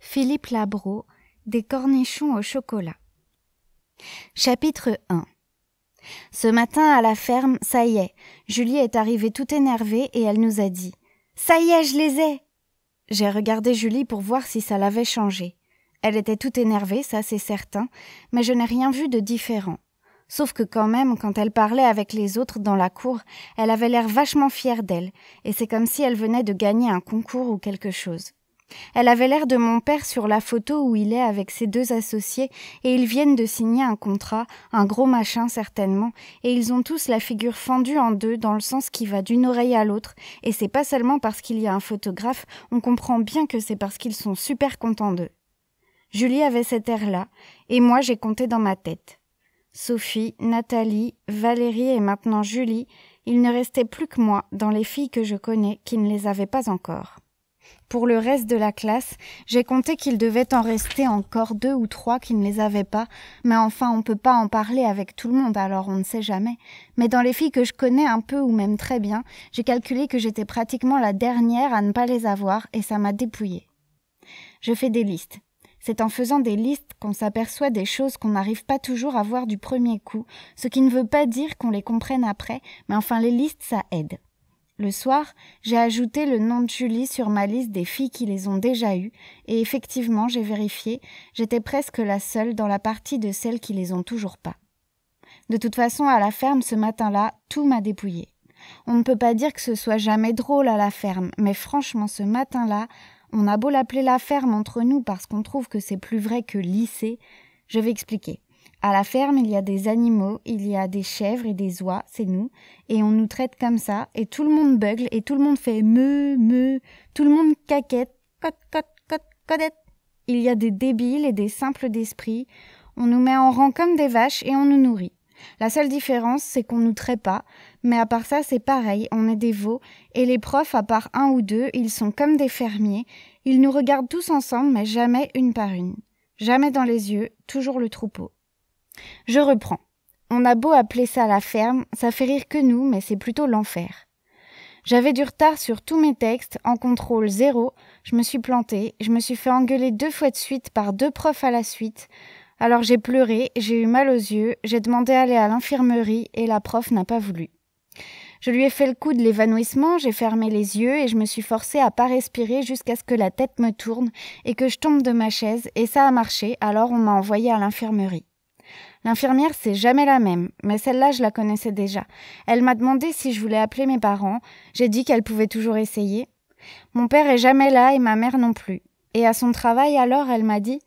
Philippe Labro, Des cornichons au chocolat. Chapitre 1 Ce matin à la ferme, ça y est, Julie est arrivée tout énervée et elle nous a dit Ça y est, je les ai J'ai regardé Julie pour voir si ça l'avait changé. Elle était tout énervée, ça c'est certain, mais je n'ai rien vu de différent. Sauf que quand même, quand elle parlait avec les autres dans la cour, elle avait l'air vachement fière d'elle, et c'est comme si elle venait de gagner un concours ou quelque chose. Elle avait l'air de mon père sur la photo où il est avec ses deux associés, et ils viennent de signer un contrat, un gros machin certainement, et ils ont tous la figure fendue en deux dans le sens qui va d'une oreille à l'autre, et c'est pas seulement parce qu'il y a un photographe, on comprend bien que c'est parce qu'ils sont super contents d'eux. Julie avait cet air-là, et moi j'ai compté dans ma tête. Sophie, Nathalie, Valérie et maintenant Julie, il ne restait plus que moi dans les filles que je connais qui ne les avaient pas encore. Pour le reste de la classe, j'ai compté qu'il devait en rester encore deux ou trois qui ne les avaient pas, mais enfin on peut pas en parler avec tout le monde, alors on ne sait jamais. Mais dans les filles que je connais un peu ou même très bien, j'ai calculé que j'étais pratiquement la dernière à ne pas les avoir, et ça m'a dépouillée. Je fais des listes. C'est en faisant des listes qu'on s'aperçoit des choses qu'on n'arrive pas toujours à voir du premier coup, ce qui ne veut pas dire qu'on les comprenne après, mais enfin les listes ça aide. Le soir, j'ai ajouté le nom de Julie sur ma liste des filles qui les ont déjà eues, et effectivement, j'ai vérifié, j'étais presque la seule dans la partie de celles qui les ont toujours pas. De toute façon, à la ferme, ce matin-là, tout m'a dépouillé. On ne peut pas dire que ce soit jamais drôle à la ferme, mais franchement, ce matin-là, on a beau l'appeler la ferme entre nous parce qu'on trouve que c'est plus vrai que lycée, je vais expliquer. À la ferme, il y a des animaux, il y a des chèvres et des oies, c'est nous, et on nous traite comme ça, et tout le monde bugle, et tout le monde fait me, me, tout le monde caquette, cote, cote, cote, codette. Il y a des débiles et des simples d'esprit, on nous met en rang comme des vaches et on nous nourrit. La seule différence, c'est qu'on nous traite pas, mais à part ça, c'est pareil, on est des veaux, et les profs, à part un ou deux, ils sont comme des fermiers, ils nous regardent tous ensemble, mais jamais une par une. Jamais dans les yeux, toujours le troupeau. Je reprends. On a beau appeler ça la ferme, ça fait rire que nous, mais c'est plutôt l'enfer. J'avais du retard sur tous mes textes, en contrôle zéro, je me suis plantée, je me suis fait engueuler deux fois de suite par deux profs à la suite. Alors j'ai pleuré, j'ai eu mal aux yeux, j'ai demandé à aller à l'infirmerie et la prof n'a pas voulu. Je lui ai fait le coup de l'évanouissement, j'ai fermé les yeux et je me suis forcée à pas respirer jusqu'à ce que la tête me tourne et que je tombe de ma chaise et ça a marché, alors on m'a envoyée à l'infirmerie. L'infirmière, c'est jamais la même, mais celle-là, je la connaissais déjà. Elle m'a demandé si je voulais appeler mes parents. J'ai dit qu'elle pouvait toujours essayer. Mon père est jamais là et ma mère non plus. Et à son travail, alors, elle m'a dit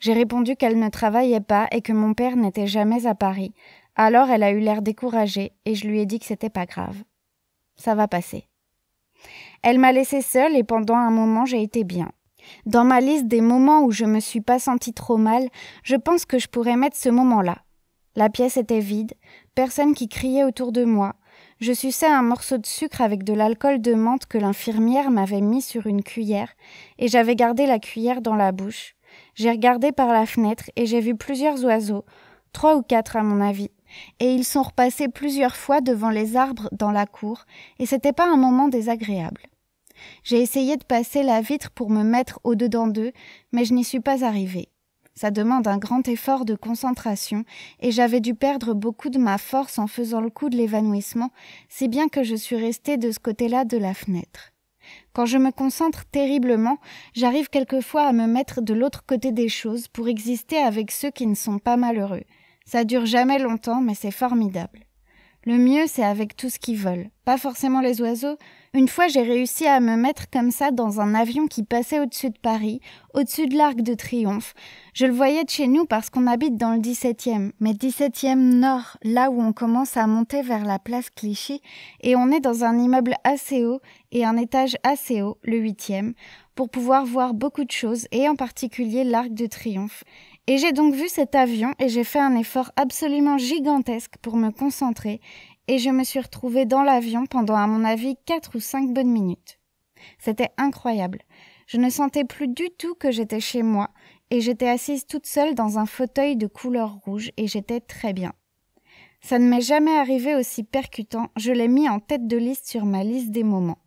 J'ai répondu qu'elle ne travaillait pas et que mon père n'était jamais à Paris. Alors, elle a eu l'air découragée et je lui ai dit que c'était pas grave. Ça va passer. Elle m'a laissée seule et pendant un moment, j'ai été bien. Dans ma liste des moments où je me suis pas sentie trop mal, je pense que je pourrais mettre ce moment-là. La pièce était vide, personne qui criait autour de moi. Je suçais un morceau de sucre avec de l'alcool de menthe que l'infirmière m'avait mis sur une cuillère, et j'avais gardé la cuillère dans la bouche. J'ai regardé par la fenêtre et j'ai vu plusieurs oiseaux, trois ou quatre à mon avis, et ils sont repassés plusieurs fois devant les arbres dans la cour, et c'était pas un moment désagréable. J'ai essayé de passer la vitre pour me mettre au-dedans d'eux, mais je n'y suis pas arrivée. Ça demande un grand effort de concentration, et j'avais dû perdre beaucoup de ma force en faisant le coup de l'évanouissement, si bien que je suis restée de ce côté-là de la fenêtre. Quand je me concentre terriblement, j'arrive quelquefois à me mettre de l'autre côté des choses pour exister avec ceux qui ne sont pas malheureux. Ça dure jamais longtemps, mais c'est formidable. Le mieux, c'est avec tout ce qui vole, pas forcément les oiseaux. Une fois, j'ai réussi à me mettre comme ça dans un avion qui passait au-dessus de Paris, au-dessus de l'Arc de Triomphe. Je le voyais de chez nous parce qu'on habite dans le 17e, mais 17e nord, là où on commence à monter vers la place Clichy, et on est dans un immeuble assez haut et un étage assez haut, le 8e, pour pouvoir voir beaucoup de choses, et en particulier l'Arc de Triomphe. Et j'ai donc vu cet avion et j'ai fait un effort absolument gigantesque pour me concentrer et je me suis retrouvée dans l'avion pendant, à mon avis, quatre ou cinq bonnes minutes. C'était incroyable. Je ne sentais plus du tout que j'étais chez moi et j'étais assise toute seule dans un fauteuil de couleur rouge et j'étais très bien. Ça ne m'est jamais arrivé aussi percutant, je l'ai mis en tête de liste sur ma liste des moments.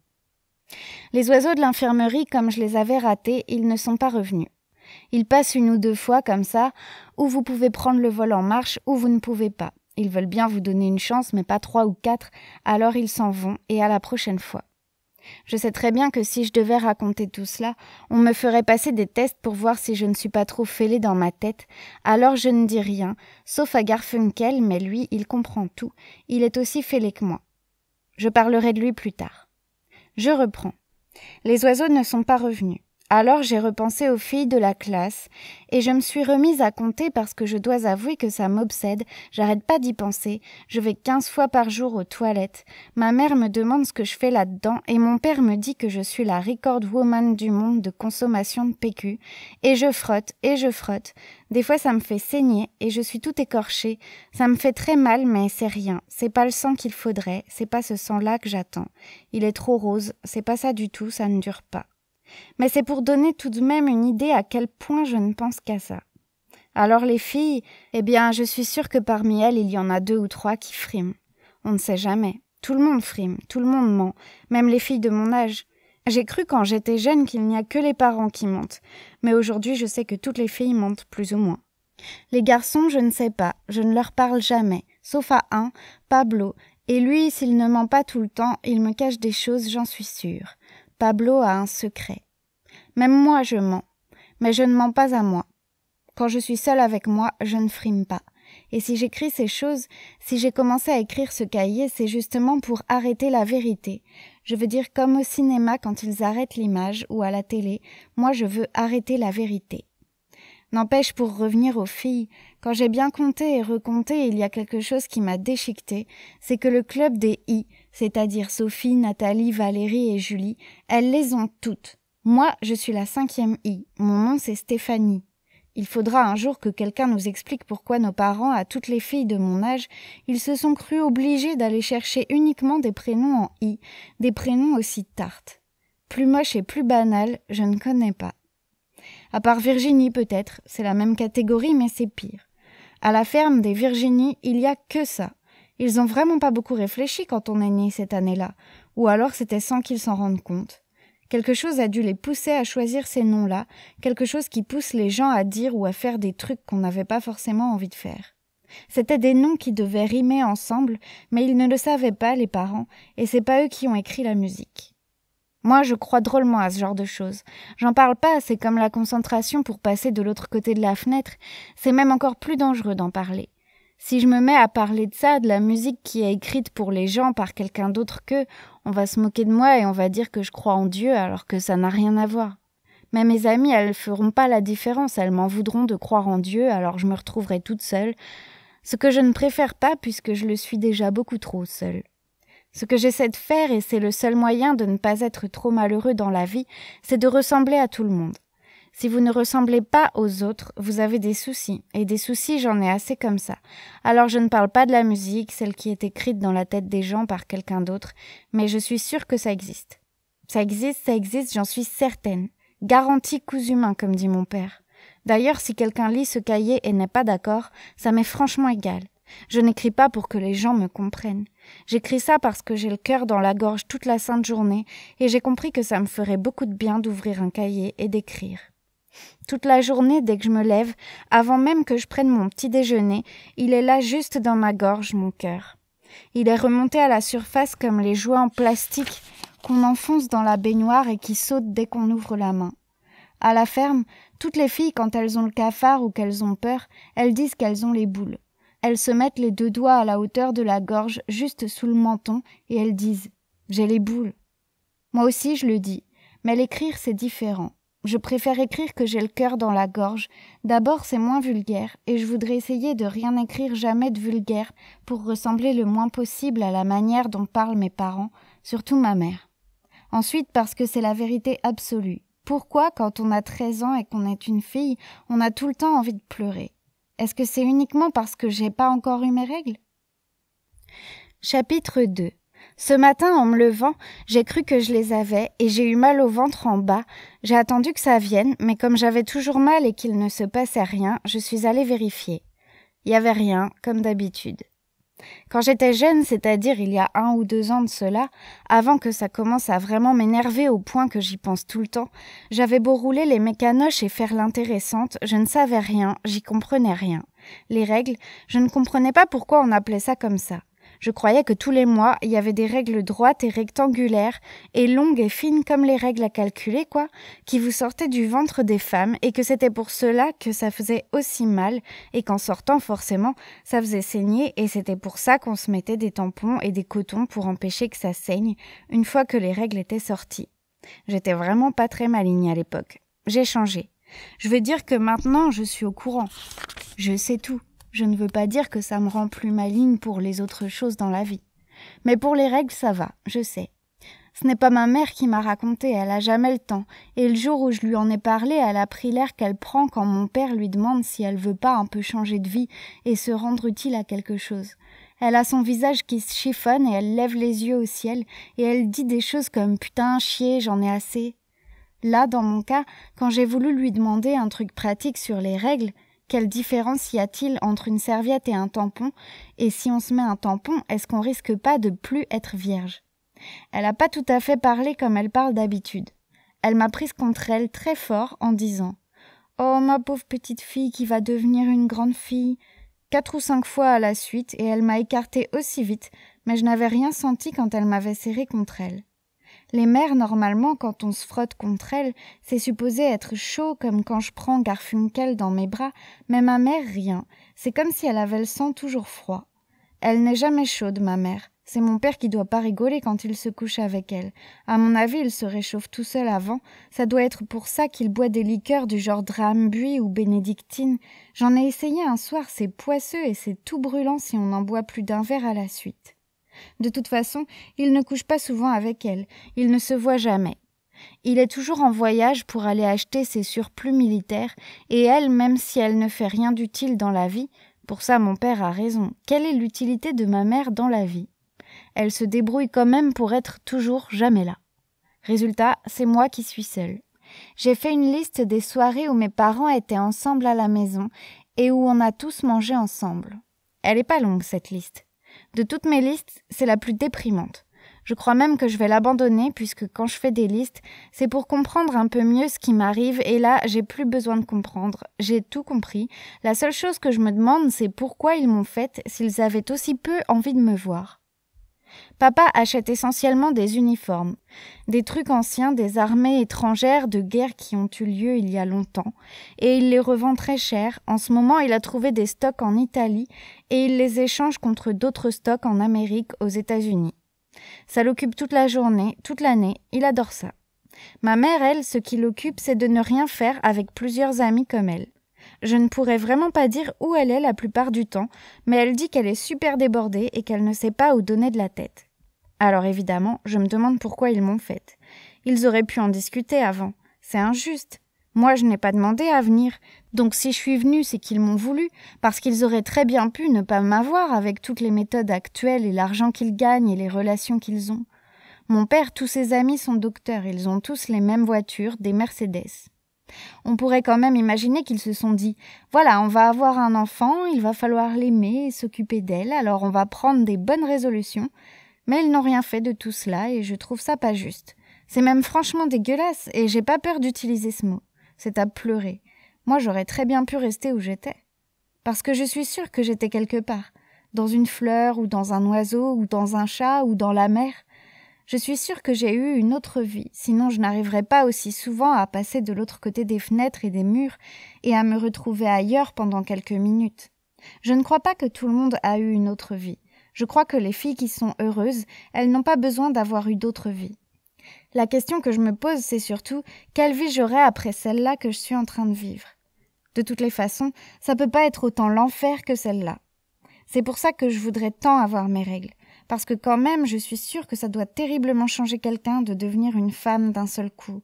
Les oiseaux de l'infirmerie, comme je les avais ratés, ils ne sont pas revenus. Ils passent une ou deux fois comme ça, où vous pouvez prendre le vol en marche, ou vous ne pouvez pas. Ils veulent bien vous donner une chance, mais pas trois ou quatre, alors ils s'en vont, et à la prochaine fois. Je sais très bien que si je devais raconter tout cela, on me ferait passer des tests pour voir si je ne suis pas trop fêlée dans ma tête, alors je ne dis rien, sauf à Garfunkel, mais lui, il comprend tout, il est aussi fêlé que moi. Je parlerai de lui plus tard. Je reprends. Les oiseaux ne sont pas revenus. Alors j'ai repensé aux filles de la classe, et je me suis remise à compter parce que je dois avouer que ça m'obsède, j'arrête pas d'y penser, je vais quinze fois par jour aux toilettes, ma mère me demande ce que je fais là-dedans, et mon père me dit que je suis la record woman du monde de consommation de PQ, et je frotte, et je frotte, des fois ça me fait saigner, et je suis tout écorchée, ça me fait très mal, mais c'est rien, c'est pas le sang qu'il faudrait, c'est pas ce sang-là que j'attends, il est trop rose, c'est pas ça du tout, ça ne dure pas mais c'est pour donner tout de même une idée à quel point je ne pense qu'à ça. Alors les filles, eh bien, je suis sûre que parmi elles, il y en a deux ou trois qui friment. On ne sait jamais. Tout le monde frime, tout le monde ment, même les filles de mon âge. J'ai cru quand j'étais jeune qu'il n'y a que les parents qui mentent, mais aujourd'hui je sais que toutes les filles mentent plus ou moins. Les garçons, je ne sais pas, je ne leur parle jamais, sauf à un, Pablo, et lui, s'il ne ment pas tout le temps, il me cache des choses, j'en suis sûre. Pablo a un secret. Même moi je mens, mais je ne mens pas à moi. Quand je suis seule avec moi, je ne frime pas. Et si j'écris ces choses, si j'ai commencé à écrire ce cahier, c'est justement pour arrêter la vérité. Je veux dire comme au cinéma quand ils arrêtent l'image ou à la télé, moi je veux arrêter la vérité. N'empêche, pour revenir aux filles, quand j'ai bien compté et recompté, il y a quelque chose qui m'a déchiqueté, c'est que le club des I c'est-à-dire Sophie, Nathalie, Valérie et Julie, elles les ont toutes. Moi, je suis la cinquième I, mon nom c'est Stéphanie. Il faudra un jour que quelqu'un nous explique pourquoi nos parents, à toutes les filles de mon âge, ils se sont crus obligés d'aller chercher uniquement des prénoms en I, des prénoms aussi tartes. Plus moche et plus banal, je ne connais pas. À part Virginie peut-être, c'est la même catégorie mais c'est pire. À la ferme des Virginies, il n'y a que ça. Ils ont vraiment pas beaucoup réfléchi quand on est né cette année-là, ou alors c'était sans qu'ils s'en rendent compte. Quelque chose a dû les pousser à choisir ces noms-là, quelque chose qui pousse les gens à dire ou à faire des trucs qu'on n'avait pas forcément envie de faire. C'était des noms qui devaient rimer ensemble, mais ils ne le savaient pas, les parents, et c'est pas eux qui ont écrit la musique. Moi, je crois drôlement à ce genre de choses. J'en parle pas, c'est comme la concentration pour passer de l'autre côté de la fenêtre. C'est même encore plus dangereux d'en parler. Si je me mets à parler de ça, de la musique qui est écrite pour les gens par quelqu'un d'autre qu'eux, on va se moquer de moi et on va dire que je crois en Dieu alors que ça n'a rien à voir. Mais mes amis, elles ne feront pas la différence, elles m'en voudront de croire en Dieu, alors je me retrouverai toute seule, ce que je ne préfère pas puisque je le suis déjà beaucoup trop seule. Ce que j'essaie de faire, et c'est le seul moyen de ne pas être trop malheureux dans la vie, c'est de ressembler à tout le monde. Si vous ne ressemblez pas aux autres, vous avez des soucis, et des soucis j'en ai assez comme ça. Alors je ne parle pas de la musique, celle qui est écrite dans la tête des gens par quelqu'un d'autre, mais je suis sûre que ça existe. Ça existe, ça existe, j'en suis certaine. Garantie cousu humains, comme dit mon père. D'ailleurs, si quelqu'un lit ce cahier et n'est pas d'accord, ça m'est franchement égal. Je n'écris pas pour que les gens me comprennent. J'écris ça parce que j'ai le cœur dans la gorge toute la sainte journée, et j'ai compris que ça me ferait beaucoup de bien d'ouvrir un cahier et d'écrire. Toute la journée, dès que je me lève, avant même que je prenne mon petit déjeuner, il est là juste dans ma gorge, mon cœur. Il est remonté à la surface comme les jouets en plastique qu'on enfonce dans la baignoire et qui sautent dès qu'on ouvre la main. À la ferme, toutes les filles, quand elles ont le cafard ou qu'elles ont peur, elles disent qu'elles ont les boules. Elles se mettent les deux doigts à la hauteur de la gorge, juste sous le menton, et elles disent J'ai les boules. Moi aussi, je le dis, mais l'écrire, c'est différent. Je préfère écrire que j'ai le cœur dans la gorge. D'abord, c'est moins vulgaire, et je voudrais essayer de rien écrire jamais de vulgaire pour ressembler le moins possible à la manière dont parlent mes parents, surtout ma mère. Ensuite, parce que c'est la vérité absolue. Pourquoi, quand on a 13 ans et qu'on est une fille, on a tout le temps envie de pleurer Est-ce que c'est uniquement parce que j'ai pas encore eu mes règles Chapitre 2 ce matin, en me levant, j'ai cru que je les avais et j'ai eu mal au ventre en bas. J'ai attendu que ça vienne, mais comme j'avais toujours mal et qu'il ne se passait rien, je suis allée vérifier. Il n'y avait rien, comme d'habitude. Quand j'étais jeune, c'est-à-dire il y a un ou deux ans de cela, avant que ça commence à vraiment m'énerver au point que j'y pense tout le temps, j'avais beau rouler les mécanoches et faire l'intéressante, je ne savais rien, j'y comprenais rien. Les règles, je ne comprenais pas pourquoi on appelait ça comme ça. Je croyais que tous les mois, il y avait des règles droites et rectangulaires, et longues et fines comme les règles à calculer, quoi, qui vous sortaient du ventre des femmes, et que c'était pour cela que ça faisait aussi mal, et qu'en sortant, forcément, ça faisait saigner, et c'était pour ça qu'on se mettait des tampons et des cotons pour empêcher que ça saigne, une fois que les règles étaient sorties. J'étais vraiment pas très maligne à l'époque. J'ai changé. Je veux dire que maintenant, je suis au courant. Je sais tout. Je ne veux pas dire que ça me rend plus maligne pour les autres choses dans la vie. Mais pour les règles, ça va, je sais. Ce n'est pas ma mère qui m'a raconté, elle a jamais le temps, et le jour où je lui en ai parlé, elle a pris l'air qu'elle prend quand mon père lui demande si elle veut pas un peu changer de vie et se rendre utile à quelque chose. Elle a son visage qui se chiffonne et elle lève les yeux au ciel et elle dit des choses comme putain, chier, j'en ai assez. Là, dans mon cas, quand j'ai voulu lui demander un truc pratique sur les règles, quelle différence y a-t-il entre une serviette et un tampon Et si on se met un tampon, est-ce qu'on risque pas de plus être vierge Elle n'a pas tout à fait parlé comme elle parle d'habitude. Elle m'a prise contre elle très fort en disant Oh, ma pauvre petite fille qui va devenir une grande fille quatre ou cinq fois à la suite, et elle m'a écartée aussi vite, mais je n'avais rien senti quand elle m'avait serré contre elle. Les mères, normalement, quand on se frotte contre elles, c'est supposé être chaud comme quand je prends Garfunkel dans mes bras, mais ma mère, rien. C'est comme si elle avait le sang toujours froid. Elle n'est jamais chaude, ma mère. C'est mon père qui doit pas rigoler quand il se couche avec elle. À mon avis, il se réchauffe tout seul avant. Ça doit être pour ça qu'il boit des liqueurs du genre Drambuie ou Bénédictine. J'en ai essayé un soir, c'est poisseux et c'est tout brûlant si on en boit plus d'un verre à la suite. De toute façon, il ne couche pas souvent avec elle, il ne se voit jamais. Il est toujours en voyage pour aller acheter ses surplus militaires, et elle, même si elle ne fait rien d'utile dans la vie, pour ça mon père a raison, quelle est l'utilité de ma mère dans la vie Elle se débrouille quand même pour être toujours jamais là. Résultat, c'est moi qui suis seule. J'ai fait une liste des soirées où mes parents étaient ensemble à la maison et où on a tous mangé ensemble. Elle n'est pas longue cette liste, de toutes mes listes, c'est la plus déprimante. Je crois même que je vais l'abandonner puisque quand je fais des listes, c'est pour comprendre un peu mieux ce qui m'arrive et là, j'ai plus besoin de comprendre. J'ai tout compris. La seule chose que je me demande, c'est pourquoi ils m'ont faite s'ils avaient aussi peu envie de me voir. Papa achète essentiellement des uniformes, des trucs anciens des armées étrangères de guerre qui ont eu lieu il y a longtemps, et il les revend très cher. En ce moment, il a trouvé des stocks en Italie et il les échange contre d'autres stocks en Amérique, aux États-Unis. Ça l'occupe toute la journée, toute l'année, il adore ça. Ma mère, elle, ce qui l'occupe, c'est de ne rien faire avec plusieurs amis comme elle. Je ne pourrais vraiment pas dire où elle est la plupart du temps, mais elle dit qu'elle est super débordée et qu'elle ne sait pas où donner de la tête. Alors évidemment, je me demande pourquoi ils m'ont faite. Ils auraient pu en discuter avant. C'est injuste. Moi, je n'ai pas demandé à venir. Donc si je suis venue, c'est qu'ils m'ont voulu, parce qu'ils auraient très bien pu ne pas m'avoir avec toutes les méthodes actuelles et l'argent qu'ils gagnent et les relations qu'ils ont. Mon père, tous ses amis sont docteurs, ils ont tous les mêmes voitures, des Mercedes. On pourrait quand même imaginer qu'ils se sont dit Voilà, on va avoir un enfant, il va falloir l'aimer et s'occuper d'elle, alors on va prendre des bonnes résolutions. Mais ils n'ont rien fait de tout cela et je trouve ça pas juste. C'est même franchement dégueulasse et j'ai pas peur d'utiliser ce mot. C'est à pleurer. Moi, j'aurais très bien pu rester où j'étais. Parce que je suis sûre que j'étais quelque part. Dans une fleur ou dans un oiseau ou dans un chat ou dans la mer. Je suis sûre que j'ai eu une autre vie, sinon je n'arriverais pas aussi souvent à passer de l'autre côté des fenêtres et des murs et à me retrouver ailleurs pendant quelques minutes. Je ne crois pas que tout le monde a eu une autre vie. Je crois que les filles qui sont heureuses, elles n'ont pas besoin d'avoir eu d'autres vies. La question que je me pose, c'est surtout quelle vie j'aurai après celle-là que je suis en train de vivre. De toutes les façons, ça peut pas être autant l'enfer que celle-là. C'est pour ça que je voudrais tant avoir mes règles. Parce que quand même, je suis sûre que ça doit terriblement changer quelqu'un de devenir une femme d'un seul coup.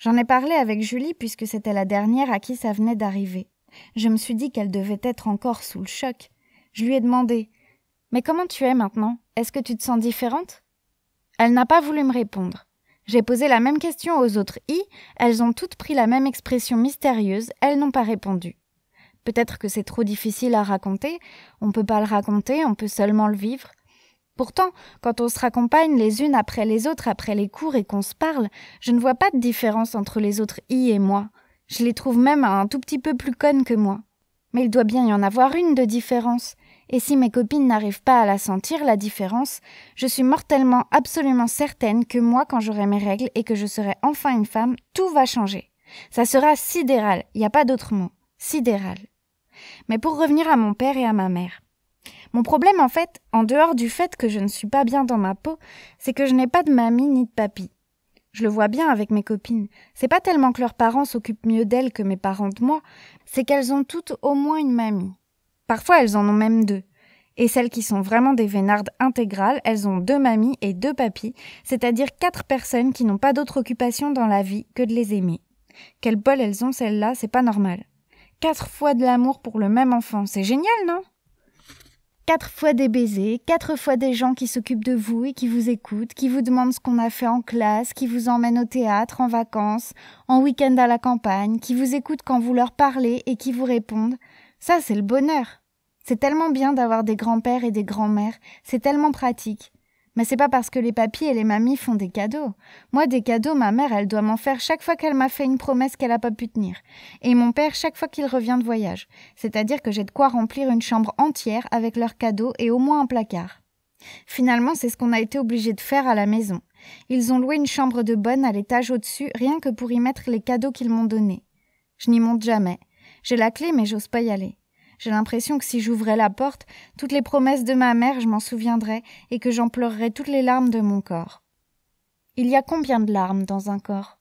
J'en ai parlé avec Julie puisque c'était la dernière à qui ça venait d'arriver. Je me suis dit qu'elle devait être encore sous le choc. Je lui ai demandé Mais comment tu es maintenant Est-ce que tu te sens différente Elle n'a pas voulu me répondre. J'ai posé la même question aux autres i, elles ont toutes pris la même expression mystérieuse, elles n'ont pas répondu. Peut-être que c'est trop difficile à raconter, on peut pas le raconter, on peut seulement le vivre. Pourtant, quand on se raccompagne les unes après les autres après les cours et qu'on se parle, je ne vois pas de différence entre les autres I et moi. Je les trouve même un tout petit peu plus connes que moi. Mais il doit bien y en avoir une de différence. Et si mes copines n'arrivent pas à la sentir, la différence, je suis mortellement absolument certaine que moi, quand j'aurai mes règles et que je serai enfin une femme, tout va changer. Ça sera sidéral, il n'y a pas d'autre mot. Sidéral. Mais pour revenir à mon père et à ma mère. Mon problème, en fait, en dehors du fait que je ne suis pas bien dans ma peau, c'est que je n'ai pas de mamie ni de papy. Je le vois bien avec mes copines. C'est pas tellement que leurs parents s'occupent mieux d'elles que mes parents de moi, c'est qu'elles ont toutes au moins une mamie. Parfois, elles en ont même deux. Et celles qui sont vraiment des vénardes intégrales, elles ont deux mamies et deux papis, c'est-à-dire quatre personnes qui n'ont pas d'autre occupation dans la vie que de les aimer. Quel bol elles ont celles-là, c'est pas normal. Quatre fois de l'amour pour le même enfant, c'est génial, non quatre fois des baisers, quatre fois des gens qui s'occupent de vous et qui vous écoutent, qui vous demandent ce qu'on a fait en classe, qui vous emmènent au théâtre, en vacances, en week-end à la campagne, qui vous écoutent quand vous leur parlez et qui vous répondent. Ça, c'est le bonheur. C'est tellement bien d'avoir des grands-pères et des grands-mères, c'est tellement pratique. Mais c'est pas parce que les papis et les mamies font des cadeaux. Moi, des cadeaux, ma mère, elle doit m'en faire chaque fois qu'elle m'a fait une promesse qu'elle a pas pu tenir. Et mon père, chaque fois qu'il revient de voyage. C'est-à-dire que j'ai de quoi remplir une chambre entière avec leurs cadeaux et au moins un placard. Finalement, c'est ce qu'on a été obligé de faire à la maison. Ils ont loué une chambre de bonne à l'étage au-dessus, rien que pour y mettre les cadeaux qu'ils m'ont donnés. Je n'y monte jamais. J'ai la clé, mais j'ose pas y aller. J'ai l'impression que si j'ouvrais la porte, toutes les promesses de ma mère, je m'en souviendrais et que j'en pleurerais toutes les larmes de mon corps. Il y a combien de larmes dans un corps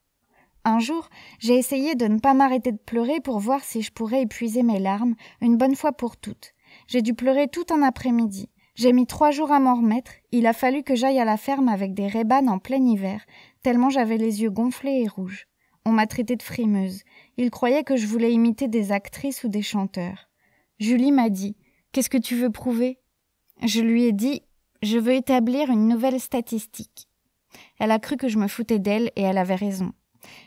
Un jour, j'ai essayé de ne pas m'arrêter de pleurer pour voir si je pourrais épuiser mes larmes une bonne fois pour toutes. J'ai dû pleurer tout un après-midi. J'ai mis trois jours à m'en remettre. Il a fallu que j'aille à la ferme avec des rébanes en plein hiver, tellement j'avais les yeux gonflés et rouges. On m'a traité de frimeuse. Ils croyaient que je voulais imiter des actrices ou des chanteurs. Julie m'a dit Qu'est-ce que tu veux prouver Je lui ai dit Je veux établir une nouvelle statistique. Elle a cru que je me foutais d'elle et elle avait raison.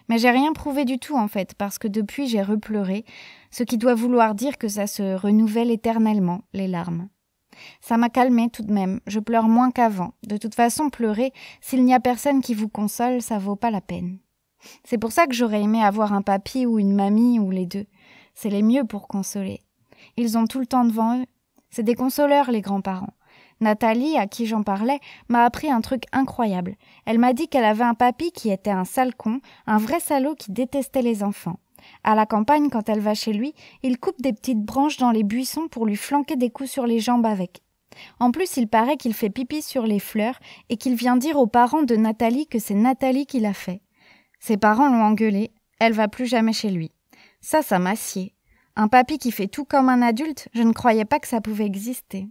Mais j'ai rien prouvé du tout en fait, parce que depuis j'ai repleuré, ce qui doit vouloir dire que ça se renouvelle éternellement, les larmes. Ça m'a calmée tout de même, je pleure moins qu'avant. De toute façon, pleurer, s'il n'y a personne qui vous console, ça vaut pas la peine. C'est pour ça que j'aurais aimé avoir un papy ou une mamie ou les deux. C'est les mieux pour consoler. Ils ont tout le temps devant eux. C'est des consoleurs, les grands-parents. Nathalie, à qui j'en parlais, m'a appris un truc incroyable. Elle m'a dit qu'elle avait un papy qui était un sale con, un vrai salaud qui détestait les enfants. À la campagne, quand elle va chez lui, il coupe des petites branches dans les buissons pour lui flanquer des coups sur les jambes avec. En plus, il paraît qu'il fait pipi sur les fleurs et qu'il vient dire aux parents de Nathalie que c'est Nathalie qui l'a fait. Ses parents l'ont engueulé, elle va plus jamais chez lui. Ça, ça m'assied. Un papy qui fait tout comme un adulte, je ne croyais pas que ça pouvait exister.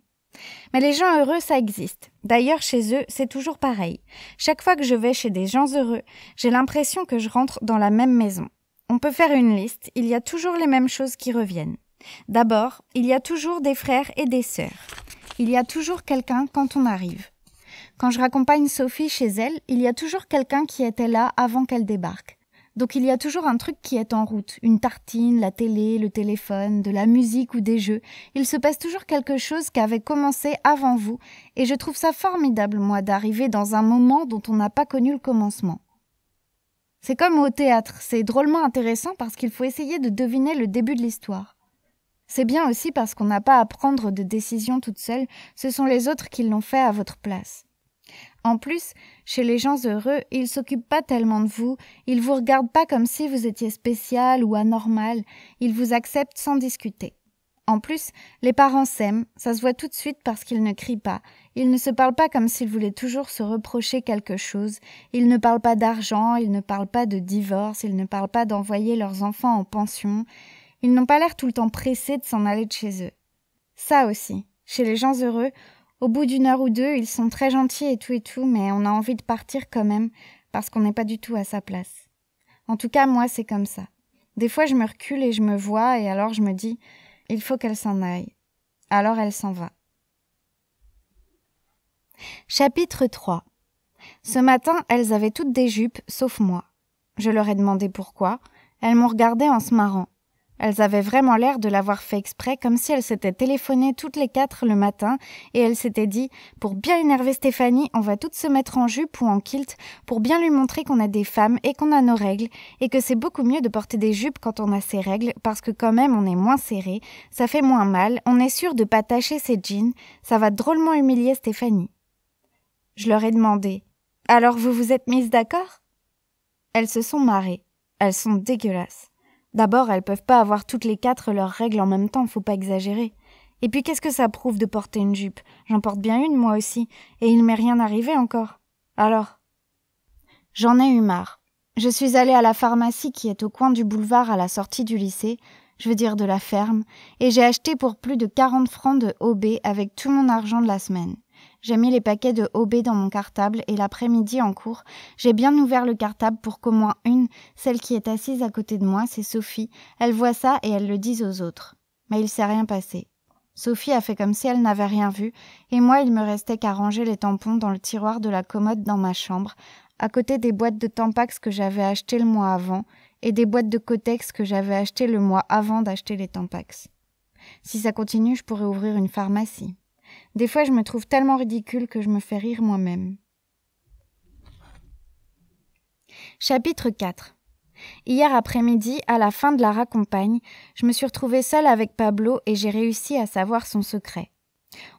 Mais les gens heureux, ça existe. D'ailleurs, chez eux, c'est toujours pareil. Chaque fois que je vais chez des gens heureux, j'ai l'impression que je rentre dans la même maison. On peut faire une liste, il y a toujours les mêmes choses qui reviennent. D'abord, il y a toujours des frères et des sœurs. Il y a toujours quelqu'un quand on arrive. Quand je raccompagne Sophie chez elle, il y a toujours quelqu'un qui était là avant qu'elle débarque. Donc il y a toujours un truc qui est en route, une tartine, la télé, le téléphone, de la musique ou des jeux. Il se passe toujours quelque chose qui avait commencé avant vous, et je trouve ça formidable, moi, d'arriver dans un moment dont on n'a pas connu le commencement. C'est comme au théâtre, c'est drôlement intéressant parce qu'il faut essayer de deviner le début de l'histoire. C'est bien aussi parce qu'on n'a pas à prendre de décision toute seule, ce sont les autres qui l'ont fait à votre place. En plus, chez les gens heureux, ils s'occupent pas tellement de vous, ils vous regardent pas comme si vous étiez spécial ou anormal, ils vous acceptent sans discuter. En plus, les parents s'aiment, ça se voit tout de suite parce qu'ils ne crient pas, ils ne se parlent pas comme s'ils voulaient toujours se reprocher quelque chose, ils ne parlent pas d'argent, ils ne parlent pas de divorce, ils ne parlent pas d'envoyer leurs enfants en pension, ils n'ont pas l'air tout le temps pressés de s'en aller de chez eux. Ça aussi, chez les gens heureux, au bout d'une heure ou deux, ils sont très gentils et tout et tout, mais on a envie de partir quand même, parce qu'on n'est pas du tout à sa place. En tout cas, moi, c'est comme ça. Des fois, je me recule et je me vois, et alors je me dis, il faut qu'elle s'en aille. Alors elle s'en va. Chapitre 3 Ce matin, elles avaient toutes des jupes, sauf moi. Je leur ai demandé pourquoi. Elles m'ont regardé en se marrant. Elles avaient vraiment l'air de l'avoir fait exprès, comme si elles s'étaient téléphonées toutes les quatre le matin, et elles s'étaient dit Pour bien énerver Stéphanie, on va toutes se mettre en jupe ou en kilt, pour bien lui montrer qu'on a des femmes et qu'on a nos règles, et que c'est beaucoup mieux de porter des jupes quand on a ses règles, parce que quand même on est moins serré, ça fait moins mal, on est sûr de pas tâcher ses jeans, ça va drôlement humilier Stéphanie. Je leur ai demandé Alors vous vous êtes mises d'accord Elles se sont marrées. Elles sont dégueulasses. D'abord, elles peuvent pas avoir toutes les quatre leurs règles en même temps, faut pas exagérer. Et puis qu'est-ce que ça prouve de porter une jupe J'en porte bien une, moi aussi, et il m'est rien arrivé encore. Alors J'en ai eu marre. Je suis allée à la pharmacie qui est au coin du boulevard à la sortie du lycée, je veux dire de la ferme, et j'ai acheté pour plus de 40 francs de OB avec tout mon argent de la semaine. J'ai mis les paquets de OB dans mon cartable et l'après-midi en cours, j'ai bien ouvert le cartable pour qu'au moins une, celle qui est assise à côté de moi, c'est Sophie, elle voit ça et elle le dise aux autres. Mais il s'est rien passé. Sophie a fait comme si elle n'avait rien vu, et moi il me restait qu'à ranger les tampons dans le tiroir de la commode dans ma chambre, à côté des boîtes de Tampax que j'avais achetées le mois avant, et des boîtes de Cotex que j'avais achetées le mois avant d'acheter les Tampax. Si ça continue, je pourrais ouvrir une pharmacie. Des fois, je me trouve tellement ridicule que je me fais rire moi-même. Chapitre 4 Hier après-midi, à la fin de la raccompagne, je me suis retrouvée seule avec Pablo et j'ai réussi à savoir son secret.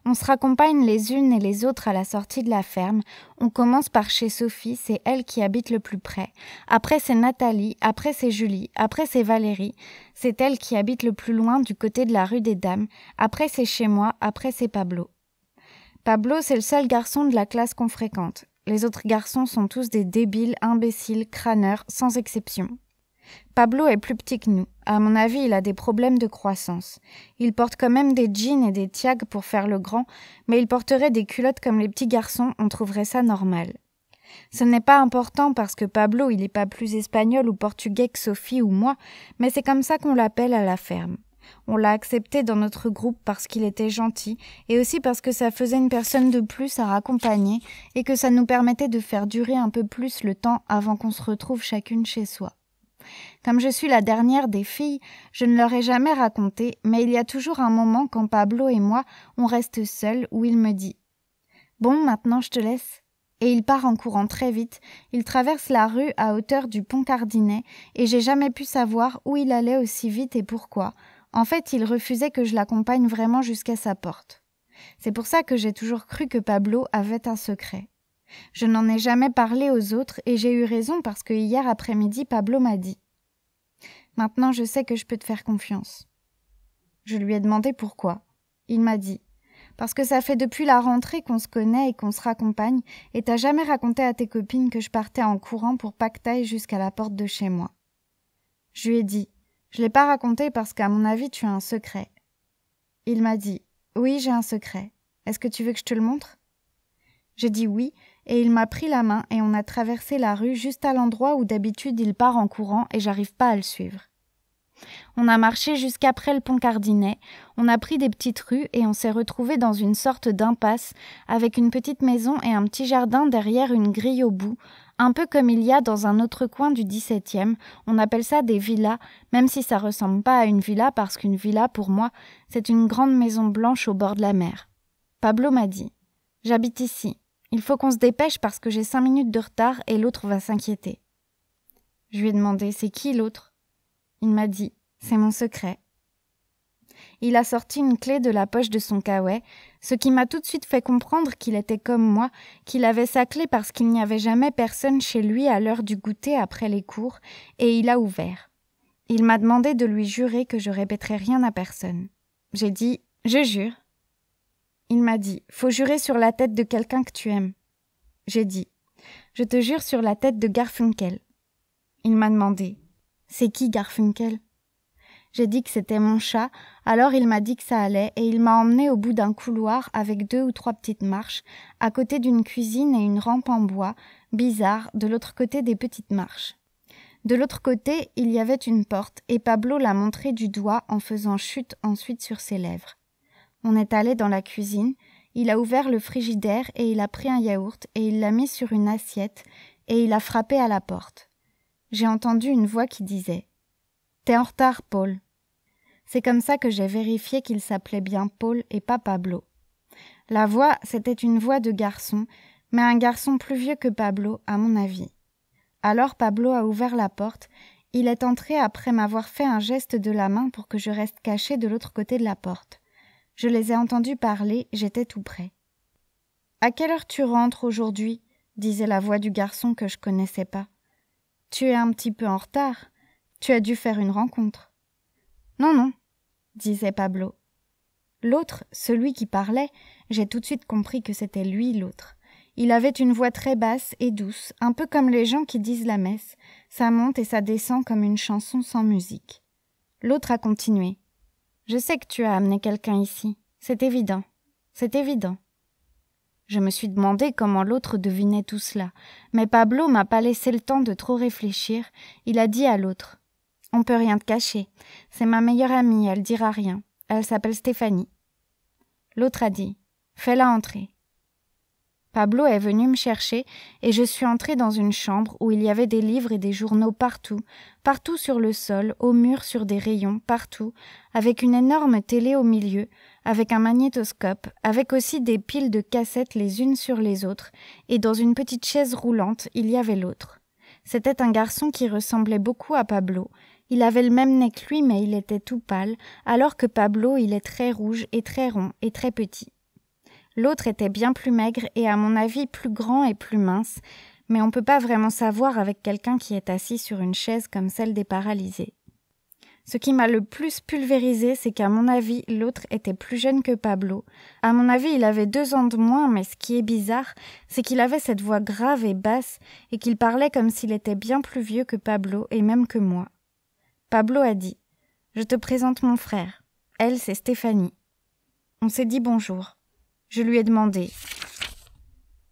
On se raccompagne les unes et les autres à la sortie de la ferme. On commence par chez Sophie, c'est elle qui habite le plus près. Après c'est Nathalie, après c'est Julie, après c'est Valérie. C'est elle qui habite le plus loin du côté de la rue des Dames. Après c'est chez moi, après c'est Pablo. Pablo, c'est le seul garçon de la classe qu'on fréquente. Les autres garçons sont tous des débiles, imbéciles, crâneurs, sans exception. Pablo est plus petit que nous. À mon avis, il a des problèmes de croissance. Il porte quand même des jeans et des tiags pour faire le grand, mais il porterait des culottes comme les petits garçons, on trouverait ça normal. Ce n'est pas important parce que Pablo, il n'est pas plus espagnol ou portugais que Sophie ou moi, mais c'est comme ça qu'on l'appelle à la ferme. On l'a accepté dans notre groupe parce qu'il était gentil et aussi parce que ça faisait une personne de plus à raccompagner et que ça nous permettait de faire durer un peu plus le temps avant qu'on se retrouve chacune chez soi. Comme je suis la dernière des filles, je ne leur ai jamais raconté, mais il y a toujours un moment quand Pablo et moi, on reste seuls où il me dit Bon, maintenant je te laisse. Et il part en courant très vite, il traverse la rue à hauteur du pont Cardinet, et j'ai jamais pu savoir où il allait aussi vite et pourquoi, en fait, il refusait que je l'accompagne vraiment jusqu'à sa porte. C'est pour ça que j'ai toujours cru que Pablo avait un secret. Je n'en ai jamais parlé aux autres et j'ai eu raison parce que hier après-midi, Pablo m'a dit Maintenant, je sais que je peux te faire confiance. Je lui ai demandé pourquoi. Il m'a dit Parce que ça fait depuis la rentrée qu'on se connaît et qu'on se raccompagne, et t'as jamais raconté à tes copines que je partais en courant pour pactaille jusqu'à la porte de chez moi. Je lui ai dit je l'ai pas raconté parce qu'à mon avis, tu as un secret. Il m'a dit Oui, j'ai un secret. Est-ce que tu veux que je te le montre J'ai dit oui, et il m'a pris la main et on a traversé la rue juste à l'endroit où d'habitude il part en courant et j'arrive pas à le suivre. On a marché jusqu'après le pont Cardinet, on a pris des petites rues et on s'est retrouvé dans une sorte d'impasse avec une petite maison et un petit jardin derrière une grille au bout un peu comme il y a dans un autre coin du 17 septième on appelle ça des villas, même si ça ressemble pas à une villa parce qu'une villa, pour moi, c'est une grande maison blanche au bord de la mer. Pablo m'a dit J'habite ici. Il faut qu'on se dépêche parce que j'ai cinq minutes de retard et l'autre va s'inquiéter. Je lui ai demandé C'est qui l'autre Il m'a dit C'est mon secret il a sorti une clé de la poche de son caouet, ce qui m'a tout de suite fait comprendre qu'il était comme moi, qu'il avait sa clé parce qu'il n'y avait jamais personne chez lui à l'heure du goûter après les cours, et il a ouvert. Il m'a demandé de lui jurer que je répéterais rien à personne. J'ai dit Je jure. Il m'a dit Faut jurer sur la tête de quelqu'un que tu aimes. J'ai dit Je te jure sur la tête de Garfunkel. Il m'a demandé C'est qui Garfunkel j'ai dit que c'était mon chat, alors il m'a dit que ça allait et il m'a emmené au bout d'un couloir avec deux ou trois petites marches, à côté d'une cuisine et une rampe en bois, bizarre, de l'autre côté des petites marches. De l'autre côté, il y avait une porte et Pablo l'a montré du doigt en faisant chute ensuite sur ses lèvres. On est allé dans la cuisine, il a ouvert le frigidaire et il a pris un yaourt et il l'a mis sur une assiette et il a frappé à la porte. J'ai entendu une voix qui disait T'es en retard, Paul. C'est comme ça que j'ai vérifié qu'il s'appelait bien Paul et pas Pablo. La voix, c'était une voix de garçon, mais un garçon plus vieux que Pablo, à mon avis. Alors Pablo a ouvert la porte, il est entré après m'avoir fait un geste de la main pour que je reste caché de l'autre côté de la porte. Je les ai entendus parler, j'étais tout prêt. « À quelle heure tu rentres aujourd'hui disait la voix du garçon que je connaissais pas. Tu es un petit peu en retard. Tu as dû faire une rencontre. Non, non, disait Pablo. L'autre, celui qui parlait, j'ai tout de suite compris que c'était lui l'autre. Il avait une voix très basse et douce, un peu comme les gens qui disent la messe. Ça monte et ça descend comme une chanson sans musique. L'autre a continué. Je sais que tu as amené quelqu'un ici. C'est évident. C'est évident. Je me suis demandé comment l'autre devinait tout cela, mais Pablo m'a pas laissé le temps de trop réfléchir. Il a dit à l'autre. On peut rien te cacher. C'est ma meilleure amie, elle dira rien. Elle s'appelle Stéphanie. L'autre a dit Fais-la entrer. Pablo est venu me chercher et je suis entrée dans une chambre où il y avait des livres et des journaux partout, partout sur le sol, au mur, sur des rayons, partout, avec une énorme télé au milieu, avec un magnétoscope, avec aussi des piles de cassettes les unes sur les autres, et dans une petite chaise roulante il y avait l'autre. C'était un garçon qui ressemblait beaucoup à Pablo, il avait le même nez que lui, mais il était tout pâle, alors que Pablo, il est très rouge et très rond et très petit. L'autre était bien plus maigre et, à mon avis, plus grand et plus mince, mais on ne peut pas vraiment savoir avec quelqu'un qui est assis sur une chaise comme celle des paralysés. Ce qui m'a le plus pulvérisé, c'est qu'à mon avis, l'autre était plus jeune que Pablo. À mon avis, il avait deux ans de moins, mais ce qui est bizarre, c'est qu'il avait cette voix grave et basse, et qu'il parlait comme s'il était bien plus vieux que Pablo et même que moi. Pablo a dit Je te présente mon frère. Elle, c'est Stéphanie. On s'est dit bonjour. Je lui ai demandé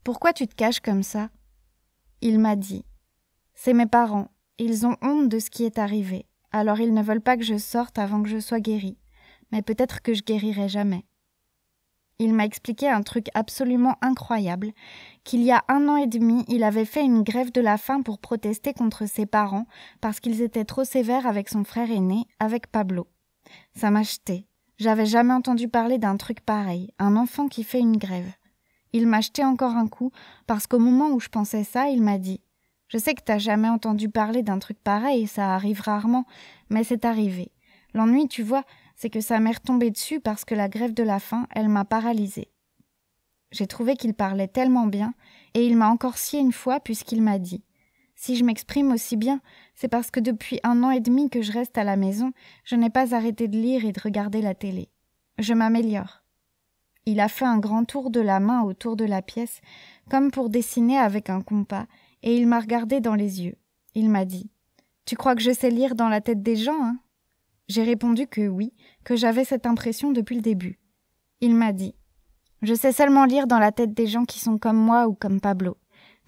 Pourquoi tu te caches comme ça Il m'a dit C'est mes parents. Ils ont honte de ce qui est arrivé. Alors ils ne veulent pas que je sorte avant que je sois guérie. Mais peut-être que je guérirai jamais il m'a expliqué un truc absolument incroyable, qu'il y a un an et demi, il avait fait une grève de la faim pour protester contre ses parents parce qu'ils étaient trop sévères avec son frère aîné, avec Pablo. Ça m'a jeté. J'avais jamais entendu parler d'un truc pareil, un enfant qui fait une grève. Il m'a jeté encore un coup parce qu'au moment où je pensais ça, il m'a dit Je sais que t'as jamais entendu parler d'un truc pareil, ça arrive rarement, mais c'est arrivé. L'ennui, tu vois, c'est que sa mère tombait dessus parce que la grève de la faim, elle m'a paralysée. J'ai trouvé qu'il parlait tellement bien, et il m'a encore scié une fois puisqu'il m'a dit Si je m'exprime aussi bien, c'est parce que depuis un an et demi que je reste à la maison, je n'ai pas arrêté de lire et de regarder la télé. Je m'améliore. Il a fait un grand tour de la main autour de la pièce, comme pour dessiner avec un compas, et il m'a regardé dans les yeux. Il m'a dit Tu crois que je sais lire dans la tête des gens, hein j'ai répondu que oui, que j'avais cette impression depuis le début. Il m'a dit Je sais seulement lire dans la tête des gens qui sont comme moi ou comme Pablo.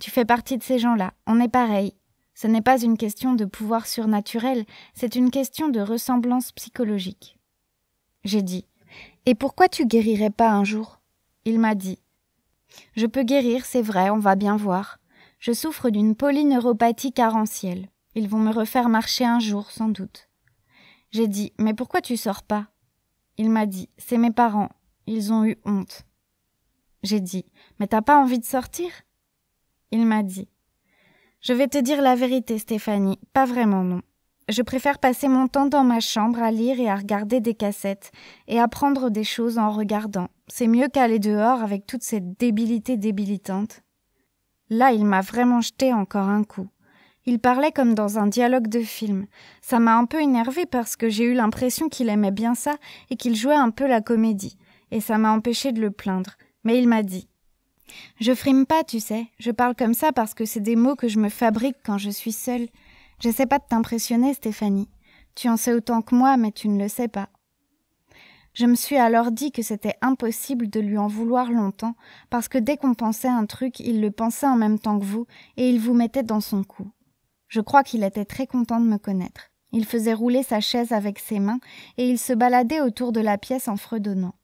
Tu fais partie de ces gens-là, on est pareil. Ce n'est pas une question de pouvoir surnaturel, c'est une question de ressemblance psychologique. J'ai dit Et pourquoi tu guérirais pas un jour Il m'a dit Je peux guérir, c'est vrai, on va bien voir. Je souffre d'une polyneuropathie carentielle. Ils vont me refaire marcher un jour, sans doute. J'ai dit Mais pourquoi tu sors pas Il m'a dit C'est mes parents, ils ont eu honte. J'ai dit Mais t'as pas envie de sortir Il m'a dit Je vais te dire la vérité, Stéphanie, pas vraiment non. Je préfère passer mon temps dans ma chambre à lire et à regarder des cassettes et apprendre des choses en regardant. C'est mieux qu'aller dehors avec toute cette débilité débilitante. Là, il m'a vraiment jeté encore un coup. Il parlait comme dans un dialogue de film. Ça m'a un peu énervée parce que j'ai eu l'impression qu'il aimait bien ça et qu'il jouait un peu la comédie. Et ça m'a empêché de le plaindre. Mais il m'a dit Je frime pas, tu sais. Je parle comme ça parce que c'est des mots que je me fabrique quand je suis seule. J'essaie pas de t'impressionner, Stéphanie. Tu en sais autant que moi, mais tu ne le sais pas. Je me suis alors dit que c'était impossible de lui en vouloir longtemps, parce que dès qu'on pensait un truc, il le pensait en même temps que vous, et il vous mettait dans son cou. Je crois qu'il était très content de me connaître. Il faisait rouler sa chaise avec ses mains et il se baladait autour de la pièce en fredonnant.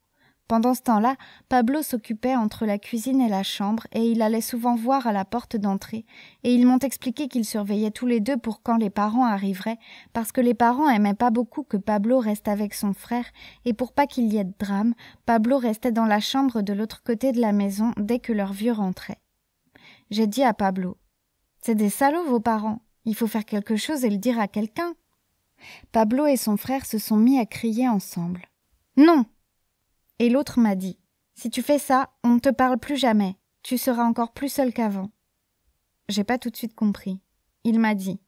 Pendant ce temps-là, Pablo s'occupait entre la cuisine et la chambre et il allait souvent voir à la porte d'entrée et ils m'ont expliqué qu'ils surveillaient tous les deux pour quand les parents arriveraient parce que les parents aimaient pas beaucoup que Pablo reste avec son frère et pour pas qu'il y ait de drame, Pablo restait dans la chambre de l'autre côté de la maison dès que leur vieux rentrait. J'ai dit à Pablo C'est des salauds vos parents. Il faut faire quelque chose et le dire à quelqu'un. Pablo et son frère se sont mis à crier ensemble. Non. Et l'autre m'a dit. Si tu fais ça, on ne te parle plus jamais. Tu seras encore plus seul qu'avant. J'ai pas tout de suite compris. Il m'a dit.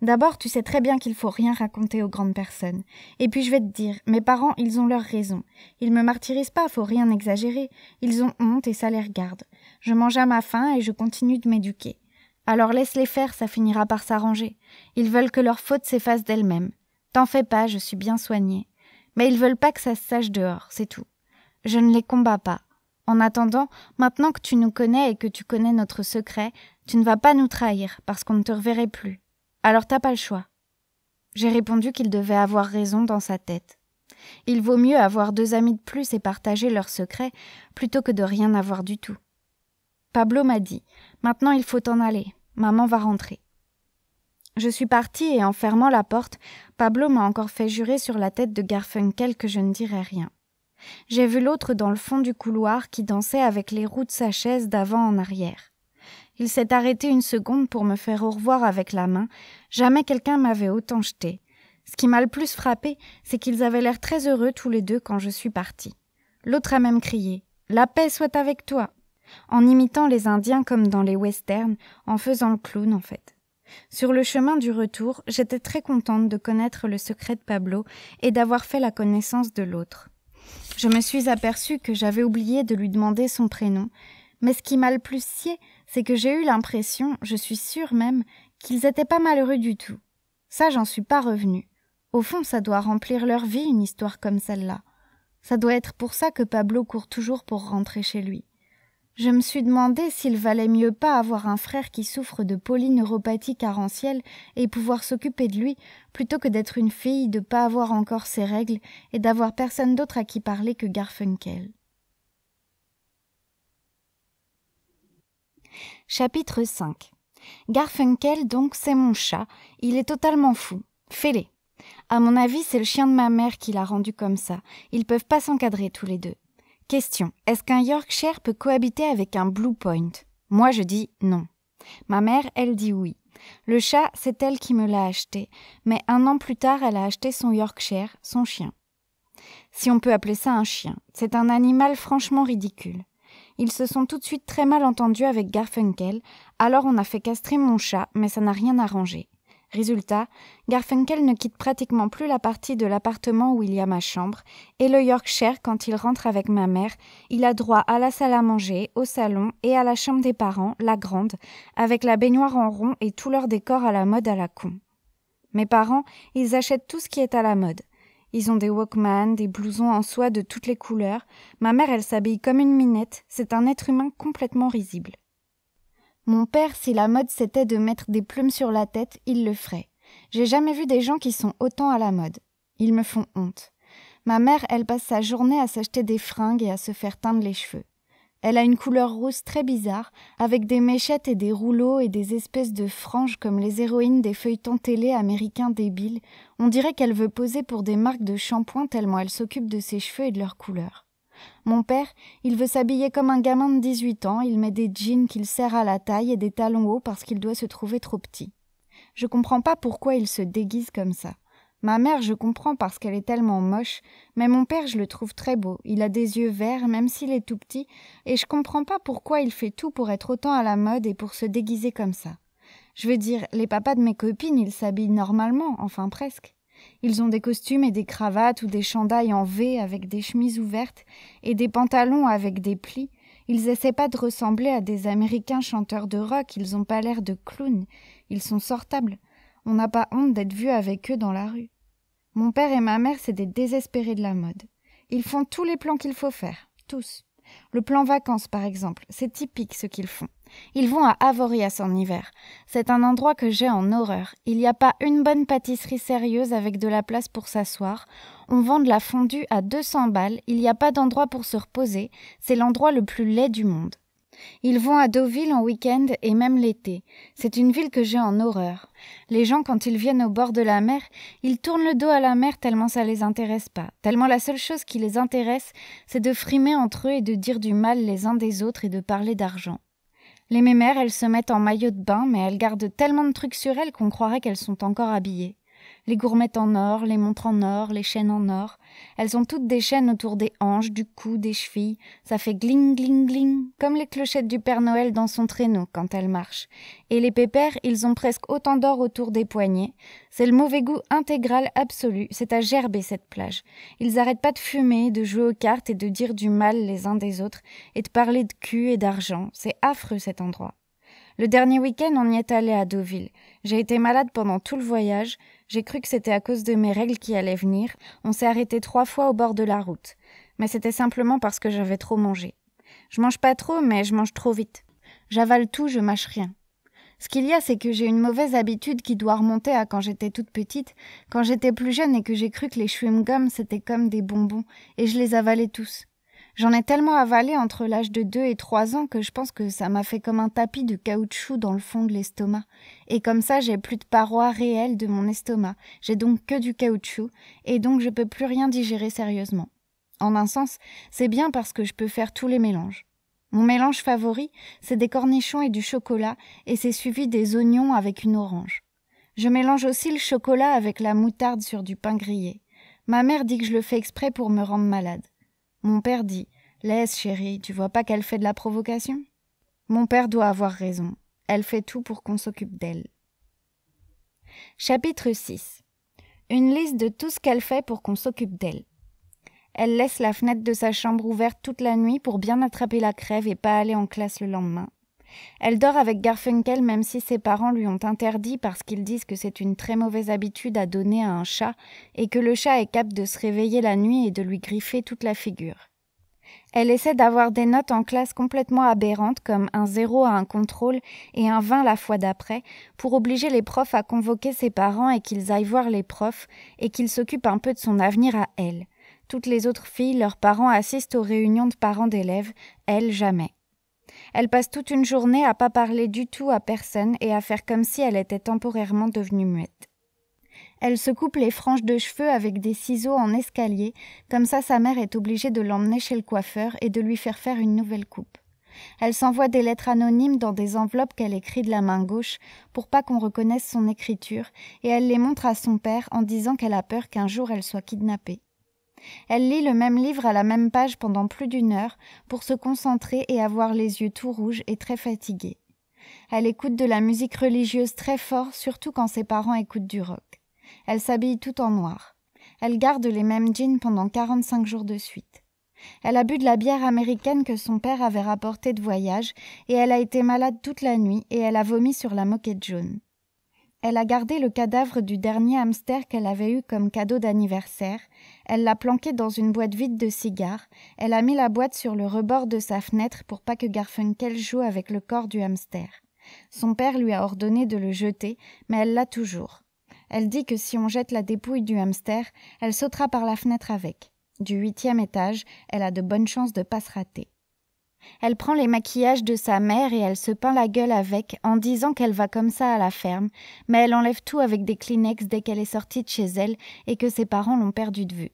D'abord, tu sais très bien qu'il faut rien raconter aux grandes personnes. Et puis je vais te dire, mes parents, ils ont leur raison. Ils me martyrisent pas, faut rien exagérer. Ils ont honte et ça les regarde. Je mange à ma faim et je continue de m'éduquer. Alors laisse-les faire, ça finira par s'arranger. Ils veulent que leur faute s'efface d'elles-mêmes. T'en fais pas, je suis bien soignée. Mais ils veulent pas que ça se sache dehors, c'est tout. Je ne les combats pas. En attendant, maintenant que tu nous connais et que tu connais notre secret, tu ne vas pas nous trahir, parce qu'on ne te reverrait plus. Alors t'as pas le choix. J'ai répondu qu'il devait avoir raison dans sa tête. Il vaut mieux avoir deux amis de plus et partager leurs secrets plutôt que de rien avoir du tout. Pablo m'a dit Maintenant il faut t'en aller, Maman va rentrer. Je suis partie et en fermant la porte, Pablo m'a encore fait jurer sur la tête de Garfunkel que je ne dirais rien. J'ai vu l'autre dans le fond du couloir qui dansait avec les roues de sa chaise d'avant en arrière. Il s'est arrêté une seconde pour me faire au revoir avec la main. Jamais quelqu'un m'avait autant jeté. Ce qui m'a le plus frappé, c'est qu'ils avaient l'air très heureux tous les deux quand je suis partie. L'autre a même crié. La paix soit avec toi en imitant les Indiens comme dans les westerns, en faisant le clown en fait. Sur le chemin du retour, j'étais très contente de connaître le secret de Pablo et d'avoir fait la connaissance de l'autre. Je me suis aperçue que j'avais oublié de lui demander son prénom, mais ce qui m'a le plus scié, c'est que j'ai eu l'impression, je suis sûre même, qu'ils étaient pas malheureux du tout. Ça, j'en suis pas revenue. Au fond, ça doit remplir leur vie, une histoire comme celle-là. Ça doit être pour ça que Pablo court toujours pour rentrer chez lui. Je me suis demandé s'il valait mieux pas avoir un frère qui souffre de polyneuropathie carentielle et pouvoir s'occuper de lui plutôt que d'être une fille, de pas avoir encore ses règles et d'avoir personne d'autre à qui parler que Garfunkel. Chapitre 5 Garfunkel, donc, c'est mon chat. Il est totalement fou. Fais-les. À mon avis, c'est le chien de ma mère qui l'a rendu comme ça. Ils peuvent pas s'encadrer tous les deux. Question. Est-ce qu'un Yorkshire peut cohabiter avec un Blue Point Moi, je dis non. Ma mère, elle dit oui. Le chat, c'est elle qui me l'a acheté, mais un an plus tard, elle a acheté son Yorkshire, son chien. Si on peut appeler ça un chien, c'est un animal franchement ridicule. Ils se sont tout de suite très mal entendus avec Garfunkel, alors on a fait castrer mon chat, mais ça n'a rien arrangé. Résultat, Garfunkel ne quitte pratiquement plus la partie de l'appartement où il y a ma chambre, et le Yorkshire, quand il rentre avec ma mère, il a droit à la salle à manger, au salon et à la chambre des parents, la grande, avec la baignoire en rond et tout leur décor à la mode à la con. Mes parents, ils achètent tout ce qui est à la mode. Ils ont des Walkman, des blousons en soie de toutes les couleurs. Ma mère, elle s'habille comme une minette. C'est un être humain complètement risible. Mon père, si la mode c'était de mettre des plumes sur la tête, il le ferait. J'ai jamais vu des gens qui sont autant à la mode. Ils me font honte. Ma mère, elle passe sa journée à s'acheter des fringues et à se faire teindre les cheveux. Elle a une couleur rousse très bizarre, avec des méchettes et des rouleaux et des espèces de franges comme les héroïnes des feuilletons télé américains débiles. On dirait qu'elle veut poser pour des marques de shampoing tellement elle s'occupe de ses cheveux et de leur couleur. Mon père, il veut s'habiller comme un gamin de 18 ans, il met des jeans qu'il serre à la taille et des talons hauts parce qu'il doit se trouver trop petit. Je comprends pas pourquoi il se déguise comme ça. Ma mère, je comprends parce qu'elle est tellement moche, mais mon père, je le trouve très beau. Il a des yeux verts, même s'il est tout petit, et je comprends pas pourquoi il fait tout pour être autant à la mode et pour se déguiser comme ça. Je veux dire, les papas de mes copines, ils s'habillent normalement, enfin presque. Ils ont des costumes et des cravates ou des chandails en V avec des chemises ouvertes et des pantalons avec des plis. Ils essaient pas de ressembler à des Américains chanteurs de rock, ils ont pas l'air de clowns, ils sont sortables. On n'a pas honte d'être vu avec eux dans la rue. Mon père et ma mère, c'est des désespérés de la mode. Ils font tous les plans qu'il faut faire, tous. Le plan vacances, par exemple, c'est typique ce qu'ils font. Ils vont à Avoriaz en hiver. C'est un endroit que j'ai en horreur. Il n'y a pas une bonne pâtisserie sérieuse avec de la place pour s'asseoir. On vend de la fondue à 200 balles. Il n'y a pas d'endroit pour se reposer. C'est l'endroit le plus laid du monde. Ils vont à Deauville en week-end et même l'été. C'est une ville que j'ai en horreur. Les gens, quand ils viennent au bord de la mer, ils tournent le dos à la mer tellement ça les intéresse pas, tellement la seule chose qui les intéresse, c'est de frimer entre eux et de dire du mal les uns des autres et de parler d'argent. Les mémères, elles se mettent en maillot de bain, mais elles gardent tellement de trucs sur elles qu'on croirait qu'elles sont encore habillées les gourmettes en or, les montres en or, les chaînes en or. Elles ont toutes des chaînes autour des hanches, du cou, des chevilles. Ça fait gling gling gling, comme les clochettes du Père Noël dans son traîneau quand elle marche. Et les pépères, ils ont presque autant d'or autour des poignets. C'est le mauvais goût intégral absolu, c'est à gerber cette plage. Ils arrêtent pas de fumer, de jouer aux cartes et de dire du mal les uns des autres, et de parler de cul et d'argent. C'est affreux cet endroit. Le dernier week-end, on y est allé à Deauville. J'ai été malade pendant tout le voyage. J'ai cru que c'était à cause de mes règles qui allaient venir. On s'est arrêté trois fois au bord de la route. Mais c'était simplement parce que j'avais trop mangé. Je mange pas trop, mais je mange trop vite. J'avale tout, je mâche rien. Ce qu'il y a, c'est que j'ai une mauvaise habitude qui doit remonter à quand j'étais toute petite, quand j'étais plus jeune et que j'ai cru que les chewing-gums c'était comme des bonbons, et je les avalais tous. J'en ai tellement avalé entre l'âge de 2 et 3 ans que je pense que ça m'a fait comme un tapis de caoutchouc dans le fond de l'estomac. Et comme ça, j'ai plus de parois réelle de mon estomac. J'ai donc que du caoutchouc, et donc je peux plus rien digérer sérieusement. En un sens, c'est bien parce que je peux faire tous les mélanges. Mon mélange favori, c'est des cornichons et du chocolat, et c'est suivi des oignons avec une orange. Je mélange aussi le chocolat avec la moutarde sur du pain grillé. Ma mère dit que je le fais exprès pour me rendre malade. Mon père dit Laisse, chérie, tu vois pas qu'elle fait de la provocation Mon père doit avoir raison. Elle fait tout pour qu'on s'occupe d'elle. Chapitre 6 Une liste de tout ce qu'elle fait pour qu'on s'occupe d'elle. Elle laisse la fenêtre de sa chambre ouverte toute la nuit pour bien attraper la crève et pas aller en classe le lendemain. Elle dort avec Garfunkel même si ses parents lui ont interdit parce qu'ils disent que c'est une très mauvaise habitude à donner à un chat et que le chat est capable de se réveiller la nuit et de lui griffer toute la figure. Elle essaie d'avoir des notes en classe complètement aberrantes comme un zéro à un contrôle et un 20 la fois d'après pour obliger les profs à convoquer ses parents et qu'ils aillent voir les profs et qu'ils s'occupent un peu de son avenir à elle. Toutes les autres filles, leurs parents assistent aux réunions de parents d'élèves, elle jamais. Elle passe toute une journée à pas parler du tout à personne et à faire comme si elle était temporairement devenue muette. Elle se coupe les franges de cheveux avec des ciseaux en escalier, comme ça sa mère est obligée de l'emmener chez le coiffeur et de lui faire faire une nouvelle coupe. Elle s'envoie des lettres anonymes dans des enveloppes qu'elle écrit de la main gauche pour pas qu'on reconnaisse son écriture, et elle les montre à son père en disant qu'elle a peur qu'un jour elle soit kidnappée. Elle lit le même livre à la même page pendant plus d'une heure pour se concentrer et avoir les yeux tout rouges et très fatigués. Elle écoute de la musique religieuse très fort, surtout quand ses parents écoutent du rock. Elle s'habille tout en noir. Elle garde les mêmes jeans pendant quarante-cinq jours de suite. Elle a bu de la bière américaine que son père avait rapportée de voyage et elle a été malade toute la nuit et elle a vomi sur la moquette jaune. Elle a gardé le cadavre du dernier hamster qu'elle avait eu comme cadeau d'anniversaire elle l'a planqué dans une boîte vide de cigares. Elle a mis la boîte sur le rebord de sa fenêtre pour pas que Garfunkel joue avec le corps du hamster. Son père lui a ordonné de le jeter, mais elle l'a toujours. Elle dit que si on jette la dépouille du hamster, elle sautera par la fenêtre avec. Du huitième étage, elle a de bonnes chances de pas se rater. Elle prend les maquillages de sa mère et elle se peint la gueule avec en disant qu'elle va comme ça à la ferme, mais elle enlève tout avec des Kleenex dès qu'elle est sortie de chez elle et que ses parents l'ont perdu de vue.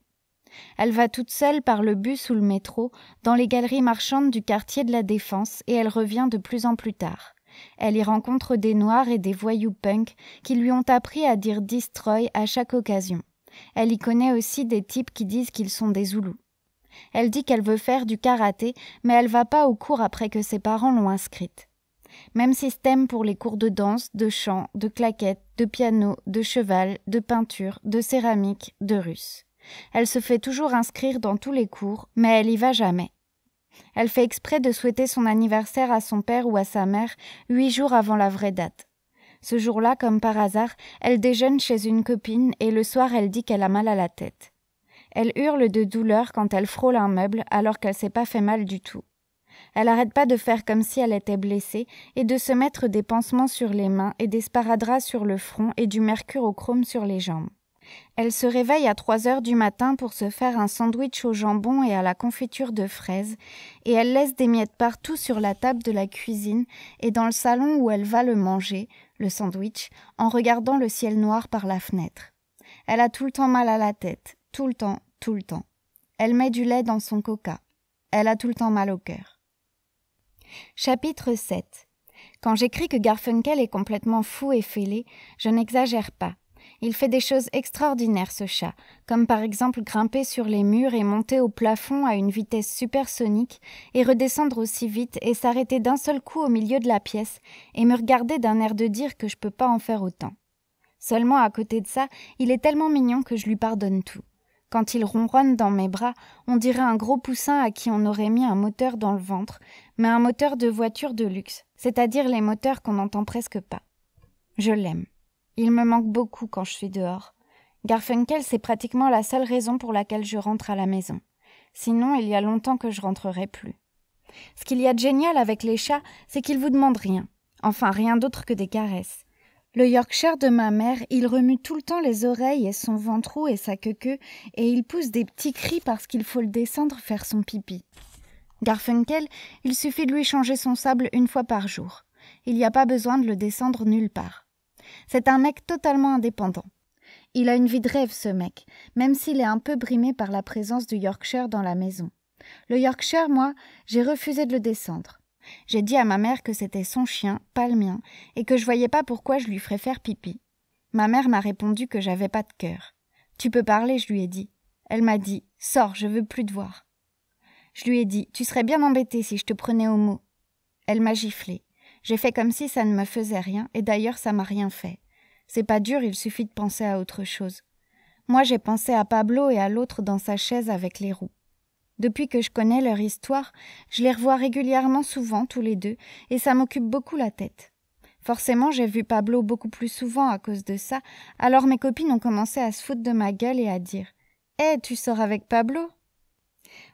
Elle va toute seule par le bus ou le métro, dans les galeries marchandes du quartier de la Défense, et elle revient de plus en plus tard. Elle y rencontre des Noirs et des voyous punks qui lui ont appris à dire destroy à chaque occasion. Elle y connaît aussi des types qui disent qu'ils sont des Zoulous. Elle dit qu'elle veut faire du karaté, mais elle va pas au cours après que ses parents l'ont inscrite. Même système pour les cours de danse, de chant, de claquettes, de piano, de cheval, de peinture, de céramique, de russe. Elle se fait toujours inscrire dans tous les cours, mais elle y va jamais. Elle fait exprès de souhaiter son anniversaire à son père ou à sa mère huit jours avant la vraie date. Ce jour-là, comme par hasard, elle déjeune chez une copine et le soir elle dit qu'elle a mal à la tête. Elle hurle de douleur quand elle frôle un meuble alors qu'elle s'est pas fait mal du tout. Elle n'arrête pas de faire comme si elle était blessée et de se mettre des pansements sur les mains et des sparadraps sur le front et du mercure au chrome sur les jambes elle se réveille à trois heures du matin pour se faire un sandwich au jambon et à la confiture de fraises, et elle laisse des miettes partout sur la table de la cuisine et dans le salon où elle va le manger, le sandwich, en regardant le ciel noir par la fenêtre. Elle a tout le temps mal à la tête, tout le temps, tout le temps. Elle met du lait dans son coca. Elle a tout le temps mal au cœur. Chapitre 7 Quand j'écris que Garfunkel est complètement fou et fêlé, je n'exagère pas. Il fait des choses extraordinaires, ce chat, comme par exemple grimper sur les murs et monter au plafond à une vitesse supersonique, et redescendre aussi vite et s'arrêter d'un seul coup au milieu de la pièce, et me regarder d'un air de dire que je peux pas en faire autant. Seulement à côté de ça, il est tellement mignon que je lui pardonne tout. Quand il ronronne dans mes bras, on dirait un gros poussin à qui on aurait mis un moteur dans le ventre, mais un moteur de voiture de luxe, c'est-à-dire les moteurs qu'on n'entend presque pas. Je l'aime. Il me manque beaucoup quand je suis dehors. Garfunkel, c'est pratiquement la seule raison pour laquelle je rentre à la maison. Sinon, il y a longtemps que je rentrerai plus. Ce qu'il y a de génial avec les chats, c'est qu'ils vous demandent rien. Enfin, rien d'autre que des caresses. Le Yorkshire de ma mère, il remue tout le temps les oreilles et son ventrou et sa queue et il pousse des petits cris parce qu'il faut le descendre faire son pipi. Garfunkel, il suffit de lui changer son sable une fois par jour. Il n'y a pas besoin de le descendre nulle part. C'est un mec totalement indépendant. Il a une vie de rêve, ce mec, même s'il est un peu brimé par la présence du Yorkshire dans la maison. Le Yorkshire, moi, j'ai refusé de le descendre. J'ai dit à ma mère que c'était son chien, pas le mien, et que je voyais pas pourquoi je lui ferais faire pipi. Ma mère m'a répondu que j'avais pas de cœur. Tu peux parler, je lui ai dit. Elle m'a dit Sors, je veux plus te voir. Je lui ai dit Tu serais bien embêtée si je te prenais au mot. Elle m'a giflé. J'ai fait comme si ça ne me faisait rien, et d'ailleurs ça m'a rien fait. C'est pas dur, il suffit de penser à autre chose. Moi j'ai pensé à Pablo et à l'autre dans sa chaise avec les roues. Depuis que je connais leur histoire, je les revois régulièrement souvent tous les deux, et ça m'occupe beaucoup la tête. Forcément j'ai vu Pablo beaucoup plus souvent à cause de ça, alors mes copines ont commencé à se foutre de ma gueule et à dire. Eh, tu sors avec Pablo?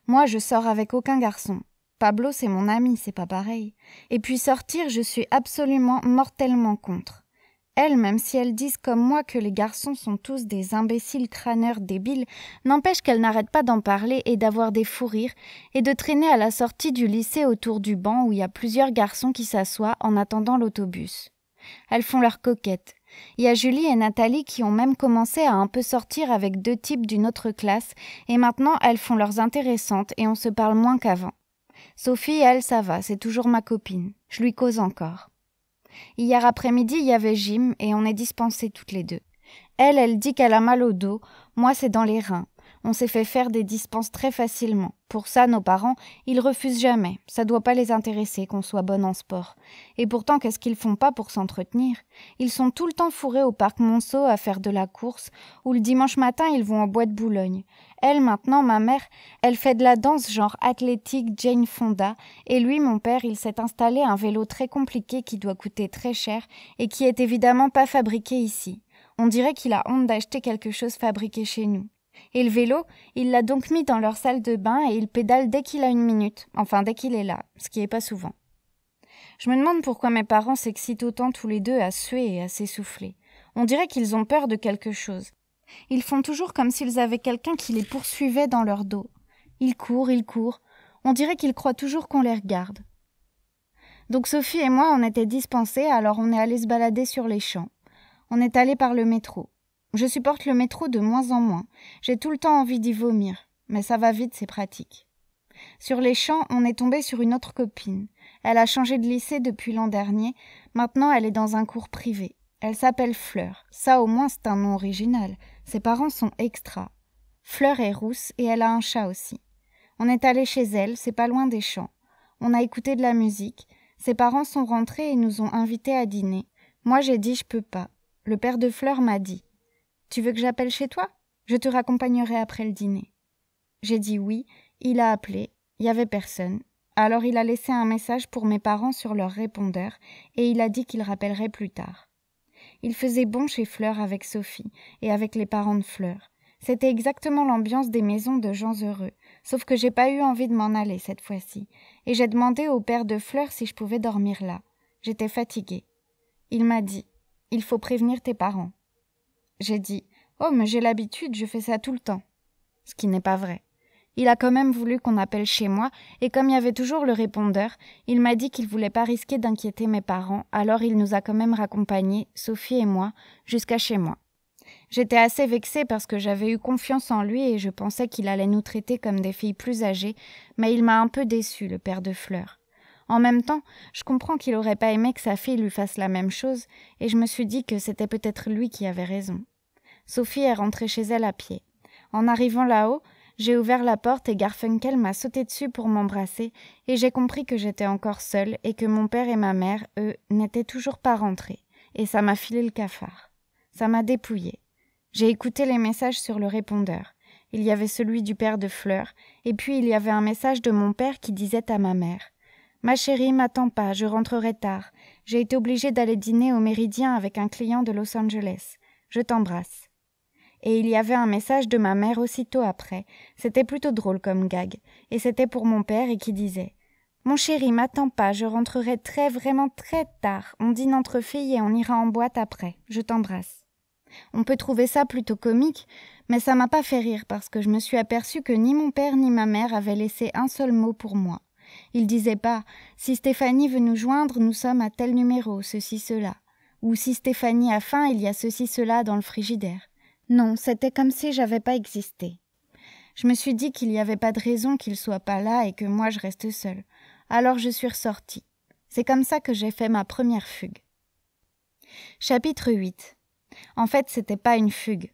Moi je sors avec aucun garçon, Pablo, c'est mon ami, c'est pas pareil. Et puis sortir, je suis absolument mortellement contre. Elles, même si elles disent comme moi que les garçons sont tous des imbéciles crâneurs débiles, n'empêche qu'elles n'arrêtent pas d'en parler et d'avoir des fous rires, et de traîner à la sortie du lycée autour du banc où il y a plusieurs garçons qui s'assoient en attendant l'autobus. Elles font leurs coquettes. Il y a Julie et Nathalie qui ont même commencé à un peu sortir avec deux types d'une autre classe, et maintenant elles font leurs intéressantes et on se parle moins qu'avant. Sophie, elle, ça va, c'est toujours ma copine. Je lui cause encore. Hier après-midi, il y avait Jim et on est dispensées toutes les deux. Elle, elle dit qu'elle a mal au dos, moi c'est dans les reins. On s'est fait faire des dispenses très facilement. Pour ça, nos parents, ils refusent jamais. Ça doit pas les intéresser qu'on soit bon en sport. Et pourtant, qu'est-ce qu'ils font pas pour s'entretenir Ils sont tout le temps fourrés au parc Monceau à faire de la course, ou le dimanche matin, ils vont en bois de Boulogne. Elle, maintenant, ma mère, elle fait de la danse genre athlétique Jane Fonda, et lui, mon père, il s'est installé un vélo très compliqué qui doit coûter très cher et qui est évidemment pas fabriqué ici. On dirait qu'il a honte d'acheter quelque chose fabriqué chez nous. Et le vélo, il l'a donc mis dans leur salle de bain et il pédale dès qu'il a une minute, enfin dès qu'il est là, ce qui n'est pas souvent. Je me demande pourquoi mes parents s'excitent autant tous les deux à suer et à s'essouffler. On dirait qu'ils ont peur de quelque chose. Ils font toujours comme s'ils avaient quelqu'un qui les poursuivait dans leur dos. Ils courent, ils courent. On dirait qu'ils croient toujours qu'on les regarde. Donc Sophie et moi, on était dispensés, alors on est allés se balader sur les champs. On est allés par le métro. Je supporte le métro de moins en moins. J'ai tout le temps envie d'y vomir. Mais ça va vite, c'est pratique. Sur les champs, on est tombé sur une autre copine. Elle a changé de lycée depuis l'an dernier. Maintenant, elle est dans un cours privé. Elle s'appelle Fleur. Ça, au moins, c'est un nom original. Ses parents sont extra. Fleur est rousse et elle a un chat aussi. On est allé chez elle, c'est pas loin des champs. On a écouté de la musique. Ses parents sont rentrés et nous ont invités à dîner. Moi, j'ai dit je peux pas. Le père de Fleur m'a dit tu veux que j'appelle chez toi Je te raccompagnerai après le dîner. J'ai dit oui, il a appelé, il n'y avait personne. Alors il a laissé un message pour mes parents sur leur répondeur et il a dit qu'il rappellerait plus tard. Il faisait bon chez Fleur avec Sophie et avec les parents de Fleur. C'était exactement l'ambiance des maisons de gens heureux, sauf que j'ai pas eu envie de m'en aller cette fois-ci, et j'ai demandé au père de Fleur si je pouvais dormir là. J'étais fatiguée. Il m'a dit Il faut prévenir tes parents. J'ai dit Oh, mais j'ai l'habitude, je fais ça tout le temps. Ce qui n'est pas vrai. Il a quand même voulu qu'on appelle chez moi, et comme il y avait toujours le répondeur, il m'a dit qu'il voulait pas risquer d'inquiéter mes parents, alors il nous a quand même raccompagnés, Sophie et moi, jusqu'à chez moi. J'étais assez vexée parce que j'avais eu confiance en lui et je pensais qu'il allait nous traiter comme des filles plus âgées, mais il m'a un peu déçu, le père de Fleur. En même temps, je comprends qu'il aurait pas aimé que sa fille lui fasse la même chose, et je me suis dit que c'était peut-être lui qui avait raison. Sophie est rentrée chez elle à pied. En arrivant là-haut, j'ai ouvert la porte et Garfunkel m'a sauté dessus pour m'embrasser, et j'ai compris que j'étais encore seule et que mon père et ma mère, eux, n'étaient toujours pas rentrés, et ça m'a filé le cafard. Ça m'a dépouillée. J'ai écouté les messages sur le répondeur. Il y avait celui du père de Fleur, et puis il y avait un message de mon père qui disait à ma mère Ma chérie, m'attends pas, je rentrerai tard. J'ai été obligée d'aller dîner au Méridien avec un client de Los Angeles. Je t'embrasse et il y avait un message de ma mère aussitôt après. C'était plutôt drôle comme gag, et c'était pour mon père et qui disait Mon chéri, m'attends pas, je rentrerai très vraiment très tard. On dîne entre filles et on ira en boîte après. Je t'embrasse. On peut trouver ça plutôt comique, mais ça m'a pas fait rire parce que je me suis aperçue que ni mon père ni ma mère avaient laissé un seul mot pour moi. Ils disaient pas Si Stéphanie veut nous joindre, nous sommes à tel numéro, ceci, cela. Ou si Stéphanie a faim, il y a ceci, cela dans le frigidaire. Non, c'était comme si j'avais pas existé. Je me suis dit qu'il n'y avait pas de raison qu'il soit pas là et que moi je reste seule. Alors je suis ressortie. C'est comme ça que j'ai fait ma première fugue. Chapitre 8. En fait, c'était pas une fugue.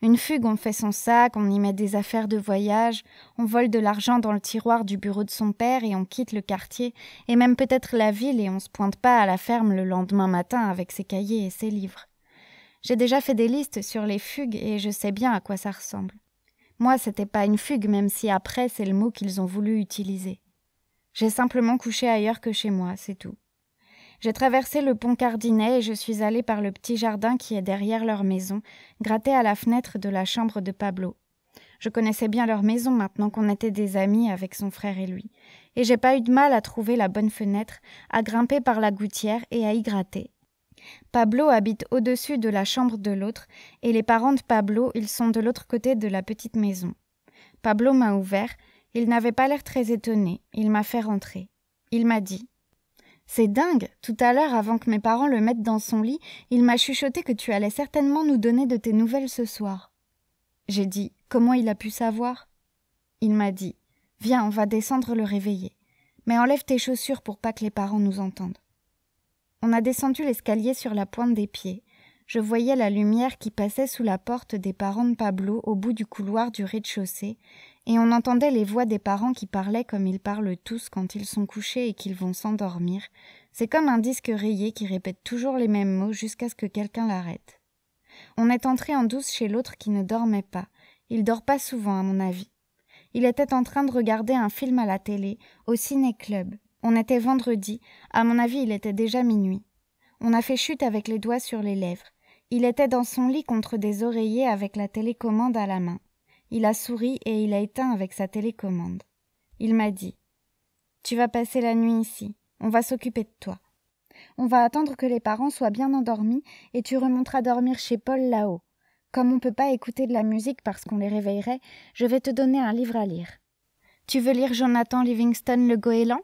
Une fugue, on fait son sac, on y met des affaires de voyage, on vole de l'argent dans le tiroir du bureau de son père et on quitte le quartier et même peut-être la ville et on se pointe pas à la ferme le lendemain matin avec ses cahiers et ses livres. J'ai déjà fait des listes sur les fugues et je sais bien à quoi ça ressemble. Moi, c'était pas une fugue, même si après, c'est le mot qu'ils ont voulu utiliser. J'ai simplement couché ailleurs que chez moi, c'est tout. J'ai traversé le pont Cardinet et je suis allée par le petit jardin qui est derrière leur maison, gratté à la fenêtre de la chambre de Pablo. Je connaissais bien leur maison maintenant qu'on était des amis avec son frère et lui, et j'ai pas eu de mal à trouver la bonne fenêtre, à grimper par la gouttière et à y gratter. Pablo habite au-dessus de la chambre de l'autre, et les parents de Pablo, ils sont de l'autre côté de la petite maison. Pablo m'a ouvert, il n'avait pas l'air très étonné, il m'a fait rentrer. Il m'a dit C'est dingue, tout à l'heure, avant que mes parents le mettent dans son lit, il m'a chuchoté que tu allais certainement nous donner de tes nouvelles ce soir. J'ai dit Comment il a pu savoir Il m'a dit Viens, on va descendre le réveiller. Mais enlève tes chaussures pour pas que les parents nous entendent. On a descendu l'escalier sur la pointe des pieds. Je voyais la lumière qui passait sous la porte des parents de Pablo au bout du couloir du rez-de-chaussée, et on entendait les voix des parents qui parlaient comme ils parlent tous quand ils sont couchés et qu'ils vont s'endormir. C'est comme un disque rayé qui répète toujours les mêmes mots jusqu'à ce que quelqu'un l'arrête. On est entré en douce chez l'autre qui ne dormait pas. Il dort pas souvent, à mon avis. Il était en train de regarder un film à la télé, au ciné-club. On était vendredi, à mon avis il était déjà minuit. On a fait chute avec les doigts sur les lèvres. Il était dans son lit contre des oreillers avec la télécommande à la main. Il a souri et il a éteint avec sa télécommande. Il m'a dit Tu vas passer la nuit ici, on va s'occuper de toi. On va attendre que les parents soient bien endormis et tu remonteras dormir chez Paul là-haut. Comme on ne peut pas écouter de la musique parce qu'on les réveillerait, je vais te donner un livre à lire. Tu veux lire Jonathan Livingston le goéland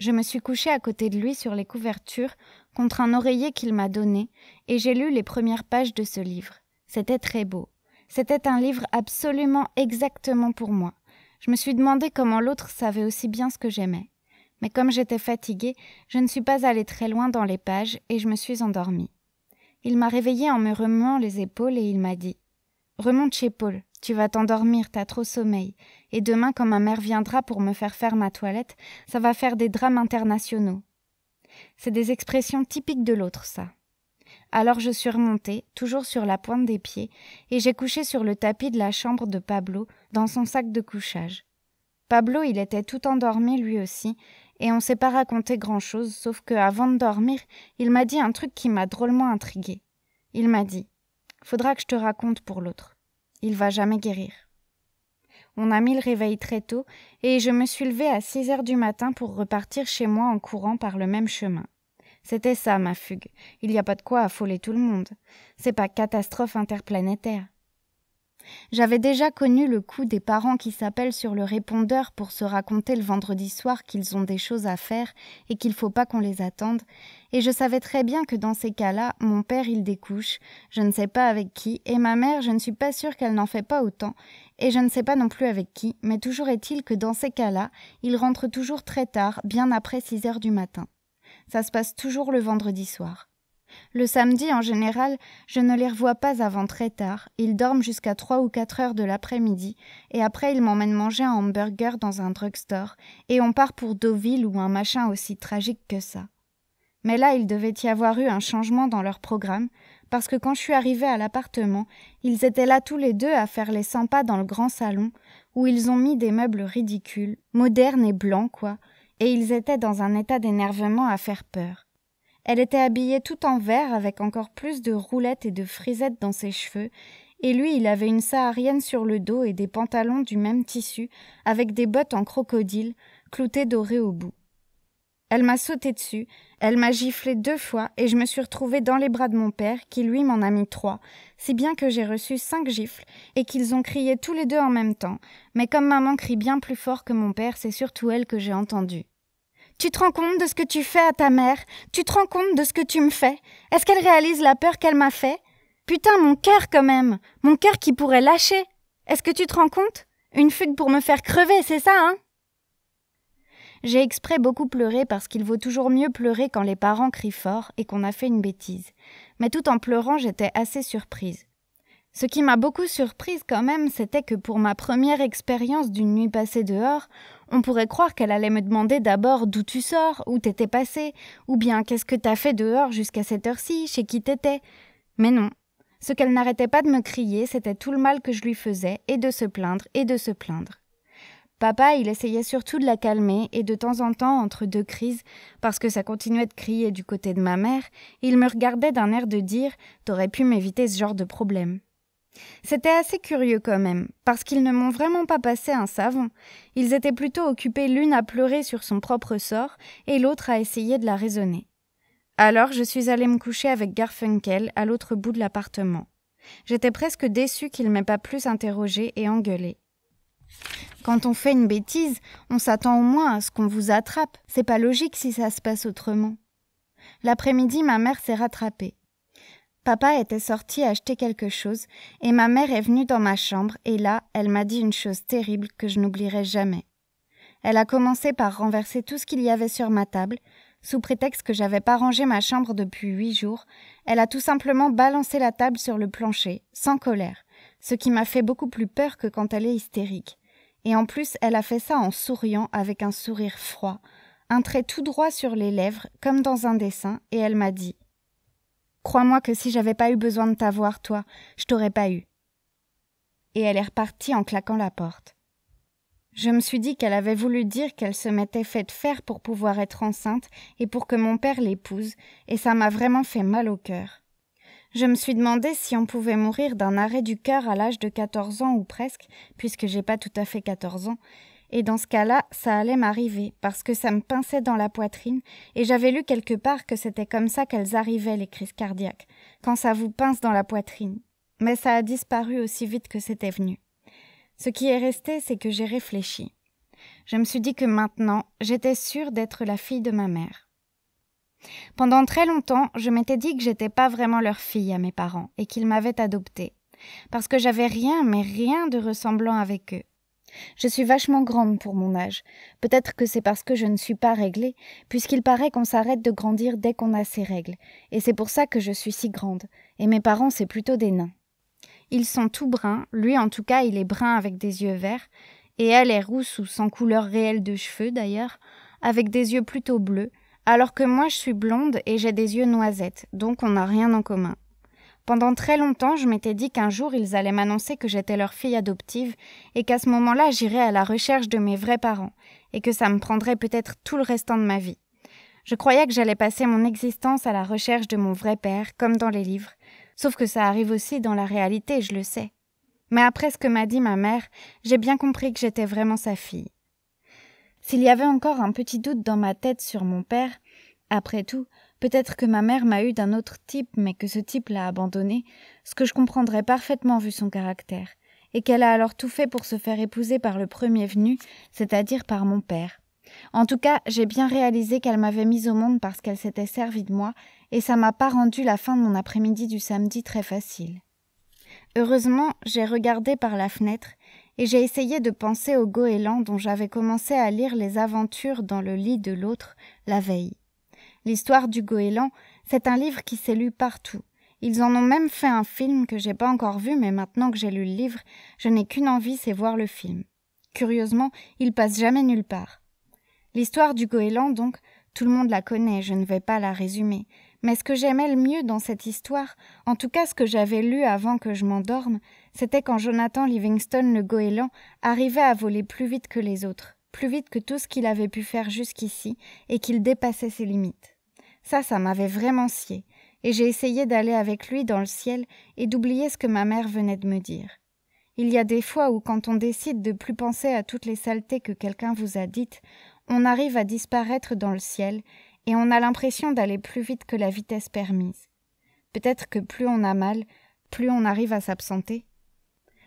je me suis couchée à côté de lui sur les couvertures, contre un oreiller qu'il m'a donné, et j'ai lu les premières pages de ce livre. C'était très beau. C'était un livre absolument exactement pour moi. Je me suis demandé comment l'autre savait aussi bien ce que j'aimais. Mais comme j'étais fatiguée, je ne suis pas allée très loin dans les pages et je me suis endormie. Il m'a réveillée en me remuant les épaules et il m'a dit Remonte chez Paul, tu vas t'endormir, t'as trop sommeil. Et demain, quand ma mère viendra pour me faire faire ma toilette, ça va faire des drames internationaux. C'est des expressions typiques de l'autre, ça. Alors je suis remontée, toujours sur la pointe des pieds, et j'ai couché sur le tapis de la chambre de Pablo, dans son sac de couchage. Pablo, il était tout endormi lui aussi, et on s'est pas raconté grand-chose, sauf que avant de dormir, il m'a dit un truc qui m'a drôlement intriguée. Il m'a dit Faudra que je te raconte pour l'autre il va jamais guérir. On a mis le réveil très tôt et je me suis levée à 6 heures du matin pour repartir chez moi en courant par le même chemin. C'était ça ma fugue. Il n'y a pas de quoi affoler tout le monde. C'est pas catastrophe interplanétaire. J'avais déjà connu le coup des parents qui s'appellent sur le répondeur pour se raconter le vendredi soir qu'ils ont des choses à faire et qu'il faut pas qu'on les attende, et je savais très bien que dans ces cas-là, mon père il découche, je ne sais pas avec qui, et ma mère, je ne suis pas sûre qu'elle n'en fait pas autant, et je ne sais pas non plus avec qui, mais toujours est-il que dans ces cas-là, il rentre toujours très tard, bien après 6 heures du matin. Ça se passe toujours le vendredi soir. Le samedi, en général, je ne les revois pas avant très tard. Ils dorment jusqu'à 3 ou 4 heures de l'après-midi, et après, ils m'emmènent manger un hamburger dans un drugstore, et on part pour Deauville ou un machin aussi tragique que ça. Mais là, il devait y avoir eu un changement dans leur programme, parce que quand je suis arrivée à l'appartement, ils étaient là tous les deux à faire les 100 pas dans le grand salon, où ils ont mis des meubles ridicules, modernes et blancs, quoi, et ils étaient dans un état d'énervement à faire peur. Elle était habillée tout en vert avec encore plus de roulettes et de frisettes dans ses cheveux, et lui il avait une saharienne sur le dos et des pantalons du même tissu, avec des bottes en crocodile, cloutées dorées au bout. Elle m'a sauté dessus, elle m'a giflé deux fois, et je me suis retrouvée dans les bras de mon père, qui lui m'en a mis trois, si bien que j'ai reçu cinq gifles, et qu'ils ont crié tous les deux en même temps mais comme maman crie bien plus fort que mon père, c'est surtout elle que j'ai entendue. Tu te rends compte de ce que tu fais à ta mère Tu te rends compte de ce que tu me fais Est-ce qu'elle réalise la peur qu'elle m'a fait Putain, mon cœur quand même Mon cœur qui pourrait lâcher Est-ce que tu te rends compte Une fugue pour me faire crever, c'est ça, hein j'ai exprès beaucoup pleuré parce qu'il vaut toujours mieux pleurer quand les parents crient fort et qu'on a fait une bêtise. Mais tout en pleurant, j'étais assez surprise. Ce qui m'a beaucoup surprise quand même, c'était que pour ma première expérience d'une nuit passée dehors, on pourrait croire qu'elle allait me demander d'abord d'où tu sors, où t'étais passé, ou bien qu'est-ce que t'as fait dehors jusqu'à cette heure-ci, chez qui t'étais. Mais non. Ce qu'elle n'arrêtait pas de me crier, c'était tout le mal que je lui faisais, et de se plaindre, et de se plaindre. Papa, il essayait surtout de la calmer, et de temps en temps, entre deux crises, parce que ça continuait de crier du côté de ma mère, il me regardait d'un air de dire T'aurais pu m'éviter ce genre de problème. C'était assez curieux quand même, parce qu'ils ne m'ont vraiment pas passé un savon. Ils étaient plutôt occupés l'une à pleurer sur son propre sort et l'autre à essayer de la raisonner. Alors je suis allée me coucher avec Garfunkel à l'autre bout de l'appartement. J'étais presque déçue qu'il m'ait pas plus interrogée et engueulée. Quand on fait une bêtise, on s'attend au moins à ce qu'on vous attrape. C'est pas logique si ça se passe autrement. L'après-midi, ma mère s'est rattrapée. Papa était sorti acheter quelque chose, et ma mère est venue dans ma chambre, et là, elle m'a dit une chose terrible que je n'oublierai jamais. Elle a commencé par renverser tout ce qu'il y avait sur ma table, sous prétexte que j'avais pas rangé ma chambre depuis huit jours, elle a tout simplement balancé la table sur le plancher, sans colère, ce qui m'a fait beaucoup plus peur que quand elle est hystérique. Et en plus, elle a fait ça en souriant avec un sourire froid, un trait tout droit sur les lèvres, comme dans un dessin, et elle m'a dit Crois-moi que si j'avais pas eu besoin de t'avoir, toi, je t'aurais pas eu. Et elle est repartie en claquant la porte. Je me suis dit qu'elle avait voulu dire qu'elle se m'était faite faire pour pouvoir être enceinte et pour que mon père l'épouse, et ça m'a vraiment fait mal au cœur. Je me suis demandé si on pouvait mourir d'un arrêt du cœur à l'âge de quatorze ans ou presque, puisque j'ai pas tout à fait quatorze ans, et dans ce cas-là, ça allait m'arriver, parce que ça me pinçait dans la poitrine, et j'avais lu quelque part que c'était comme ça qu'elles arrivaient, les crises cardiaques, quand ça vous pince dans la poitrine. Mais ça a disparu aussi vite que c'était venu. Ce qui est resté, c'est que j'ai réfléchi. Je me suis dit que maintenant, j'étais sûre d'être la fille de ma mère. Pendant très longtemps, je m'étais dit que j'étais pas vraiment leur fille à mes parents et qu'ils m'avaient adoptée, parce que j'avais rien, mais rien de ressemblant avec eux. Je suis vachement grande pour mon âge. Peut-être que c'est parce que je ne suis pas réglée, puisqu'il paraît qu'on s'arrête de grandir dès qu'on a ses règles, et c'est pour ça que je suis si grande, et mes parents c'est plutôt des nains. Ils sont tout bruns, lui en tout cas il est brun avec des yeux verts, et elle est rousse ou sans couleur réelle de cheveux d'ailleurs, avec des yeux plutôt bleus, alors que moi je suis blonde et j'ai des yeux noisettes, donc on n'a rien en commun. Pendant très longtemps, je m'étais dit qu'un jour ils allaient m'annoncer que j'étais leur fille adoptive et qu'à ce moment-là, j'irais à la recherche de mes vrais parents et que ça me prendrait peut-être tout le restant de ma vie. Je croyais que j'allais passer mon existence à la recherche de mon vrai père, comme dans les livres, sauf que ça arrive aussi dans la réalité, je le sais. Mais après ce que m'a dit ma mère, j'ai bien compris que j'étais vraiment sa fille. S'il y avait encore un petit doute dans ma tête sur mon père, après tout, Peut-être que ma mère m'a eu d'un autre type, mais que ce type l'a abandonnée, ce que je comprendrais parfaitement vu son caractère, et qu'elle a alors tout fait pour se faire épouser par le premier venu, c'est-à-dire par mon père. En tout cas, j'ai bien réalisé qu'elle m'avait mise au monde parce qu'elle s'était servie de moi, et ça m'a pas rendu la fin de mon après-midi du samedi très facile. Heureusement, j'ai regardé par la fenêtre, et j'ai essayé de penser au goéland dont j'avais commencé à lire les aventures dans le lit de l'autre la veille. L'histoire du goéland, c'est un livre qui s'est lu partout. Ils en ont même fait un film que j'ai pas encore vu, mais maintenant que j'ai lu le livre, je n'ai qu'une envie, c'est voir le film. Curieusement, il passe jamais nulle part. L'histoire du goéland, donc, tout le monde la connaît, je ne vais pas la résumer. Mais ce que j'aimais le mieux dans cette histoire, en tout cas ce que j'avais lu avant que je m'endorme, c'était quand Jonathan Livingston le goéland arrivait à voler plus vite que les autres plus vite que tout ce qu'il avait pu faire jusqu'ici, et qu'il dépassait ses limites. Ça, ça m'avait vraiment scié, et j'ai essayé d'aller avec lui dans le ciel et d'oublier ce que ma mère venait de me dire. Il y a des fois où, quand on décide de plus penser à toutes les saletés que quelqu'un vous a dites, on arrive à disparaître dans le ciel, et on a l'impression d'aller plus vite que la vitesse permise. Peut-être que plus on a mal, plus on arrive à s'absenter.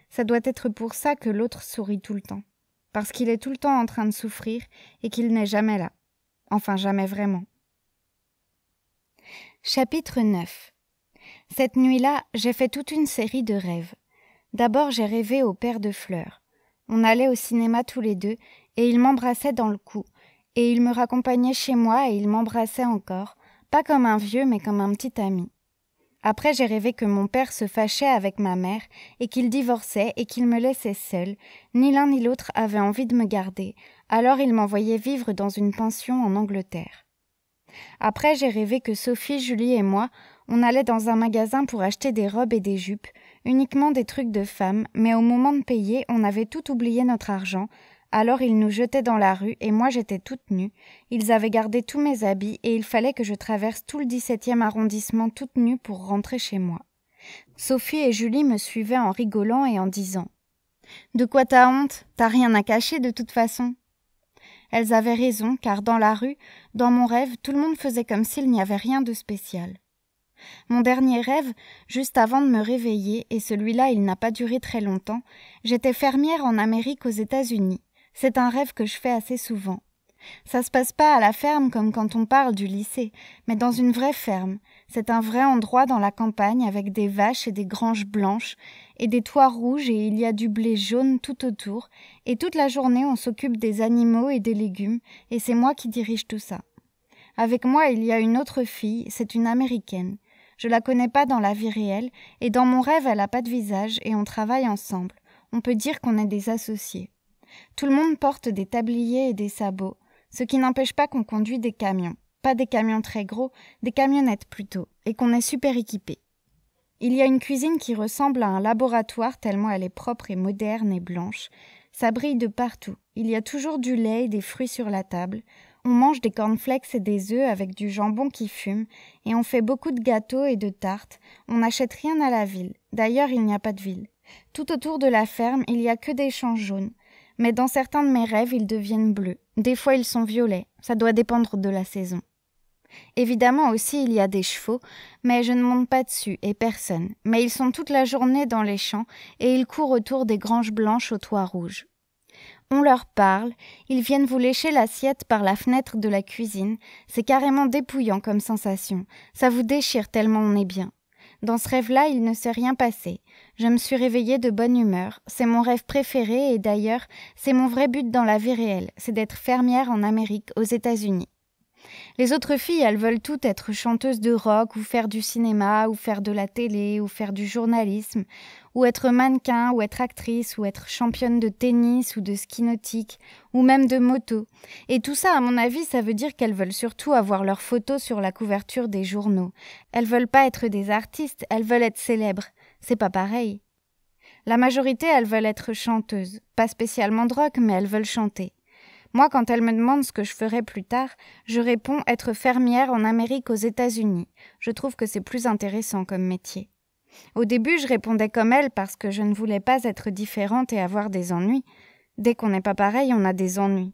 Ça doit être pour ça que l'autre sourit tout le temps parce qu'il est tout le temps en train de souffrir et qu'il n'est jamais là. Enfin, jamais vraiment. Chapitre 9 Cette nuit-là, j'ai fait toute une série de rêves. D'abord, j'ai rêvé au père de fleurs. On allait au cinéma tous les deux, et il m'embrassait dans le cou, et il me raccompagnait chez moi et il m'embrassait encore, pas comme un vieux, mais comme un petit ami. Après, j'ai rêvé que mon père se fâchait avec ma mère et qu'il divorçait et qu'il me laissait seule. Ni l'un ni l'autre avait envie de me garder. Alors il m'envoyait vivre dans une pension en Angleterre. Après, j'ai rêvé que Sophie, Julie et moi, on allait dans un magasin pour acheter des robes et des jupes, uniquement des trucs de femmes, mais au moment de payer, on avait tout oublié notre argent, alors ils nous jetaient dans la rue, et moi j'étais toute nue. Ils avaient gardé tous mes habits, et il fallait que je traverse tout le 17e arrondissement toute nue pour rentrer chez moi. Sophie et Julie me suivaient en rigolant et en disant De quoi t'as honte T'as rien à cacher de toute façon. Elles avaient raison, car dans la rue, dans mon rêve, tout le monde faisait comme s'il n'y avait rien de spécial. Mon dernier rêve, juste avant de me réveiller, et celui-là il n'a pas duré très longtemps, j'étais fermière en Amérique aux États-Unis. C'est un rêve que je fais assez souvent. Ça se passe pas à la ferme comme quand on parle du lycée, mais dans une vraie ferme. C'est un vrai endroit dans la campagne avec des vaches et des granges blanches et des toits rouges et il y a du blé jaune tout autour et toute la journée on s'occupe des animaux et des légumes et c'est moi qui dirige tout ça. Avec moi il y a une autre fille, c'est une américaine. Je la connais pas dans la vie réelle et dans mon rêve elle a pas de visage et on travaille ensemble. On peut dire qu'on est des associés. Tout le monde porte des tabliers et des sabots, ce qui n'empêche pas qu'on conduit des camions, pas des camions très gros, des camionnettes plutôt, et qu'on est super équipé. Il y a une cuisine qui ressemble à un laboratoire tellement elle est propre et moderne et blanche. Ça brille de partout. Il y a toujours du lait et des fruits sur la table. On mange des cornflakes et des œufs avec du jambon qui fume, et on fait beaucoup de gâteaux et de tartes. On n'achète rien à la ville. D'ailleurs, il n'y a pas de ville. Tout autour de la ferme, il n'y a que des champs jaunes mais dans certains de mes rêves, ils deviennent bleus. Des fois, ils sont violets. Ça doit dépendre de la saison. Évidemment aussi, il y a des chevaux, mais je ne monte pas dessus et personne. Mais ils sont toute la journée dans les champs et ils courent autour des granges blanches aux toits rouges. On leur parle, ils viennent vous lécher l'assiette par la fenêtre de la cuisine. C'est carrément dépouillant comme sensation. Ça vous déchire tellement on est bien. Dans ce rêve-là, il ne s'est rien passé. Je me suis réveillée de bonne humeur. C'est mon rêve préféré et d'ailleurs, c'est mon vrai but dans la vie réelle, c'est d'être fermière en Amérique, aux États-Unis. Les autres filles, elles veulent toutes être chanteuses de rock ou faire du cinéma ou faire de la télé ou faire du journalisme ou être mannequin, ou être actrice, ou être championne de tennis ou de ski nautique, ou même de moto. Et tout ça, à mon avis, ça veut dire qu'elles veulent surtout avoir leurs photos sur la couverture des journaux. Elles veulent pas être des artistes, elles veulent être célèbres. C'est pas pareil. La majorité, elles veulent être chanteuses. Pas spécialement de rock, mais elles veulent chanter. Moi, quand elles me demandent ce que je ferai plus tard, je réponds être fermière en Amérique aux États-Unis. Je trouve que c'est plus intéressant comme métier. Au début, je répondais comme elle parce que je ne voulais pas être différente et avoir des ennuis. Dès qu'on n'est pas pareil, on a des ennuis.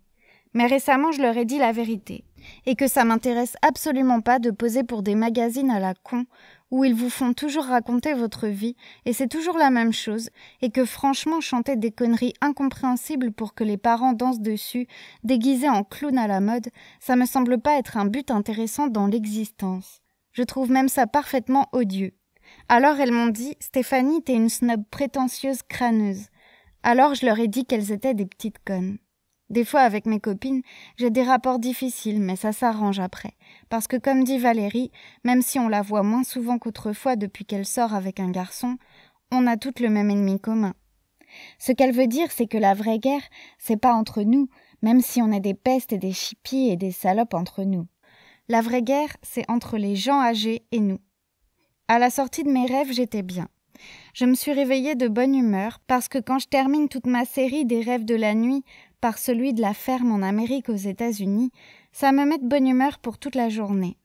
Mais récemment, je leur ai dit la vérité, et que ça m'intéresse absolument pas de poser pour des magazines à la con, où ils vous font toujours raconter votre vie, et c'est toujours la même chose, et que franchement chanter des conneries incompréhensibles pour que les parents dansent dessus, déguisés en clown à la mode, ça me semble pas être un but intéressant dans l'existence. Je trouve même ça parfaitement odieux. Alors elles m'ont dit Stéphanie, t'es une snob prétentieuse crâneuse. Alors je leur ai dit qu'elles étaient des petites connes. Des fois, avec mes copines, j'ai des rapports difficiles, mais ça s'arrange après. Parce que, comme dit Valérie, même si on la voit moins souvent qu'autrefois depuis qu'elle sort avec un garçon, on a toutes le même ennemi commun. Ce qu'elle veut dire, c'est que la vraie guerre, c'est pas entre nous, même si on est des pestes et des chippies et des salopes entre nous. La vraie guerre, c'est entre les gens âgés et nous. À la sortie de mes rêves, j'étais bien. Je me suis réveillée de bonne humeur parce que quand je termine toute ma série des rêves de la nuit par celui de la ferme en Amérique aux États-Unis, ça me met de bonne humeur pour toute la journée.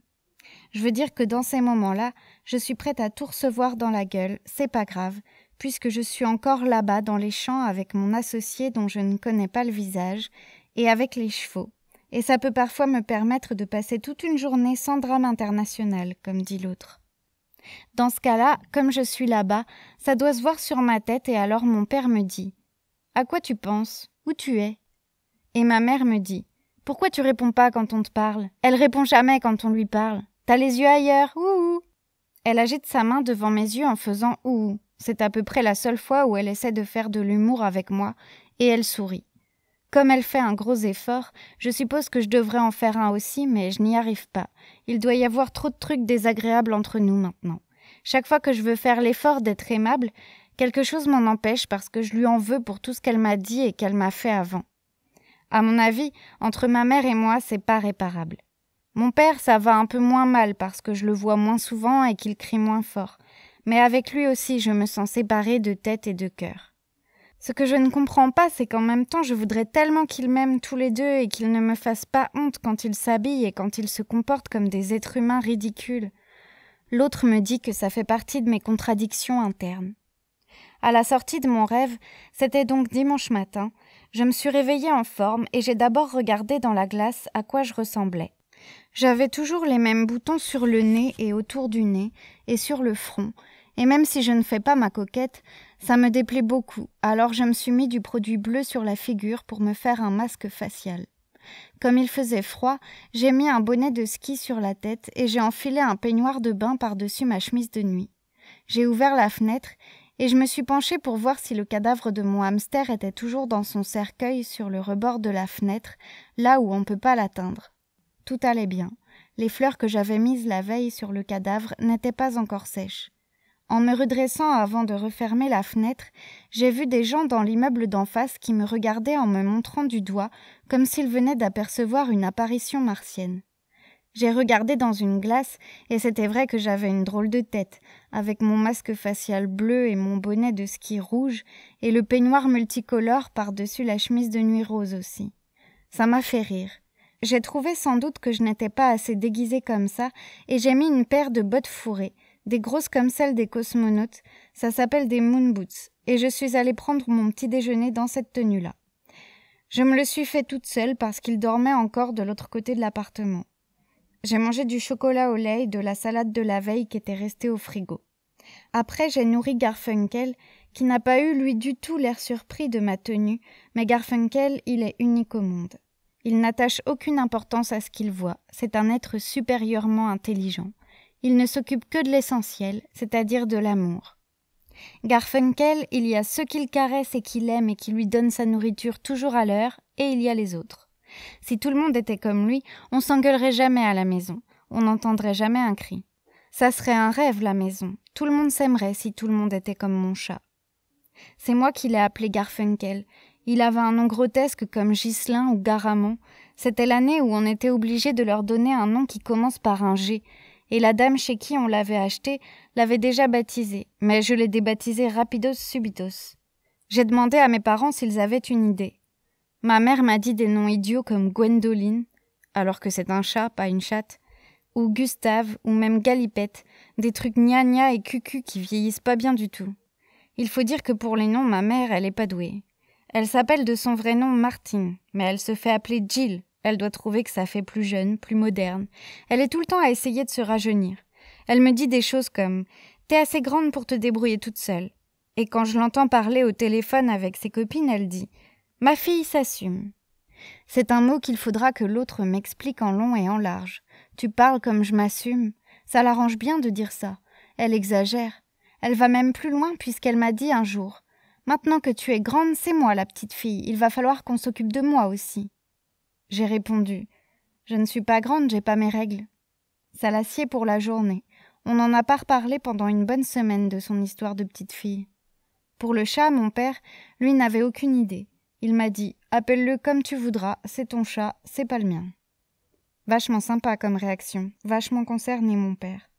Je veux dire que dans ces moments-là, je suis prête à tout recevoir dans la gueule, c'est pas grave, puisque je suis encore là-bas dans les champs avec mon associé dont je ne connais pas le visage et avec les chevaux. Et ça peut parfois me permettre de passer toute une journée sans drame international, comme dit l'autre. Dans ce cas-là, comme je suis là-bas, ça doit se voir sur ma tête et alors mon père me dit À quoi tu penses Où tu es Et ma mère me dit Pourquoi tu réponds pas quand on te parle Elle répond jamais quand on lui parle. T'as les yeux ailleurs, ouh Elle agite sa main devant mes yeux en faisant ouh. C'est à peu près la seule fois où elle essaie de faire de l'humour avec moi, et elle sourit. Comme elle fait un gros effort, je suppose que je devrais en faire un aussi, mais je n'y arrive pas, il doit y avoir trop de trucs désagréables entre nous maintenant. Chaque fois que je veux faire l'effort d'être aimable, quelque chose m'en empêche parce que je lui en veux pour tout ce qu'elle m'a dit et qu'elle m'a fait avant. À mon avis, entre ma mère et moi, c'est pas réparable. Mon père, ça va un peu moins mal parce que je le vois moins souvent et qu'il crie moins fort. Mais avec lui aussi, je me sens séparée de tête et de cœur. Ce que je ne comprends pas, c'est qu'en même temps, je voudrais tellement qu'ils m'aiment tous les deux et qu'ils ne me fassent pas honte quand ils s'habillent et quand ils se comportent comme des êtres humains ridicules. L'autre me dit que ça fait partie de mes contradictions internes. À la sortie de mon rêve, c'était donc dimanche matin, je me suis réveillée en forme et j'ai d'abord regardé dans la glace à quoi je ressemblais. J'avais toujours les mêmes boutons sur le nez et autour du nez et sur le front, et même si je ne fais pas ma coquette, ça me déplaît beaucoup, alors je me suis mis du produit bleu sur la figure pour me faire un masque facial. Comme il faisait froid, j'ai mis un bonnet de ski sur la tête et j'ai enfilé un peignoir de bain par-dessus ma chemise de nuit. J'ai ouvert la fenêtre et je me suis penchée pour voir si le cadavre de mon hamster était toujours dans son cercueil sur le rebord de la fenêtre, là où on ne peut pas l'atteindre. Tout allait bien. Les fleurs que j'avais mises la veille sur le cadavre n'étaient pas encore sèches. En me redressant avant de refermer la fenêtre, j'ai vu des gens dans l'immeuble d'en face qui me regardaient en me montrant du doigt, comme s'ils venaient d'apercevoir une apparition martienne. J'ai regardé dans une glace, et c'était vrai que j'avais une drôle de tête, avec mon masque facial bleu et mon bonnet de ski rouge, et le peignoir multicolore par-dessus la chemise de nuit rose aussi. Ça m'a fait rire. J'ai trouvé sans doute que je n'étais pas assez déguisée comme ça, et j'ai mis une paire de bottes fourrées, des grosses comme celles des cosmonautes, ça s'appelle des moon boots, et je suis allée prendre mon petit déjeuner dans cette tenue-là. Je me le suis fait toute seule parce qu'il dormait encore de l'autre côté de l'appartement. J'ai mangé du chocolat au lait et de la salade de la veille qui était restée au frigo. Après, j'ai nourri Garfunkel, qui n'a pas eu, lui, du tout l'air surpris de ma tenue, mais Garfunkel, il est unique au monde. Il n'attache aucune importance à ce qu'il voit, c'est un être supérieurement intelligent il ne s'occupe que de l'essentiel, c'est-à-dire de l'amour. Garfunkel, il y a ceux qu'il caresse et qu'il aime et qui lui donnent sa nourriture toujours à l'heure, et il y a les autres. Si tout le monde était comme lui, on s'engueulerait jamais à la maison, on n'entendrait jamais un cri. Ça serait un rêve, la maison. Tout le monde s'aimerait si tout le monde était comme mon chat. C'est moi qui l'ai appelé Garfunkel. Il avait un nom grotesque comme Ghislain ou Garamond. C'était l'année où on était obligé de leur donner un nom qui commence par un G, et la dame chez qui on l'avait acheté l'avait déjà baptisé, mais je l'ai débaptisée rapidos subitos. J'ai demandé à mes parents s'ils avaient une idée. Ma mère m'a dit des noms idiots comme Gwendoline, alors que c'est un chat, pas une chatte, ou Gustave, ou même Galipette, des trucs gna gna et cucu qui vieillissent pas bien du tout. Il faut dire que pour les noms, ma mère, elle est pas douée. Elle s'appelle de son vrai nom Martine, mais elle se fait appeler Jill, elle doit trouver que ça fait plus jeune, plus moderne. Elle est tout le temps à essayer de se rajeunir. Elle me dit des choses comme T'es assez grande pour te débrouiller toute seule. Et quand je l'entends parler au téléphone avec ses copines, elle dit Ma fille s'assume. C'est un mot qu'il faudra que l'autre m'explique en long et en large. Tu parles comme je m'assume. Ça l'arrange bien de dire ça. Elle exagère. Elle va même plus loin puisqu'elle m'a dit un jour Maintenant que tu es grande, c'est moi la petite fille. Il va falloir qu'on s'occupe de moi aussi. J'ai répondu Je ne suis pas grande, j'ai pas mes règles. Ça l'assied pour la journée. On n'en a pas reparlé pendant une bonne semaine de son histoire de petite fille. Pour le chat, mon père, lui n'avait aucune idée. Il m'a dit Appelle-le comme tu voudras, c'est ton chat, c'est pas le mien. Vachement sympa comme réaction, vachement concerné, mon père.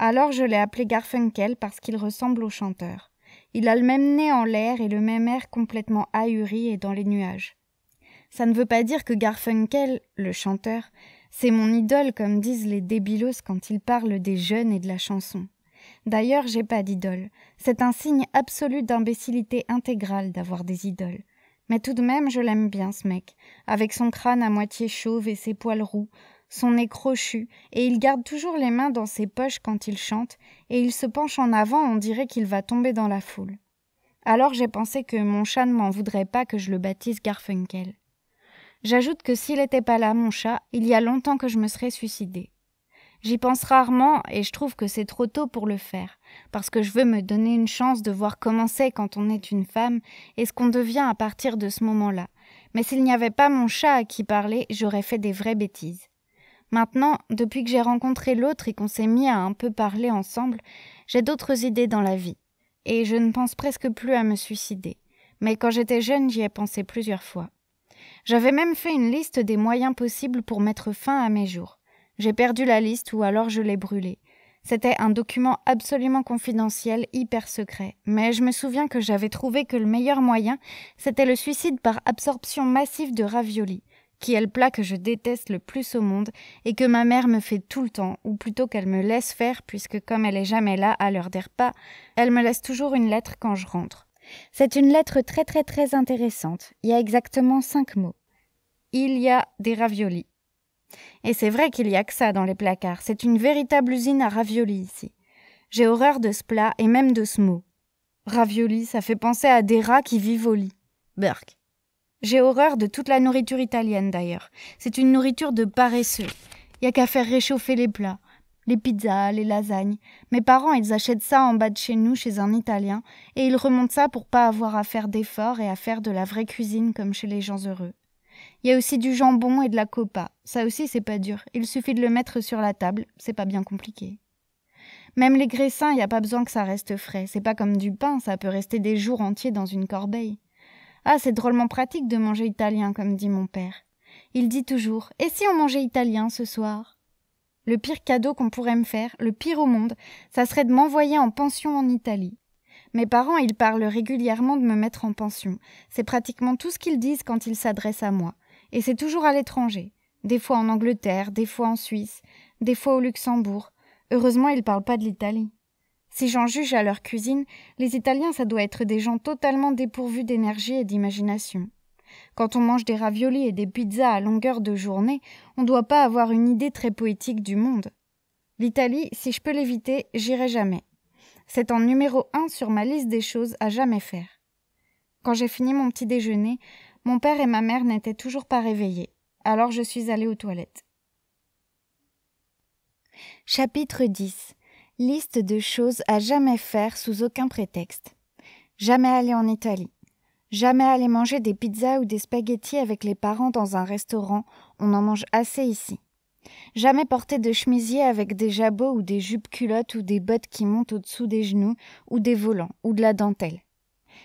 Alors je l'ai appelé Garfunkel parce qu'il ressemble au chanteur. Il a le même nez en l'air et le même air complètement ahuri et dans les nuages. Ça ne veut pas dire que Garfunkel, le chanteur, c'est mon idole comme disent les débilos quand ils parlent des jeunes et de la chanson. D'ailleurs, j'ai pas d'idole. C'est un signe absolu d'imbécilité intégrale d'avoir des idoles. Mais tout de même, je l'aime bien, ce mec, avec son crâne à moitié chauve et ses poils roux, son nez crochu, et il garde toujours les mains dans ses poches quand il chante, et il se penche en avant, on dirait qu'il va tomber dans la foule. Alors j'ai pensé que mon chat ne m'en voudrait pas que je le baptise Garfunkel. J'ajoute que s'il n'était pas là, mon chat, il y a longtemps que je me serais suicidée. J'y pense rarement et je trouve que c'est trop tôt pour le faire, parce que je veux me donner une chance de voir comment c'est quand on est une femme et ce qu'on devient à partir de ce moment-là. Mais s'il n'y avait pas mon chat à qui parler, j'aurais fait des vraies bêtises. Maintenant, depuis que j'ai rencontré l'autre et qu'on s'est mis à un peu parler ensemble, j'ai d'autres idées dans la vie. Et je ne pense presque plus à me suicider. Mais quand j'étais jeune, j'y ai pensé plusieurs fois. J'avais même fait une liste des moyens possibles pour mettre fin à mes jours. J'ai perdu la liste ou alors je l'ai brûlée. C'était un document absolument confidentiel, hyper secret, mais je me souviens que j'avais trouvé que le meilleur moyen, c'était le suicide par absorption massive de ravioli, qui est le plat que je déteste le plus au monde et que ma mère me fait tout le temps, ou plutôt qu'elle me laisse faire, puisque comme elle est jamais là à l'heure des repas, elle me laisse toujours une lettre quand je rentre. C'est une lettre très très très intéressante. Il y a exactement cinq mots. Il y a des raviolis. Et c'est vrai qu'il y a que ça dans les placards. C'est une véritable usine à raviolis ici. J'ai horreur de ce plat et même de ce mot. Ravioli, ça fait penser à des rats qui vivent au lit. Burke. J'ai horreur de toute la nourriture italienne d'ailleurs. C'est une nourriture de paresseux. Il y a qu'à faire réchauffer les plats. Les pizzas, les lasagnes. Mes parents, ils achètent ça en bas de chez nous, chez un Italien, et ils remontent ça pour pas avoir à faire d'efforts et à faire de la vraie cuisine comme chez les gens heureux. Il y a aussi du jambon et de la copa. Ça aussi, c'est pas dur. Il suffit de le mettre sur la table. C'est pas bien compliqué. Même les graissins, il n'y a pas besoin que ça reste frais. C'est pas comme du pain, ça peut rester des jours entiers dans une corbeille. Ah, c'est drôlement pratique de manger italien, comme dit mon père. Il dit toujours Et si on mangeait italien ce soir le pire cadeau qu'on pourrait me faire, le pire au monde, ça serait de m'envoyer en pension en Italie. Mes parents, ils parlent régulièrement de me mettre en pension. C'est pratiquement tout ce qu'ils disent quand ils s'adressent à moi. Et c'est toujours à l'étranger. Des fois en Angleterre, des fois en Suisse, des fois au Luxembourg. Heureusement, ils parlent pas de l'Italie. Si j'en juge à leur cuisine, les Italiens, ça doit être des gens totalement dépourvus d'énergie et d'imagination. Quand on mange des raviolis et des pizzas à longueur de journée, on ne doit pas avoir une idée très poétique du monde. L'Italie, si je peux l'éviter, j'irai jamais. C'est en numéro un sur ma liste des choses à jamais faire. Quand j'ai fini mon petit déjeuner, mon père et ma mère n'étaient toujours pas réveillés, alors je suis allée aux toilettes. Chapitre 10 Liste de choses à jamais faire sous aucun prétexte. Jamais aller en Italie. Jamais aller manger des pizzas ou des spaghettis avec les parents dans un restaurant, on en mange assez ici. Jamais porter de chemisier avec des jabots ou des jupes culottes ou des bottes qui montent au-dessous des genoux ou des volants ou de la dentelle.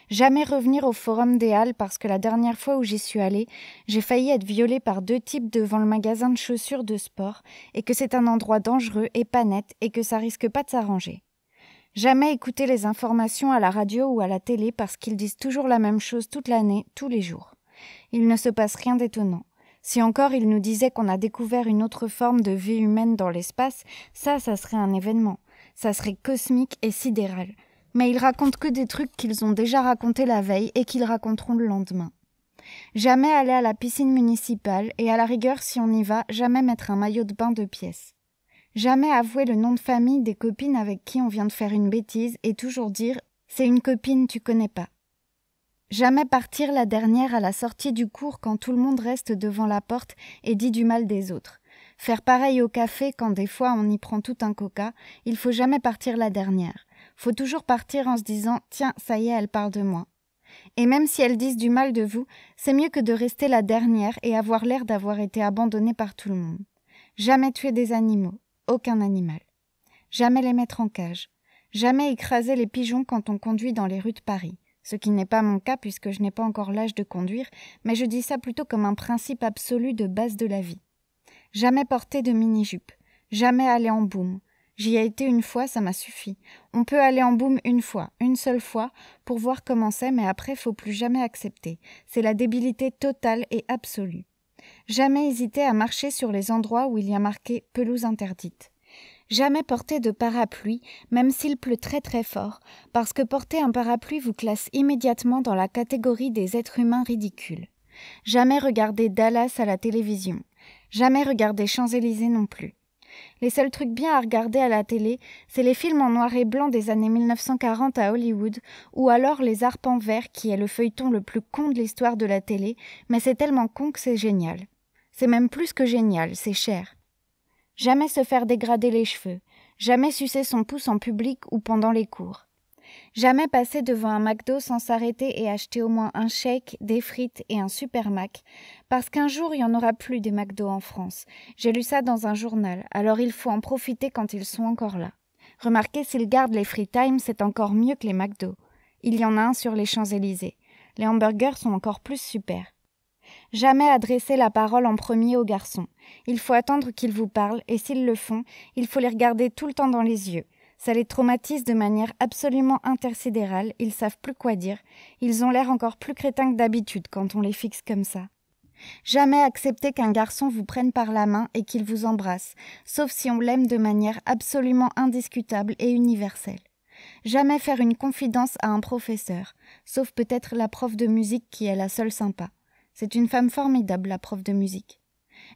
Jamais revenir au Forum des Halles parce que la dernière fois où j'y suis allée, j'ai failli être violée par deux types devant le magasin de chaussures de sport et que c'est un endroit dangereux et pas net et que ça risque pas de s'arranger. Jamais écouter les informations à la radio ou à la télé parce qu'ils disent toujours la même chose toute l'année, tous les jours. Il ne se passe rien d'étonnant. Si encore ils nous disaient qu'on a découvert une autre forme de vie humaine dans l'espace, ça, ça serait un événement. Ça serait cosmique et sidéral. Mais ils racontent que des trucs qu'ils ont déjà racontés la veille et qu'ils raconteront le lendemain. Jamais aller à la piscine municipale et à la rigueur, si on y va, jamais mettre un maillot de bain de pièce. Jamais avouer le nom de famille des copines avec qui on vient de faire une bêtise et toujours dire C'est une copine, tu connais pas. Jamais partir la dernière à la sortie du cours quand tout le monde reste devant la porte et dit du mal des autres. Faire pareil au café quand des fois on y prend tout un coca, il faut jamais partir la dernière. Faut toujours partir en se disant Tiens, ça y est, elle parle de moi. Et même si elles disent du mal de vous, c'est mieux que de rester la dernière et avoir l'air d'avoir été abandonnée par tout le monde. Jamais tuer des animaux aucun animal. Jamais les mettre en cage. Jamais écraser les pigeons quand on conduit dans les rues de Paris. Ce qui n'est pas mon cas puisque je n'ai pas encore l'âge de conduire, mais je dis ça plutôt comme un principe absolu de base de la vie. Jamais porter de mini-jupe. Jamais aller en boum. J'y ai été une fois, ça m'a suffi. On peut aller en boum une fois, une seule fois, pour voir comment c'est, mais après, faut plus jamais accepter. C'est la débilité totale et absolue jamais hésiter à marcher sur les endroits où il y a marqué pelouse interdite. Jamais porter de parapluie, même s'il pleut très très fort, parce que porter un parapluie vous classe immédiatement dans la catégorie des êtres humains ridicules. Jamais regarder Dallas à la télévision. Jamais regarder Champs-Élysées non plus. Les seuls trucs bien à regarder à la télé, c'est les films en noir et blanc des années 1940 à Hollywood, ou alors Les Arpents Verts, qui est le feuilleton le plus con de l'histoire de la télé, mais c'est tellement con que c'est génial. C'est même plus que génial, c'est cher. Jamais se faire dégrader les cheveux, jamais sucer son pouce en public ou pendant les cours. Jamais passer devant un McDo sans s'arrêter et acheter au moins un shake, des frites et un super Mac, parce qu'un jour il n'y en aura plus des McDo en France. J'ai lu ça dans un journal, alors il faut en profiter quand ils sont encore là. Remarquez, s'ils gardent les free time, c'est encore mieux que les McDo. Il y en a un sur les Champs-Élysées. Les hamburgers sont encore plus super jamais adresser la parole en premier aux garçons. Il faut attendre qu'ils vous parlent, et s'ils le font, il faut les regarder tout le temps dans les yeux. Ça les traumatise de manière absolument intersidérale, ils savent plus quoi dire, ils ont l'air encore plus crétins que d'habitude quand on les fixe comme ça. Jamais accepter qu'un garçon vous prenne par la main et qu'il vous embrasse, sauf si on l'aime de manière absolument indiscutable et universelle. Jamais faire une confidence à un professeur, sauf peut-être la prof de musique qui est la seule sympa. C'est une femme formidable, la prof de musique.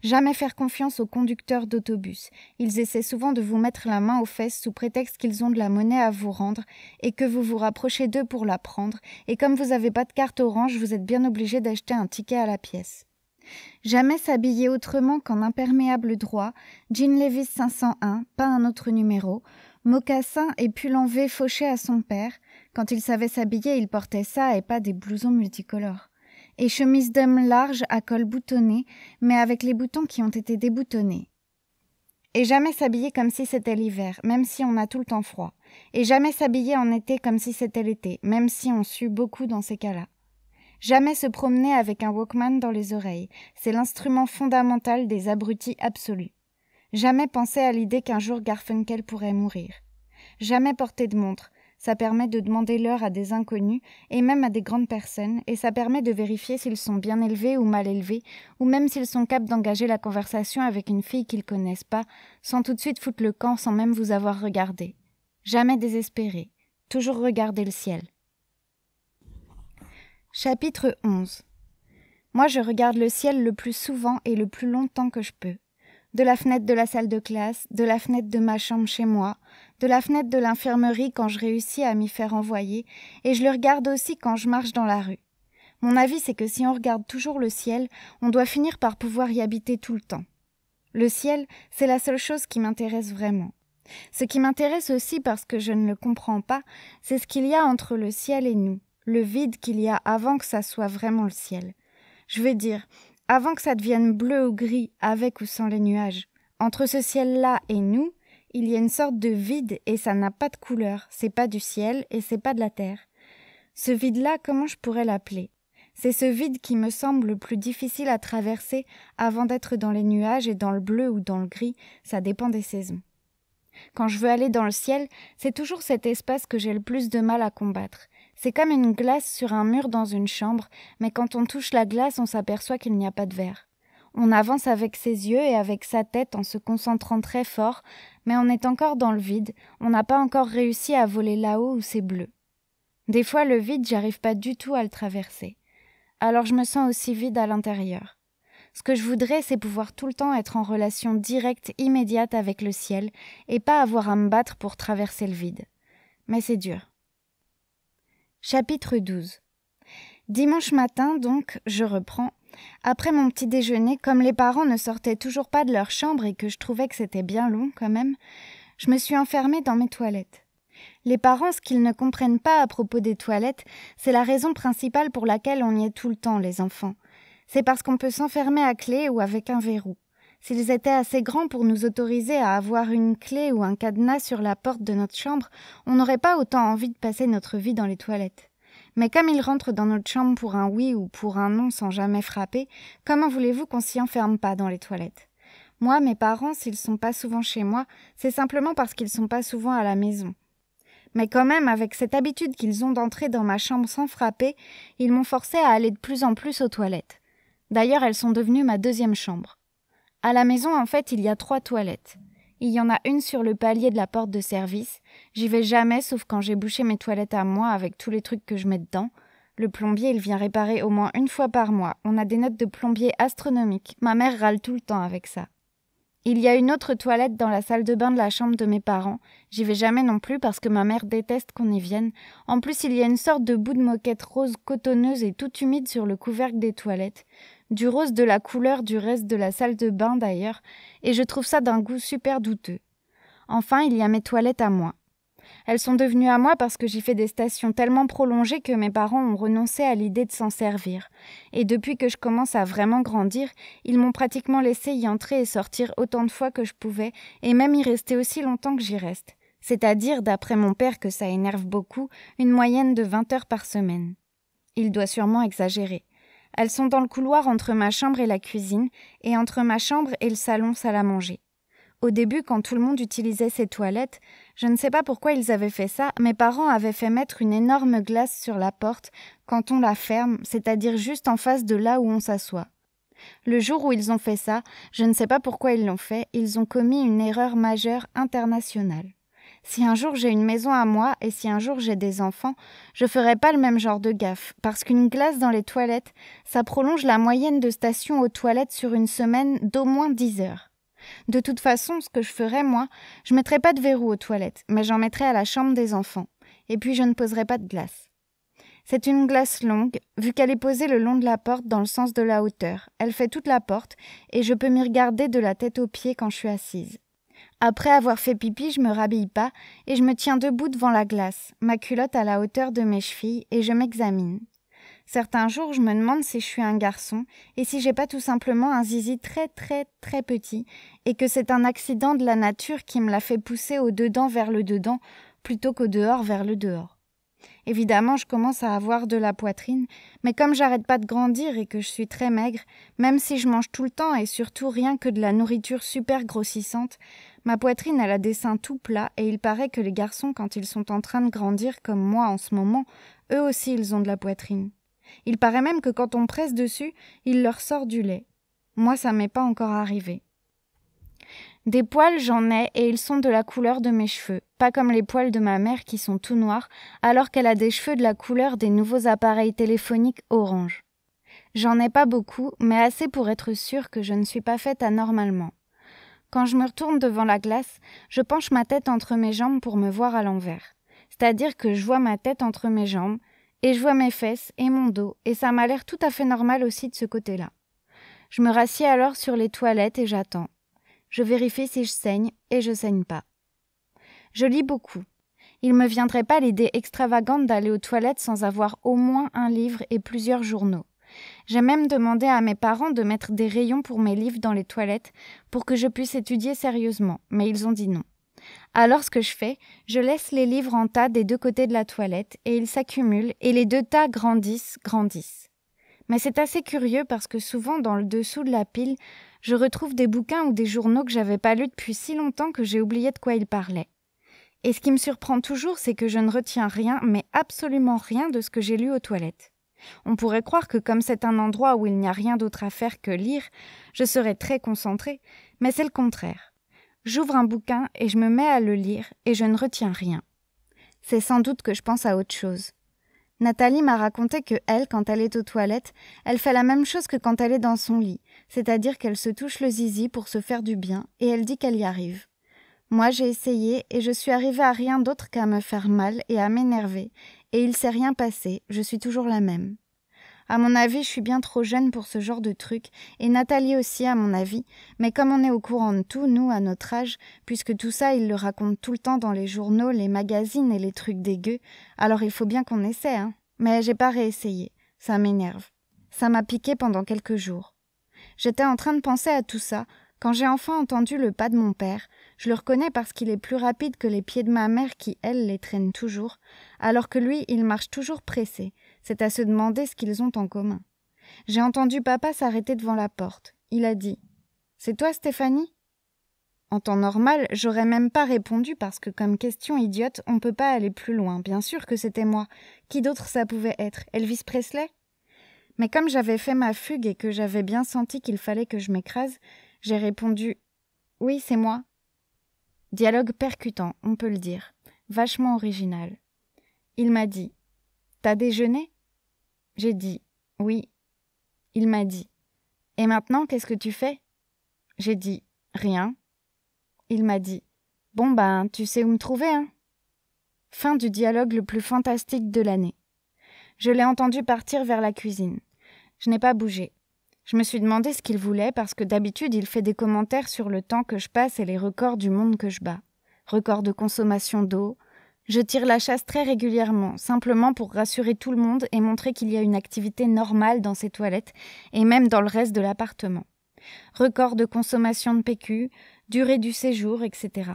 Jamais faire confiance aux conducteurs d'autobus. Ils essaient souvent de vous mettre la main aux fesses sous prétexte qu'ils ont de la monnaie à vous rendre et que vous vous rapprochez d'eux pour la prendre, et comme vous n'avez pas de carte orange, vous êtes bien obligé d'acheter un ticket à la pièce. Jamais s'habiller autrement qu'en imperméable droit, jean Levis 501, pas un autre numéro, mocassin et pull en V fauché à son père. Quand il savait s'habiller, il portait ça et pas des blousons multicolores et chemise d'homme large à col boutonné, mais avec les boutons qui ont été déboutonnés. Et jamais s'habiller comme si c'était l'hiver, même si on a tout le temps froid. Et jamais s'habiller en été comme si c'était l'été, même si on sue beaucoup dans ces cas-là. Jamais se promener avec un Walkman dans les oreilles, c'est l'instrument fondamental des abrutis absolus. Jamais penser à l'idée qu'un jour Garfunkel pourrait mourir. Jamais porter de montre, ça permet de demander l'heure à des inconnus et même à des grandes personnes, et ça permet de vérifier s'ils sont bien élevés ou mal élevés, ou même s'ils sont capables d'engager la conversation avec une fille qu'ils connaissent pas, sans tout de suite foutre le camp sans même vous avoir regardé. Jamais désespéré, toujours regarder le ciel. Chapitre 11 Moi je regarde le ciel le plus souvent et le plus longtemps que je peux de la fenêtre de la salle de classe, de la fenêtre de ma chambre chez moi, de la fenêtre de l'infirmerie quand je réussis à m'y faire envoyer, et je le regarde aussi quand je marche dans la rue. Mon avis, c'est que si on regarde toujours le ciel, on doit finir par pouvoir y habiter tout le temps. Le ciel, c'est la seule chose qui m'intéresse vraiment. Ce qui m'intéresse aussi parce que je ne le comprends pas, c'est ce qu'il y a entre le ciel et nous, le vide qu'il y a avant que ça soit vraiment le ciel. Je veux dire, avant que ça devienne bleu ou gris, avec ou sans les nuages. Entre ce ciel-là et nous, il y a une sorte de vide et ça n'a pas de couleur. C'est pas du ciel et c'est pas de la terre. Ce vide-là, comment je pourrais l'appeler C'est ce vide qui me semble le plus difficile à traverser avant d'être dans les nuages et dans le bleu ou dans le gris. Ça dépend des saisons. Quand je veux aller dans le ciel, c'est toujours cet espace que j'ai le plus de mal à combattre. C'est comme une glace sur un mur dans une chambre, mais quand on touche la glace, on s'aperçoit qu'il n'y a pas de verre. On avance avec ses yeux et avec sa tête en se concentrant très fort, mais on est encore dans le vide, on n'a pas encore réussi à voler là-haut où c'est bleu. Des fois le vide, j'arrive pas du tout à le traverser. Alors je me sens aussi vide à l'intérieur. Ce que je voudrais, c'est pouvoir tout le temps être en relation directe, immédiate avec le ciel, et pas avoir à me battre pour traverser le vide. Mais c'est dur. Chapitre 12 Dimanche matin, donc, je reprends. Après mon petit déjeuner, comme les parents ne sortaient toujours pas de leur chambre et que je trouvais que c'était bien long quand même, je me suis enfermée dans mes toilettes. Les parents, ce qu'ils ne comprennent pas à propos des toilettes, c'est la raison principale pour laquelle on y est tout le temps, les enfants. C'est parce qu'on peut s'enfermer à clé ou avec un verrou. S'ils étaient assez grands pour nous autoriser à avoir une clé ou un cadenas sur la porte de notre chambre, on n'aurait pas autant envie de passer notre vie dans les toilettes. Mais comme ils rentrent dans notre chambre pour un oui ou pour un non sans jamais frapper, comment voulez-vous qu'on s'y enferme pas dans les toilettes Moi, mes parents, s'ils sont pas souvent chez moi, c'est simplement parce qu'ils sont pas souvent à la maison. Mais quand même, avec cette habitude qu'ils ont d'entrer dans ma chambre sans frapper, ils m'ont forcé à aller de plus en plus aux toilettes. D'ailleurs, elles sont devenues ma deuxième chambre. À la maison, en fait, il y a trois toilettes. Il y en a une sur le palier de la porte de service. J'y vais jamais sauf quand j'ai bouché mes toilettes à moi avec tous les trucs que je mets dedans. Le plombier, il vient réparer au moins une fois par mois. On a des notes de plombier astronomiques. Ma mère râle tout le temps avec ça. Il y a une autre toilette dans la salle de bain de la chambre de mes parents. J'y vais jamais non plus parce que ma mère déteste qu'on y vienne. En plus, il y a une sorte de bout de moquette rose cotonneuse et toute humide sur le couvercle des toilettes du rose de la couleur du reste de la salle de bain d'ailleurs, et je trouve ça d'un goût super douteux. Enfin, il y a mes toilettes à moi. Elles sont devenues à moi parce que j'y fais des stations tellement prolongées que mes parents ont renoncé à l'idée de s'en servir. Et depuis que je commence à vraiment grandir, ils m'ont pratiquement laissé y entrer et sortir autant de fois que je pouvais, et même y rester aussi longtemps que j'y reste. C'est-à-dire, d'après mon père que ça énerve beaucoup, une moyenne de 20 heures par semaine. Il doit sûrement exagérer. Elles sont dans le couloir entre ma chambre et la cuisine, et entre ma chambre et le salon salle à manger. Au début, quand tout le monde utilisait ces toilettes, je ne sais pas pourquoi ils avaient fait ça, mes parents avaient fait mettre une énorme glace sur la porte quand on la ferme, c'est-à-dire juste en face de là où on s'assoit. Le jour où ils ont fait ça, je ne sais pas pourquoi ils l'ont fait, ils ont commis une erreur majeure internationale. Si un jour j'ai une maison à moi et si un jour j'ai des enfants, je ferai pas le même genre de gaffe, parce qu'une glace dans les toilettes, ça prolonge la moyenne de station aux toilettes sur une semaine d'au moins dix heures. De toute façon, ce que je ferai, moi, je mettrai pas de verrou aux toilettes, mais j'en mettrai à la chambre des enfants. Et puis je ne poserai pas de glace. C'est une glace longue, vu qu'elle est posée le long de la porte dans le sens de la hauteur. Elle fait toute la porte, et je peux m'y regarder de la tête aux pieds quand je suis assise. Après avoir fait pipi, je me rhabille pas et je me tiens debout devant la glace, ma culotte à la hauteur de mes chevilles, et je m'examine. Certains jours, je me demande si je suis un garçon et si j'ai pas tout simplement un zizi très très très petit et que c'est un accident de la nature qui me l'a fait pousser au dedans vers le dedans plutôt qu'au dehors vers le dehors. Évidemment, je commence à avoir de la poitrine, mais comme j'arrête pas de grandir et que je suis très maigre, même si je mange tout le temps et surtout rien que de la nourriture super grossissante, ma poitrine a la dessin tout plat et il paraît que les garçons, quand ils sont en train de grandir comme moi en ce moment, eux aussi ils ont de la poitrine. Il paraît même que quand on presse dessus, il leur sort du lait. Moi, ça m'est pas encore arrivé. Des poils, j'en ai, et ils sont de la couleur de mes cheveux, pas comme les poils de ma mère qui sont tout noirs, alors qu'elle a des cheveux de la couleur des nouveaux appareils téléphoniques orange. J'en ai pas beaucoup, mais assez pour être sûre que je ne suis pas faite anormalement. Quand je me retourne devant la glace, je penche ma tête entre mes jambes pour me voir à l'envers. C'est-à-dire que je vois ma tête entre mes jambes, et je vois mes fesses et mon dos, et ça m'a l'air tout à fait normal aussi de ce côté-là. Je me rassieds alors sur les toilettes et j'attends. Je vérifie si je saigne et je saigne pas. Je lis beaucoup. Il me viendrait pas l'idée extravagante d'aller aux toilettes sans avoir au moins un livre et plusieurs journaux. J'ai même demandé à mes parents de mettre des rayons pour mes livres dans les toilettes pour que je puisse étudier sérieusement, mais ils ont dit non. Alors ce que je fais, je laisse les livres en tas des deux côtés de la toilette et ils s'accumulent et les deux tas grandissent, grandissent. Mais c'est assez curieux parce que souvent dans le dessous de la pile, je retrouve des bouquins ou des journaux que j'avais pas lus depuis si longtemps que j'ai oublié de quoi ils parlaient. Et ce qui me surprend toujours, c'est que je ne retiens rien, mais absolument rien de ce que j'ai lu aux toilettes. On pourrait croire que comme c'est un endroit où il n'y a rien d'autre à faire que lire, je serais très concentrée, mais c'est le contraire. J'ouvre un bouquin et je me mets à le lire et je ne retiens rien. C'est sans doute que je pense à autre chose. Nathalie m'a raconté que elle, quand elle est aux toilettes, elle fait la même chose que quand elle est dans son lit, c'est-à-dire qu'elle se touche le zizi pour se faire du bien, et elle dit qu'elle y arrive. Moi j'ai essayé, et je suis arrivée à rien d'autre qu'à me faire mal et à m'énerver, et il s'est rien passé, je suis toujours la même. À mon avis, je suis bien trop jeune pour ce genre de truc, et Nathalie aussi, à mon avis, mais comme on est au courant de tout, nous, à notre âge, puisque tout ça, ils le racontent tout le temps dans les journaux, les magazines et les trucs dégueux, alors il faut bien qu'on essaie, hein. Mais j'ai pas réessayé. Ça m'énerve. Ça m'a piqué pendant quelques jours. J'étais en train de penser à tout ça, quand j'ai enfin entendu le pas de mon père, je le reconnais parce qu'il est plus rapide que les pieds de ma mère qui, elle, les traîne toujours, alors que lui, il marche toujours pressé, c'est à se demander ce qu'ils ont en commun. J'ai entendu papa s'arrêter devant la porte. Il a dit C'est toi, Stéphanie En temps normal, j'aurais même pas répondu parce que, comme question idiote, on peut pas aller plus loin. Bien sûr que c'était moi. Qui d'autre ça pouvait être Elvis Presley Mais comme j'avais fait ma fugue et que j'avais bien senti qu'il fallait que je m'écrase, j'ai répondu Oui, c'est moi. Dialogue percutant, on peut le dire. Vachement original. Il m'a dit T'as déjeuné j'ai dit Oui. Il m'a dit Et maintenant, qu'est-ce que tu fais J'ai dit Rien. Il m'a dit Bon ben, tu sais où me trouver, hein Fin du dialogue le plus fantastique de l'année. Je l'ai entendu partir vers la cuisine. Je n'ai pas bougé. Je me suis demandé ce qu'il voulait parce que d'habitude il fait des commentaires sur le temps que je passe et les records du monde que je bats. Records de consommation d'eau, je tire la chasse très régulièrement, simplement pour rassurer tout le monde et montrer qu'il y a une activité normale dans ces toilettes et même dans le reste de l'appartement. Record de consommation de PQ, durée du séjour, etc.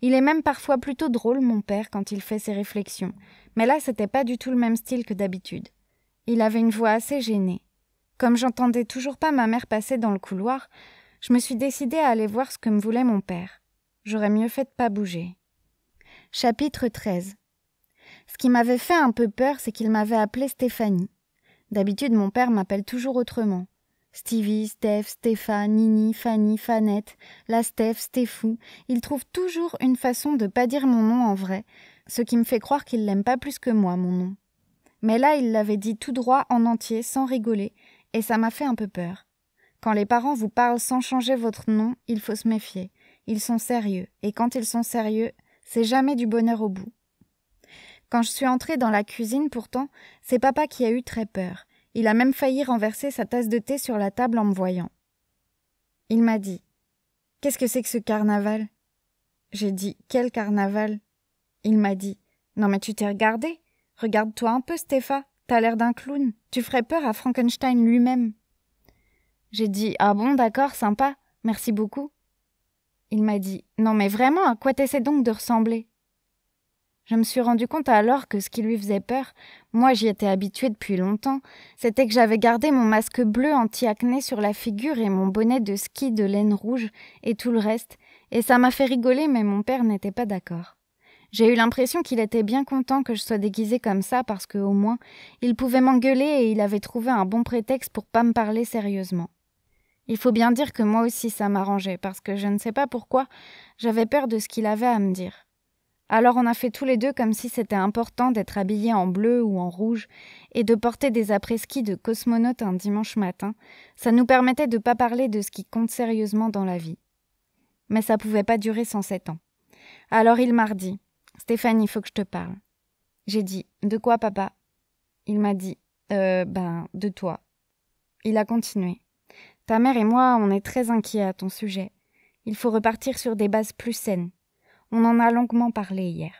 Il est même parfois plutôt drôle, mon père, quand il fait ses réflexions. Mais là, c'était pas du tout le même style que d'habitude. Il avait une voix assez gênée. Comme j'entendais toujours pas ma mère passer dans le couloir, je me suis décidée à aller voir ce que me voulait mon père. J'aurais mieux fait de pas bouger. Chapitre 13 Ce qui m'avait fait un peu peur, c'est qu'il m'avait appelé Stéphanie. D'habitude, mon père m'appelle toujours autrement. Stevie, Steph, Stéphane, Nini, Fanny, Fanette, la Steph, Stéphou, il trouve toujours une façon de pas dire mon nom en vrai, ce qui me fait croire qu'il l'aime pas plus que moi, mon nom. Mais là, il l'avait dit tout droit en entier, sans rigoler, et ça m'a fait un peu peur. Quand les parents vous parlent sans changer votre nom, il faut se méfier. Ils sont sérieux, et quand ils sont sérieux, c'est jamais du bonheur au bout. Quand je suis entrée dans la cuisine, pourtant, c'est papa qui a eu très peur. Il a même failli renverser sa tasse de thé sur la table en me voyant. Il m'a dit Qu'est-ce que c'est que ce carnaval J'ai dit Quel carnaval Il m'a dit Non, mais tu t'es regardé Regarde-toi un peu, Stépha. T'as l'air d'un clown. Tu ferais peur à Frankenstein lui-même. J'ai dit Ah bon, d'accord, sympa. Merci beaucoup. Il m'a dit Non, mais vraiment, à quoi t'essaies donc de ressembler Je me suis rendu compte alors que ce qui lui faisait peur, moi j'y étais habituée depuis longtemps, c'était que j'avais gardé mon masque bleu anti-acné sur la figure et mon bonnet de ski de laine rouge et tout le reste, et ça m'a fait rigoler, mais mon père n'était pas d'accord. J'ai eu l'impression qu'il était bien content que je sois déguisée comme ça parce que, au moins, il pouvait m'engueuler et il avait trouvé un bon prétexte pour pas me parler sérieusement. Il faut bien dire que moi aussi ça m'arrangeait, parce que je ne sais pas pourquoi, j'avais peur de ce qu'il avait à me dire. Alors on a fait tous les deux comme si c'était important d'être habillé en bleu ou en rouge et de porter des après-ski de cosmonaute un dimanche matin. Ça nous permettait de ne pas parler de ce qui compte sérieusement dans la vie. Mais ça pouvait pas durer sans sept ans. Alors il m'a redit Stéphane, il faut que je te parle. J'ai dit De quoi, papa Il m'a dit Euh, ben, de toi. Il a continué ta mère et moi, on est très inquiets à ton sujet. Il faut repartir sur des bases plus saines. On en a longuement parlé hier.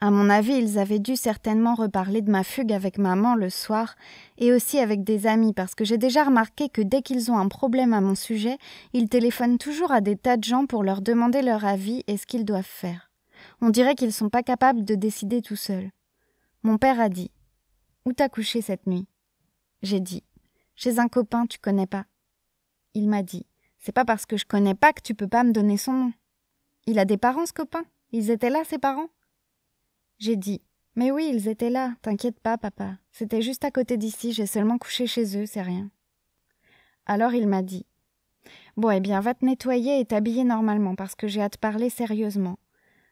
À mon avis, ils avaient dû certainement reparler de ma fugue avec maman le soir et aussi avec des amis parce que j'ai déjà remarqué que dès qu'ils ont un problème à mon sujet, ils téléphonent toujours à des tas de gens pour leur demander leur avis et ce qu'ils doivent faire. On dirait qu'ils sont pas capables de décider tout seuls. Mon père a dit Où t'as couché cette nuit J'ai dit Chez un copain, tu connais pas. Il m'a dit C'est pas parce que je connais pas que tu peux pas me donner son nom. Il a des parents, ce copain Ils étaient là, ses parents J'ai dit Mais oui, ils étaient là, t'inquiète pas, papa. C'était juste à côté d'ici, j'ai seulement couché chez eux, c'est rien. Alors il m'a dit Bon, eh bien, va te nettoyer et t'habiller normalement, parce que j'ai hâte de parler sérieusement.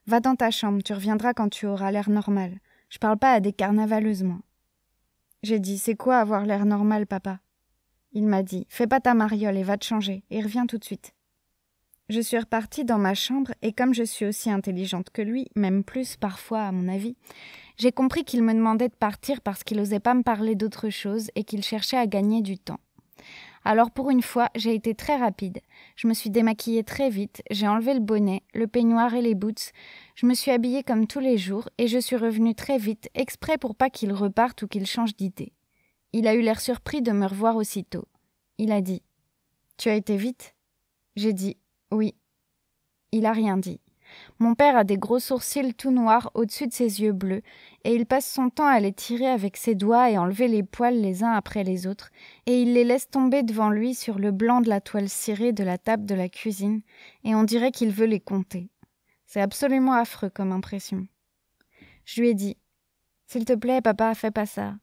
Va dans ta chambre, tu reviendras quand tu auras l'air normal. Je parle pas à des carnavaleuses, moi. J'ai dit C'est quoi avoir l'air normal, papa il m'a dit Fais pas ta mariole et va te changer, et reviens tout de suite. Je suis repartie dans ma chambre, et comme je suis aussi intelligente que lui, même plus parfois à mon avis, j'ai compris qu'il me demandait de partir parce qu'il osait pas me parler d'autre chose et qu'il cherchait à gagner du temps. Alors pour une fois, j'ai été très rapide. Je me suis démaquillée très vite, j'ai enlevé le bonnet, le peignoir et les boots, je me suis habillée comme tous les jours et je suis revenue très vite, exprès pour pas qu'il reparte ou qu'il change d'idée. Il a eu l'air surpris de me revoir aussitôt. Il a dit Tu as été vite J'ai dit Oui. Il a rien dit. Mon père a des gros sourcils tout noirs au-dessus de ses yeux bleus, et il passe son temps à les tirer avec ses doigts et enlever les poils les uns après les autres, et il les laisse tomber devant lui sur le blanc de la toile cirée de la table de la cuisine, et on dirait qu'il veut les compter. C'est absolument affreux comme impression. Je lui ai dit S'il te plaît, papa, fais pas ça.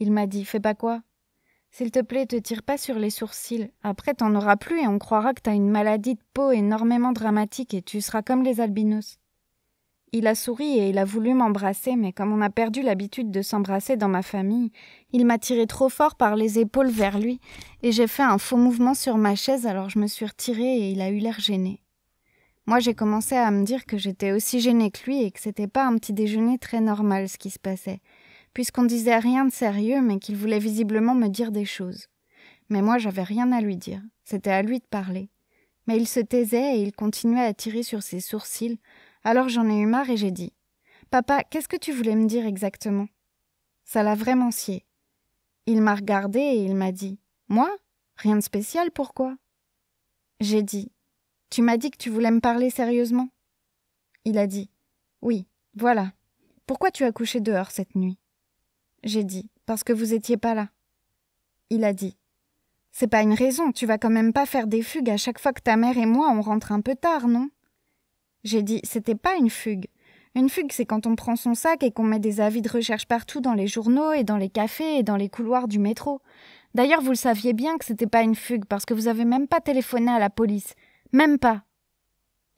Il m'a dit Fais pas quoi S'il te plaît, te tire pas sur les sourcils. Après, t'en auras plus et on croira que t'as une maladie de peau énormément dramatique et tu seras comme les albinos. Il a souri et il a voulu m'embrasser, mais comme on a perdu l'habitude de s'embrasser dans ma famille, il m'a tiré trop fort par les épaules vers lui, et j'ai fait un faux mouvement sur ma chaise, alors je me suis retirée et il a eu l'air gêné. Moi j'ai commencé à me dire que j'étais aussi gênée que lui et que c'était pas un petit déjeuner très normal ce qui se passait, puisqu'on disait rien de sérieux, mais qu'il voulait visiblement me dire des choses. Mais moi, j'avais rien à lui dire. C'était à lui de parler. Mais il se taisait et il continuait à tirer sur ses sourcils. Alors j'en ai eu marre et j'ai dit Papa, qu'est-ce que tu voulais me dire exactement Ça l'a vraiment scié. Il m'a regardé et il m'a dit Moi Rien de spécial, pourquoi J'ai dit Tu m'as dit que tu voulais me parler sérieusement Il a dit Oui, voilà. Pourquoi tu as couché dehors cette nuit j'ai dit, parce que vous étiez pas là. Il a dit. C'est pas une raison, tu vas quand même pas faire des fugues à chaque fois que ta mère et moi on rentre un peu tard, non? J'ai dit, c'était pas une fugue. Une fugue, c'est quand on prend son sac et qu'on met des avis de recherche partout dans les journaux et dans les cafés et dans les couloirs du métro. D'ailleurs, vous le saviez bien que c'était pas une fugue parce que vous avez même pas téléphoné à la police. Même pas.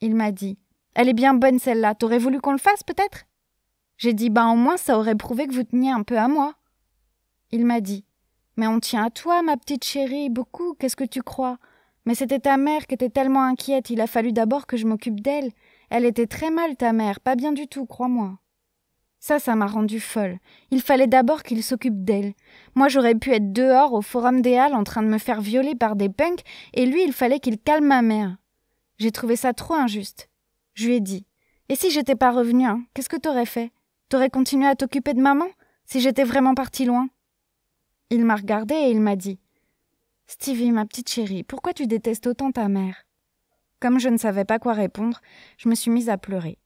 Il m'a dit. Elle est bien bonne celle-là. T'aurais voulu qu'on le fasse peut-être? J'ai dit Ben au moins, ça aurait prouvé que vous teniez un peu à moi. Il m'a dit Mais on tient à toi, ma petite chérie, beaucoup, qu'est-ce que tu crois Mais c'était ta mère qui était tellement inquiète, il a fallu d'abord que je m'occupe d'elle. Elle était très mal, ta mère, pas bien du tout, crois-moi. Ça, ça m'a rendue folle. Il fallait d'abord qu'il s'occupe d'elle. Moi, j'aurais pu être dehors au Forum des Halles en train de me faire violer par des punks, et lui, il fallait qu'il calme ma mère. J'ai trouvé ça trop injuste. Je lui ai dit. Et si j'étais pas revenue, hein, qu'est-ce que t'aurais fait T'aurais continué à t'occuper de maman si j'étais vraiment parti loin Il m'a regardé et il m'a dit Stevie, ma petite chérie, pourquoi tu détestes autant ta mère Comme je ne savais pas quoi répondre, je me suis mise à pleurer.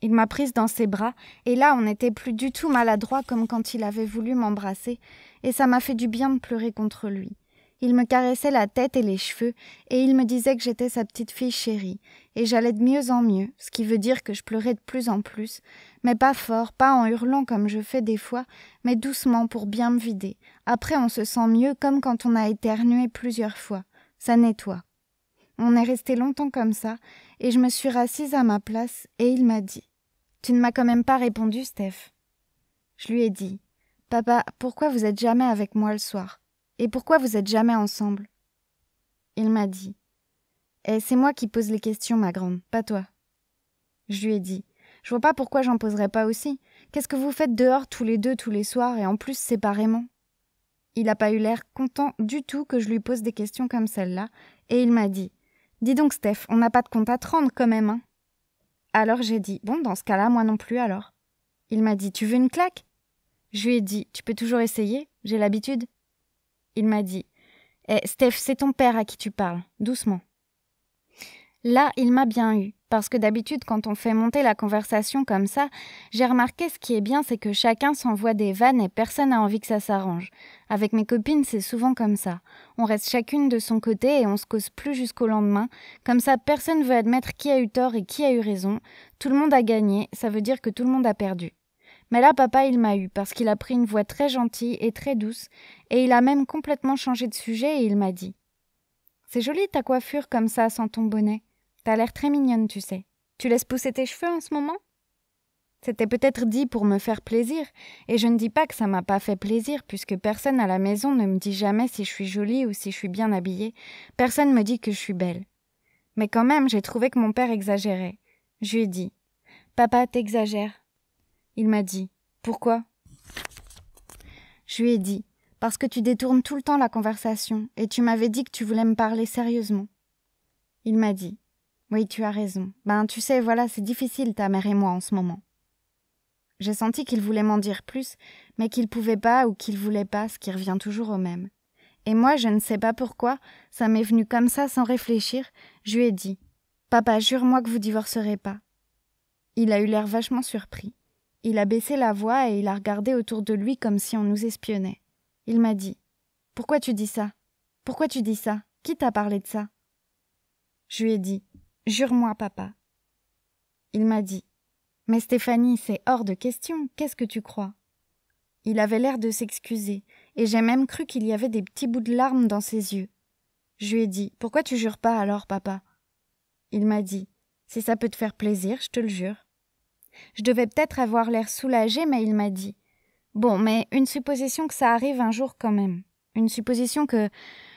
Il m'a prise dans ses bras, et là on n'était plus du tout maladroit comme quand il avait voulu m'embrasser, et ça m'a fait du bien de pleurer contre lui. Il me caressait la tête et les cheveux, et il me disait que j'étais sa petite fille chérie, et j'allais de mieux en mieux, ce qui veut dire que je pleurais de plus en plus, mais pas fort, pas en hurlant comme je fais des fois, mais doucement pour bien me vider. Après, on se sent mieux comme quand on a éternué plusieurs fois. Ça nettoie. On est resté longtemps comme ça, et je me suis rassise à ma place, et il m'a dit Tu ne m'as quand même pas répondu, Steph. Je lui ai dit Papa, pourquoi vous êtes jamais avec moi le soir Et pourquoi vous êtes jamais ensemble Il m'a dit eh, c'est moi qui pose les questions, ma grande, pas toi. Je lui ai dit je vois pas pourquoi j'en poserais pas aussi. Qu'est-ce que vous faites dehors tous les deux tous les soirs et en plus séparément Il n'a pas eu l'air content du tout que je lui pose des questions comme celle-là, et il m'a dit Dis donc, Steph, on n'a pas de compte à te rendre quand même, hein Alors j'ai dit Bon, dans ce cas-là, moi non plus alors. Il m'a dit Tu veux une claque Je lui ai dit Tu peux toujours essayer, j'ai l'habitude. Il m'a dit Eh, Steph, c'est ton père à qui tu parles, doucement. Là, il m'a bien eu, parce que d'habitude, quand on fait monter la conversation comme ça, j'ai remarqué ce qui est bien, c'est que chacun s'envoie des vannes et personne n'a envie que ça s'arrange. Avec mes copines, c'est souvent comme ça. On reste chacune de son côté et on se cause plus jusqu'au lendemain. Comme ça, personne veut admettre qui a eu tort et qui a eu raison. Tout le monde a gagné, ça veut dire que tout le monde a perdu. Mais là, papa, il m'a eu, parce qu'il a pris une voix très gentille et très douce, et il a même complètement changé de sujet et il m'a dit C'est joli ta coiffure comme ça, sans ton bonnet. T'as l'air très mignonne, tu sais. Tu laisses pousser tes cheveux en ce moment C'était peut-être dit pour me faire plaisir, et je ne dis pas que ça m'a pas fait plaisir, puisque personne à la maison ne me dit jamais si je suis jolie ou si je suis bien habillée. Personne me dit que je suis belle. Mais quand même, j'ai trouvé que mon père exagérait. Je lui ai dit Papa, t'exagères. Il m'a dit Pourquoi Je lui ai dit Parce que tu détournes tout le temps la conversation, et tu m'avais dit que tu voulais me parler sérieusement. Il m'a dit oui, tu as raison. Ben, tu sais, voilà, c'est difficile, ta mère et moi, en ce moment. J'ai senti qu'il voulait m'en dire plus, mais qu'il pouvait pas ou qu'il voulait pas, ce qui revient toujours au même. Et moi, je ne sais pas pourquoi, ça m'est venu comme ça sans réfléchir, je lui ai dit Papa, jure-moi que vous divorcerez pas. Il a eu l'air vachement surpris. Il a baissé la voix et il a regardé autour de lui comme si on nous espionnait. Il m'a dit Pourquoi tu dis ça Pourquoi tu dis ça Qui t'a parlé de ça Je lui ai dit Jure-moi, papa. Il m'a dit Mais Stéphanie, c'est hors de question, qu'est-ce que tu crois Il avait l'air de s'excuser, et j'ai même cru qu'il y avait des petits bouts de larmes dans ses yeux. Je lui ai dit Pourquoi tu jures pas alors, papa Il m'a dit Si ça peut te faire plaisir, je te le jure. Je devais peut-être avoir l'air soulagé, mais il m'a dit Bon, mais une supposition que ça arrive un jour quand même. Une supposition que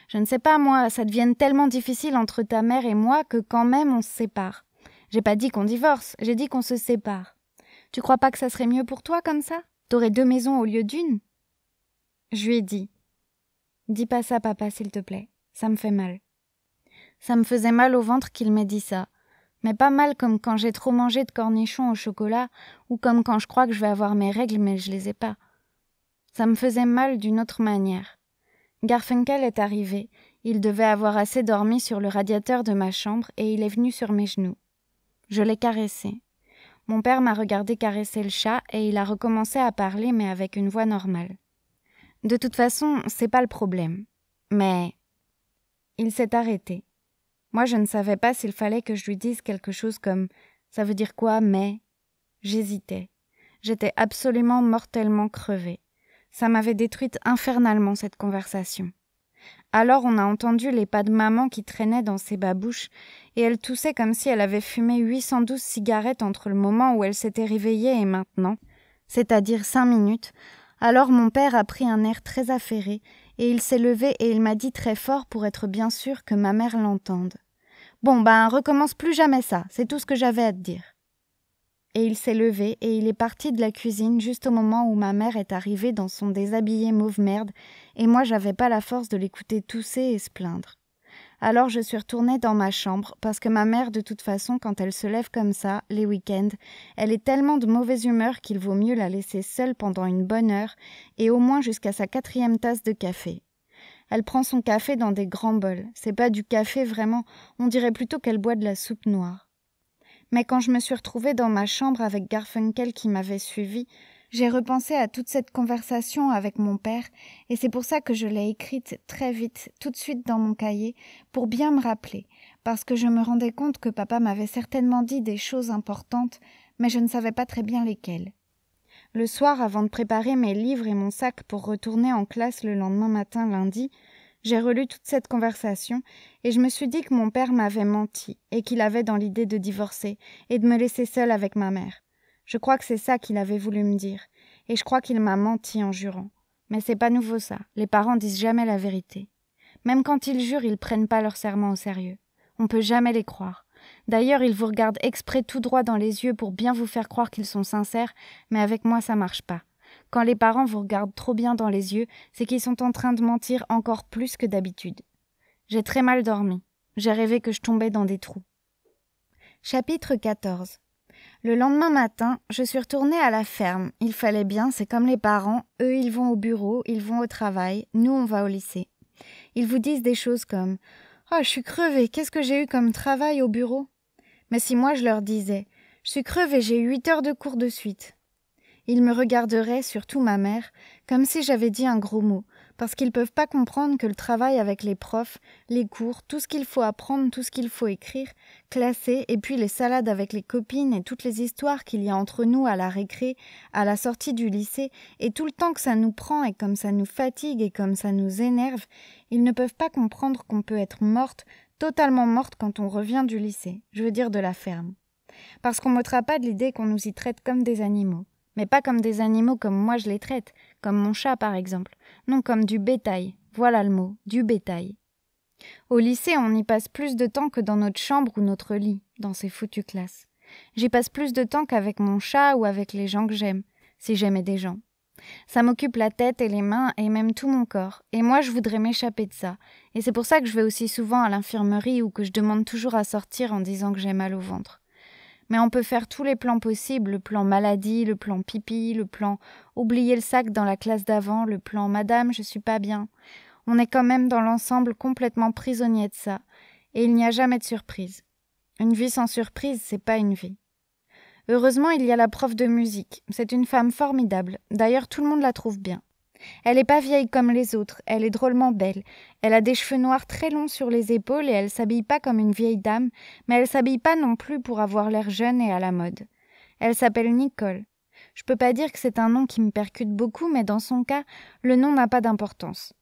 je ne sais pas moi, ça devienne tellement difficile entre ta mère et moi que quand même on se sépare. J'ai pas dit qu'on divorce, j'ai dit qu'on se sépare. Tu crois pas que ça serait mieux pour toi comme ça T'aurais deux maisons au lieu d'une Je lui ai dit. Dis pas ça, papa, s'il te plaît. Ça me fait mal. Ça me faisait mal au ventre qu'il m'ait dit ça. Mais pas mal comme quand j'ai trop mangé de cornichons au chocolat, ou comme quand je crois que je vais avoir mes règles mais je les ai pas. Ça me faisait mal d'une autre manière. Garfunkel est arrivé. Il devait avoir assez dormi sur le radiateur de ma chambre et il est venu sur mes genoux. Je l'ai caressé. Mon père m'a regardé caresser le chat et il a recommencé à parler mais avec une voix normale. De toute façon, c'est pas le problème. Mais il s'est arrêté. Moi, je ne savais pas s'il fallait que je lui dise quelque chose comme ça veut dire quoi, mais j'hésitais. J'étais absolument mortellement crevée. Ça m'avait détruite infernalement cette conversation. Alors on a entendu les pas de maman qui traînaient dans ses babouches, et elle toussait comme si elle avait fumé 812 cigarettes entre le moment où elle s'était réveillée et maintenant, c'est-à-dire cinq minutes. Alors mon père a pris un air très affairé, et il s'est levé et il m'a dit très fort pour être bien sûr que ma mère l'entende. Bon ben recommence plus jamais ça, c'est tout ce que j'avais à te dire et il s'est levé et il est parti de la cuisine juste au moment où ma mère est arrivée dans son déshabillé mauve merde, et moi j'avais pas la force de l'écouter tousser et se plaindre. Alors je suis retournée dans ma chambre, parce que ma mère, de toute façon, quand elle se lève comme ça, les week-ends, elle est tellement de mauvaise humeur qu'il vaut mieux la laisser seule pendant une bonne heure, et au moins jusqu'à sa quatrième tasse de café. Elle prend son café dans des grands bols. C'est pas du café vraiment, on dirait plutôt qu'elle boit de la soupe noire mais quand je me suis retrouvée dans ma chambre avec Garfunkel qui m'avait suivi, j'ai repensé à toute cette conversation avec mon père, et c'est pour ça que je l'ai écrite très vite, tout de suite dans mon cahier, pour bien me rappeler, parce que je me rendais compte que papa m'avait certainement dit des choses importantes, mais je ne savais pas très bien lesquelles. Le soir, avant de préparer mes livres et mon sac pour retourner en classe le lendemain matin lundi, j'ai relu toute cette conversation, et je me suis dit que mon père m'avait menti, et qu'il avait dans l'idée de divorcer, et de me laisser seule avec ma mère. Je crois que c'est ça qu'il avait voulu me dire, et je crois qu'il m'a menti en jurant. Mais c'est pas nouveau ça, les parents disent jamais la vérité. Même quand ils jurent, ils prennent pas leur serment au sérieux. On peut jamais les croire. D'ailleurs, ils vous regardent exprès tout droit dans les yeux pour bien vous faire croire qu'ils sont sincères, mais avec moi ça marche pas. Quand les parents vous regardent trop bien dans les yeux, c'est qu'ils sont en train de mentir encore plus que d'habitude. J'ai très mal dormi. J'ai rêvé que je tombais dans des trous. Chapitre 14 Le lendemain matin, je suis retournée à la ferme. Il fallait bien, c'est comme les parents. Eux, ils vont au bureau, ils vont au travail. Nous, on va au lycée. Ils vous disent des choses comme Oh, je suis crevée, qu'est-ce que j'ai eu comme travail au bureau Mais si moi je leur disais Je suis crevée, j'ai eu huit heures de cours de suite. Ils me regarderaient, surtout ma mère, comme si j'avais dit un gros mot, parce qu'ils ne peuvent pas comprendre que le travail avec les profs, les cours, tout ce qu'il faut apprendre, tout ce qu'il faut écrire, classer, et puis les salades avec les copines et toutes les histoires qu'il y a entre nous à la récré, à la sortie du lycée, et tout le temps que ça nous prend et comme ça nous fatigue et comme ça nous énerve, ils ne peuvent pas comprendre qu'on peut être morte, totalement morte quand on revient du lycée, je veux dire de la ferme. Parce qu'on m'ôtera pas de l'idée qu'on nous y traite comme des animaux mais pas comme des animaux comme moi je les traite, comme mon chat par exemple, non comme du bétail, voilà le mot, du bétail. Au lycée, on y passe plus de temps que dans notre chambre ou notre lit, dans ces foutues classes. J'y passe plus de temps qu'avec mon chat ou avec les gens que j'aime, si j'aimais des gens. Ça m'occupe la tête et les mains et même tout mon corps, et moi je voudrais m'échapper de ça, et c'est pour ça que je vais aussi souvent à l'infirmerie ou que je demande toujours à sortir en disant que j'ai mal au ventre. Mais on peut faire tous les plans possibles, le plan maladie, le plan pipi, le plan oublier le sac dans la classe d'avant, le plan madame, je suis pas bien. On est quand même dans l'ensemble complètement prisonnier de ça, et il n'y a jamais de surprise. Une vie sans surprise, c'est pas une vie. Heureusement, il y a la prof de musique. C'est une femme formidable. D'ailleurs, tout le monde la trouve bien. Elle n'est pas vieille comme les autres, elle est drôlement belle. Elle a des cheveux noirs très longs sur les épaules et elle s'habille pas comme une vieille dame, mais elle s'habille pas non plus pour avoir l'air jeune et à la mode. Elle s'appelle Nicole. Je peux pas dire que c'est un nom qui me percute beaucoup, mais dans son cas, le nom n'a pas d'importance.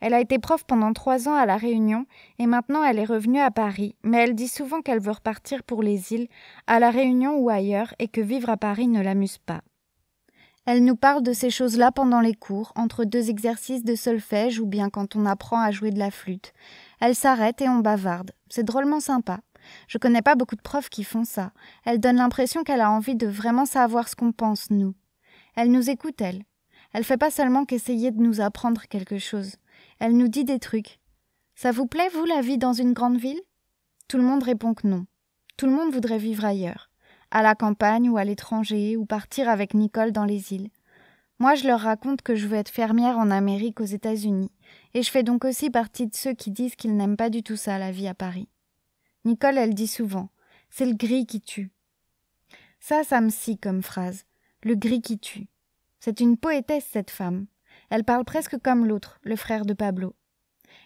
Elle a été prof pendant trois ans à La Réunion et maintenant elle est revenue à Paris, mais elle dit souvent qu'elle veut repartir pour les îles, à La Réunion ou ailleurs, et que vivre à Paris ne l'amuse pas. Elle nous parle de ces choses-là pendant les cours, entre deux exercices de solfège ou bien quand on apprend à jouer de la flûte. Elle s'arrête et on bavarde. C'est drôlement sympa. Je connais pas beaucoup de profs qui font ça. Elle donne l'impression qu'elle a envie de vraiment savoir ce qu'on pense, nous. Elle nous écoute, elle. Elle fait pas seulement qu'essayer de nous apprendre quelque chose. Elle nous dit des trucs. Ça vous plaît, vous, la vie dans une grande ville? Tout le monde répond que non. Tout le monde voudrait vivre ailleurs à la campagne ou à l'étranger, ou partir avec Nicole dans les îles. Moi, je leur raconte que je veux être fermière en Amérique, aux États-Unis, et je fais donc aussi partie de ceux qui disent qu'ils n'aiment pas du tout ça, la vie à Paris. Nicole, elle dit souvent C'est le gris qui tue. Ça, ça me scie comme phrase le gris qui tue. C'est une poétesse, cette femme. Elle parle presque comme l'autre, le frère de Pablo.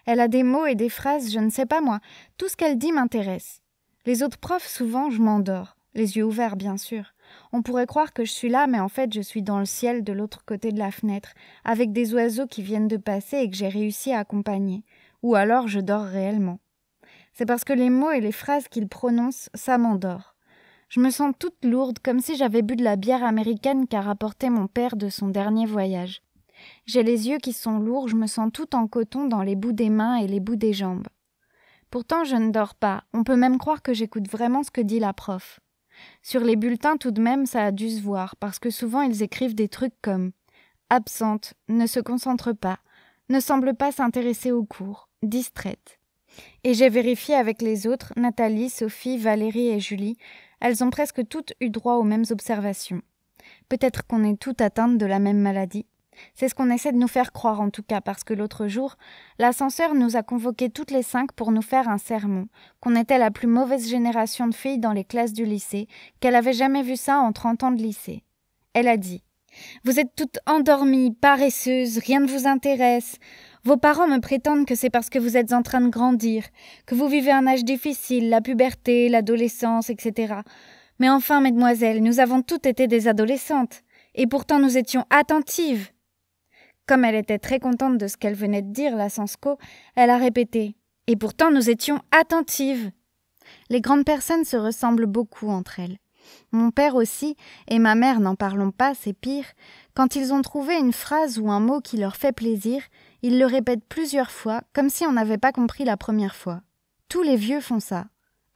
Elle a des mots et des phrases, je ne sais pas moi. Tout ce qu'elle dit m'intéresse. Les autres profs, souvent, je m'endors. Les yeux ouverts, bien sûr. On pourrait croire que je suis là, mais en fait, je suis dans le ciel de l'autre côté de la fenêtre, avec des oiseaux qui viennent de passer et que j'ai réussi à accompagner. Ou alors, je dors réellement. C'est parce que les mots et les phrases qu'il prononce, ça m'endort. Je me sens toute lourde, comme si j'avais bu de la bière américaine qu'a rapporté mon père de son dernier voyage. J'ai les yeux qui sont lourds, je me sens tout en coton dans les bouts des mains et les bouts des jambes. Pourtant, je ne dors pas. On peut même croire que j'écoute vraiment ce que dit la prof. Sur les bulletins, tout de même, ça a dû se voir, parce que souvent ils écrivent des trucs comme absente, ne se concentre pas, ne semble pas s'intéresser au cours, distraite. Et j'ai vérifié avec les autres, Nathalie, Sophie, Valérie et Julie, elles ont presque toutes eu droit aux mêmes observations. Peut-être qu'on est toutes atteintes de la même maladie. C'est ce qu'on essaie de nous faire croire en tout cas, parce que l'autre jour, l'ascenseur nous a convoqués toutes les cinq pour nous faire un sermon, qu'on était la plus mauvaise génération de filles dans les classes du lycée, qu'elle avait jamais vu ça en 30 ans de lycée. Elle a dit Vous êtes toutes endormies, paresseuses, rien ne vous intéresse. Vos parents me prétendent que c'est parce que vous êtes en train de grandir, que vous vivez un âge difficile, la puberté, l'adolescence, etc. Mais enfin, mesdemoiselles, nous avons toutes été des adolescentes, et pourtant nous étions attentives. Comme elle était très contente de ce qu'elle venait de dire, la Sansco, elle a répété. Et pourtant nous étions attentives. Les grandes personnes se ressemblent beaucoup entre elles. Mon père aussi, et ma mère n'en parlons pas, c'est pire, quand ils ont trouvé une phrase ou un mot qui leur fait plaisir, ils le répètent plusieurs fois, comme si on n'avait pas compris la première fois. Tous les vieux font ça.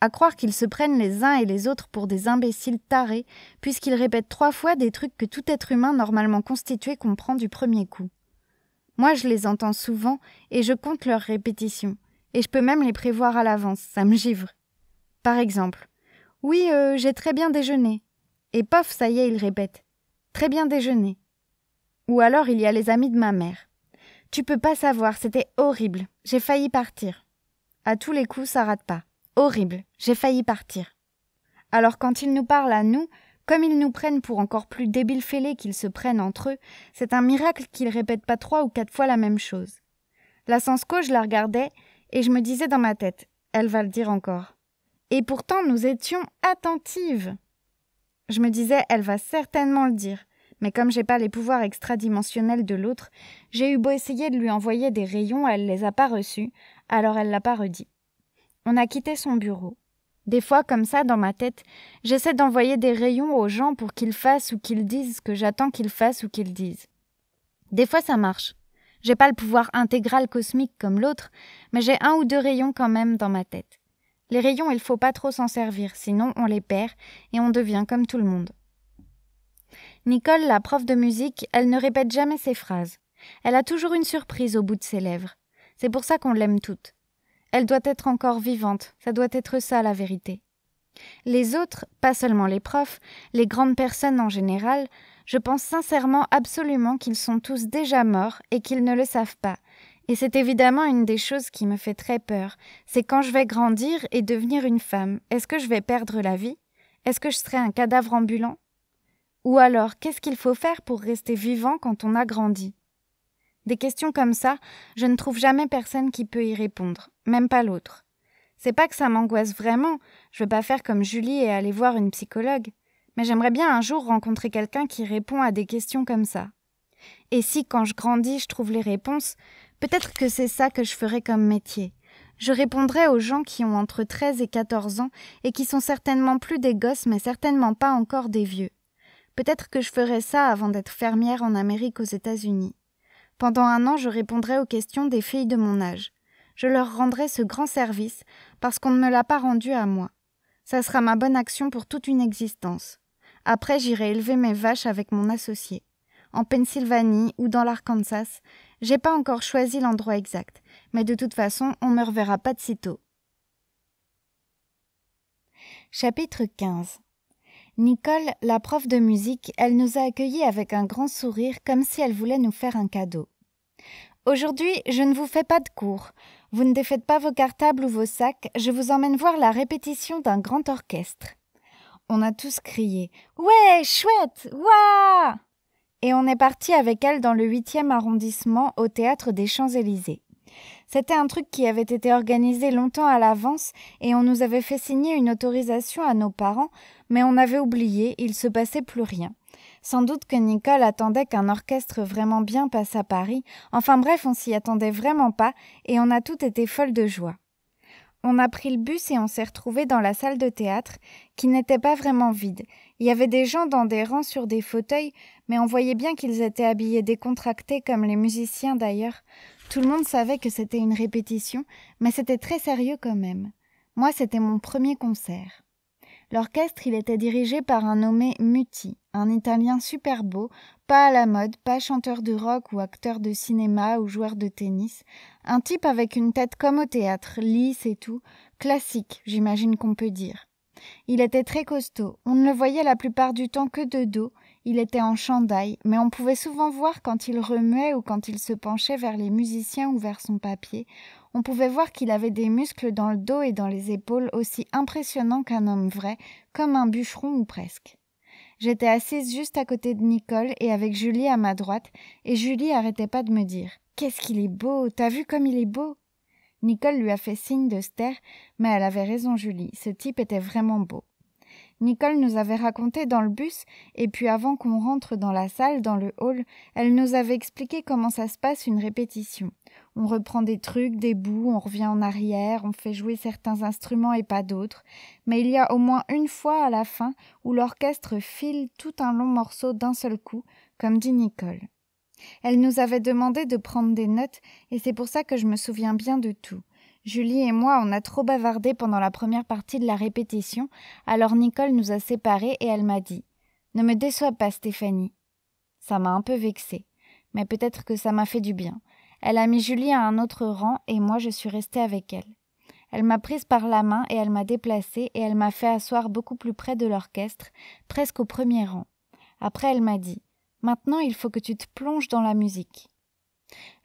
À croire qu'ils se prennent les uns et les autres pour des imbéciles tarés, puisqu'ils répètent trois fois des trucs que tout être humain normalement constitué comprend du premier coup. Moi, je les entends souvent et je compte leurs répétitions. Et je peux même les prévoir à l'avance, ça me givre. Par exemple, Oui, euh, j'ai très bien déjeuné. Et pof, ça y est, il répète Très bien déjeuné. Ou alors il y a les amis de ma mère. Tu peux pas savoir, c'était horrible. J'ai failli partir. À tous les coups, ça rate pas. Horrible. J'ai failli partir. Alors quand il nous parle à nous, comme ils nous prennent pour encore plus débiles fêlés qu'ils se prennent entre eux, c'est un miracle qu'ils répètent pas trois ou quatre fois la même chose. La Sansco, je la regardais, et je me disais dans ma tête, elle va le dire encore. Et pourtant, nous étions attentives. Je me disais, elle va certainement le dire. Mais comme j'ai pas les pouvoirs extradimensionnels de l'autre, j'ai eu beau essayer de lui envoyer des rayons, elle les a pas reçus, alors elle l'a pas redit. On a quitté son bureau. Des fois, comme ça, dans ma tête, j'essaie d'envoyer des rayons aux gens pour qu'ils fassent ou qu'ils disent ce que j'attends qu'ils fassent ou qu'ils disent. Des fois, ça marche. J'ai pas le pouvoir intégral cosmique comme l'autre, mais j'ai un ou deux rayons quand même dans ma tête. Les rayons, il faut pas trop s'en servir, sinon on les perd et on devient comme tout le monde. Nicole, la prof de musique, elle ne répète jamais ses phrases. Elle a toujours une surprise au bout de ses lèvres. C'est pour ça qu'on l'aime toutes. Elle doit être encore vivante, ça doit être ça la vérité. Les autres, pas seulement les profs, les grandes personnes en général, je pense sincèrement absolument qu'ils sont tous déjà morts et qu'ils ne le savent pas. Et c'est évidemment une des choses qui me fait très peur, c'est quand je vais grandir et devenir une femme, est-ce que je vais perdre la vie Est-ce que je serai un cadavre ambulant Ou alors, qu'est-ce qu'il faut faire pour rester vivant quand on a grandi des questions comme ça, je ne trouve jamais personne qui peut y répondre, même pas l'autre. C'est pas que ça m'angoisse vraiment, je veux pas faire comme Julie et aller voir une psychologue, mais j'aimerais bien un jour rencontrer quelqu'un qui répond à des questions comme ça. Et si quand je grandis je trouve les réponses, peut-être que c'est ça que je ferai comme métier. Je répondrai aux gens qui ont entre 13 et 14 ans et qui sont certainement plus des gosses mais certainement pas encore des vieux. Peut-être que je ferai ça avant d'être fermière en Amérique aux États-Unis. Pendant un an, je répondrai aux questions des filles de mon âge. Je leur rendrai ce grand service parce qu'on ne me l'a pas rendu à moi. Ça sera ma bonne action pour toute une existence. Après, j'irai élever mes vaches avec mon associé. En Pennsylvanie ou dans l'Arkansas, j'ai pas encore choisi l'endroit exact, mais de toute façon, on me reverra pas de sitôt. Chapitre 15 Nicole, la prof de musique, elle nous a accueillis avec un grand sourire comme si elle voulait nous faire un cadeau. Aujourd'hui, je ne vous fais pas de cours. Vous ne défaites pas vos cartables ou vos sacs, je vous emmène voir la répétition d'un grand orchestre. On a tous crié Ouais, chouette Waouh Et on est parti avec elle dans le 8e arrondissement au théâtre des Champs-Élysées. C'était un truc qui avait été organisé longtemps à l'avance et on nous avait fait signer une autorisation à nos parents, mais on avait oublié, il se passait plus rien. Sans doute que Nicole attendait qu'un orchestre vraiment bien passe à Paris. Enfin bref, on s'y attendait vraiment pas et on a toutes été folle de joie. On a pris le bus et on s'est retrouvés dans la salle de théâtre, qui n'était pas vraiment vide. Il y avait des gens dans des rangs sur des fauteuils, mais on voyait bien qu'ils étaient habillés décontractés comme les musiciens d'ailleurs. Tout le monde savait que c'était une répétition, mais c'était très sérieux quand même. Moi, c'était mon premier concert. L'orchestre, il était dirigé par un nommé Muti, un Italien super beau, pas à la mode, pas chanteur de rock ou acteur de cinéma ou joueur de tennis, un type avec une tête comme au théâtre, lisse et tout, classique, j'imagine qu'on peut dire. Il était très costaud, on ne le voyait la plupart du temps que de dos, il était en chandail, mais on pouvait souvent voir quand il remuait ou quand il se penchait vers les musiciens ou vers son papier, on pouvait voir qu'il avait des muscles dans le dos et dans les épaules aussi impressionnants qu'un homme vrai, comme un bûcheron ou presque. J'étais assise juste à côté de Nicole et avec Julie à ma droite, et Julie arrêtait pas de me dire Qu'est-ce qu'il est beau T'as vu comme il est beau Nicole lui a fait signe de se taire, mais elle avait raison, Julie. Ce type était vraiment beau. Nicole nous avait raconté dans le bus, et puis avant qu'on rentre dans la salle, dans le hall, elle nous avait expliqué comment ça se passe une répétition. On reprend des trucs, des bouts, on revient en arrière, on fait jouer certains instruments et pas d'autres, mais il y a au moins une fois à la fin où l'orchestre file tout un long morceau d'un seul coup, comme dit Nicole. Elle nous avait demandé de prendre des notes, et c'est pour ça que je me souviens bien de tout. Julie et moi, on a trop bavardé pendant la première partie de la répétition, alors Nicole nous a séparés et elle m'a dit Ne me déçois pas, Stéphanie. Ça m'a un peu vexée, mais peut-être que ça m'a fait du bien. Elle a mis Julie à un autre rang et moi je suis restée avec elle. Elle m'a prise par la main et elle m'a déplacée et elle m'a fait asseoir beaucoup plus près de l'orchestre, presque au premier rang. Après elle m'a dit Maintenant il faut que tu te plonges dans la musique.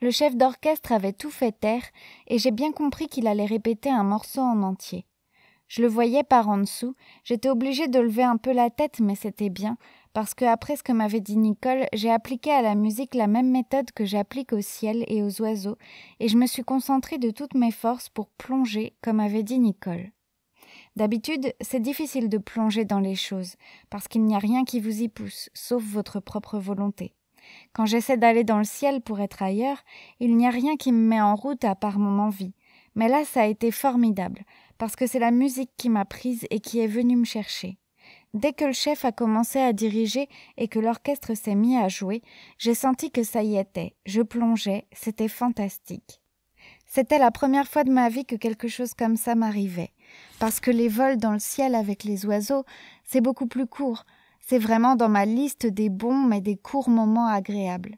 Le chef d'orchestre avait tout fait taire, et j'ai bien compris qu'il allait répéter un morceau en entier. Je le voyais par en dessous, j'étais obligée de lever un peu la tête, mais c'était bien, parce que après ce que m'avait dit Nicole, j'ai appliqué à la musique la même méthode que j'applique au ciel et aux oiseaux, et je me suis concentrée de toutes mes forces pour plonger, comme avait dit Nicole. D'habitude, c'est difficile de plonger dans les choses, parce qu'il n'y a rien qui vous y pousse, sauf votre propre volonté. Quand j'essaie d'aller dans le ciel pour être ailleurs, il n'y a rien qui me met en route à part mon envie. Mais là, ça a été formidable, parce que c'est la musique qui m'a prise et qui est venue me chercher. Dès que le chef a commencé à diriger et que l'orchestre s'est mis à jouer, j'ai senti que ça y était, je plongeais, c'était fantastique. C'était la première fois de ma vie que quelque chose comme ça m'arrivait, parce que les vols dans le ciel avec les oiseaux, c'est beaucoup plus court, c'est vraiment dans ma liste des bons mais des courts moments agréables.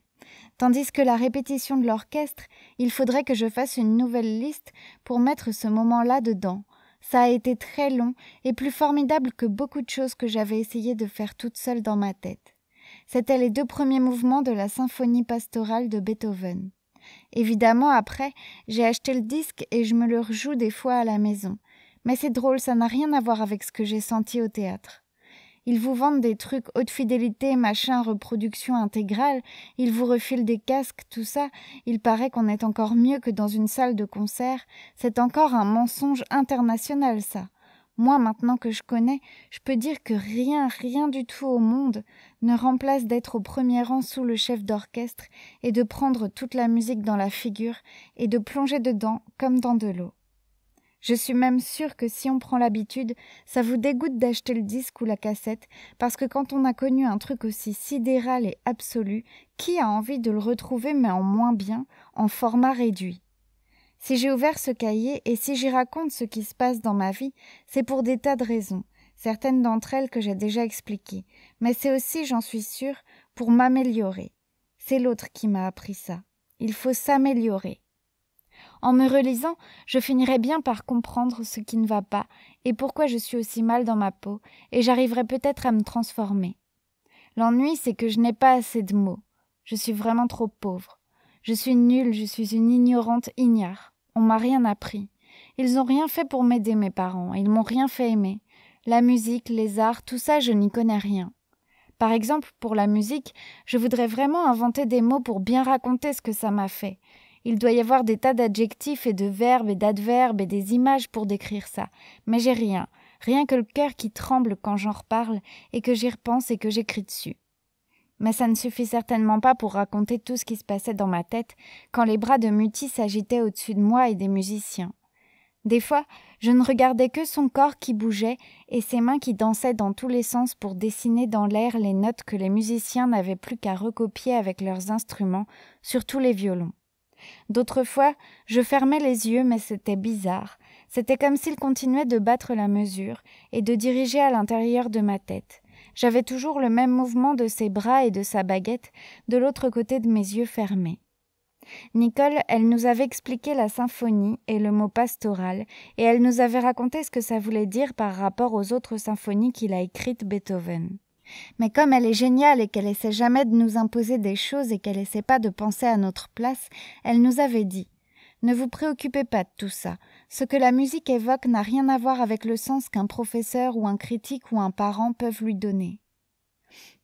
Tandis que la répétition de l'orchestre, il faudrait que je fasse une nouvelle liste pour mettre ce moment-là dedans, ça a été très long et plus formidable que beaucoup de choses que j'avais essayé de faire toute seule dans ma tête. C'étaient les deux premiers mouvements de la symphonie pastorale de Beethoven. Évidemment, après, j'ai acheté le disque et je me le rejoue des fois à la maison. Mais c'est drôle, ça n'a rien à voir avec ce que j'ai senti au théâtre. Ils vous vendent des trucs haute fidélité, machin, reproduction intégrale, ils vous refilent des casques, tout ça. Il paraît qu'on est encore mieux que dans une salle de concert. C'est encore un mensonge international, ça. Moi, maintenant que je connais, je peux dire que rien, rien du tout au monde ne remplace d'être au premier rang sous le chef d'orchestre et de prendre toute la musique dans la figure et de plonger dedans comme dans de l'eau. Je suis même sûre que si on prend l'habitude, ça vous dégoûte d'acheter le disque ou la cassette, parce que quand on a connu un truc aussi sidéral et absolu, qui a envie de le retrouver mais en moins bien, en format réduit Si j'ai ouvert ce cahier et si j'y raconte ce qui se passe dans ma vie, c'est pour des tas de raisons, certaines d'entre elles que j'ai déjà expliquées, mais c'est aussi, j'en suis sûre, pour m'améliorer. C'est l'autre qui m'a appris ça. Il faut s'améliorer. En me relisant, je finirai bien par comprendre ce qui ne va pas et pourquoi je suis aussi mal dans ma peau, et j'arriverai peut-être à me transformer. L'ennui, c'est que je n'ai pas assez de mots. Je suis vraiment trop pauvre. Je suis nulle, je suis une ignorante ignare. On m'a rien appris. Ils n'ont rien fait pour m'aider, mes parents. Ils m'ont rien fait aimer. La musique, les arts, tout ça, je n'y connais rien. Par exemple, pour la musique, je voudrais vraiment inventer des mots pour bien raconter ce que ça m'a fait. Il doit y avoir des tas d'adjectifs et de verbes et d'adverbes et des images pour décrire ça, mais j'ai rien, rien que le cœur qui tremble quand j'en reparle et que j'y repense et que j'écris dessus. Mais ça ne suffit certainement pas pour raconter tout ce qui se passait dans ma tête quand les bras de Muti s'agitaient au-dessus de moi et des musiciens. Des fois, je ne regardais que son corps qui bougeait et ses mains qui dansaient dans tous les sens pour dessiner dans l'air les notes que les musiciens n'avaient plus qu'à recopier avec leurs instruments, surtout les violons. D'autres fois, je fermais les yeux, mais c'était bizarre. C'était comme s'il continuait de battre la mesure et de diriger à l'intérieur de ma tête. J'avais toujours le même mouvement de ses bras et de sa baguette de l'autre côté de mes yeux fermés. Nicole, elle nous avait expliqué la symphonie et le mot pastoral, et elle nous avait raconté ce que ça voulait dire par rapport aux autres symphonies qu'il a écrites Beethoven. Mais comme elle est géniale et qu'elle essaie jamais de nous imposer des choses et qu'elle essaie pas de penser à notre place, elle nous avait dit Ne vous préoccupez pas de tout ça. Ce que la musique évoque n'a rien à voir avec le sens qu'un professeur ou un critique ou un parent peuvent lui donner.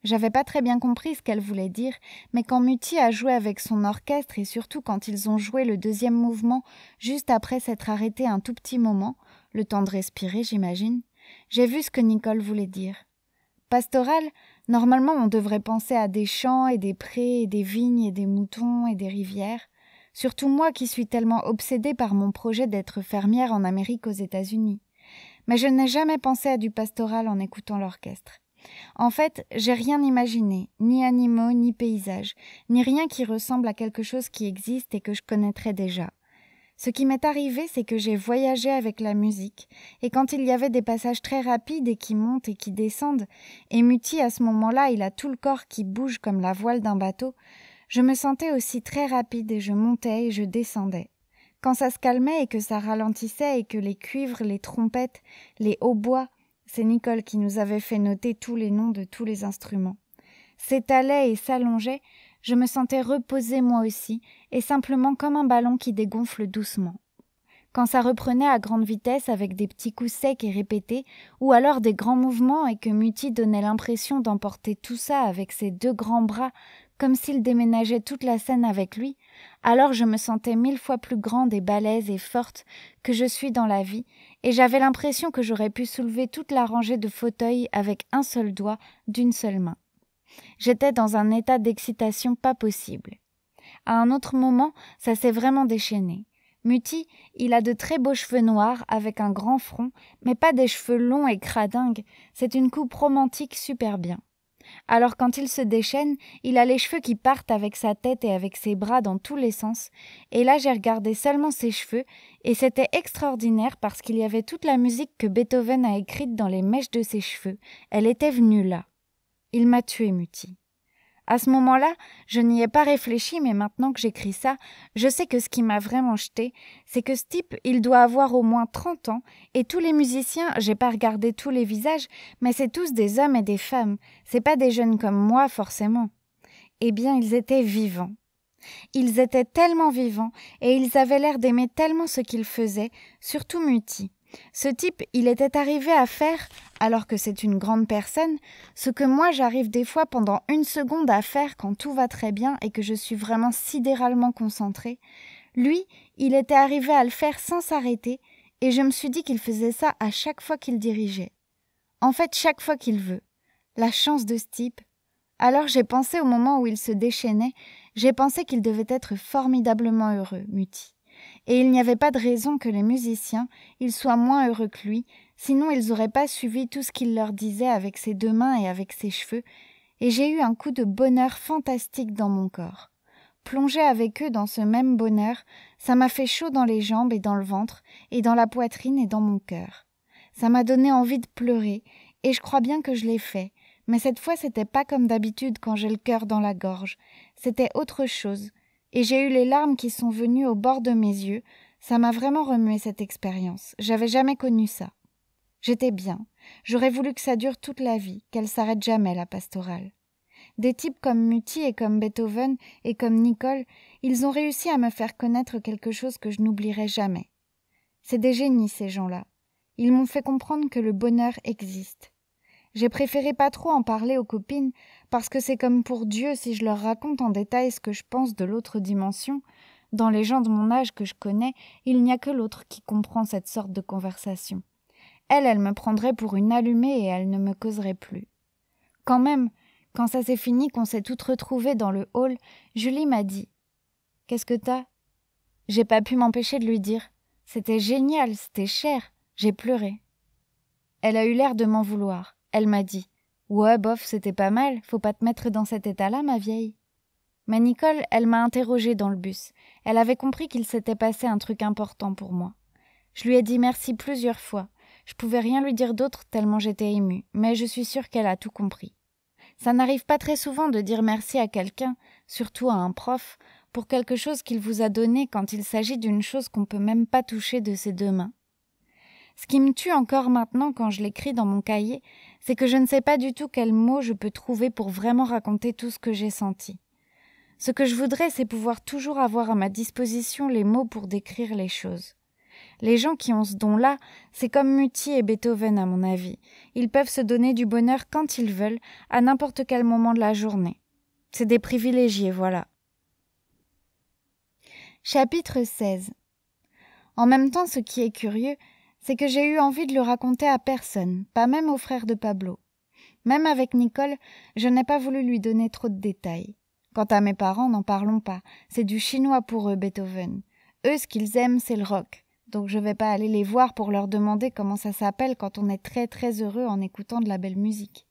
J'avais pas très bien compris ce qu'elle voulait dire, mais quand Muti a joué avec son orchestre et surtout quand ils ont joué le deuxième mouvement juste après s'être arrêtés un tout petit moment, le temps de respirer, j'imagine, j'ai vu ce que Nicole voulait dire. Pastoral, normalement on devrait penser à des champs et des prés et des vignes et des moutons et des rivières, surtout moi qui suis tellement obsédée par mon projet d'être fermière en Amérique aux États-Unis. Mais je n'ai jamais pensé à du pastoral en écoutant l'orchestre. En fait, j'ai rien imaginé, ni animaux, ni paysages, ni rien qui ressemble à quelque chose qui existe et que je connaîtrais déjà. Ce qui m'est arrivé, c'est que j'ai voyagé avec la musique, et quand il y avait des passages très rapides et qui montent et qui descendent, et Muti à ce moment-là, il a tout le corps qui bouge comme la voile d'un bateau, je me sentais aussi très rapide et je montais et je descendais. Quand ça se calmait et que ça ralentissait et que les cuivres, les trompettes, les hautbois, c'est Nicole qui nous avait fait noter tous les noms de tous les instruments, s'étalaient et s'allongeaient, je me sentais reposée moi aussi, et simplement comme un ballon qui dégonfle doucement. Quand ça reprenait à grande vitesse avec des petits coups secs et répétés, ou alors des grands mouvements et que Muti donnait l'impression d'emporter tout ça avec ses deux grands bras, comme s'il déménageait toute la scène avec lui, alors je me sentais mille fois plus grande et balèze et forte que je suis dans la vie, et j'avais l'impression que j'aurais pu soulever toute la rangée de fauteuils avec un seul doigt, d'une seule main. J'étais dans un état d'excitation pas possible. À un autre moment, ça s'est vraiment déchaîné. Muti, il a de très beaux cheveux noirs avec un grand front, mais pas des cheveux longs et cradingues, c'est une coupe romantique super bien. Alors quand il se déchaîne, il a les cheveux qui partent avec sa tête et avec ses bras dans tous les sens, et là j'ai regardé seulement ses cheveux, et c'était extraordinaire parce qu'il y avait toute la musique que Beethoven a écrite dans les mèches de ses cheveux, elle était venue là. Il m'a tué, Muti. À ce moment-là, je n'y ai pas réfléchi, mais maintenant que j'écris ça, je sais que ce qui m'a vraiment jeté, c'est que ce type, il doit avoir au moins 30 ans, et tous les musiciens, j'ai pas regardé tous les visages, mais c'est tous des hommes et des femmes, c'est pas des jeunes comme moi, forcément. Eh bien, ils étaient vivants. Ils étaient tellement vivants, et ils avaient l'air d'aimer tellement ce qu'ils faisaient, surtout Muti. Ce type, il était arrivé à faire, alors que c'est une grande personne, ce que moi j'arrive des fois pendant une seconde à faire quand tout va très bien et que je suis vraiment sidéralement concentrée. Lui, il était arrivé à le faire sans s'arrêter, et je me suis dit qu'il faisait ça à chaque fois qu'il dirigeait. En fait, chaque fois qu'il veut. La chance de ce type. Alors j'ai pensé au moment où il se déchaînait, j'ai pensé qu'il devait être formidablement heureux, Muti et il n'y avait pas de raison que les musiciens, ils soient moins heureux que lui, sinon ils n'auraient pas suivi tout ce qu'il leur disait avec ses deux mains et avec ses cheveux, et j'ai eu un coup de bonheur fantastique dans mon corps. Plongé avec eux dans ce même bonheur, ça m'a fait chaud dans les jambes et dans le ventre, et dans la poitrine et dans mon cœur. Ça m'a donné envie de pleurer, et je crois bien que je l'ai fait, mais cette fois c'était pas comme d'habitude quand j'ai le cœur dans la gorge, c'était autre chose, et j'ai eu les larmes qui sont venues au bord de mes yeux. Ça m'a vraiment remué cette expérience. J'avais jamais connu ça. J'étais bien. J'aurais voulu que ça dure toute la vie, qu'elle s'arrête jamais, la pastorale. Des types comme Muti et comme Beethoven et comme Nicole, ils ont réussi à me faire connaître quelque chose que je n'oublierai jamais. C'est des génies, ces gens-là. Ils m'ont fait comprendre que le bonheur existe, j'ai préféré pas trop en parler aux copines, parce que c'est comme pour Dieu si je leur raconte en détail ce que je pense de l'autre dimension. Dans les gens de mon âge que je connais, il n'y a que l'autre qui comprend cette sorte de conversation. Elle, elle me prendrait pour une allumée et elle ne me causerait plus. Quand même, quand ça s'est fini, qu'on s'est toutes retrouvées dans le hall, Julie m'a dit Qu'est-ce que t'as J'ai pas pu m'empêcher de lui dire. C'était génial, c'était cher. J'ai pleuré. Elle a eu l'air de m'en vouloir. Elle m'a dit Ouais, bof, c'était pas mal, faut pas te mettre dans cet état-là, ma vieille. Mais Nicole, elle m'a interrogée dans le bus. Elle avait compris qu'il s'était passé un truc important pour moi. Je lui ai dit merci plusieurs fois. Je pouvais rien lui dire d'autre tellement j'étais émue, mais je suis sûre qu'elle a tout compris. Ça n'arrive pas très souvent de dire merci à quelqu'un, surtout à un prof, pour quelque chose qu'il vous a donné quand il s'agit d'une chose qu'on peut même pas toucher de ses deux mains. Ce qui me tue encore maintenant quand je l'écris dans mon cahier, c'est que je ne sais pas du tout quel mot je peux trouver pour vraiment raconter tout ce que j'ai senti. Ce que je voudrais, c'est pouvoir toujours avoir à ma disposition les mots pour décrire les choses. Les gens qui ont ce don-là, c'est comme Muti et Beethoven, à mon avis. Ils peuvent se donner du bonheur quand ils veulent, à n'importe quel moment de la journée. C'est des privilégiés, voilà. Chapitre 16 En même temps, ce qui est curieux, c'est que j'ai eu envie de le raconter à personne, pas même au frère de Pablo. Même avec Nicole, je n'ai pas voulu lui donner trop de détails. Quant à mes parents, n'en parlons pas. C'est du chinois pour eux, Beethoven. Eux, ce qu'ils aiment, c'est le rock. Donc je vais pas aller les voir pour leur demander comment ça s'appelle quand on est très très heureux en écoutant de la belle musique.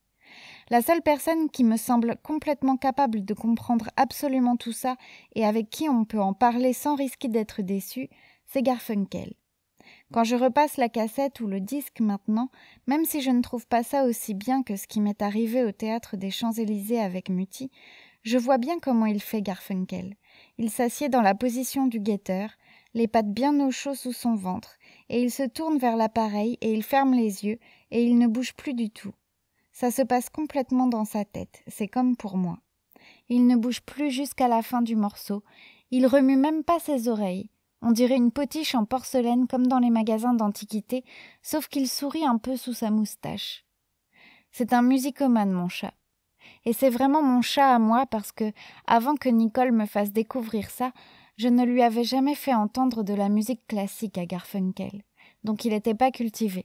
La seule personne qui me semble complètement capable de comprendre absolument tout ça et avec qui on peut en parler sans risquer d'être déçu, c'est Garfunkel. Quand je repasse la cassette ou le disque maintenant, même si je ne trouve pas ça aussi bien que ce qui m'est arrivé au théâtre des Champs-Élysées avec Muti, je vois bien comment il fait Garfunkel. Il s'assied dans la position du guetteur, les pattes bien au chaud sous son ventre, et il se tourne vers l'appareil et il ferme les yeux et il ne bouge plus du tout. Ça se passe complètement dans sa tête, c'est comme pour moi. Il ne bouge plus jusqu'à la fin du morceau, il remue même pas ses oreilles, on dirait une potiche en porcelaine comme dans les magasins d'antiquité, sauf qu'il sourit un peu sous sa moustache. C'est un musicomane, mon chat. Et c'est vraiment mon chat à moi parce que, avant que Nicole me fasse découvrir ça, je ne lui avais jamais fait entendre de la musique classique à Garfunkel, donc il n'était pas cultivé.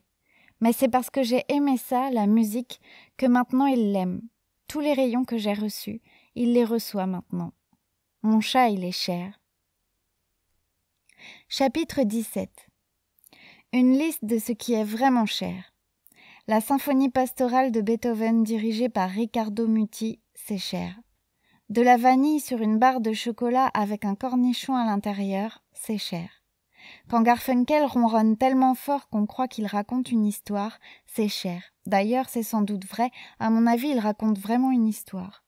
Mais c'est parce que j'ai aimé ça, la musique, que maintenant il l'aime. Tous les rayons que j'ai reçus, il les reçoit maintenant. Mon chat, il est cher. Chapitre 17 Une liste de ce qui est vraiment cher. La symphonie pastorale de Beethoven dirigée par Riccardo Muti, c'est cher. De la vanille sur une barre de chocolat avec un cornichon à l'intérieur, c'est cher. Quand Garfunkel ronronne tellement fort qu'on croit qu'il raconte une histoire, c'est cher. D'ailleurs, c'est sans doute vrai, à mon avis, il raconte vraiment une histoire.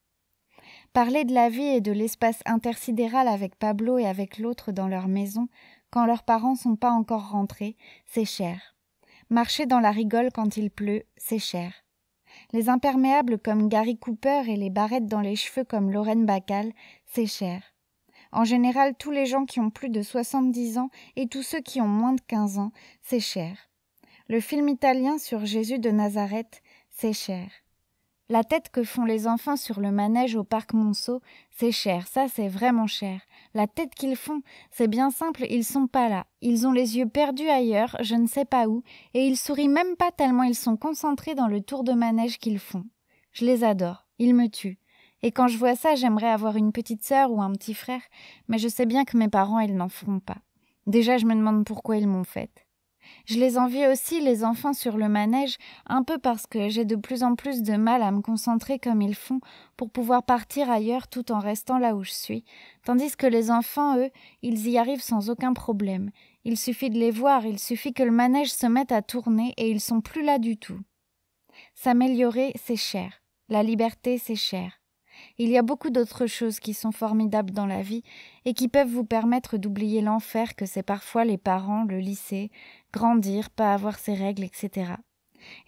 Parler de la vie et de l'espace intersidéral avec Pablo et avec l'autre dans leur maison, quand leurs parents sont pas encore rentrés, c'est cher. Marcher dans la rigole quand il pleut, c'est cher. Les imperméables comme Gary Cooper et les barrettes dans les cheveux comme Lorraine Bacal, c'est cher. En général, tous les gens qui ont plus de 70 ans et tous ceux qui ont moins de 15 ans, c'est cher. Le film italien sur Jésus de Nazareth, c'est cher. La tête que font les enfants sur le manège au parc Monceau, c'est cher, ça c'est vraiment cher. La tête qu'ils font, c'est bien simple, ils sont pas là. Ils ont les yeux perdus ailleurs, je ne sais pas où, et ils sourient même pas tellement ils sont concentrés dans le tour de manège qu'ils font. Je les adore, ils me tuent. Et quand je vois ça, j'aimerais avoir une petite sœur ou un petit frère, mais je sais bien que mes parents, ils n'en feront pas. Déjà, je me demande pourquoi ils m'ont faite. Je les envie aussi, les enfants sur le manège, un peu parce que j'ai de plus en plus de mal à me concentrer comme ils font pour pouvoir partir ailleurs tout en restant là où je suis, tandis que les enfants, eux, ils y arrivent sans aucun problème. Il suffit de les voir, il suffit que le manège se mette à tourner et ils sont plus là du tout. S'améliorer, c'est cher. La liberté, c'est cher. Il y a beaucoup d'autres choses qui sont formidables dans la vie et qui peuvent vous permettre d'oublier l'enfer que c'est parfois les parents, le lycée, grandir, pas avoir ses règles, etc.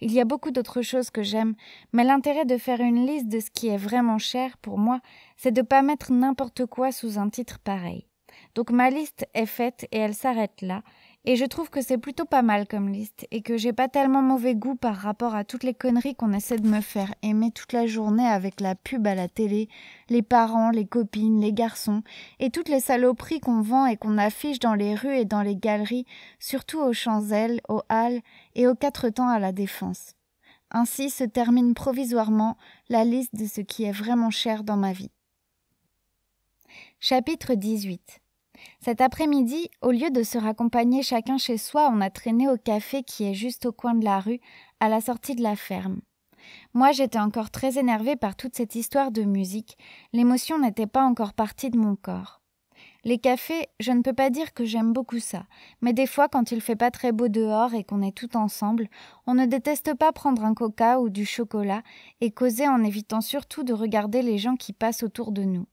Il y a beaucoup d'autres choses que j'aime, mais l'intérêt de faire une liste de ce qui est vraiment cher pour moi, c'est de ne pas mettre n'importe quoi sous un titre pareil. Donc ma liste est faite et elle s'arrête là, et je trouve que c'est plutôt pas mal comme liste et que j'ai pas tellement mauvais goût par rapport à toutes les conneries qu'on essaie de me faire aimer toute la journée avec la pub à la télé, les parents, les copines, les garçons et toutes les saloperies qu'on vend et qu'on affiche dans les rues et dans les galeries, surtout aux Chanzelles, aux Halles et aux Quatre Temps à la Défense. Ainsi se termine provisoirement la liste de ce qui est vraiment cher dans ma vie. Chapitre 18 cet après-midi, au lieu de se raccompagner chacun chez soi, on a traîné au café qui est juste au coin de la rue, à la sortie de la ferme. Moi, j'étais encore très énervée par toute cette histoire de musique. L'émotion n'était pas encore partie de mon corps. Les cafés, je ne peux pas dire que j'aime beaucoup ça, mais des fois quand il fait pas très beau dehors et qu'on est tout ensemble, on ne déteste pas prendre un coca ou du chocolat et causer en évitant surtout de regarder les gens qui passent autour de nous.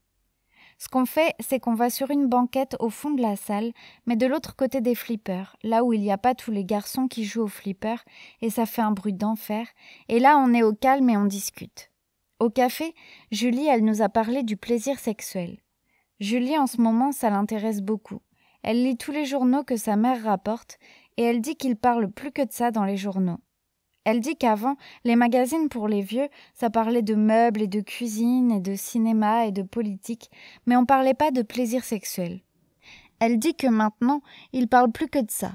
Ce qu'on fait, c'est qu'on va sur une banquette au fond de la salle, mais de l'autre côté des flippers, là où il n'y a pas tous les garçons qui jouent aux flippers, et ça fait un bruit d'enfer, et là on est au calme et on discute. Au café, Julie, elle nous a parlé du plaisir sexuel. Julie, en ce moment, ça l'intéresse beaucoup. Elle lit tous les journaux que sa mère rapporte, et elle dit qu'il parle plus que de ça dans les journaux. Elle dit qu'avant, les magazines pour les vieux, ça parlait de meubles et de cuisine et de cinéma et de politique, mais on parlait pas de plaisir sexuel. Elle dit que maintenant, ils parlent plus que de ça.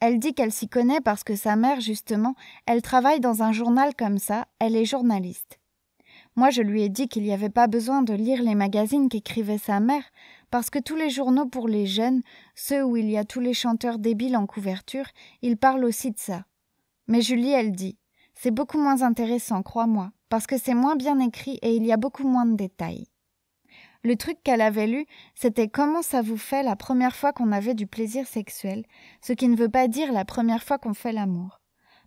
Elle dit qu'elle s'y connaît parce que sa mère, justement, elle travaille dans un journal comme ça, elle est journaliste. Moi, je lui ai dit qu'il n'y avait pas besoin de lire les magazines qu'écrivait sa mère, parce que tous les journaux pour les jeunes, ceux où il y a tous les chanteurs débiles en couverture, ils parlent aussi de ça. Mais Julie, elle dit C'est beaucoup moins intéressant, crois-moi, parce que c'est moins bien écrit et il y a beaucoup moins de détails. Le truc qu'elle avait lu, c'était comment ça vous fait la première fois qu'on avait du plaisir sexuel, ce qui ne veut pas dire la première fois qu'on fait l'amour.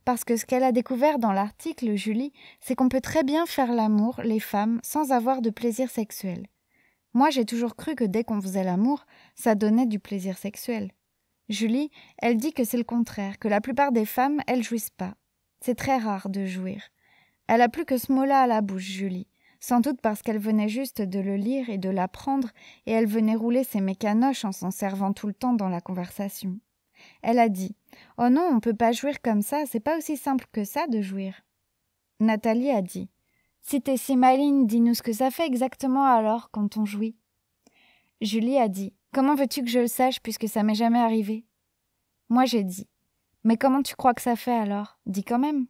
Parce que ce qu'elle a découvert dans l'article, Julie, c'est qu'on peut très bien faire l'amour, les femmes, sans avoir de plaisir sexuel. Moi, j'ai toujours cru que dès qu'on faisait l'amour, ça donnait du plaisir sexuel. Julie, elle dit que c'est le contraire, que la plupart des femmes, elles jouissent pas. C'est très rare de jouir. Elle a plus que ce mot-là à la bouche, Julie. Sans doute parce qu'elle venait juste de le lire et de l'apprendre, et elle venait rouler ses mécanoches en s'en servant tout le temps dans la conversation. Elle a dit Oh non, on peut pas jouir comme ça, c'est pas aussi simple que ça de jouir. Nathalie a dit Si t'es si maligne, dis-nous ce que ça fait exactement alors quand on jouit. Julie a dit Comment veux-tu que je le sache puisque ça m'est jamais arrivé Moi j'ai dit. Mais comment tu crois que ça fait alors Dis quand même.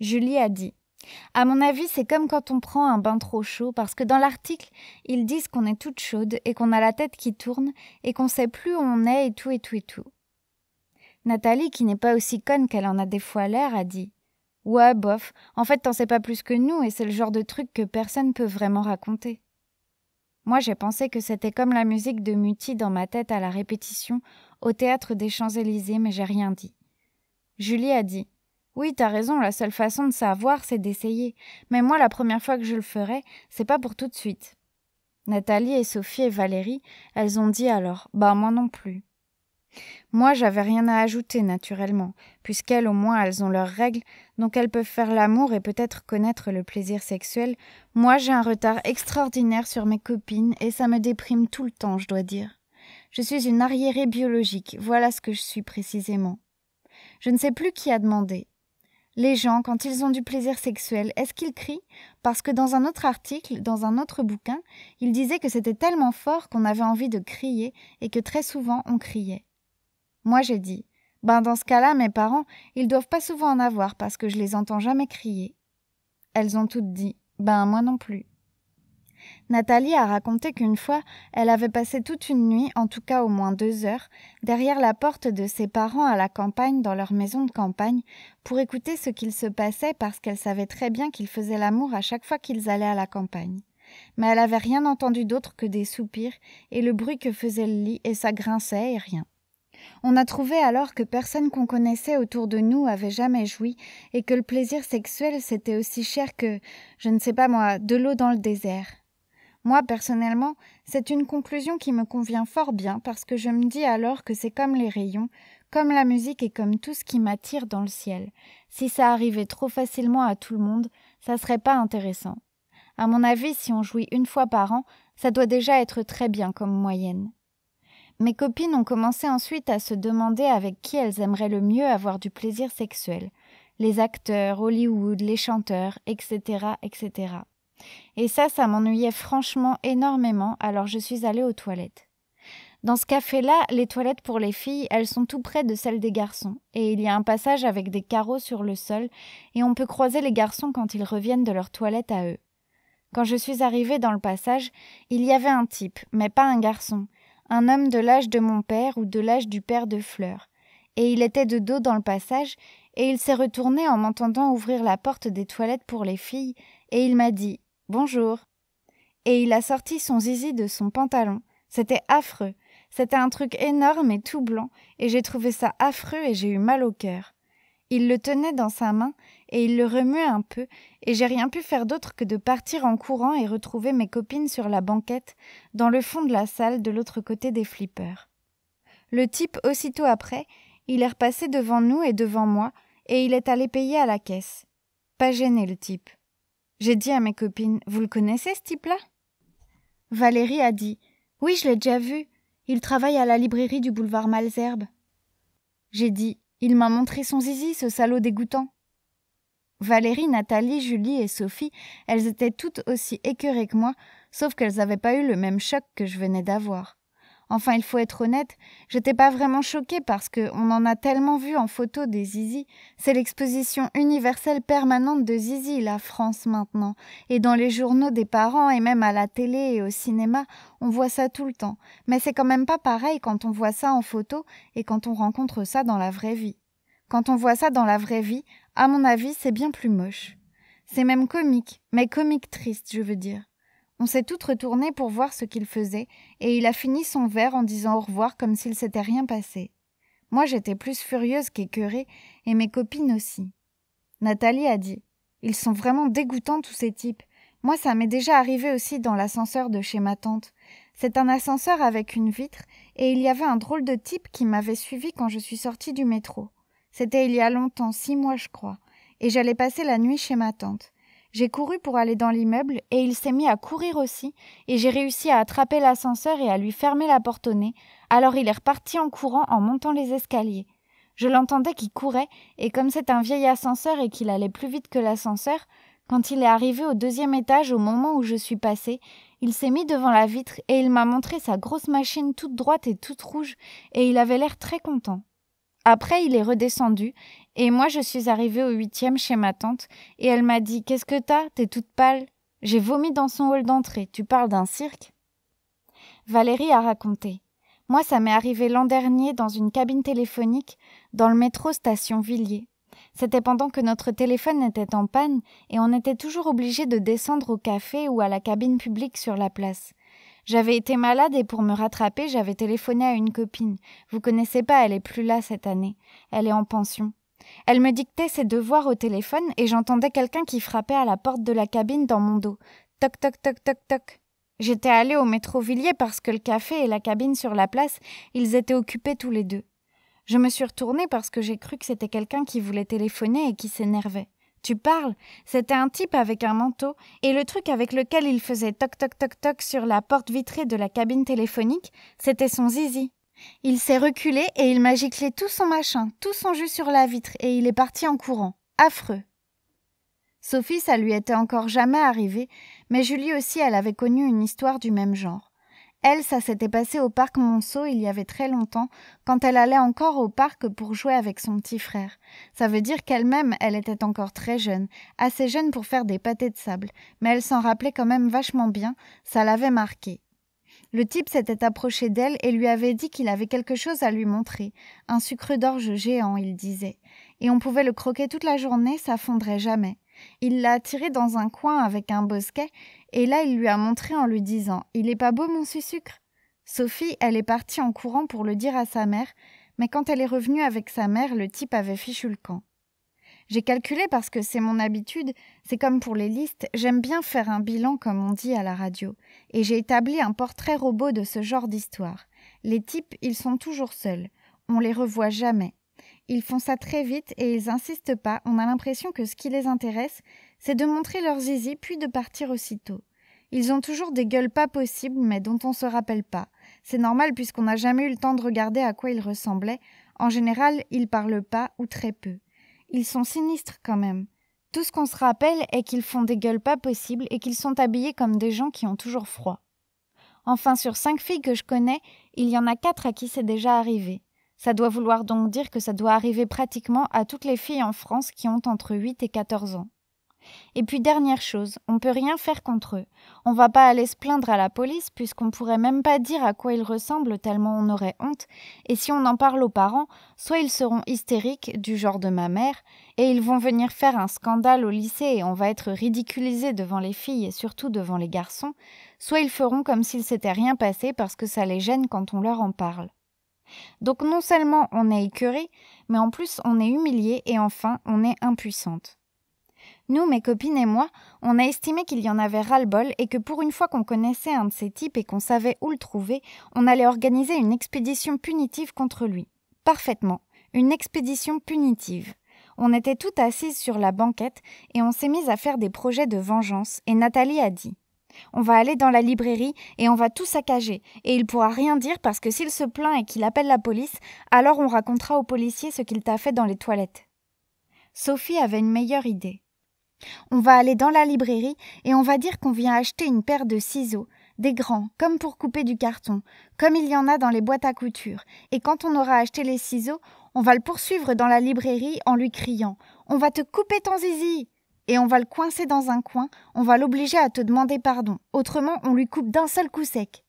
Julie a dit. À mon avis, c'est comme quand on prend un bain trop chaud, parce que dans l'article, ils disent qu'on est toute chaude et qu'on a la tête qui tourne et qu'on sait plus où on est et tout et tout et tout. Nathalie, qui n'est pas aussi conne qu'elle en a des fois l'air, a dit Ouais, bof, en fait, t'en sais pas plus que nous et c'est le genre de truc que personne peut vraiment raconter. Moi, j'ai pensé que c'était comme la musique de Muti dans ma tête à la répétition au théâtre des Champs-Élysées, mais j'ai rien dit. Julie a dit Oui, t'as raison, la seule façon de savoir, c'est d'essayer. Mais moi, la première fois que je le ferai, c'est pas pour tout de suite. Nathalie et Sophie et Valérie, elles ont dit alors Bah, moi non plus. Moi, j'avais rien à ajouter, naturellement, puisqu'elles, au moins, elles ont leurs règles, donc elles peuvent faire l'amour et peut-être connaître le plaisir sexuel. Moi, j'ai un retard extraordinaire sur mes copines, et ça me déprime tout le temps, je dois dire. Je suis une arriérée biologique, voilà ce que je suis précisément. Je ne sais plus qui a demandé. Les gens, quand ils ont du plaisir sexuel, est-ce qu'ils crient Parce que dans un autre article, dans un autre bouquin, ils disaient que c'était tellement fort qu'on avait envie de crier et que très souvent on criait. Moi, j'ai dit Ben, dans ce cas-là, mes parents, ils doivent pas souvent en avoir parce que je les entends jamais crier. Elles ont toutes dit Ben, moi non plus. Nathalie a raconté qu'une fois, elle avait passé toute une nuit, en tout cas au moins deux heures, derrière la porte de ses parents à la campagne, dans leur maison de campagne, pour écouter ce qu'il se passait parce qu'elle savait très bien qu'ils faisaient l'amour à chaque fois qu'ils allaient à la campagne. Mais elle n'avait rien entendu d'autre que des soupirs et le bruit que faisait le lit et ça grinçait et rien. On a trouvé alors que personne qu'on connaissait autour de nous avait jamais joui et que le plaisir sexuel c'était aussi cher que, je ne sais pas moi, de l'eau dans le désert. Moi, personnellement, c'est une conclusion qui me convient fort bien parce que je me dis alors que c'est comme les rayons, comme la musique et comme tout ce qui m'attire dans le ciel. Si ça arrivait trop facilement à tout le monde, ça serait pas intéressant. À mon avis, si on jouit une fois par an, ça doit déjà être très bien comme moyenne. Mes copines ont commencé ensuite à se demander avec qui elles aimeraient le mieux avoir du plaisir sexuel. Les acteurs, Hollywood, les chanteurs, etc., etc. Et ça, ça m'ennuyait franchement énormément, alors je suis allée aux toilettes. Dans ce café-là, les toilettes pour les filles, elles sont tout près de celles des garçons, et il y a un passage avec des carreaux sur le sol, et on peut croiser les garçons quand ils reviennent de leur toilette à eux. Quand je suis arrivée dans le passage, il y avait un type, mais pas un garçon un homme de l'âge de mon père ou de l'âge du père de Fleur, et il était de dos dans le passage, et il s'est retourné en m'entendant ouvrir la porte des toilettes pour les filles, et il m'a dit Bonjour. Et il a sorti son zizi de son pantalon. C'était affreux. C'était un truc énorme et tout blanc, et j'ai trouvé ça affreux et j'ai eu mal au cœur. Il le tenait dans sa main, et il le remuait un peu, et j'ai rien pu faire d'autre que de partir en courant et retrouver mes copines sur la banquette, dans le fond de la salle de l'autre côté des flippers. Le type, aussitôt après, il est repassé devant nous et devant moi, et il est allé payer à la caisse. Pas gêné, le type. J'ai dit à mes copines Vous le connaissez, ce type-là Valérie a dit Oui, je l'ai déjà vu. Il travaille à la librairie du boulevard Malzerbe. J'ai dit Il m'a montré son zizi, ce salaud dégoûtant. Valérie, Nathalie, Julie et Sophie, elles étaient toutes aussi écœurées que moi, sauf qu'elles n'avaient pas eu le même choc que je venais d'avoir. Enfin, il faut être honnête, j'étais pas vraiment choquée parce qu'on en a tellement vu en photo des Zizi. C'est l'exposition universelle permanente de Zizi, la France maintenant. Et dans les journaux des parents et même à la télé et au cinéma, on voit ça tout le temps. Mais c'est quand même pas pareil quand on voit ça en photo et quand on rencontre ça dans la vraie vie. Quand on voit ça dans la vraie vie, à mon avis, c'est bien plus moche. C'est même comique, mais comique triste, je veux dire. On s'est toutes retournées pour voir ce qu'il faisait, et il a fini son verre en disant au revoir comme s'il s'était rien passé. Moi j'étais plus furieuse qu'écœurée, et mes copines aussi. Nathalie a dit. Ils sont vraiment dégoûtants tous ces types. Moi ça m'est déjà arrivé aussi dans l'ascenseur de chez ma tante. C'est un ascenseur avec une vitre, et il y avait un drôle de type qui m'avait suivi quand je suis sortie du métro. C'était il y a longtemps, six mois je crois, et j'allais passer la nuit chez ma tante. J'ai couru pour aller dans l'immeuble, et il s'est mis à courir aussi, et j'ai réussi à attraper l'ascenseur et à lui fermer la porte au nez, alors il est reparti en courant en montant les escaliers. Je l'entendais qui courait, et comme c'est un vieil ascenseur et qu'il allait plus vite que l'ascenseur, quand il est arrivé au deuxième étage au moment où je suis passée, il s'est mis devant la vitre et il m'a montré sa grosse machine toute droite et toute rouge, et il avait l'air très content. Après, il est redescendu et moi, je suis arrivée au huitième chez ma tante et elle m'a dit Qu'est-ce que t'as T'es toute pâle. J'ai vomi dans son hall d'entrée. Tu parles d'un cirque Valérie a raconté. Moi, ça m'est arrivé l'an dernier dans une cabine téléphonique dans le métro station Villiers. C'était pendant que notre téléphone était en panne et on était toujours obligé de descendre au café ou à la cabine publique sur la place. J'avais été malade et pour me rattraper, j'avais téléphoné à une copine. Vous connaissez pas, elle est plus là cette année. Elle est en pension. Elle me dictait ses devoirs au téléphone et j'entendais quelqu'un qui frappait à la porte de la cabine dans mon dos. Toc toc toc toc toc. J'étais allée au métro Villiers parce que le café et la cabine sur la place, ils étaient occupés tous les deux. Je me suis retournée parce que j'ai cru que c'était quelqu'un qui voulait téléphoner et qui s'énervait. Tu parles C'était un type avec un manteau et le truc avec lequel il faisait toc toc toc toc sur la porte vitrée de la cabine téléphonique, c'était son zizi. Il s'est reculé et il m'a giclé tout son machin, tout son jus sur la vitre et il est parti en courant. Affreux. Sophie, ça lui était encore jamais arrivé, mais Julie aussi, elle avait connu une histoire du même genre. Elle, ça s'était passé au parc Monceau il y avait très longtemps, quand elle allait encore au parc pour jouer avec son petit frère. Ça veut dire qu'elle-même, elle était encore très jeune, assez jeune pour faire des pâtés de sable, mais elle s'en rappelait quand même vachement bien, ça l'avait marqué. Le type s'était approché d'elle et lui avait dit qu'il avait quelque chose à lui montrer. Un sucre d'orge géant, il disait. Et on pouvait le croquer toute la journée, ça fondrait jamais. Il l'a attiré dans un coin avec un bosquet et là, il lui a montré en lui disant Il n'est pas beau, mon sucre Sophie, elle est partie en courant pour le dire à sa mère, mais quand elle est revenue avec sa mère, le type avait fichu le camp. J'ai calculé parce que c'est mon habitude, c'est comme pour les listes, j'aime bien faire un bilan comme on dit à la radio, et j'ai établi un portrait robot de ce genre d'histoire. Les types, ils sont toujours seuls, on les revoit jamais. Ils font ça très vite et ils insistent pas, on a l'impression que ce qui les intéresse, c'est de montrer leurs zizi puis de partir aussitôt. Ils ont toujours des gueules pas possibles mais dont on se rappelle pas. C'est normal puisqu'on n'a jamais eu le temps de regarder à quoi ils ressemblaient. En général, ils parlent pas ou très peu. Ils sont sinistres quand même. Tout ce qu'on se rappelle est qu'ils font des gueules pas possibles et qu'ils sont habillés comme des gens qui ont toujours froid. Enfin, sur cinq filles que je connais, il y en a quatre à qui c'est déjà arrivé. Ça doit vouloir donc dire que ça doit arriver pratiquement à toutes les filles en France qui ont entre 8 et 14 ans. Et puis dernière chose, on peut rien faire contre eux. On va pas aller se plaindre à la police puisqu'on pourrait même pas dire à quoi ils ressemblent tellement on aurait honte. Et si on en parle aux parents, soit ils seront hystériques du genre de ma mère et ils vont venir faire un scandale au lycée et on va être ridiculisés devant les filles et surtout devant les garçons, soit ils feront comme s'il s'était rien passé parce que ça les gêne quand on leur en parle. Donc non seulement on est écœuré, mais en plus on est humilié et enfin on est impuissante. Nous, mes copines et moi, on a estimé qu'il y en avait ras-le-bol et que pour une fois qu'on connaissait un de ces types et qu'on savait où le trouver, on allait organiser une expédition punitive contre lui. Parfaitement, une expédition punitive. On était toutes assises sur la banquette et on s'est mis à faire des projets de vengeance et Nathalie a dit on va aller dans la librairie et on va tout saccager. Et il pourra rien dire parce que s'il se plaint et qu'il appelle la police, alors on racontera aux policiers ce qu'il t'a fait dans les toilettes. Sophie avait une meilleure idée. On va aller dans la librairie et on va dire qu'on vient acheter une paire de ciseaux, des grands, comme pour couper du carton, comme il y en a dans les boîtes à couture, et quand on aura acheté les ciseaux, on va le poursuivre dans la librairie en lui criant On va te couper ton zizi et on va le coincer dans un coin, on va l'obliger à te demander pardon, autrement on lui coupe d'un seul coup sec.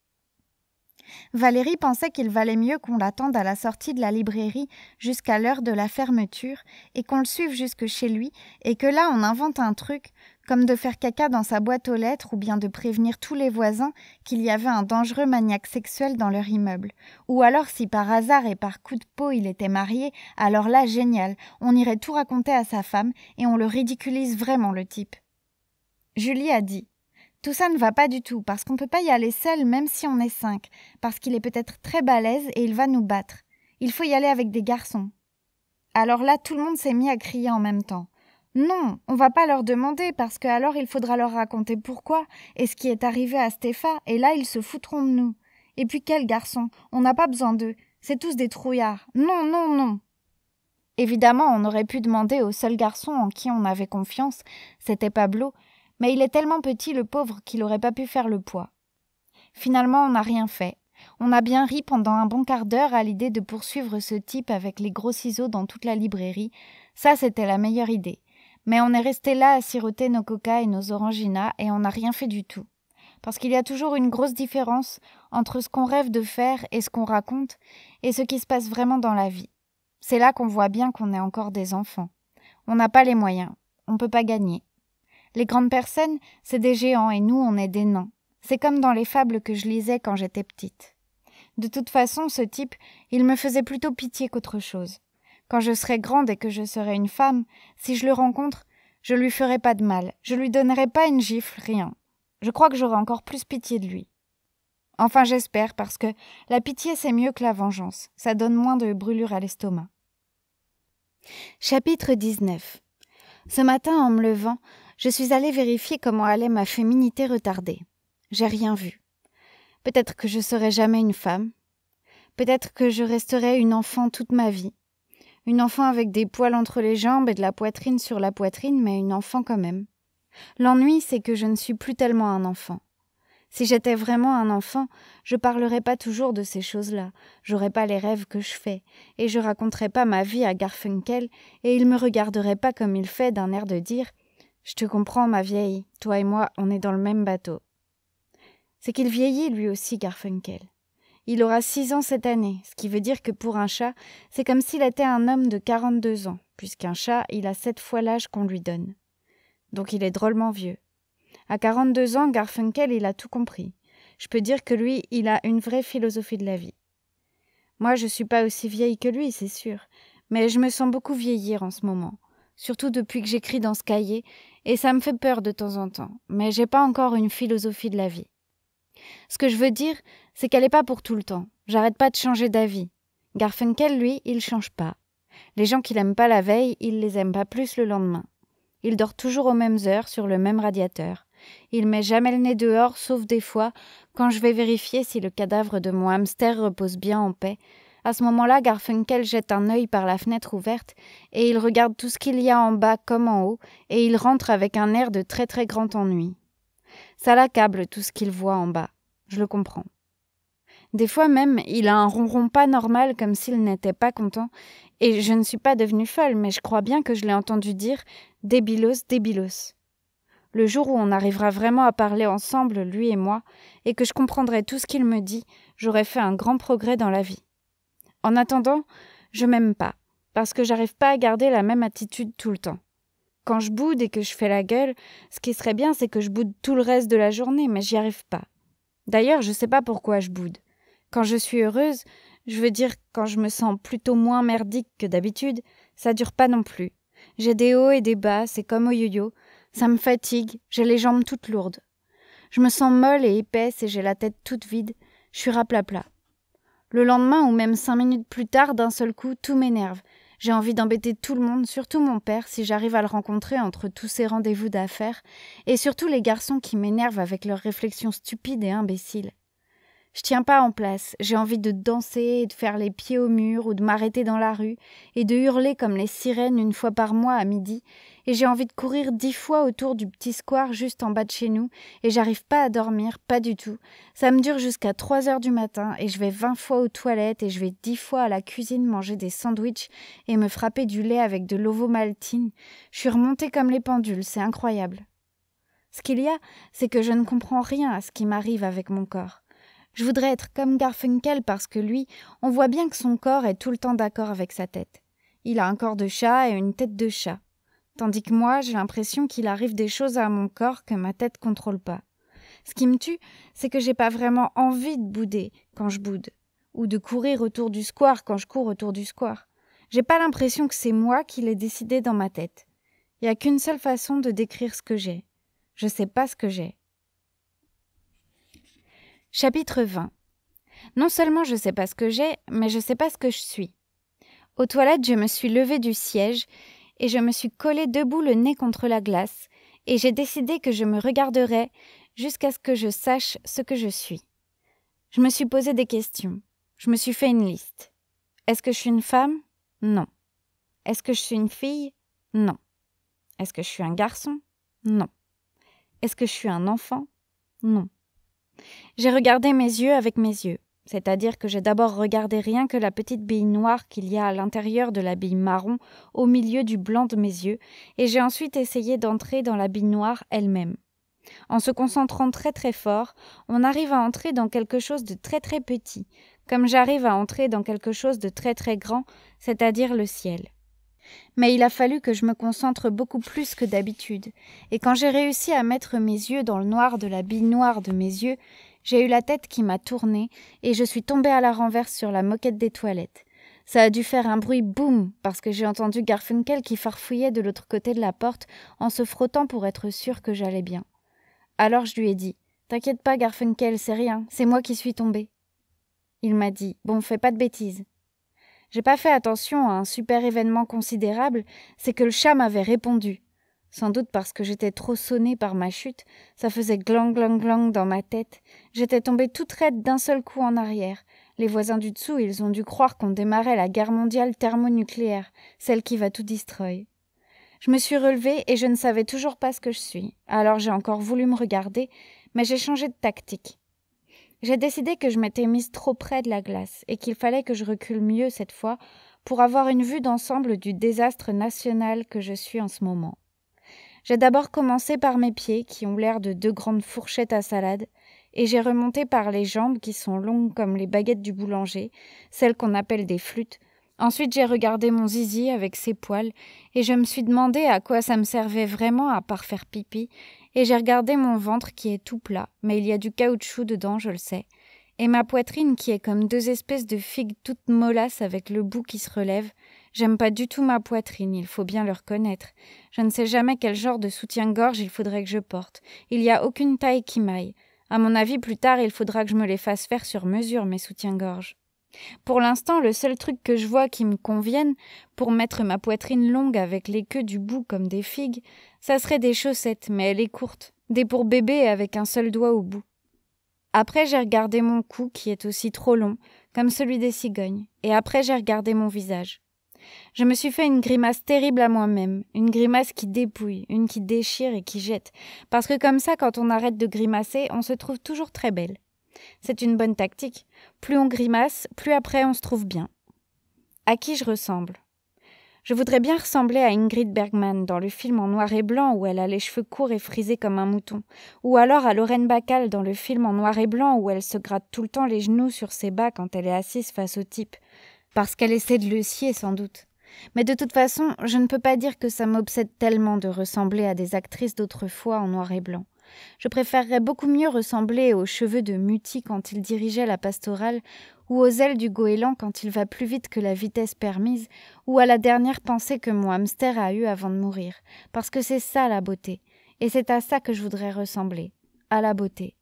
Valérie pensait qu'il valait mieux qu'on l'attende à la sortie de la librairie jusqu'à l'heure de la fermeture et qu'on le suive jusque chez lui et que là on invente un truc, comme de faire caca dans sa boîte aux lettres ou bien de prévenir tous les voisins qu'il y avait un dangereux maniaque sexuel dans leur immeuble. Ou alors si par hasard et par coup de peau il était marié, alors là génial, on irait tout raconter à sa femme et on le ridiculise vraiment le type. Julie a dit tout ça ne va pas du tout, parce qu'on ne peut pas y aller seul même si on est cinq, parce qu'il est peut-être très balèze et il va nous battre. Il faut y aller avec des garçons. Alors là, tout le monde s'est mis à crier en même temps. Non, on va pas leur demander, parce que alors il faudra leur raconter pourquoi, et ce qui est arrivé à Stéphane, et là ils se foutront de nous. Et puis quel garçon, on n'a pas besoin d'eux, c'est tous des trouillards. Non, non, non. Évidemment, on aurait pu demander au seul garçon en qui on avait confiance, c'était Pablo, mais il est tellement petit, le pauvre, qu'il aurait pas pu faire le poids. Finalement, on n'a rien fait. On a bien ri pendant un bon quart d'heure à l'idée de poursuivre ce type avec les gros ciseaux dans toute la librairie. Ça, c'était la meilleure idée. Mais on est resté là à siroter nos coca et nos oranginas et on n'a rien fait du tout. Parce qu'il y a toujours une grosse différence entre ce qu'on rêve de faire et ce qu'on raconte et ce qui se passe vraiment dans la vie. C'est là qu'on voit bien qu'on est encore des enfants. On n'a pas les moyens. On ne peut pas gagner. Les grandes personnes, c'est des géants et nous, on est des nains. C'est comme dans les fables que je lisais quand j'étais petite. De toute façon, ce type, il me faisait plutôt pitié qu'autre chose. Quand je serai grande et que je serai une femme, si je le rencontre, je lui ferai pas de mal, je lui donnerai pas une gifle, rien. Je crois que j'aurai encore plus pitié de lui. Enfin, j'espère, parce que la pitié, c'est mieux que la vengeance. Ça donne moins de brûlures à l'estomac. Chapitre 19 Ce matin, en me levant, je suis allée vérifier comment allait ma féminité retardée. J'ai rien vu. Peut-être que je serai jamais une femme. Peut-être que je resterai une enfant toute ma vie. Une enfant avec des poils entre les jambes et de la poitrine sur la poitrine, mais une enfant quand même. L'ennui, c'est que je ne suis plus tellement un enfant. Si j'étais vraiment un enfant, je parlerais pas toujours de ces choses-là, j'aurais pas les rêves que je fais, et je raconterais pas ma vie à Garfunkel, et il me regarderait pas comme il fait d'un air de dire je te comprends, ma vieille. Toi et moi, on est dans le même bateau. C'est qu'il vieillit lui aussi, Garfunkel. Il aura six ans cette année, ce qui veut dire que pour un chat, c'est comme s'il était un homme de quarante-deux ans, puisqu'un chat, il a sept fois l'âge qu'on lui donne. Donc il est drôlement vieux. À quarante-deux ans, Garfunkel, il a tout compris. Je peux dire que lui, il a une vraie philosophie de la vie. Moi, je suis pas aussi vieille que lui, c'est sûr, mais je me sens beaucoup vieillir en ce moment surtout depuis que j'écris dans ce cahier, et ça me fait peur de temps en temps, mais j'ai pas encore une philosophie de la vie. Ce que je veux dire, c'est qu'elle n'est pas pour tout le temps. J'arrête pas de changer d'avis. Garfunkel, lui, il change pas. Les gens qu'il aime pas la veille, il les aime pas plus le lendemain. Il dort toujours aux mêmes heures sur le même radiateur. Il met jamais le nez dehors, sauf des fois, quand je vais vérifier si le cadavre de mon hamster repose bien en paix, à ce moment-là, Garfunkel jette un œil par la fenêtre ouverte et il regarde tout ce qu'il y a en bas comme en haut et il rentre avec un air de très très grand ennui. Ça l'accable tout ce qu'il voit en bas. Je le comprends. Des fois même, il a un ronron pas normal comme s'il n'était pas content. Et je ne suis pas devenue folle, mais je crois bien que je l'ai entendu dire débilos, débilos. Le jour où on arrivera vraiment à parler ensemble, lui et moi, et que je comprendrai tout ce qu'il me dit, j'aurai fait un grand progrès dans la vie. En attendant, je m'aime pas, parce que j'arrive pas à garder la même attitude tout le temps. Quand je boude et que je fais la gueule, ce qui serait bien, c'est que je boude tout le reste de la journée, mais j'y arrive pas. D'ailleurs, je sais pas pourquoi je boude. Quand je suis heureuse, je veux dire quand je me sens plutôt moins merdique que d'habitude, ça dure pas non plus. J'ai des hauts et des bas, c'est comme au yo Ça me fatigue, j'ai les jambes toutes lourdes. Je me sens molle et épaisse et j'ai la tête toute vide. Je suis raplapla. Le lendemain ou même cinq minutes plus tard, d'un seul coup, tout m'énerve. J'ai envie d'embêter tout le monde, surtout mon père, si j'arrive à le rencontrer entre tous ces rendez-vous d'affaires, et surtout les garçons qui m'énervent avec leurs réflexions stupides et imbéciles. Je tiens pas en place, j'ai envie de danser et de faire les pieds au mur ou de m'arrêter dans la rue et de hurler comme les sirènes une fois par mois à midi, et j'ai envie de courir dix fois autour du petit square juste en bas de chez nous, et j'arrive pas à dormir, pas du tout. Ça me dure jusqu'à trois heures du matin, et je vais vingt fois aux toilettes, et je vais dix fois à la cuisine manger des sandwichs et me frapper du lait avec de l'ovomaltine. Je suis remontée comme les pendules, c'est incroyable. Ce qu'il y a, c'est que je ne comprends rien à ce qui m'arrive avec mon corps. Je voudrais être comme Garfunkel parce que lui, on voit bien que son corps est tout le temps d'accord avec sa tête. Il a un corps de chat et une tête de chat. Tandis que moi, j'ai l'impression qu'il arrive des choses à mon corps que ma tête contrôle pas. Ce qui me tue, c'est que j'ai pas vraiment envie de bouder quand je boude, ou de courir autour du square quand je cours autour du square. J'ai pas l'impression que c'est moi qui l'ai décidé dans ma tête. Il n'y a qu'une seule façon de décrire ce que j'ai. Je sais pas ce que j'ai. Chapitre 20 Non seulement je ne sais pas ce que j'ai, mais je ne sais pas ce que je suis. Aux toilettes, je me suis levée du siège et je me suis collée debout le nez contre la glace et j'ai décidé que je me regarderais jusqu'à ce que je sache ce que je suis. Je me suis posé des questions. Je me suis fait une liste. Est-ce que je suis une femme Non. Est-ce que je suis une fille Non. Est-ce que je suis un garçon Non. Est-ce que je suis un enfant Non. J'ai regardé mes yeux avec mes yeux, c'est-à-dire que j'ai d'abord regardé rien que la petite bille noire qu'il y a à l'intérieur de la bille marron, au milieu du blanc de mes yeux, et j'ai ensuite essayé d'entrer dans la bille noire elle-même. En se concentrant très très fort, on arrive à entrer dans quelque chose de très très petit, comme j'arrive à entrer dans quelque chose de très très grand, c'est-à-dire le ciel. Mais il a fallu que je me concentre beaucoup plus que d'habitude, et quand j'ai réussi à mettre mes yeux dans le noir de la bille noire de mes yeux, j'ai eu la tête qui m'a tourné, et je suis tombée à la renverse sur la moquette des toilettes. Ça a dû faire un bruit boum, parce que j'ai entendu Garfunkel qui farfouillait de l'autre côté de la porte en se frottant pour être sûr que j'allais bien. Alors je lui ai dit T'inquiète pas, Garfunkel, c'est rien, c'est moi qui suis tombée. Il m'a dit Bon, fais pas de bêtises. J'ai pas fait attention à un super événement considérable, c'est que le chat m'avait répondu. Sans doute parce que j'étais trop sonnée par ma chute, ça faisait glang glang glang dans ma tête. J'étais tombée toute raide d'un seul coup en arrière. Les voisins du dessous, ils ont dû croire qu'on démarrait la guerre mondiale thermonucléaire, celle qui va tout détruire Je me suis relevée et je ne savais toujours pas ce que je suis. Alors j'ai encore voulu me regarder, mais j'ai changé de tactique. J'ai décidé que je m'étais mise trop près de la glace et qu'il fallait que je recule mieux cette fois pour avoir une vue d'ensemble du désastre national que je suis en ce moment. J'ai d'abord commencé par mes pieds qui ont l'air de deux grandes fourchettes à salade et j'ai remonté par les jambes qui sont longues comme les baguettes du boulanger, celles qu'on appelle des flûtes, Ensuite, j'ai regardé mon zizi avec ses poils et je me suis demandé à quoi ça me servait vraiment à part faire pipi. Et j'ai regardé mon ventre qui est tout plat, mais il y a du caoutchouc dedans, je le sais. Et ma poitrine qui est comme deux espèces de figues toutes mollasses avec le bout qui se relève. J'aime pas du tout ma poitrine, il faut bien le reconnaître. Je ne sais jamais quel genre de soutien-gorge il faudrait que je porte. Il n'y a aucune taille qui m'aille. À mon avis, plus tard, il faudra que je me les fasse faire sur mesure, mes soutiens-gorge. Pour l'instant, le seul truc que je vois qui me convienne, pour mettre ma poitrine longue avec les queues du bout comme des figues, ça serait des chaussettes, mais elle est courte, des pour bébé avec un seul doigt au bout. Après, j'ai regardé mon cou qui est aussi trop long, comme celui des cigognes, et après, j'ai regardé mon visage. Je me suis fait une grimace terrible à moi-même, une grimace qui dépouille, une qui déchire et qui jette, parce que comme ça, quand on arrête de grimacer, on se trouve toujours très belle. C'est une bonne tactique, plus on grimace, plus après on se trouve bien. À qui je ressemble Je voudrais bien ressembler à Ingrid Bergman dans le film en noir et blanc où elle a les cheveux courts et frisés comme un mouton, ou alors à Lorraine Bacal dans le film en noir et blanc où elle se gratte tout le temps les genoux sur ses bas quand elle est assise face au type, parce qu'elle essaie de le scier sans doute. Mais de toute façon, je ne peux pas dire que ça m'obsède tellement de ressembler à des actrices d'autrefois en noir et blanc. Je préférerais beaucoup mieux ressembler aux cheveux de Muti quand il dirigeait la pastorale, ou aux ailes du goéland quand il va plus vite que la vitesse permise, ou à la dernière pensée que mon hamster a eue avant de mourir, parce que c'est ça la beauté, et c'est à ça que je voudrais ressembler, à la beauté.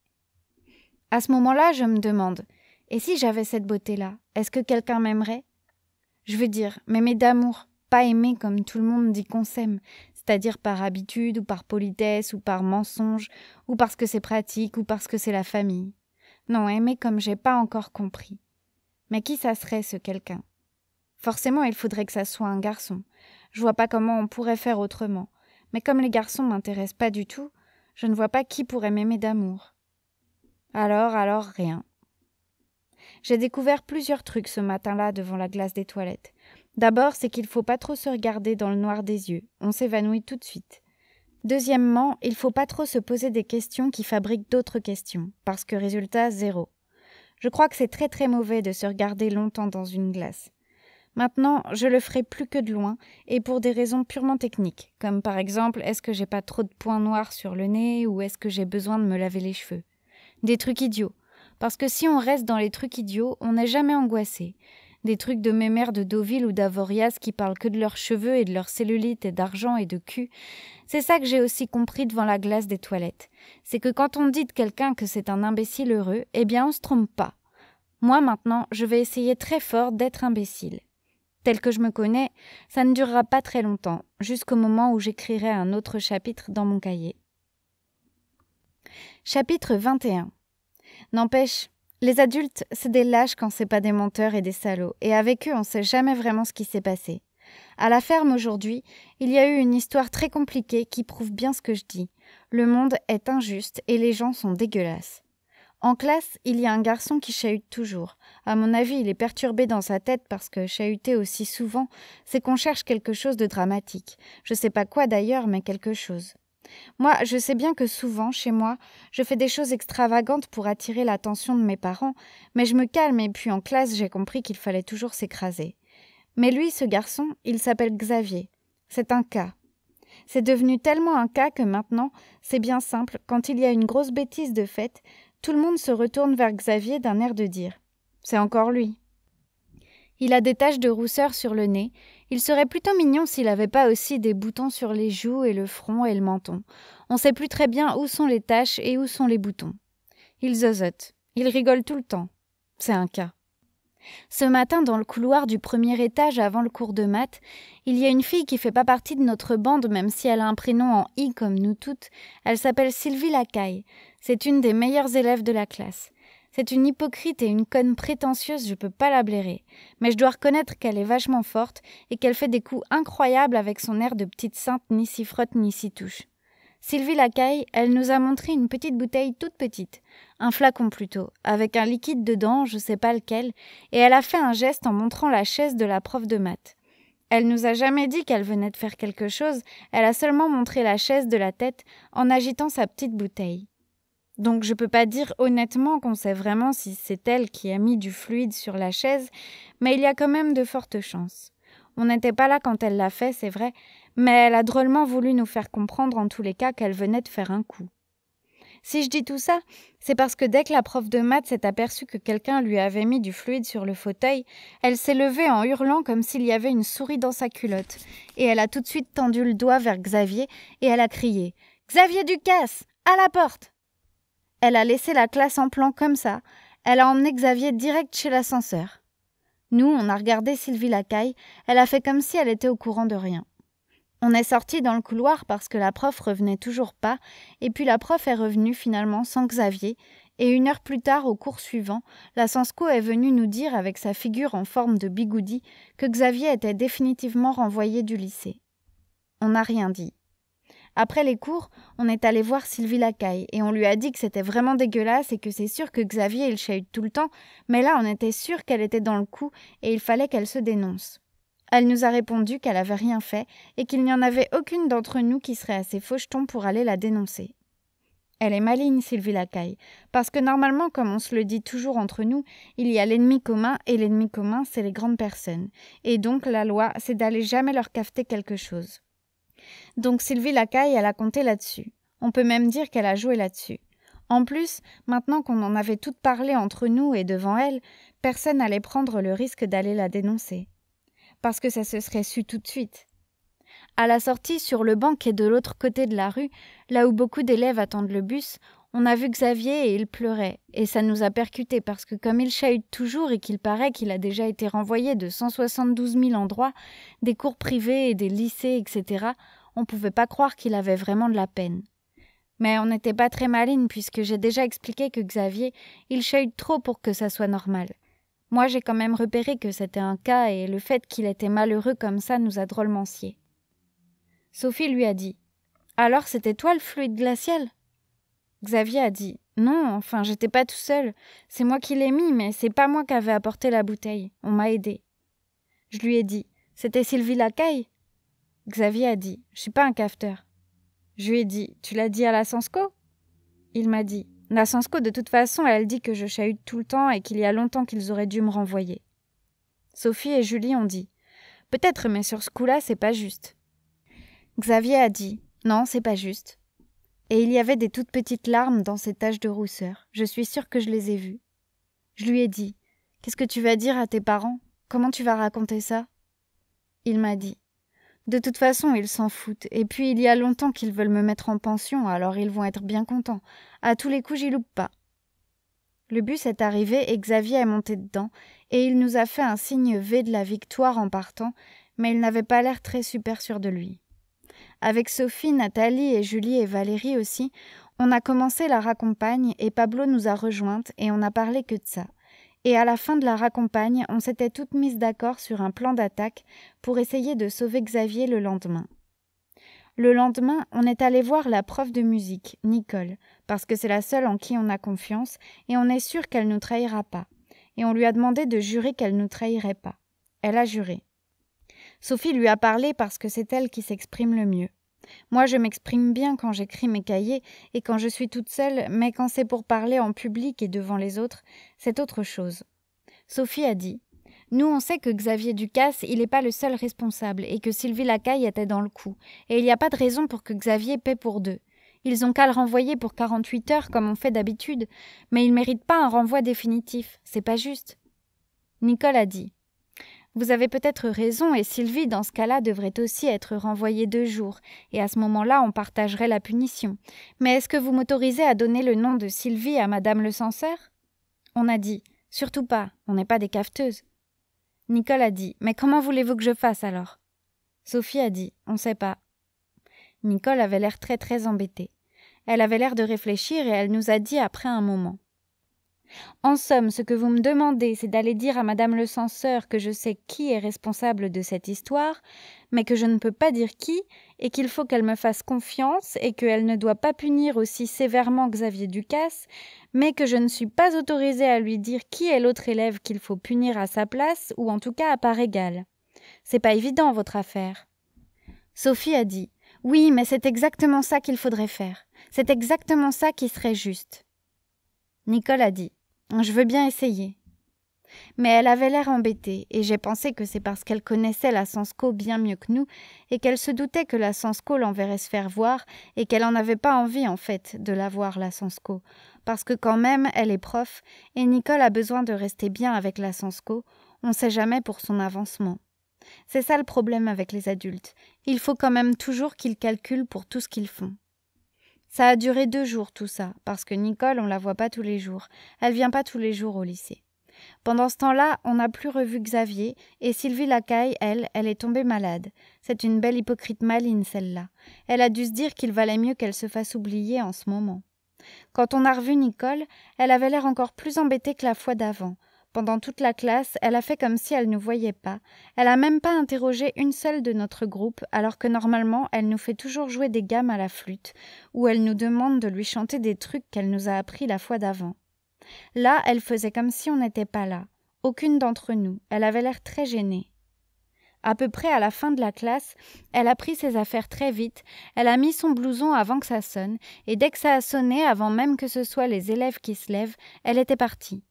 À ce moment-là, je me demande, et si j'avais cette beauté-là, est-ce que quelqu'un m'aimerait Je veux dire, m'aimer d'amour, pas aimer comme tout le monde dit qu'on s'aime, c'est-à-dire par habitude ou par politesse ou par mensonge ou parce que c'est pratique ou parce que c'est la famille. Non, aimer comme j'ai pas encore compris. Mais qui ça serait ce quelqu'un Forcément, il faudrait que ça soit un garçon. Je vois pas comment on pourrait faire autrement. Mais comme les garçons m'intéressent pas du tout, je ne vois pas qui pourrait m'aimer d'amour. Alors, alors, rien. J'ai découvert plusieurs trucs ce matin-là devant la glace des toilettes. D'abord, c'est qu'il ne faut pas trop se regarder dans le noir des yeux, on s'évanouit tout de suite. Deuxièmement, il faut pas trop se poser des questions qui fabriquent d'autres questions, parce que résultat zéro. Je crois que c'est très très mauvais de se regarder longtemps dans une glace. Maintenant, je le ferai plus que de loin, et pour des raisons purement techniques, comme par exemple est-ce que j'ai pas trop de points noirs sur le nez ou est-ce que j'ai besoin de me laver les cheveux. Des trucs idiots. Parce que si on reste dans les trucs idiots, on n'est jamais angoissé. Des trucs de mes mères de Deauville ou d'Avorias qui parlent que de leurs cheveux et de leurs cellulites et d'argent et de cul. C'est ça que j'ai aussi compris devant la glace des toilettes. C'est que quand on dit de quelqu'un que c'est un imbécile heureux, eh bien on se trompe pas. Moi maintenant, je vais essayer très fort d'être imbécile. Tel que je me connais, ça ne durera pas très longtemps, jusqu'au moment où j'écrirai un autre chapitre dans mon cahier. Chapitre 21 N'empêche, les adultes, c'est des lâches quand c'est pas des menteurs et des salauds, et avec eux, on sait jamais vraiment ce qui s'est passé. À la ferme aujourd'hui, il y a eu une histoire très compliquée qui prouve bien ce que je dis. Le monde est injuste et les gens sont dégueulasses. En classe, il y a un garçon qui chahute toujours. À mon avis, il est perturbé dans sa tête parce que chahuter aussi souvent, c'est qu'on cherche quelque chose de dramatique. Je sais pas quoi d'ailleurs, mais quelque chose. Moi, je sais bien que souvent, chez moi, je fais des choses extravagantes pour attirer l'attention de mes parents, mais je me calme et puis en classe, j'ai compris qu'il fallait toujours s'écraser. Mais lui, ce garçon, il s'appelle Xavier. C'est un cas. C'est devenu tellement un cas que maintenant, c'est bien simple, quand il y a une grosse bêtise de fête, tout le monde se retourne vers Xavier d'un air de dire. C'est encore lui. Il a des taches de rousseur sur le nez, il serait plutôt mignon s'il n'avait pas aussi des boutons sur les joues et le front et le menton. On sait plus très bien où sont les taches et où sont les boutons. Il zozote. Il rigole tout le temps. C'est un cas. Ce matin, dans le couloir du premier étage avant le cours de maths, il y a une fille qui fait pas partie de notre bande, même si elle a un prénom en I comme nous toutes. Elle s'appelle Sylvie Lacaille. C'est une des meilleures élèves de la classe. C'est une hypocrite et une conne prétentieuse, je peux pas la blairer. Mais je dois reconnaître qu'elle est vachement forte et qu'elle fait des coups incroyables avec son air de petite sainte ni s'y frotte ni s'y touche. Sylvie Lacaille, elle nous a montré une petite bouteille toute petite, un flacon plutôt, avec un liquide dedans, je sais pas lequel, et elle a fait un geste en montrant la chaise de la prof de maths. Elle nous a jamais dit qu'elle venait de faire quelque chose, elle a seulement montré la chaise de la tête en agitant sa petite bouteille. Donc je ne peux pas dire honnêtement qu'on sait vraiment si c'est elle qui a mis du fluide sur la chaise, mais il y a quand même de fortes chances. On n'était pas là quand elle l'a fait, c'est vrai, mais elle a drôlement voulu nous faire comprendre en tous les cas qu'elle venait de faire un coup. Si je dis tout ça, c'est parce que dès que la prof de maths s'est aperçue que quelqu'un lui avait mis du fluide sur le fauteuil, elle s'est levée en hurlant comme s'il y avait une souris dans sa culotte, et elle a tout de suite tendu le doigt vers Xavier, et elle a crié. Xavier Ducasse. À la porte. Elle a laissé la classe en plan comme ça. Elle a emmené Xavier direct chez l'ascenseur. Nous, on a regardé Sylvie Lacaille. Elle a fait comme si elle était au courant de rien. On est sorti dans le couloir parce que la prof revenait toujours pas, et puis la prof est revenue finalement sans Xavier, et une heure plus tard, au cours suivant, la Sansco est venue nous dire avec sa figure en forme de bigoudi que Xavier était définitivement renvoyé du lycée. On n'a rien dit. Après les cours, on est allé voir Sylvie Lacaille et on lui a dit que c'était vraiment dégueulasse et que c'est sûr que Xavier il chahute tout le temps, mais là on était sûr qu'elle était dans le coup et il fallait qu'elle se dénonce. Elle nous a répondu qu'elle avait rien fait et qu'il n'y en avait aucune d'entre nous qui serait assez faucheton pour aller la dénoncer. Elle est maligne, Sylvie Lacaille, parce que normalement, comme on se le dit toujours entre nous, il y a l'ennemi commun, et l'ennemi commun, c'est les grandes personnes. Et donc, la loi, c'est d'aller jamais leur cafeter quelque chose. Donc Sylvie Lacaille, elle a compté là-dessus. On peut même dire qu'elle a joué là-dessus. En plus, maintenant qu'on en avait toutes parlé entre nous et devant elle, personne n'allait prendre le risque d'aller la dénoncer. Parce que ça se serait su tout de suite. À la sortie, sur le banc qui de l'autre côté de la rue, là où beaucoup d'élèves attendent le bus, on a vu Xavier et il pleurait, et ça nous a percuté parce que comme il chahute toujours et qu'il paraît qu'il a déjà été renvoyé de 172 000 endroits, des cours privés et des lycées, etc., on pouvait pas croire qu'il avait vraiment de la peine. Mais on n'était pas très malines puisque j'ai déjà expliqué que Xavier, il chahute trop pour que ça soit normal. Moi, j'ai quand même repéré que c'était un cas et le fait qu'il était malheureux comme ça nous a drôlement sié. Sophie lui a dit Alors c'était toi le fluide glacial Xavier a dit Non, enfin, j'étais pas tout seul. C'est moi qui l'ai mis, mais c'est pas moi qui avais apporté la bouteille. On m'a aidé. Je lui ai dit C'était Sylvie Lacaille Xavier a dit Je suis pas un cafeteur. Je lui ai dit Tu l'as dit à la Sansco Il m'a dit La Sansco, de toute façon, elle dit que je chahute tout le temps et qu'il y a longtemps qu'ils auraient dû me renvoyer. Sophie et Julie ont dit Peut-être, mais sur ce coup-là, c'est pas juste. Xavier a dit Non, c'est pas juste. Et il y avait des toutes petites larmes dans ses taches de rousseur. Je suis sûre que je les ai vues. Je lui ai dit Qu'est-ce que tu vas dire à tes parents Comment tu vas raconter ça Il m'a dit de toute façon, ils s'en foutent. Et puis, il y a longtemps qu'ils veulent me mettre en pension, alors ils vont être bien contents. À tous les coups, j'y loupe pas. Le bus est arrivé et Xavier est monté dedans, et il nous a fait un signe V de la victoire en partant, mais il n'avait pas l'air très super sûr de lui. Avec Sophie, Nathalie et Julie et Valérie aussi, on a commencé la raccompagne et Pablo nous a rejointes et on n'a parlé que de ça et à la fin de la raccompagne, on s'était toutes mises d'accord sur un plan d'attaque pour essayer de sauver Xavier le lendemain. Le lendemain, on est allé voir la prof de musique, Nicole, parce que c'est la seule en qui on a confiance et on est sûr qu'elle ne trahira pas. Et on lui a demandé de jurer qu'elle ne trahirait pas. Elle a juré. Sophie lui a parlé parce que c'est elle qui s'exprime le mieux. Moi, je m'exprime bien quand j'écris mes cahiers et quand je suis toute seule, mais quand c'est pour parler en public et devant les autres, c'est autre chose. Sophie a dit Nous, on sait que Xavier Ducasse, il n'est pas le seul responsable et que Sylvie Lacaille était dans le coup. Et il n'y a pas de raison pour que Xavier paie pour deux. Ils ont qu'à le renvoyer pour 48 heures comme on fait d'habitude, mais ils méritent pas un renvoi définitif. C'est pas juste. Nicole a dit vous avez peut-être raison, et Sylvie, dans ce cas-là, devrait aussi être renvoyée deux jours, et à ce moment-là, on partagerait la punition. Mais est-ce que vous m'autorisez à donner le nom de Sylvie à Madame le censeur On a dit Surtout pas, on n'est pas des cafeteuses. Nicole a dit Mais comment voulez-vous que je fasse alors Sophie a dit On ne sait pas. Nicole avait l'air très très embêtée. Elle avait l'air de réfléchir et elle nous a dit après un moment en somme, ce que vous me demandez, c'est d'aller dire à Madame le censeur que je sais qui est responsable de cette histoire, mais que je ne peux pas dire qui, et qu'il faut qu'elle me fasse confiance, et qu'elle ne doit pas punir aussi sévèrement Xavier Ducasse, mais que je ne suis pas autorisée à lui dire qui est l'autre élève qu'il faut punir à sa place, ou en tout cas à part égale. C'est pas évident, votre affaire. Sophie a dit. Oui, mais c'est exactement ça qu'il faudrait faire. C'est exactement ça qui serait juste. Nicole a dit. Je veux bien essayer. Mais elle avait l'air embêtée, et j'ai pensé que c'est parce qu'elle connaissait la Sansco bien mieux que nous, et qu'elle se doutait que la Sansco l'enverrait se faire voir, et qu'elle n'en avait pas envie, en fait, de la voir, la Sansco. Parce que quand même, elle est prof, et Nicole a besoin de rester bien avec la Sansco, on sait jamais pour son avancement. C'est ça le problème avec les adultes. Il faut quand même toujours qu'ils calculent pour tout ce qu'ils font. Ça a duré deux jours tout ça, parce que Nicole, on la voit pas tous les jours. Elle vient pas tous les jours au lycée. Pendant ce temps-là, on n'a plus revu Xavier, et Sylvie Lacaille, elle, elle est tombée malade. C'est une belle hypocrite maline, celle-là. Elle a dû se dire qu'il valait mieux qu'elle se fasse oublier en ce moment. Quand on a revu Nicole, elle avait l'air encore plus embêtée que la fois d'avant. Pendant toute la classe, elle a fait comme si elle ne nous voyait pas. Elle n'a même pas interrogé une seule de notre groupe, alors que normalement elle nous fait toujours jouer des gammes à la flûte, ou elle nous demande de lui chanter des trucs qu'elle nous a appris la fois d'avant. Là, elle faisait comme si on n'était pas là. Aucune d'entre nous. Elle avait l'air très gênée. À peu près à la fin de la classe, elle a pris ses affaires très vite, elle a mis son blouson avant que ça sonne, et dès que ça a sonné, avant même que ce soit les élèves qui se lèvent, elle était partie.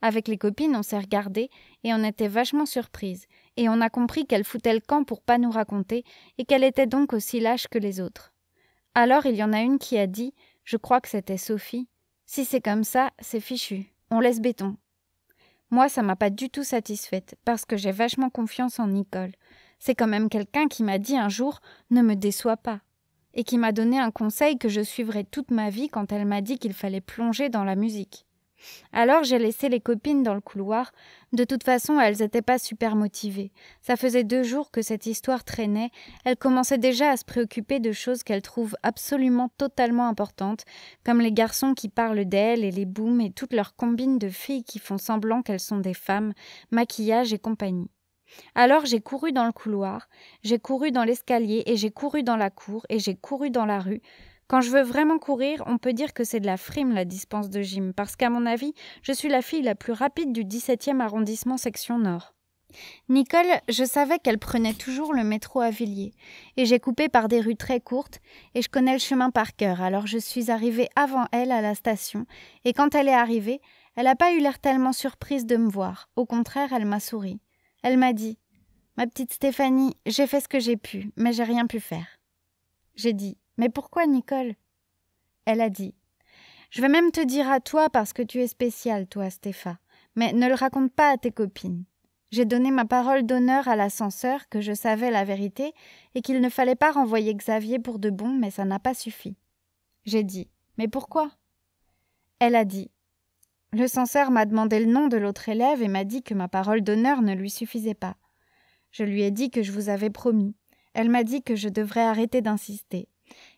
Avec les copines, on s'est regardé, et on était vachement surprise, Et on a compris qu'elle foutait le camp pour pas nous raconter et qu'elle était donc aussi lâche que les autres. Alors il y en a une qui a dit, je crois que c'était Sophie, si c'est comme ça, c'est fichu. On laisse béton. Moi, ça m'a pas du tout satisfaite parce que j'ai vachement confiance en Nicole. C'est quand même quelqu'un qui m'a dit un jour ne me déçois pas et qui m'a donné un conseil que je suivrai toute ma vie quand elle m'a dit qu'il fallait plonger dans la musique. Alors j'ai laissé les copines dans le couloir. De toute façon, elles n'étaient pas super motivées. Ça faisait deux jours que cette histoire traînait. Elles commençaient déjà à se préoccuper de choses qu'elles trouvent absolument totalement importantes, comme les garçons qui parlent d'elles et les booms et toutes leurs combines de filles qui font semblant qu'elles sont des femmes, maquillage et compagnie. Alors j'ai couru dans le couloir, j'ai couru dans l'escalier et j'ai couru dans la cour et j'ai couru dans la rue. Quand je veux vraiment courir, on peut dire que c'est de la frime la dispense de gym, parce qu'à mon avis, je suis la fille la plus rapide du 17e arrondissement section nord. Nicole, je savais qu'elle prenait toujours le métro à Villiers, et j'ai coupé par des rues très courtes, et je connais le chemin par cœur, alors je suis arrivée avant elle à la station, et quand elle est arrivée, elle n'a pas eu l'air tellement surprise de me voir, au contraire, elle m'a souri. Elle m'a dit Ma petite Stéphanie, j'ai fait ce que j'ai pu, mais j'ai rien pu faire. J'ai dit mais pourquoi, Nicole Elle a dit Je vais même te dire à toi parce que tu es spécial, toi, Stéphane. Mais ne le raconte pas à tes copines. J'ai donné ma parole d'honneur à l'ascenseur que je savais la vérité et qu'il ne fallait pas renvoyer Xavier pour de bon, mais ça n'a pas suffi. J'ai dit Mais pourquoi Elle a dit Le censeur m'a demandé le nom de l'autre élève et m'a dit que ma parole d'honneur ne lui suffisait pas. Je lui ai dit que je vous avais promis. Elle m'a dit que je devrais arrêter d'insister.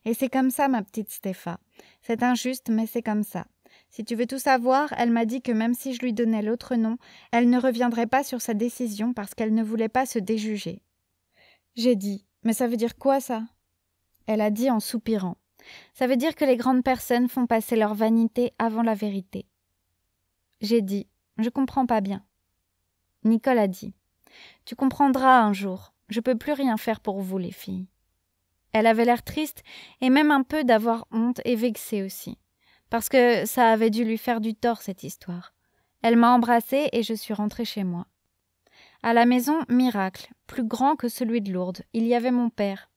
Et c'est comme ça, ma petite Stéphane. C'est injuste, mais c'est comme ça. Si tu veux tout savoir, elle m'a dit que même si je lui donnais l'autre nom, elle ne reviendrait pas sur sa décision parce qu'elle ne voulait pas se déjuger. J'ai dit Mais ça veut dire quoi ça Elle a dit en soupirant. Ça veut dire que les grandes personnes font passer leur vanité avant la vérité. J'ai dit Je comprends pas bien. Nicole a dit Tu comprendras un jour. Je peux plus rien faire pour vous, les filles. Elle avait l'air triste et même un peu d'avoir honte et vexée aussi. Parce que ça avait dû lui faire du tort, cette histoire. Elle m'a embrassée et je suis rentrée chez moi. À la maison, miracle, plus grand que celui de Lourdes, il y avait mon père.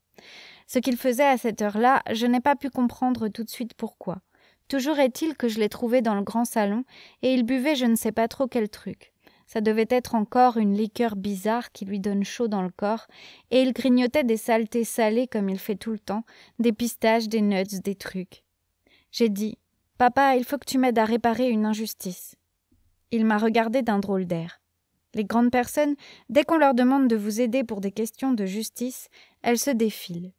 Ce qu'il faisait à cette heure-là, je n'ai pas pu comprendre tout de suite pourquoi. Toujours est-il que je l'ai trouvé dans le grand salon et il buvait je ne sais pas trop quel truc. Ça devait être encore une liqueur bizarre qui lui donne chaud dans le corps, et il grignotait des saletés salées comme il fait tout le temps, des pistaches, des nuts, des trucs. J'ai dit Papa, il faut que tu m'aides à réparer une injustice. Il m'a regardé d'un drôle d'air. Les grandes personnes, dès qu'on leur demande de vous aider pour des questions de justice, elles se défilent.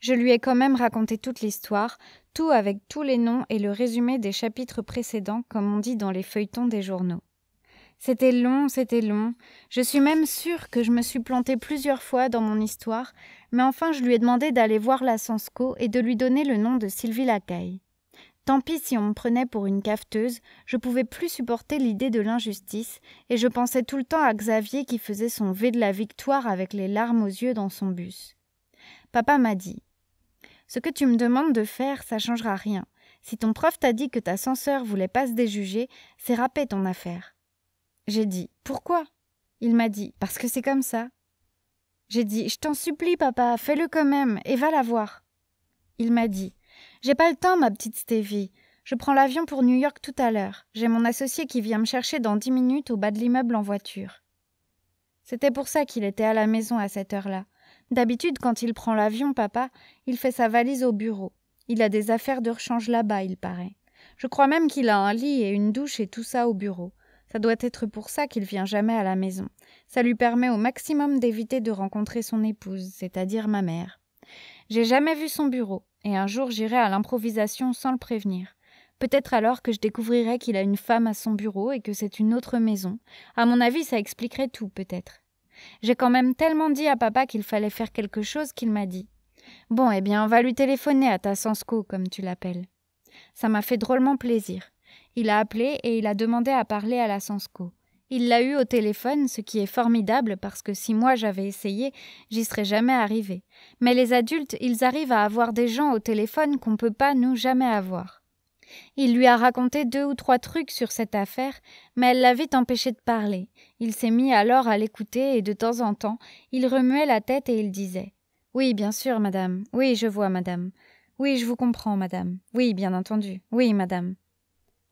Je lui ai quand même raconté toute l'histoire, tout avec tous les noms et le résumé des chapitres précédents, comme on dit dans les feuilletons des journaux. C'était long, c'était long. Je suis même sûre que je me suis plantée plusieurs fois dans mon histoire, mais enfin je lui ai demandé d'aller voir la Sansco et de lui donner le nom de Sylvie Lacaille. Tant pis si on me prenait pour une cafeteuse, je pouvais plus supporter l'idée de l'injustice, et je pensais tout le temps à Xavier qui faisait son V de la victoire avec les larmes aux yeux dans son bus. Papa m'a dit Ce que tu me demandes de faire, ça changera rien. Si ton prof t'a dit que ta censeur voulait pas se déjuger, c'est râpé ton affaire. J'ai dit Pourquoi Il m'a dit Parce que c'est comme ça. J'ai dit Je t'en supplie, papa, fais-le quand même et va la voir. Il m'a dit J'ai pas le temps, ma petite Stevie. Je prends l'avion pour New York tout à l'heure. J'ai mon associé qui vient me chercher dans dix minutes au bas de l'immeuble en voiture. C'était pour ça qu'il était à la maison à cette heure-là. D'habitude, quand il prend l'avion, papa, il fait sa valise au bureau. Il a des affaires de rechange là-bas, il paraît. Je crois même qu'il a un lit et une douche et tout ça au bureau. Ça doit être pour ça qu'il vient jamais à la maison. Ça lui permet au maximum d'éviter de rencontrer son épouse, c'est-à-dire ma mère. J'ai jamais vu son bureau, et un jour j'irai à l'improvisation sans le prévenir. Peut-être alors que je découvrirai qu'il a une femme à son bureau et que c'est une autre maison. À mon avis, ça expliquerait tout, peut-être. J'ai quand même tellement dit à papa qu'il fallait faire quelque chose qu'il m'a dit. Bon, eh bien, on va lui téléphoner à ta sansco, comme tu l'appelles. Ça m'a fait drôlement plaisir. Il a appelé et il a demandé à parler à la Sansco. Il l'a eu au téléphone, ce qui est formidable parce que si moi j'avais essayé, j'y serais jamais arrivé. Mais les adultes, ils arrivent à avoir des gens au téléphone qu'on ne peut pas nous jamais avoir. Il lui a raconté deux ou trois trucs sur cette affaire, mais elle l'avait empêché de parler. Il s'est mis alors à l'écouter et de temps en temps, il remuait la tête et il disait Oui, bien sûr, madame. Oui, je vois, madame. Oui, je vous comprends, madame. Oui, bien entendu. Oui, madame.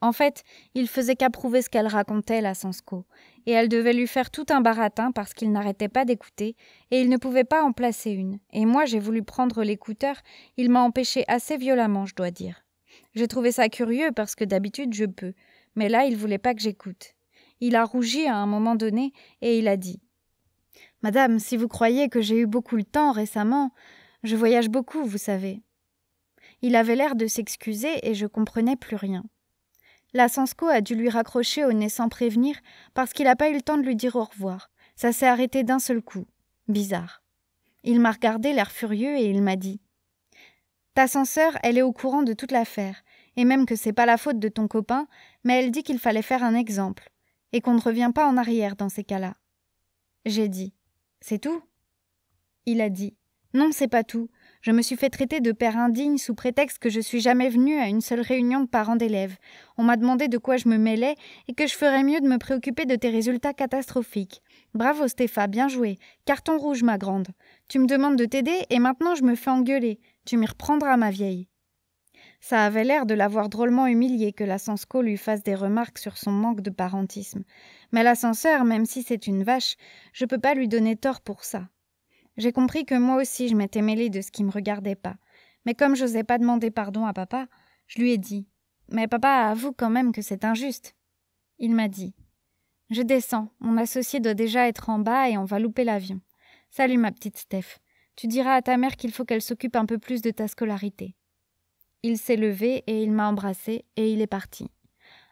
En fait, il faisait qu'approuver ce qu'elle racontait, la Sansco, et elle devait lui faire tout un baratin parce qu'il n'arrêtait pas d'écouter, et il ne pouvait pas en placer une. Et moi, j'ai voulu prendre l'écouteur, il m'a empêché assez violemment, je dois dire. J'ai trouvé ça curieux parce que d'habitude je peux, mais là, il voulait pas que j'écoute. Il a rougi à un moment donné et il a dit Madame, si vous croyez que j'ai eu beaucoup le temps récemment, je voyage beaucoup, vous savez. Il avait l'air de s'excuser et je comprenais plus rien. La Sansco a dû lui raccrocher au nez sans prévenir parce qu'il n'a pas eu le temps de lui dire au revoir. Ça s'est arrêté d'un seul coup. Bizarre. Il m'a regardé l'air furieux et il m'a dit Ta censeur, elle est au courant de toute l'affaire, et même que c'est pas la faute de ton copain, mais elle dit qu'il fallait faire un exemple, et qu'on ne revient pas en arrière dans ces cas-là. J'ai dit C'est tout Il a dit Non, c'est pas tout. Je me suis fait traiter de père indigne sous prétexte que je suis jamais venu à une seule réunion de parents d'élèves. On m'a demandé de quoi je me mêlais et que je ferais mieux de me préoccuper de tes résultats catastrophiques. Bravo Stéphane, bien joué. Carton rouge, ma grande. Tu me demandes de t'aider et maintenant je me fais engueuler. Tu m'y reprendras, ma vieille. Ça avait l'air de l'avoir drôlement humilié que la Sansco lui fasse des remarques sur son manque de parentisme. Mais l'ascenseur, même si c'est une vache, je peux pas lui donner tort pour ça. J'ai compris que moi aussi je m'étais mêlée de ce qui me regardait pas. Mais comme je n'osais pas demander pardon à papa, je lui ai dit Mais papa avoue quand même que c'est injuste. Il m'a dit Je descends, mon associé doit déjà être en bas et on va louper l'avion. Salut ma petite Steph. Tu diras à ta mère qu'il faut qu'elle s'occupe un peu plus de ta scolarité. Il s'est levé et il m'a embrassé et il est parti.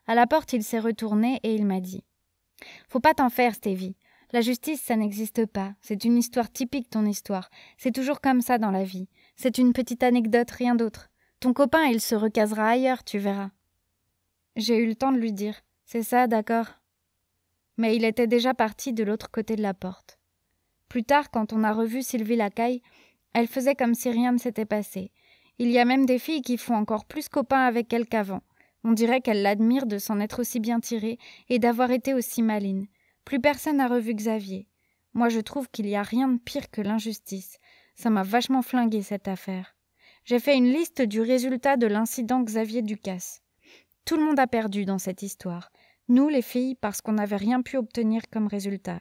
À la porte, il s'est retourné et il m'a dit Faut pas t'en faire, Stevie. La justice, ça n'existe pas. C'est une histoire typique, ton histoire. C'est toujours comme ça dans la vie. C'est une petite anecdote, rien d'autre. Ton copain, il se recasera ailleurs, tu verras. J'ai eu le temps de lui dire. C'est ça, d'accord. Mais il était déjà parti de l'autre côté de la porte. Plus tard, quand on a revu Sylvie Lacaille, elle faisait comme si rien ne s'était passé. Il y a même des filles qui font encore plus copain avec elle qu'avant. On dirait qu'elle l'admire de s'en être aussi bien tirée et d'avoir été aussi maline. Plus personne n'a revu Xavier. Moi, je trouve qu'il n'y a rien de pire que l'injustice. Ça m'a vachement flingué cette affaire. J'ai fait une liste du résultat de l'incident Xavier Ducasse. Tout le monde a perdu dans cette histoire. Nous, les filles, parce qu'on n'avait rien pu obtenir comme résultat.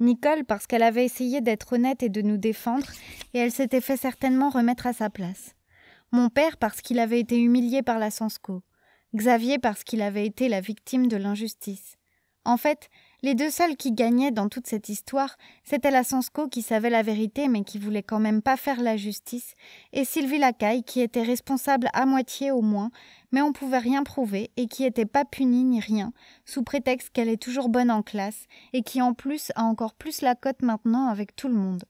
Nicole, parce qu'elle avait essayé d'être honnête et de nous défendre, et elle s'était fait certainement remettre à sa place. Mon père, parce qu'il avait été humilié par la Sansco. Xavier, parce qu'il avait été la victime de l'injustice. En fait, les deux seuls qui gagnaient dans toute cette histoire, c'était la Sansco qui savait la vérité mais qui voulait quand même pas faire la justice, et Sylvie Lacaille qui était responsable à moitié au moins, mais on pouvait rien prouver et qui était pas punie ni rien, sous prétexte qu'elle est toujours bonne en classe et qui en plus a encore plus la cote maintenant avec tout le monde.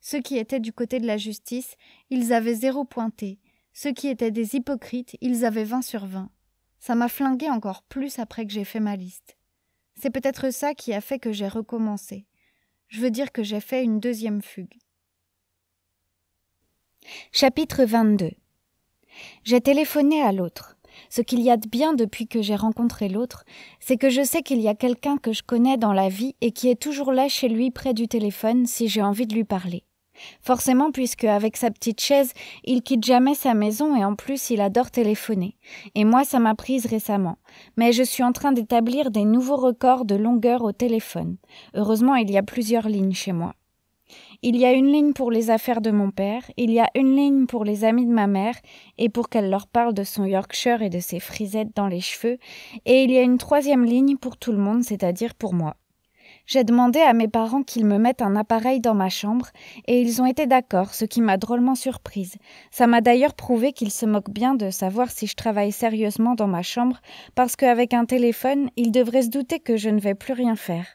Ceux qui étaient du côté de la justice, ils avaient zéro pointé. Ceux qui étaient des hypocrites, ils avaient vingt sur vingt. Ça m'a flingué encore plus après que j'ai fait ma liste. C'est peut-être ça qui a fait que j'ai recommencé. Je veux dire que j'ai fait une deuxième fugue. Chapitre 22 J'ai téléphoné à l'autre. Ce qu'il y a de bien depuis que j'ai rencontré l'autre, c'est que je sais qu'il y a quelqu'un que je connais dans la vie et qui est toujours là chez lui près du téléphone si j'ai envie de lui parler. Forcément, puisque avec sa petite chaise, il quitte jamais sa maison et en plus il adore téléphoner. Et moi, ça m'a prise récemment. Mais je suis en train d'établir des nouveaux records de longueur au téléphone. Heureusement, il y a plusieurs lignes chez moi. Il y a une ligne pour les affaires de mon père, il y a une ligne pour les amis de ma mère, et pour qu'elle leur parle de son Yorkshire et de ses frisettes dans les cheveux, et il y a une troisième ligne pour tout le monde, c'est-à-dire pour moi. J'ai demandé à mes parents qu'ils me mettent un appareil dans ma chambre, et ils ont été d'accord, ce qui m'a drôlement surprise. Ça m'a d'ailleurs prouvé qu'ils se moquent bien de savoir si je travaille sérieusement dans ma chambre, parce qu'avec un téléphone, ils devraient se douter que je ne vais plus rien faire.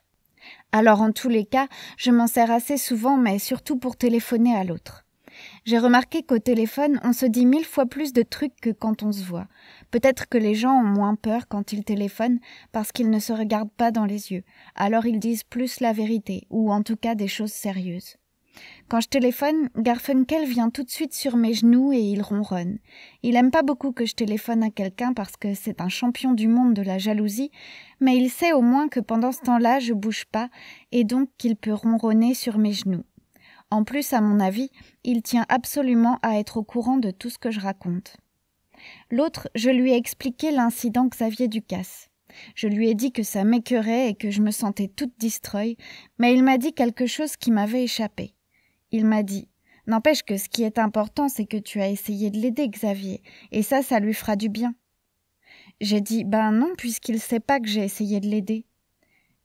Alors en tous les cas, je m'en sers assez souvent, mais surtout pour téléphoner à l'autre. J'ai remarqué qu'au téléphone, on se dit mille fois plus de trucs que quand on se voit. Peut-être que les gens ont moins peur quand ils téléphonent parce qu'ils ne se regardent pas dans les yeux, alors ils disent plus la vérité, ou en tout cas des choses sérieuses. Quand je téléphone, Garfunkel vient tout de suite sur mes genoux et il ronronne. Il aime pas beaucoup que je téléphone à quelqu'un parce que c'est un champion du monde de la jalousie, mais il sait au moins que pendant ce temps-là, je bouge pas et donc qu'il peut ronronner sur mes genoux. En plus, à mon avis, il tient absolument à être au courant de tout ce que je raconte. L'autre, je lui ai expliqué l'incident Xavier Ducasse. Je lui ai dit que ça m'écœurait et que je me sentais toute distroye, mais il m'a dit quelque chose qui m'avait échappé. Il m'a dit N'empêche que ce qui est important, c'est que tu as essayé de l'aider, Xavier, et ça, ça lui fera du bien. J'ai dit Ben non, puisqu'il ne sait pas que j'ai essayé de l'aider.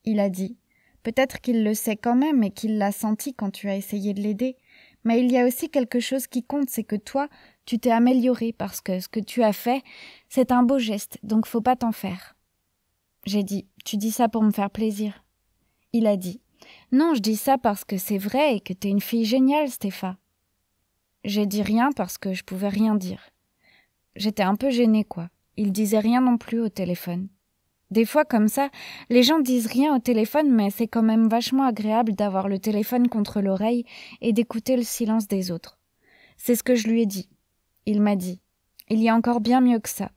Il a dit Peut-être qu'il le sait quand même et qu'il l'a senti quand tu as essayé de l'aider. Mais il y a aussi quelque chose qui compte, c'est que toi, tu t'es améliorée parce que ce que tu as fait, c'est un beau geste, donc faut pas t'en faire. J'ai dit, tu dis ça pour me faire plaisir. Il a dit, non, je dis ça parce que c'est vrai et que t'es une fille géniale, Stéphane. J'ai dit rien parce que je pouvais rien dire. J'étais un peu gênée, quoi. Il disait rien non plus au téléphone. Des fois, comme ça, les gens disent rien au téléphone, mais c'est quand même vachement agréable d'avoir le téléphone contre l'oreille et d'écouter le silence des autres. C'est ce que je lui ai dit. Il m'a dit Il y a encore bien mieux que ça.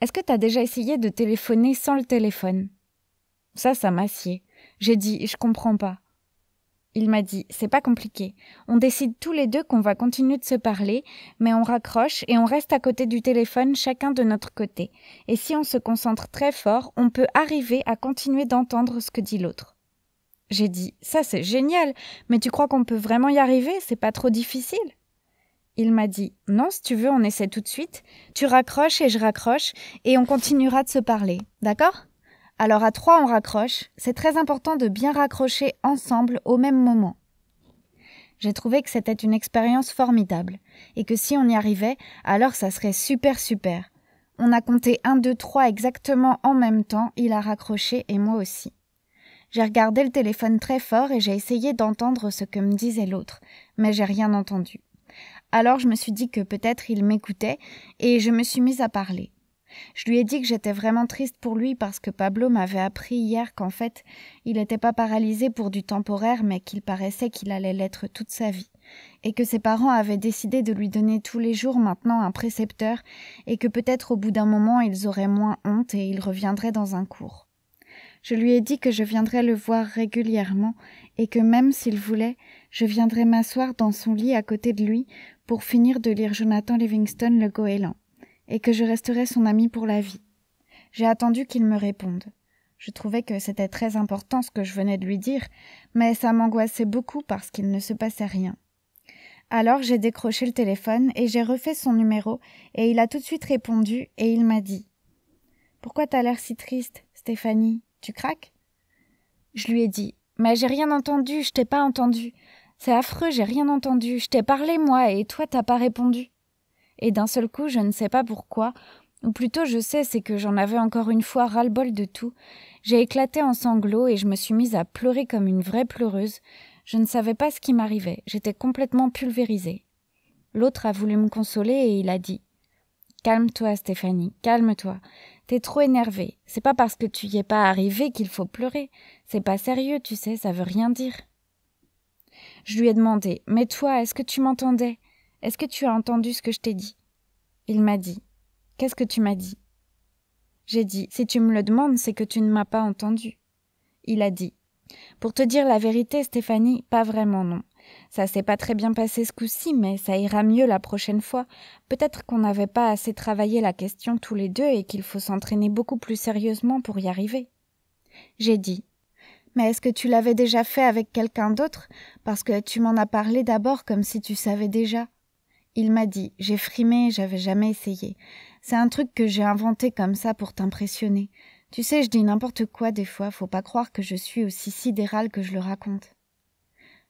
Est-ce que t'as déjà essayé de téléphoner sans le téléphone Ça, ça scié. J'ai dit Je comprends pas. Il m'a dit C'est pas compliqué. On décide tous les deux qu'on va continuer de se parler, mais on raccroche et on reste à côté du téléphone chacun de notre côté. Et si on se concentre très fort, on peut arriver à continuer d'entendre ce que dit l'autre. J'ai dit Ça c'est génial, mais tu crois qu'on peut vraiment y arriver C'est pas trop difficile il m'a dit Non, si tu veux, on essaie tout de suite. Tu raccroches et je raccroche, et on continuera de se parler. D'accord alors à trois, on raccroche. C'est très important de bien raccrocher ensemble au même moment. J'ai trouvé que c'était une expérience formidable et que si on y arrivait, alors ça serait super super. On a compté un, deux, trois exactement en même temps, il a raccroché et moi aussi. J'ai regardé le téléphone très fort et j'ai essayé d'entendre ce que me disait l'autre, mais j'ai rien entendu. Alors je me suis dit que peut-être il m'écoutait et je me suis mise à parler. Je lui ai dit que j'étais vraiment triste pour lui parce que Pablo m'avait appris hier qu'en fait, il n'était pas paralysé pour du temporaire, mais qu'il paraissait qu'il allait l'être toute sa vie, et que ses parents avaient décidé de lui donner tous les jours maintenant un précepteur, et que peut-être au bout d'un moment ils auraient moins honte et il reviendrait dans un cours. Je lui ai dit que je viendrais le voir régulièrement, et que même s'il voulait, je viendrais m'asseoir dans son lit à côté de lui pour finir de lire Jonathan Livingston le goéland et que je resterai son amie pour la vie. J'ai attendu qu'il me réponde. Je trouvais que c'était très important ce que je venais de lui dire, mais ça m'angoissait beaucoup parce qu'il ne se passait rien. Alors j'ai décroché le téléphone et j'ai refait son numéro, et il a tout de suite répondu et il m'a dit Pourquoi t'as l'air si triste, Stéphanie Tu craques Je lui ai dit Mais j'ai rien entendu, je t'ai pas entendu. C'est affreux, j'ai rien entendu. Je t'ai parlé, moi, et toi, t'as pas répondu. Et d'un seul coup, je ne sais pas pourquoi, ou plutôt je sais, c'est que j'en avais encore une fois ras-le-bol de tout. J'ai éclaté en sanglots et je me suis mise à pleurer comme une vraie pleureuse. Je ne savais pas ce qui m'arrivait, j'étais complètement pulvérisée. L'autre a voulu me consoler et il a dit Calme-toi, Stéphanie, calme-toi. T'es trop énervée. C'est pas parce que tu y es pas arrivée qu'il faut pleurer. C'est pas sérieux, tu sais, ça veut rien dire. Je lui ai demandé Mais toi, est-ce que tu m'entendais est-ce que tu as entendu ce que je t'ai dit Il m'a dit Qu'est-ce que tu m'as dit J'ai dit Si tu me le demandes, c'est que tu ne m'as pas entendu. Il a dit Pour te dire la vérité, Stéphanie, pas vraiment non. Ça s'est pas très bien passé ce coup-ci, mais ça ira mieux la prochaine fois. Peut-être qu'on n'avait pas assez travaillé la question tous les deux et qu'il faut s'entraîner beaucoup plus sérieusement pour y arriver. J'ai dit mais est-ce que tu l'avais déjà fait avec quelqu'un d'autre Parce que tu m'en as parlé d'abord comme si tu savais déjà. Il m'a dit, j'ai frimé, j'avais jamais essayé. C'est un truc que j'ai inventé comme ça pour t'impressionner. Tu sais, je dis n'importe quoi des fois, faut pas croire que je suis aussi sidérale que je le raconte.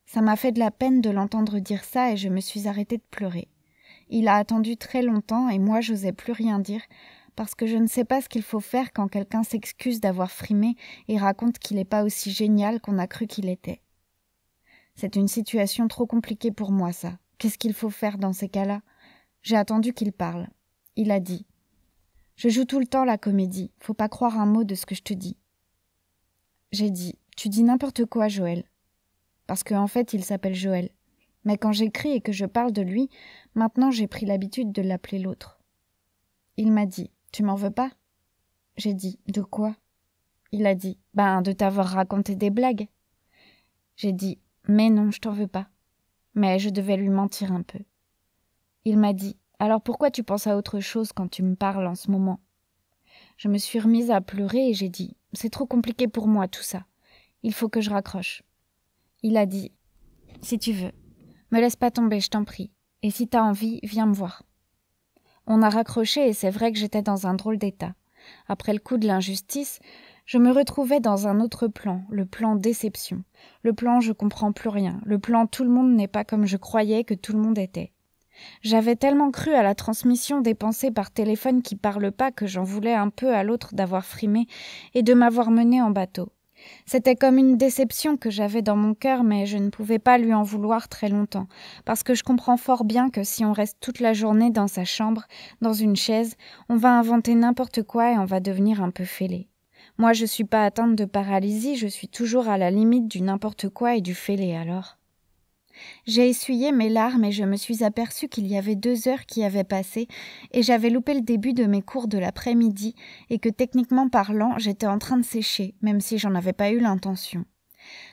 Ça m'a fait de la peine de l'entendre dire ça et je me suis arrêtée de pleurer. Il a attendu très longtemps et moi j'osais plus rien dire parce que je ne sais pas ce qu'il faut faire quand quelqu'un s'excuse d'avoir frimé et raconte qu'il n'est pas aussi génial qu'on a cru qu'il était. C'est une situation trop compliquée pour moi, ça. Qu'est-ce qu'il faut faire dans ces cas-là J'ai attendu qu'il parle. Il a dit Je joue tout le temps la comédie. Faut pas croire un mot de ce que je te dis. J'ai dit Tu dis n'importe quoi, Joël. Parce qu'en fait, il s'appelle Joël. Mais quand j'écris et que je parle de lui, maintenant j'ai pris l'habitude de l'appeler l'autre. Il m'a dit Tu m'en veux pas J'ai dit De quoi Il a dit Ben, de t'avoir raconté des blagues. J'ai dit Mais non, je t'en veux pas mais je devais lui mentir un peu. Il m'a dit Alors pourquoi tu penses à autre chose quand tu me parles en ce moment Je me suis remise à pleurer et j'ai dit C'est trop compliqué pour moi tout ça. Il faut que je raccroche. Il a dit Si tu veux, me laisse pas tomber, je t'en prie. Et si t'as envie, viens me voir. On a raccroché et c'est vrai que j'étais dans un drôle d'état. Après le coup de l'injustice, je me retrouvais dans un autre plan, le plan déception, le plan je comprends plus rien, le plan tout le monde n'est pas comme je croyais que tout le monde était. J'avais tellement cru à la transmission des pensées par téléphone qui parle pas que j'en voulais un peu à l'autre d'avoir frimé et de m'avoir mené en bateau. C'était comme une déception que j'avais dans mon cœur, mais je ne pouvais pas lui en vouloir très longtemps, parce que je comprends fort bien que si on reste toute la journée dans sa chambre, dans une chaise, on va inventer n'importe quoi et on va devenir un peu fêlé. Moi, je suis pas atteinte de paralysie, je suis toujours à la limite du n'importe quoi et du fêlé alors. J'ai essuyé mes larmes et je me suis aperçue qu'il y avait deux heures qui avaient passé et j'avais loupé le début de mes cours de l'après-midi et que techniquement parlant, j'étais en train de sécher, même si j'en avais pas eu l'intention.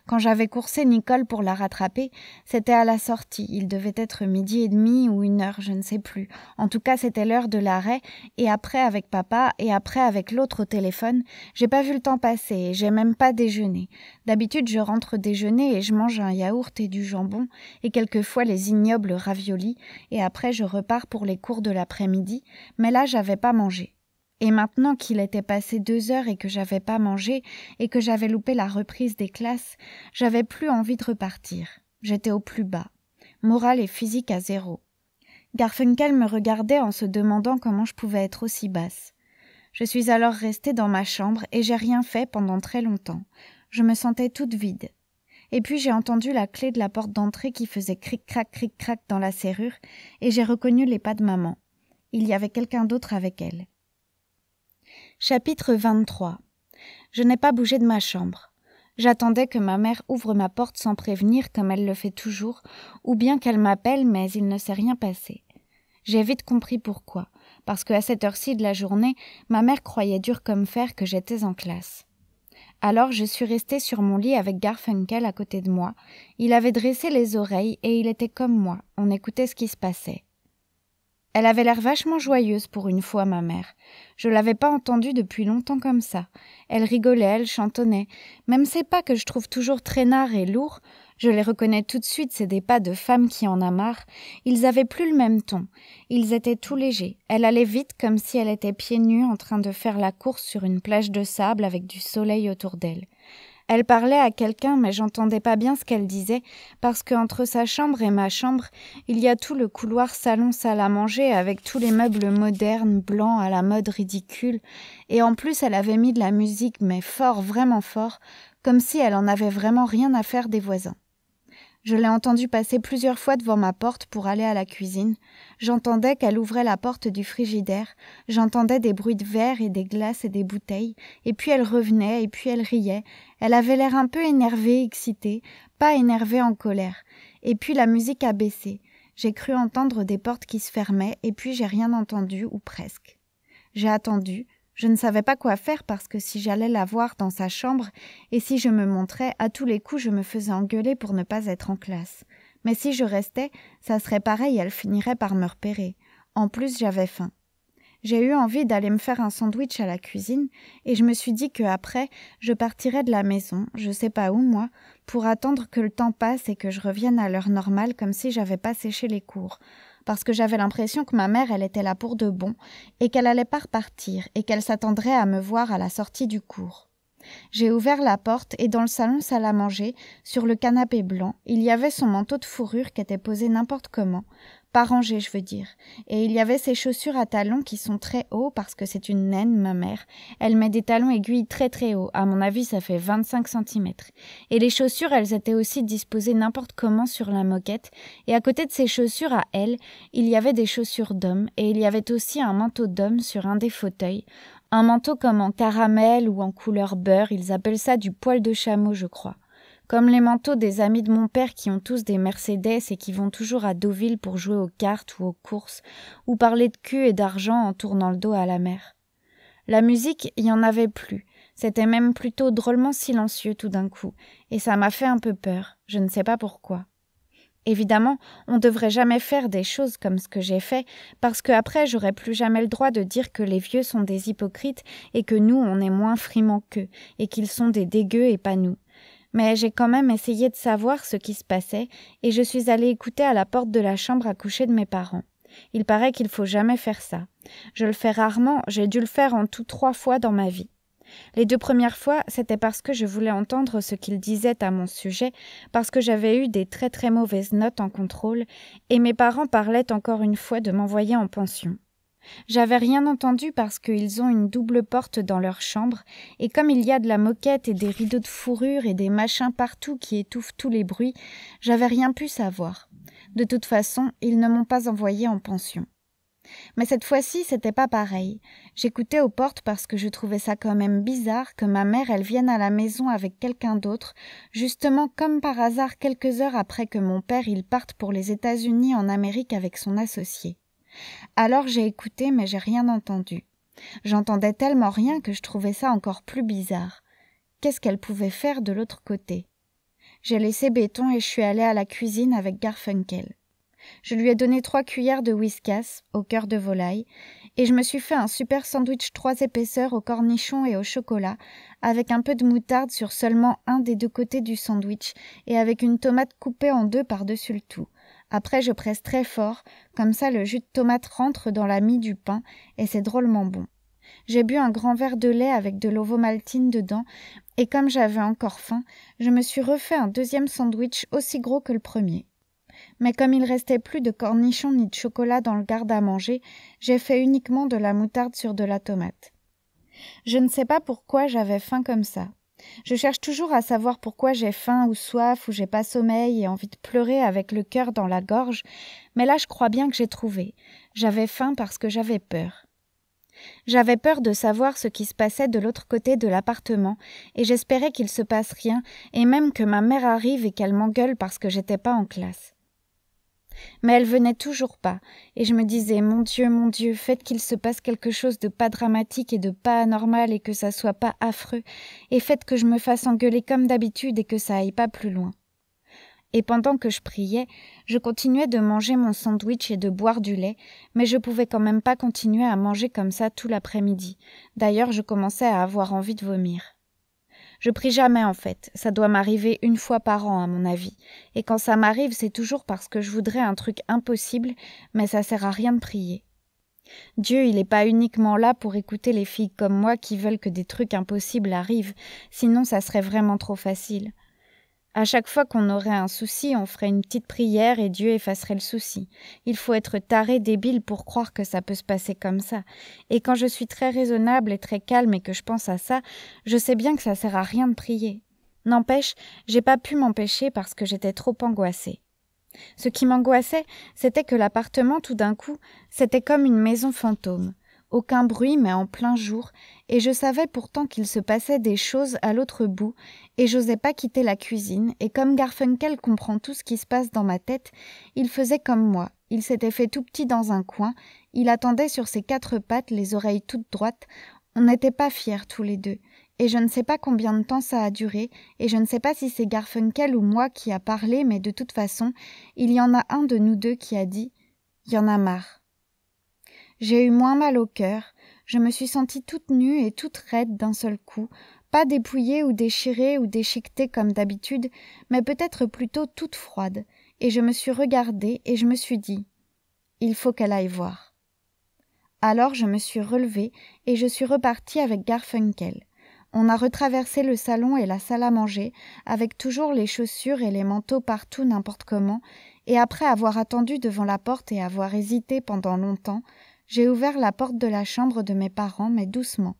Quand j'avais coursé Nicole pour la rattraper, c'était à la sortie. Il devait être midi et demi ou une heure, je ne sais plus. En tout cas, c'était l'heure de l'arrêt, et après avec papa, et après avec l'autre au téléphone. J'ai pas vu le temps passer, et j'ai même pas déjeuné. D'habitude, je rentre déjeuner et je mange un yaourt et du jambon, et quelquefois les ignobles raviolis, et après je repars pour les cours de l'après-midi, mais là j'avais pas mangé. Et maintenant qu'il était passé deux heures et que j'avais pas mangé et que j'avais loupé la reprise des classes, j'avais plus envie de repartir. J'étais au plus bas, morale et physique à zéro. Garfunkel me regardait en se demandant comment je pouvais être aussi basse. Je suis alors restée dans ma chambre et j'ai rien fait pendant très longtemps. Je me sentais toute vide. Et puis j'ai entendu la clé de la porte d'entrée qui faisait cric-crac, cric-crac dans la serrure et j'ai reconnu les pas de maman. Il y avait quelqu'un d'autre avec elle. Chapitre 23 Je n'ai pas bougé de ma chambre. J'attendais que ma mère ouvre ma porte sans prévenir comme elle le fait toujours, ou bien qu'elle m'appelle mais il ne s'est rien passé. J'ai vite compris pourquoi, parce qu'à cette heure-ci de la journée, ma mère croyait dur comme fer que j'étais en classe. Alors je suis restée sur mon lit avec Garfunkel à côté de moi. Il avait dressé les oreilles et il était comme moi, on écoutait ce qui se passait. Elle avait l'air vachement joyeuse pour une fois, ma mère. Je l'avais pas entendue depuis longtemps comme ça. Elle rigolait, elle chantonnait. Même ces pas que je trouve toujours traînards et lourds, je les reconnais tout de suite, c'est des pas de femme qui en a marre. Ils avaient plus le même ton. Ils étaient tout légers. Elle allait vite comme si elle était pieds nus en train de faire la course sur une plage de sable avec du soleil autour d'elle. Elle parlait à quelqu'un, mais j'entendais pas bien ce qu'elle disait, parce qu'entre sa chambre et ma chambre, il y a tout le couloir salon-salle à manger avec tous les meubles modernes, blancs, à la mode ridicule, et en plus elle avait mis de la musique, mais fort, vraiment fort, comme si elle en avait vraiment rien à faire des voisins. Je l'ai entendue passer plusieurs fois devant ma porte pour aller à la cuisine. J'entendais qu'elle ouvrait la porte du frigidaire. J'entendais des bruits de verre et des glaces et des bouteilles. Et puis elle revenait, et puis elle riait. Elle avait l'air un peu énervée, excitée, pas énervée en colère. Et puis la musique a baissé. J'ai cru entendre des portes qui se fermaient, et puis j'ai rien entendu, ou presque. J'ai attendu, je ne savais pas quoi faire parce que si j'allais la voir dans sa chambre et si je me montrais, à tous les coups je me faisais engueuler pour ne pas être en classe. Mais si je restais, ça serait pareil, elle finirait par me repérer. En plus, j'avais faim. J'ai eu envie d'aller me faire un sandwich à la cuisine et je me suis dit que après, je partirais de la maison, je sais pas où moi, pour attendre que le temps passe et que je revienne à l'heure normale comme si j'avais pas séché les cours parce que j'avais l'impression que ma mère, elle était là pour de bon, et qu'elle allait pas repartir, et qu'elle s'attendrait à me voir à la sortie du cours. J'ai ouvert la porte, et dans le salon salle à manger, sur le canapé blanc, il y avait son manteau de fourrure qui était posé n'importe comment, pas rangées, je veux dire. Et il y avait ces chaussures à talons qui sont très hauts parce que c'est une naine, ma mère. Elle met des talons aiguilles très très hauts. À mon avis, ça fait 25 centimètres. Et les chaussures, elles étaient aussi disposées n'importe comment sur la moquette. Et à côté de ces chaussures à elle, il y avait des chaussures d'homme. Et il y avait aussi un manteau d'homme sur un des fauteuils. Un manteau comme en caramel ou en couleur beurre. Ils appellent ça du poil de chameau, je crois comme les manteaux des amis de mon père qui ont tous des Mercedes et qui vont toujours à Deauville pour jouer aux cartes ou aux courses, ou parler de cul et d'argent en tournant le dos à la mer. La musique, il n'y en avait plus. C'était même plutôt drôlement silencieux tout d'un coup, et ça m'a fait un peu peur, je ne sais pas pourquoi. Évidemment, on ne devrait jamais faire des choses comme ce que j'ai fait, parce qu'après j'aurais plus jamais le droit de dire que les vieux sont des hypocrites et que nous on est moins frimant qu'eux, et qu'ils sont des dégueux et pas nous mais j'ai quand même essayé de savoir ce qui se passait, et je suis allée écouter à la porte de la chambre à coucher de mes parents. Il paraît qu'il faut jamais faire ça. Je le fais rarement, j'ai dû le faire en tout trois fois dans ma vie. Les deux premières fois, c'était parce que je voulais entendre ce qu'ils disaient à mon sujet, parce que j'avais eu des très très mauvaises notes en contrôle, et mes parents parlaient encore une fois de m'envoyer en pension. J'avais rien entendu parce qu'ils ont une double porte dans leur chambre, et comme il y a de la moquette et des rideaux de fourrure et des machins partout qui étouffent tous les bruits, j'avais rien pu savoir. De toute façon, ils ne m'ont pas envoyé en pension. Mais cette fois-ci, c'était pas pareil. J'écoutais aux portes parce que je trouvais ça quand même bizarre que ma mère elle vienne à la maison avec quelqu'un d'autre, justement comme par hasard quelques heures après que mon père il parte pour les États-Unis en Amérique avec son associé. Alors j'ai écouté, mais j'ai rien entendu. J'entendais tellement rien que je trouvais ça encore plus bizarre. Qu'est-ce qu'elle pouvait faire de l'autre côté J'ai laissé Béton et je suis allée à la cuisine avec Garfunkel. Je lui ai donné trois cuillères de whiskas au cœur de volaille et je me suis fait un super sandwich trois épaisseurs au cornichon et au chocolat avec un peu de moutarde sur seulement un des deux côtés du sandwich et avec une tomate coupée en deux par-dessus le tout. Après, je presse très fort, comme ça le jus de tomate rentre dans la mie du pain et c'est drôlement bon. J'ai bu un grand verre de lait avec de l'ovomaltine dedans et comme j'avais encore faim, je me suis refait un deuxième sandwich aussi gros que le premier. Mais comme il restait plus de cornichons ni de chocolat dans le garde-à-manger, j'ai fait uniquement de la moutarde sur de la tomate. Je ne sais pas pourquoi j'avais faim comme ça. Je cherche toujours à savoir pourquoi j'ai faim ou soif ou j'ai pas sommeil et envie de pleurer avec le cœur dans la gorge, mais là je crois bien que j'ai trouvé. J'avais faim parce que j'avais peur. J'avais peur de savoir ce qui se passait de l'autre côté de l'appartement, et j'espérais qu'il se passe rien, et même que ma mère arrive et qu'elle m'engueule parce que j'étais pas en classe. Mais elle venait toujours pas, et je me disais Mon Dieu, mon Dieu, faites qu'il se passe quelque chose de pas dramatique et de pas anormal et que ça soit pas affreux, et faites que je me fasse engueuler comme d'habitude et que ça aille pas plus loin. Et pendant que je priais, je continuais de manger mon sandwich et de boire du lait, mais je pouvais quand même pas continuer à manger comme ça tout l'après-midi. D'ailleurs, je commençais à avoir envie de vomir. Je prie jamais en fait, ça doit m'arriver une fois par an à mon avis. Et quand ça m'arrive, c'est toujours parce que je voudrais un truc impossible, mais ça sert à rien de prier. Dieu, il n'est pas uniquement là pour écouter les filles comme moi qui veulent que des trucs impossibles arrivent, sinon ça serait vraiment trop facile. À chaque fois qu'on aurait un souci, on ferait une petite prière et Dieu effacerait le souci. Il faut être taré débile pour croire que ça peut se passer comme ça. Et quand je suis très raisonnable et très calme et que je pense à ça, je sais bien que ça sert à rien de prier. N'empêche, j'ai pas pu m'empêcher parce que j'étais trop angoissée. Ce qui m'angoissait, c'était que l'appartement, tout d'un coup, c'était comme une maison fantôme aucun bruit mais en plein jour, et je savais pourtant qu'il se passait des choses à l'autre bout, et j'osais pas quitter la cuisine, et comme Garfunkel comprend tout ce qui se passe dans ma tête, il faisait comme moi, il s'était fait tout petit dans un coin, il attendait sur ses quatre pattes, les oreilles toutes droites, on n'était pas fiers tous les deux, et je ne sais pas combien de temps ça a duré, et je ne sais pas si c'est Garfunkel ou moi qui a parlé, mais de toute façon, il y en a un de nous deux qui a dit Il y en a marre. J'ai eu moins mal au cœur, je me suis sentie toute nue et toute raide d'un seul coup, pas dépouillée ou déchirée ou déchiquetée comme d'habitude, mais peut-être plutôt toute froide, et je me suis regardée et je me suis dit Il faut qu'elle aille voir. Alors je me suis relevée et je suis repartie avec Garfunkel. On a retraversé le salon et la salle à manger, avec toujours les chaussures et les manteaux partout n'importe comment, et après avoir attendu devant la porte et avoir hésité pendant longtemps, j'ai ouvert la porte de la chambre de mes parents, mais doucement,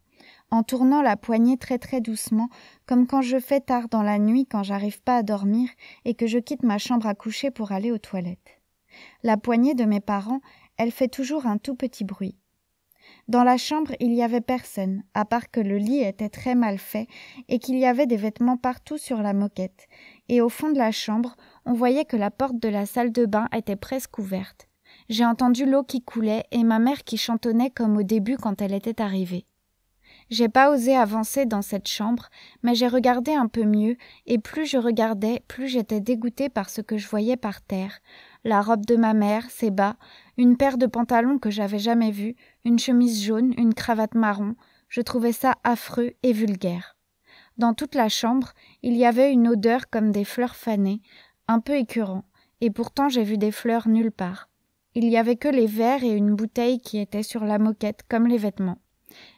en tournant la poignée très très doucement, comme quand je fais tard dans la nuit quand j'arrive pas à dormir et que je quitte ma chambre à coucher pour aller aux toilettes. La poignée de mes parents, elle fait toujours un tout petit bruit. Dans la chambre, il n'y avait personne, à part que le lit était très mal fait et qu'il y avait des vêtements partout sur la moquette. Et au fond de la chambre, on voyait que la porte de la salle de bain était presque ouverte, j'ai entendu l'eau qui coulait et ma mère qui chantonnait comme au début quand elle était arrivée. J'ai pas osé avancer dans cette chambre, mais j'ai regardé un peu mieux, et plus je regardais, plus j'étais dégoûtée par ce que je voyais par terre. La robe de ma mère, ses bas, une paire de pantalons que j'avais jamais vus, une chemise jaune, une cravate marron, je trouvais ça affreux et vulgaire. Dans toute la chambre, il y avait une odeur comme des fleurs fanées, un peu écœurant, et pourtant j'ai vu des fleurs nulle part. Il n'y avait que les verres et une bouteille qui étaient sur la moquette, comme les vêtements.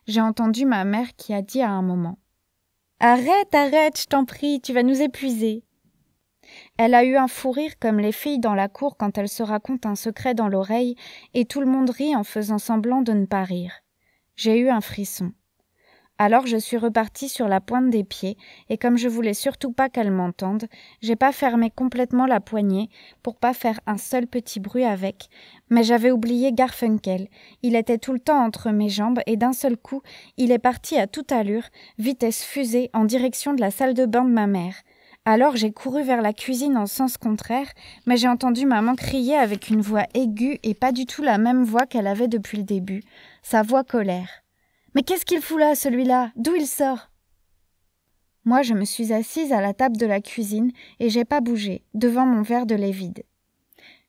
J'ai entendu ma mère qui a dit à un moment Arrête, arrête, je t'en prie, tu vas nous épuiser. Elle a eu un fou rire comme les filles dans la cour quand elles se racontent un secret dans l'oreille, et tout le monde rit en faisant semblant de ne pas rire. J'ai eu un frisson. Alors je suis repartie sur la pointe des pieds, et comme je voulais surtout pas qu'elle m'entende, j'ai pas fermé complètement la poignée pour pas faire un seul petit bruit avec, mais j'avais oublié Garfunkel. Il était tout le temps entre mes jambes, et d'un seul coup, il est parti à toute allure, vitesse fusée, en direction de la salle de bain de ma mère. Alors j'ai couru vers la cuisine en sens contraire, mais j'ai entendu maman crier avec une voix aiguë et pas du tout la même voix qu'elle avait depuis le début, sa voix colère. Mais qu'est-ce qu'il fout là, celui-là D'où il sort Moi, je me suis assise à la table de la cuisine et j'ai pas bougé, devant mon verre de lait vide.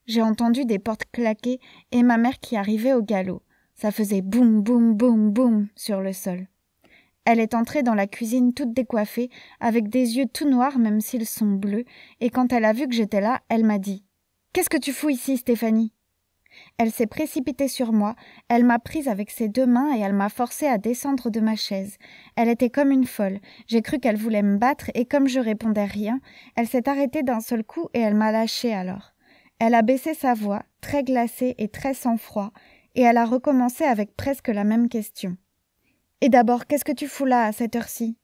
J'ai entendu des portes claquer et ma mère qui arrivait au galop. Ça faisait boum, boum, boum, boum sur le sol. Elle est entrée dans la cuisine toute décoiffée, avec des yeux tout noirs même s'ils sont bleus, et quand elle a vu que j'étais là, elle m'a dit Qu'est-ce que tu fous ici, Stéphanie elle s'est précipitée sur moi, elle m'a prise avec ses deux mains et elle m'a forcée à descendre de ma chaise. Elle était comme une folle, j'ai cru qu'elle voulait me battre et comme je répondais rien, elle s'est arrêtée d'un seul coup et elle m'a lâchée alors. Elle a baissé sa voix, très glacée et très sans froid, et elle a recommencé avec presque la même question. Et d'abord, qu'est-ce que tu fous là à cette heure-ci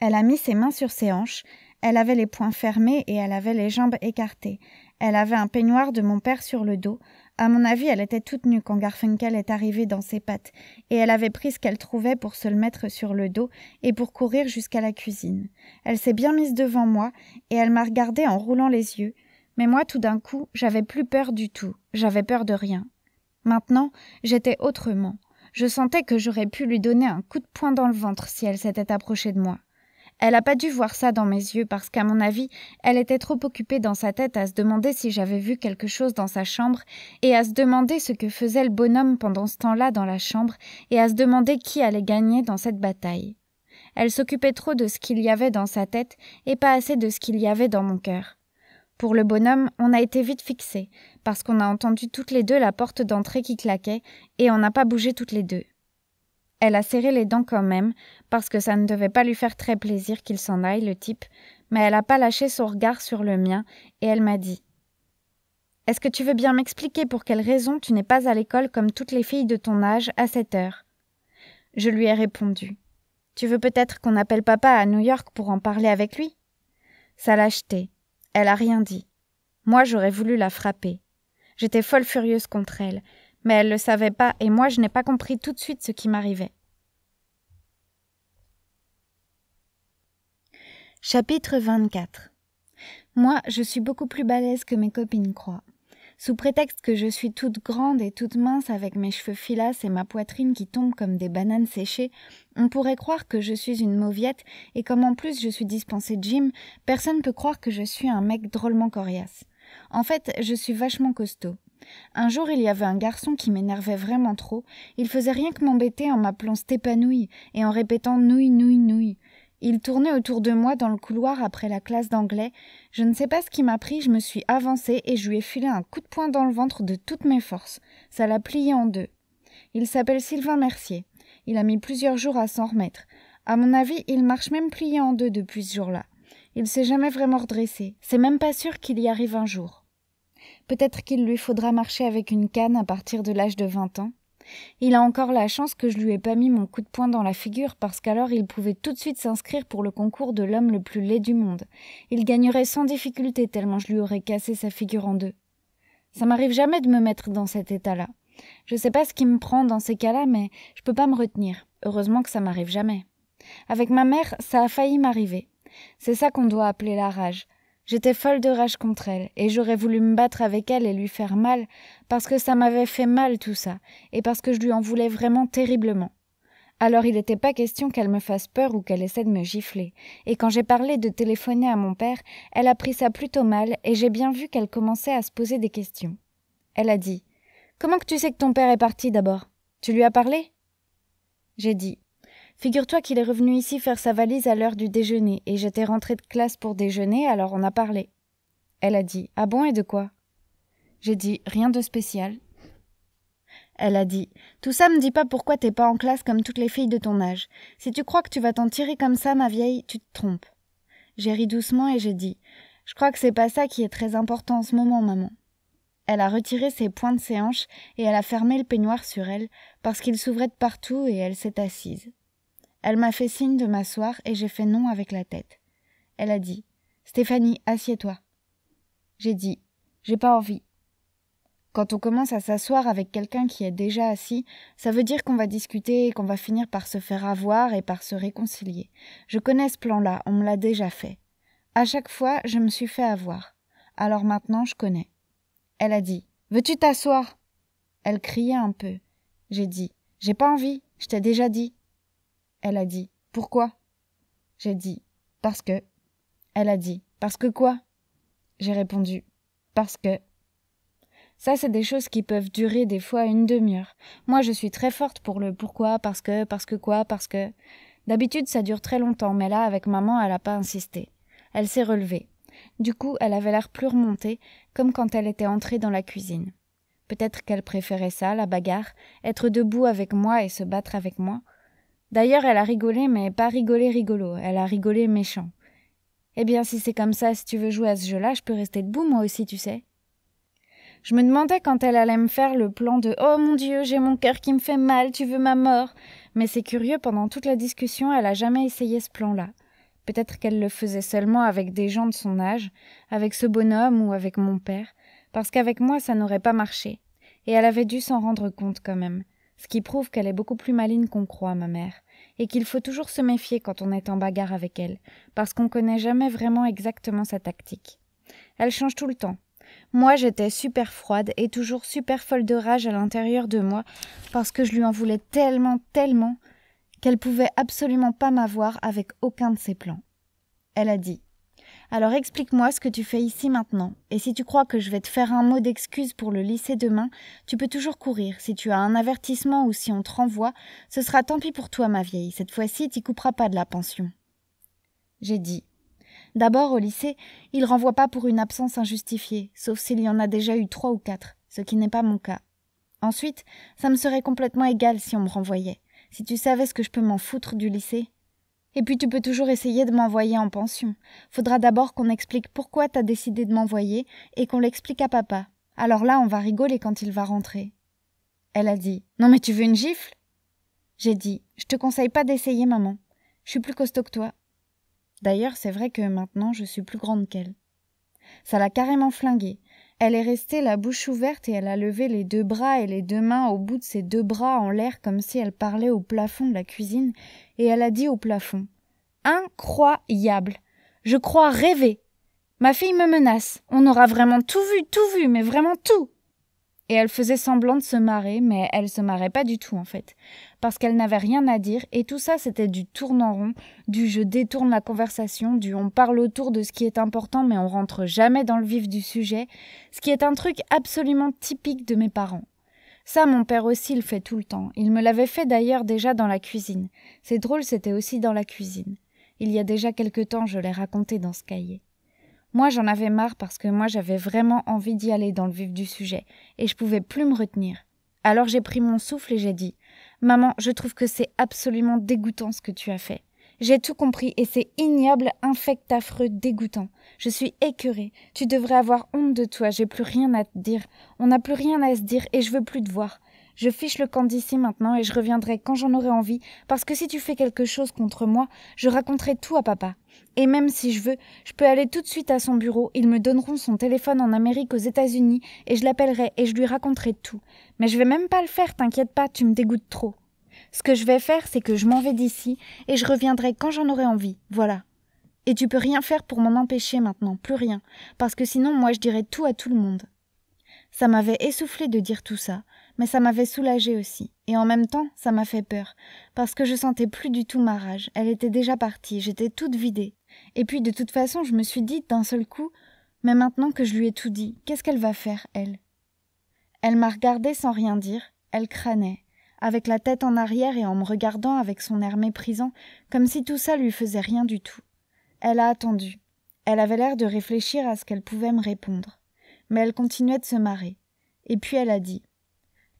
Elle a mis ses mains sur ses hanches, elle avait les poings fermés et elle avait les jambes écartées. Elle avait un peignoir de mon père sur le dos. À mon avis, elle était toute nue quand Garfunkel est arrivé dans ses pattes, et elle avait pris ce qu'elle trouvait pour se le mettre sur le dos et pour courir jusqu'à la cuisine. Elle s'est bien mise devant moi, et elle m'a regardée en roulant les yeux. Mais moi, tout d'un coup, j'avais plus peur du tout, j'avais peur de rien. Maintenant, j'étais autrement. Je sentais que j'aurais pu lui donner un coup de poing dans le ventre si elle s'était approchée de moi. Elle n'a pas dû voir ça dans mes yeux parce qu'à mon avis, elle était trop occupée dans sa tête à se demander si j'avais vu quelque chose dans sa chambre et à se demander ce que faisait le bonhomme pendant ce temps-là dans la chambre et à se demander qui allait gagner dans cette bataille. Elle s'occupait trop de ce qu'il y avait dans sa tête et pas assez de ce qu'il y avait dans mon cœur. Pour le bonhomme, on a été vite fixés, parce qu'on a entendu toutes les deux la porte d'entrée qui claquait, et on n'a pas bougé toutes les deux. Elle a serré les dents quand même, parce que ça ne devait pas lui faire très plaisir qu'il s'en aille, le type, mais elle n'a pas lâché son regard sur le mien, et elle m'a dit Est-ce que tu veux bien m'expliquer pour quelle raison tu n'es pas à l'école comme toutes les filles de ton âge à cette heure Je lui ai répondu Tu veux peut-être qu'on appelle papa à New York pour en parler avec lui Ça l'a Elle a rien dit. Moi, j'aurais voulu la frapper. J'étais folle furieuse contre elle, mais elle ne le savait pas et moi je n'ai pas compris tout de suite ce qui m'arrivait. Chapitre 24 Moi, je suis beaucoup plus balèze que mes copines croient. Sous prétexte que je suis toute grande et toute mince avec mes cheveux filasses et ma poitrine qui tombe comme des bananes séchées, on pourrait croire que je suis une mauviette et comme en plus je suis dispensée de gym, personne peut croire que je suis un mec drôlement coriace. En fait, je suis vachement costaud. Un jour, il y avait un garçon qui m'énervait vraiment trop. Il faisait rien que m'embêter en m'appelant Stépanouille et en répétant nouille, nouille, nouille. Il tournait autour de moi dans le couloir après la classe d'anglais. Je ne sais pas ce qui m'a pris, je me suis avancée et je lui ai filé un coup de poing dans le ventre de toutes mes forces. Ça l'a plié en deux. Il s'appelle Sylvain Mercier. Il a mis plusieurs jours à s'en remettre. À mon avis, il marche même plié en deux depuis ce jour-là. Il s'est jamais vraiment redressé. C'est même pas sûr qu'il y arrive un jour. Peut-être qu'il lui faudra marcher avec une canne à partir de l'âge de 20 ans. Il a encore la chance que je lui ai pas mis mon coup de poing dans la figure parce qu'alors il pouvait tout de suite s'inscrire pour le concours de l'homme le plus laid du monde. Il gagnerait sans difficulté tellement je lui aurais cassé sa figure en deux. Ça m'arrive jamais de me mettre dans cet état-là. Je sais pas ce qui me prend dans ces cas-là, mais je peux pas me retenir. Heureusement que ça m'arrive jamais. Avec ma mère, ça a failli m'arriver. C'est ça qu'on doit appeler la rage. J'étais folle de rage contre elle, et j'aurais voulu me battre avec elle et lui faire mal, parce que ça m'avait fait mal tout ça, et parce que je lui en voulais vraiment terriblement. Alors il n'était pas question qu'elle me fasse peur ou qu'elle essaie de me gifler, et quand j'ai parlé de téléphoner à mon père, elle a pris ça plutôt mal, et j'ai bien vu qu'elle commençait à se poser des questions. Elle a dit. Comment que tu sais que ton père est parti d'abord? Tu lui as parlé? J'ai dit. Figure-toi qu'il est revenu ici faire sa valise à l'heure du déjeuner, et j'étais rentrée de classe pour déjeuner, alors on a parlé. Elle a dit Ah bon et de quoi J'ai dit Rien de spécial. Elle a dit Tout ça me dit pas pourquoi t'es pas en classe comme toutes les filles de ton âge. Si tu crois que tu vas t'en tirer comme ça, ma vieille, tu te trompes. J'ai ri doucement et j'ai dit Je crois que c'est pas ça qui est très important en ce moment, maman. Elle a retiré ses poings de ses hanches et elle a fermé le peignoir sur elle parce qu'il s'ouvrait de partout et elle s'est assise. Elle m'a fait signe de m'asseoir et j'ai fait non avec la tête. Elle a dit Stéphanie, assieds-toi. J'ai dit J'ai pas envie. Quand on commence à s'asseoir avec quelqu'un qui est déjà assis, ça veut dire qu'on va discuter et qu'on va finir par se faire avoir et par se réconcilier. Je connais ce plan-là, on me l'a déjà fait. À chaque fois, je me suis fait avoir. Alors maintenant, je connais. Elle a dit Veux-tu t'asseoir Elle criait un peu. J'ai dit J'ai pas envie, je t'ai déjà dit. Elle a dit Pourquoi J'ai dit Parce que. Elle a dit Parce que quoi J'ai répondu Parce que. Ça, c'est des choses qui peuvent durer des fois une demi-heure. Moi, je suis très forte pour le pourquoi, parce que, parce que quoi, parce que. D'habitude, ça dure très longtemps, mais là, avec maman, elle n'a pas insisté. Elle s'est relevée. Du coup, elle avait l'air plus remontée, comme quand elle était entrée dans la cuisine. Peut-être qu'elle préférait ça, la bagarre, être debout avec moi et se battre avec moi, D'ailleurs, elle a rigolé, mais pas rigolé rigolo, elle a rigolé méchant. Eh bien, si c'est comme ça, si tu veux jouer à ce jeu-là, je peux rester debout moi aussi, tu sais. Je me demandais quand elle allait me faire le plan de Oh mon Dieu, j'ai mon cœur qui me fait mal, tu veux ma mort. Mais c'est curieux, pendant toute la discussion, elle a jamais essayé ce plan-là. Peut-être qu'elle le faisait seulement avec des gens de son âge, avec ce bonhomme ou avec mon père, parce qu'avec moi ça n'aurait pas marché. Et elle avait dû s'en rendre compte quand même ce qui prouve qu'elle est beaucoup plus maligne qu'on croit, ma mère, et qu'il faut toujours se méfier quand on est en bagarre avec elle, parce qu'on connaît jamais vraiment exactement sa tactique. Elle change tout le temps. Moi, j'étais super froide et toujours super folle de rage à l'intérieur de moi, parce que je lui en voulais tellement, tellement, qu'elle pouvait absolument pas m'avoir avec aucun de ses plans. Elle a dit alors explique-moi ce que tu fais ici maintenant. Et si tu crois que je vais te faire un mot d'excuse pour le lycée demain, tu peux toujours courir. Si tu as un avertissement ou si on te renvoie, ce sera tant pis pour toi, ma vieille. Cette fois-ci, t'y couperas pas de la pension. J'ai dit. D'abord, au lycée, ils renvoient pas pour une absence injustifiée, sauf s'il y en a déjà eu trois ou quatre, ce qui n'est pas mon cas. Ensuite, ça me serait complètement égal si on me renvoyait. Si tu savais ce que je peux m'en foutre du lycée, et puis tu peux toujours essayer de m'envoyer en pension. Faudra d'abord qu'on explique pourquoi t'as décidé de m'envoyer et qu'on l'explique à papa. Alors là, on va rigoler quand il va rentrer. Elle a dit Non, mais tu veux une gifle J'ai dit Je te conseille pas d'essayer, maman. Je suis plus costaud que toi. D'ailleurs, c'est vrai que maintenant, je suis plus grande qu'elle. Ça l'a carrément flinguée. Elle est restée la bouche ouverte et elle a levé les deux bras et les deux mains au bout de ses deux bras en l'air comme si elle parlait au plafond de la cuisine, et elle a dit au plafond. Incroyable. Je crois rêver. Ma fille me menace. On aura vraiment tout vu, tout vu, mais vraiment tout. Et elle faisait semblant de se marrer, mais elle se marrait pas du tout en fait, parce qu'elle n'avait rien à dire, et tout ça c'était du tournant rond, du je détourne la conversation, du on parle autour de ce qui est important mais on rentre jamais dans le vif du sujet, ce qui est un truc absolument typique de mes parents. Ça, mon père aussi le fait tout le temps. Il me l'avait fait d'ailleurs déjà dans la cuisine. C'est drôle, c'était aussi dans la cuisine. Il y a déjà quelque temps, je l'ai raconté dans ce cahier. Moi, j'en avais marre parce que moi, j'avais vraiment envie d'y aller dans le vif du sujet, et je pouvais plus me retenir. Alors j'ai pris mon souffle et j'ai dit Maman, je trouve que c'est absolument dégoûtant ce que tu as fait. J'ai tout compris et c'est ignoble, infect, affreux, dégoûtant. Je suis écœurée. Tu devrais avoir honte de toi, j'ai plus rien à te dire. On n'a plus rien à se dire et je veux plus te voir. Je fiche le camp d'ici maintenant et je reviendrai quand j'en aurai envie, parce que si tu fais quelque chose contre moi, je raconterai tout à papa. Et même si je veux, je peux aller tout de suite à son bureau, ils me donneront son téléphone en Amérique aux États-Unis, et je l'appellerai et je lui raconterai tout. Mais je vais même pas le faire, t'inquiète pas, tu me dégoûtes trop. Ce que je vais faire, c'est que je m'en vais d'ici, et je reviendrai quand j'en aurai envie, voilà. Et tu peux rien faire pour m'en empêcher maintenant, plus rien, parce que sinon moi je dirai tout à tout le monde. Ça m'avait essoufflé de dire tout ça, mais ça m'avait soulagée aussi, et en même temps ça m'a fait peur, parce que je sentais plus du tout ma rage, elle était déjà partie, j'étais toute vidée. Et puis de toute façon je me suis dit d'un seul coup Mais maintenant que je lui ai tout dit, qu'est-ce qu'elle va faire, elle Elle m'a regardée sans rien dire, elle crânait, avec la tête en arrière et en me regardant avec son air méprisant, comme si tout ça lui faisait rien du tout. Elle a attendu. Elle avait l'air de réfléchir à ce qu'elle pouvait me répondre. Mais elle continuait de se marrer. Et puis elle a dit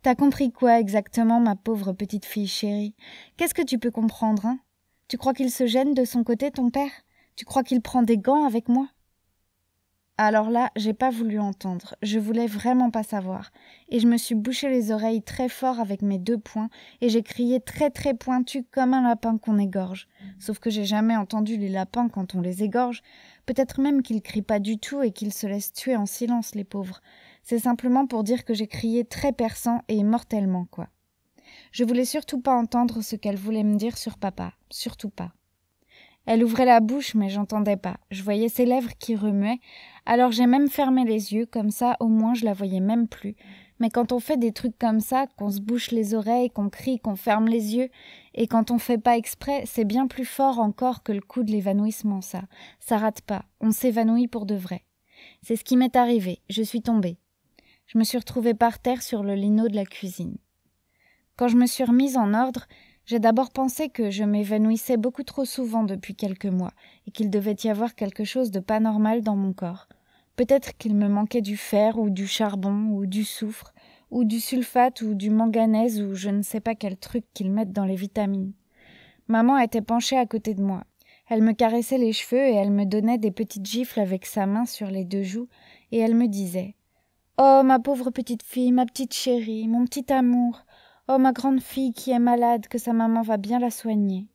T'as compris quoi exactement, ma pauvre petite fille chérie Qu'est-ce que tu peux comprendre, hein Tu crois qu'il se gêne de son côté, ton père Tu crois qu'il prend des gants avec moi alors là, j'ai pas voulu entendre, je voulais vraiment pas savoir, et je me suis bouché les oreilles très fort avec mes deux poings, et j'ai crié très très pointu comme un lapin qu'on égorge. Sauf que j'ai jamais entendu les lapins quand on les égorge, peut-être même qu'ils crient pas du tout et qu'ils se laissent tuer en silence, les pauvres. C'est simplement pour dire que j'ai crié très perçant et mortellement, quoi. Je voulais surtout pas entendre ce qu'elle voulait me dire sur papa, surtout pas. Elle ouvrait la bouche, mais j'entendais pas. Je voyais ses lèvres qui remuaient, alors j'ai même fermé les yeux, comme ça au moins je la voyais même plus. Mais quand on fait des trucs comme ça, qu'on se bouche les oreilles, qu'on crie, qu'on ferme les yeux, et quand on fait pas exprès, c'est bien plus fort encore que le coup de l'évanouissement, ça. Ça rate pas. On s'évanouit pour de vrai. C'est ce qui m'est arrivé. Je suis tombée je me suis retrouvée par terre sur le lino de la cuisine. Quand je me suis remise en ordre, j'ai d'abord pensé que je m'évanouissais beaucoup trop souvent depuis quelques mois, et qu'il devait y avoir quelque chose de pas normal dans mon corps. Peut-être qu'il me manquait du fer, ou du charbon, ou du soufre, ou du sulfate, ou du manganèse, ou je ne sais pas quel truc qu'ils mettent dans les vitamines. Maman était penchée à côté de moi. Elle me caressait les cheveux et elle me donnait des petites gifles avec sa main sur les deux joues, et elle me disait Oh, ma pauvre petite fille, ma petite chérie, mon petit amour. Oh, ma grande fille qui est malade, que sa maman va bien la soigner.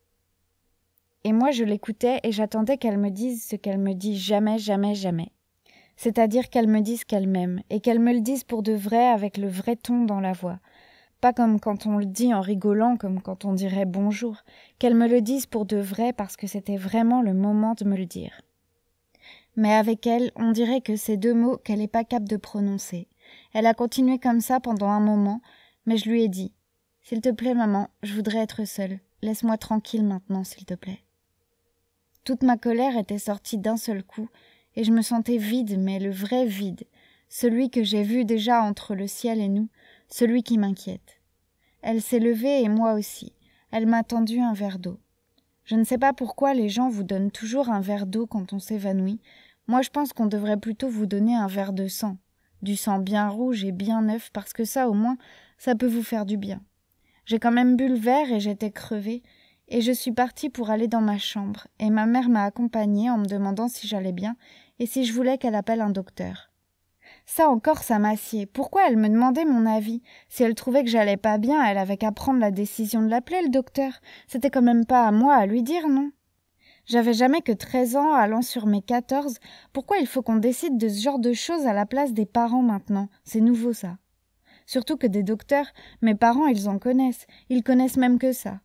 Et moi, je l'écoutais et j'attendais qu'elle me dise ce qu'elle me dit jamais, jamais, jamais. C'est-à-dire qu'elle me dise qu'elle m'aime, et qu'elle me le dise pour de vrai avec le vrai ton dans la voix. Pas comme quand on le dit en rigolant, comme quand on dirait bonjour, qu'elle me le dise pour de vrai parce que c'était vraiment le moment de me le dire. Mais avec elle, on dirait que c'est deux mots qu'elle n'est pas capable de prononcer. Elle a continué comme ça pendant un moment, mais je lui ai dit S'il te plaît, maman, je voudrais être seule. Laisse-moi tranquille maintenant, s'il te plaît. Toute ma colère était sortie d'un seul coup, et je me sentais vide, mais le vrai vide, celui que j'ai vu déjà entre le ciel et nous, celui qui m'inquiète. Elle s'est levée et moi aussi. Elle m'a tendu un verre d'eau. Je ne sais pas pourquoi les gens vous donnent toujours un verre d'eau quand on s'évanouit, moi, je pense qu'on devrait plutôt vous donner un verre de sang. Du sang bien rouge et bien neuf, parce que ça, au moins, ça peut vous faire du bien. J'ai quand même bu le verre et j'étais crevée, et je suis partie pour aller dans ma chambre, et ma mère m'a accompagnée en me demandant si j'allais bien et si je voulais qu'elle appelle un docteur. Ça encore, ça m'assied. Pourquoi elle me demandait mon avis Si elle trouvait que j'allais pas bien, elle avait qu'à prendre la décision de l'appeler, le docteur. C'était quand même pas à moi à lui dire, non j'avais jamais que 13 ans, allant sur mes 14. Pourquoi il faut qu'on décide de ce genre de choses à la place des parents maintenant C'est nouveau ça. Surtout que des docteurs, mes parents, ils en connaissent. Ils connaissent même que ça.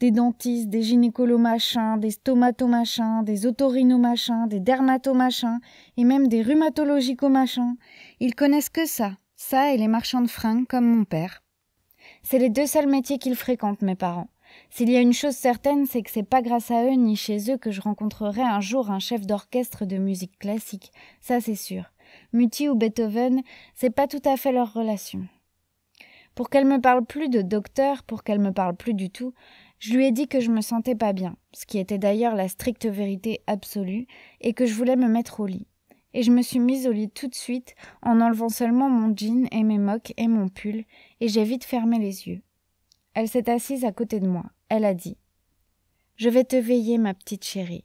Des dentistes, des gynécolo machins, des stomato machins, des otorhinos machins, des dermatomachins et même des rhumatologico machins. Ils connaissent que ça. Ça et les marchands de fringues comme mon père. C'est les deux seuls métiers qu'ils fréquentent, mes parents. S'il y a une chose certaine, c'est que c'est pas grâce à eux ni chez eux que je rencontrerai un jour un chef d'orchestre de musique classique, ça c'est sûr. Muti ou Beethoven, c'est pas tout à fait leur relation. Pour qu'elle me parle plus de docteur, pour qu'elle me parle plus du tout, je lui ai dit que je me sentais pas bien, ce qui était d'ailleurs la stricte vérité absolue, et que je voulais me mettre au lit. Et je me suis mise au lit tout de suite, en enlevant seulement mon jean et mes moques et mon pull, et j'ai vite fermé les yeux. Elle s'est assise à côté de moi, elle a dit Je vais te veiller, ma petite chérie.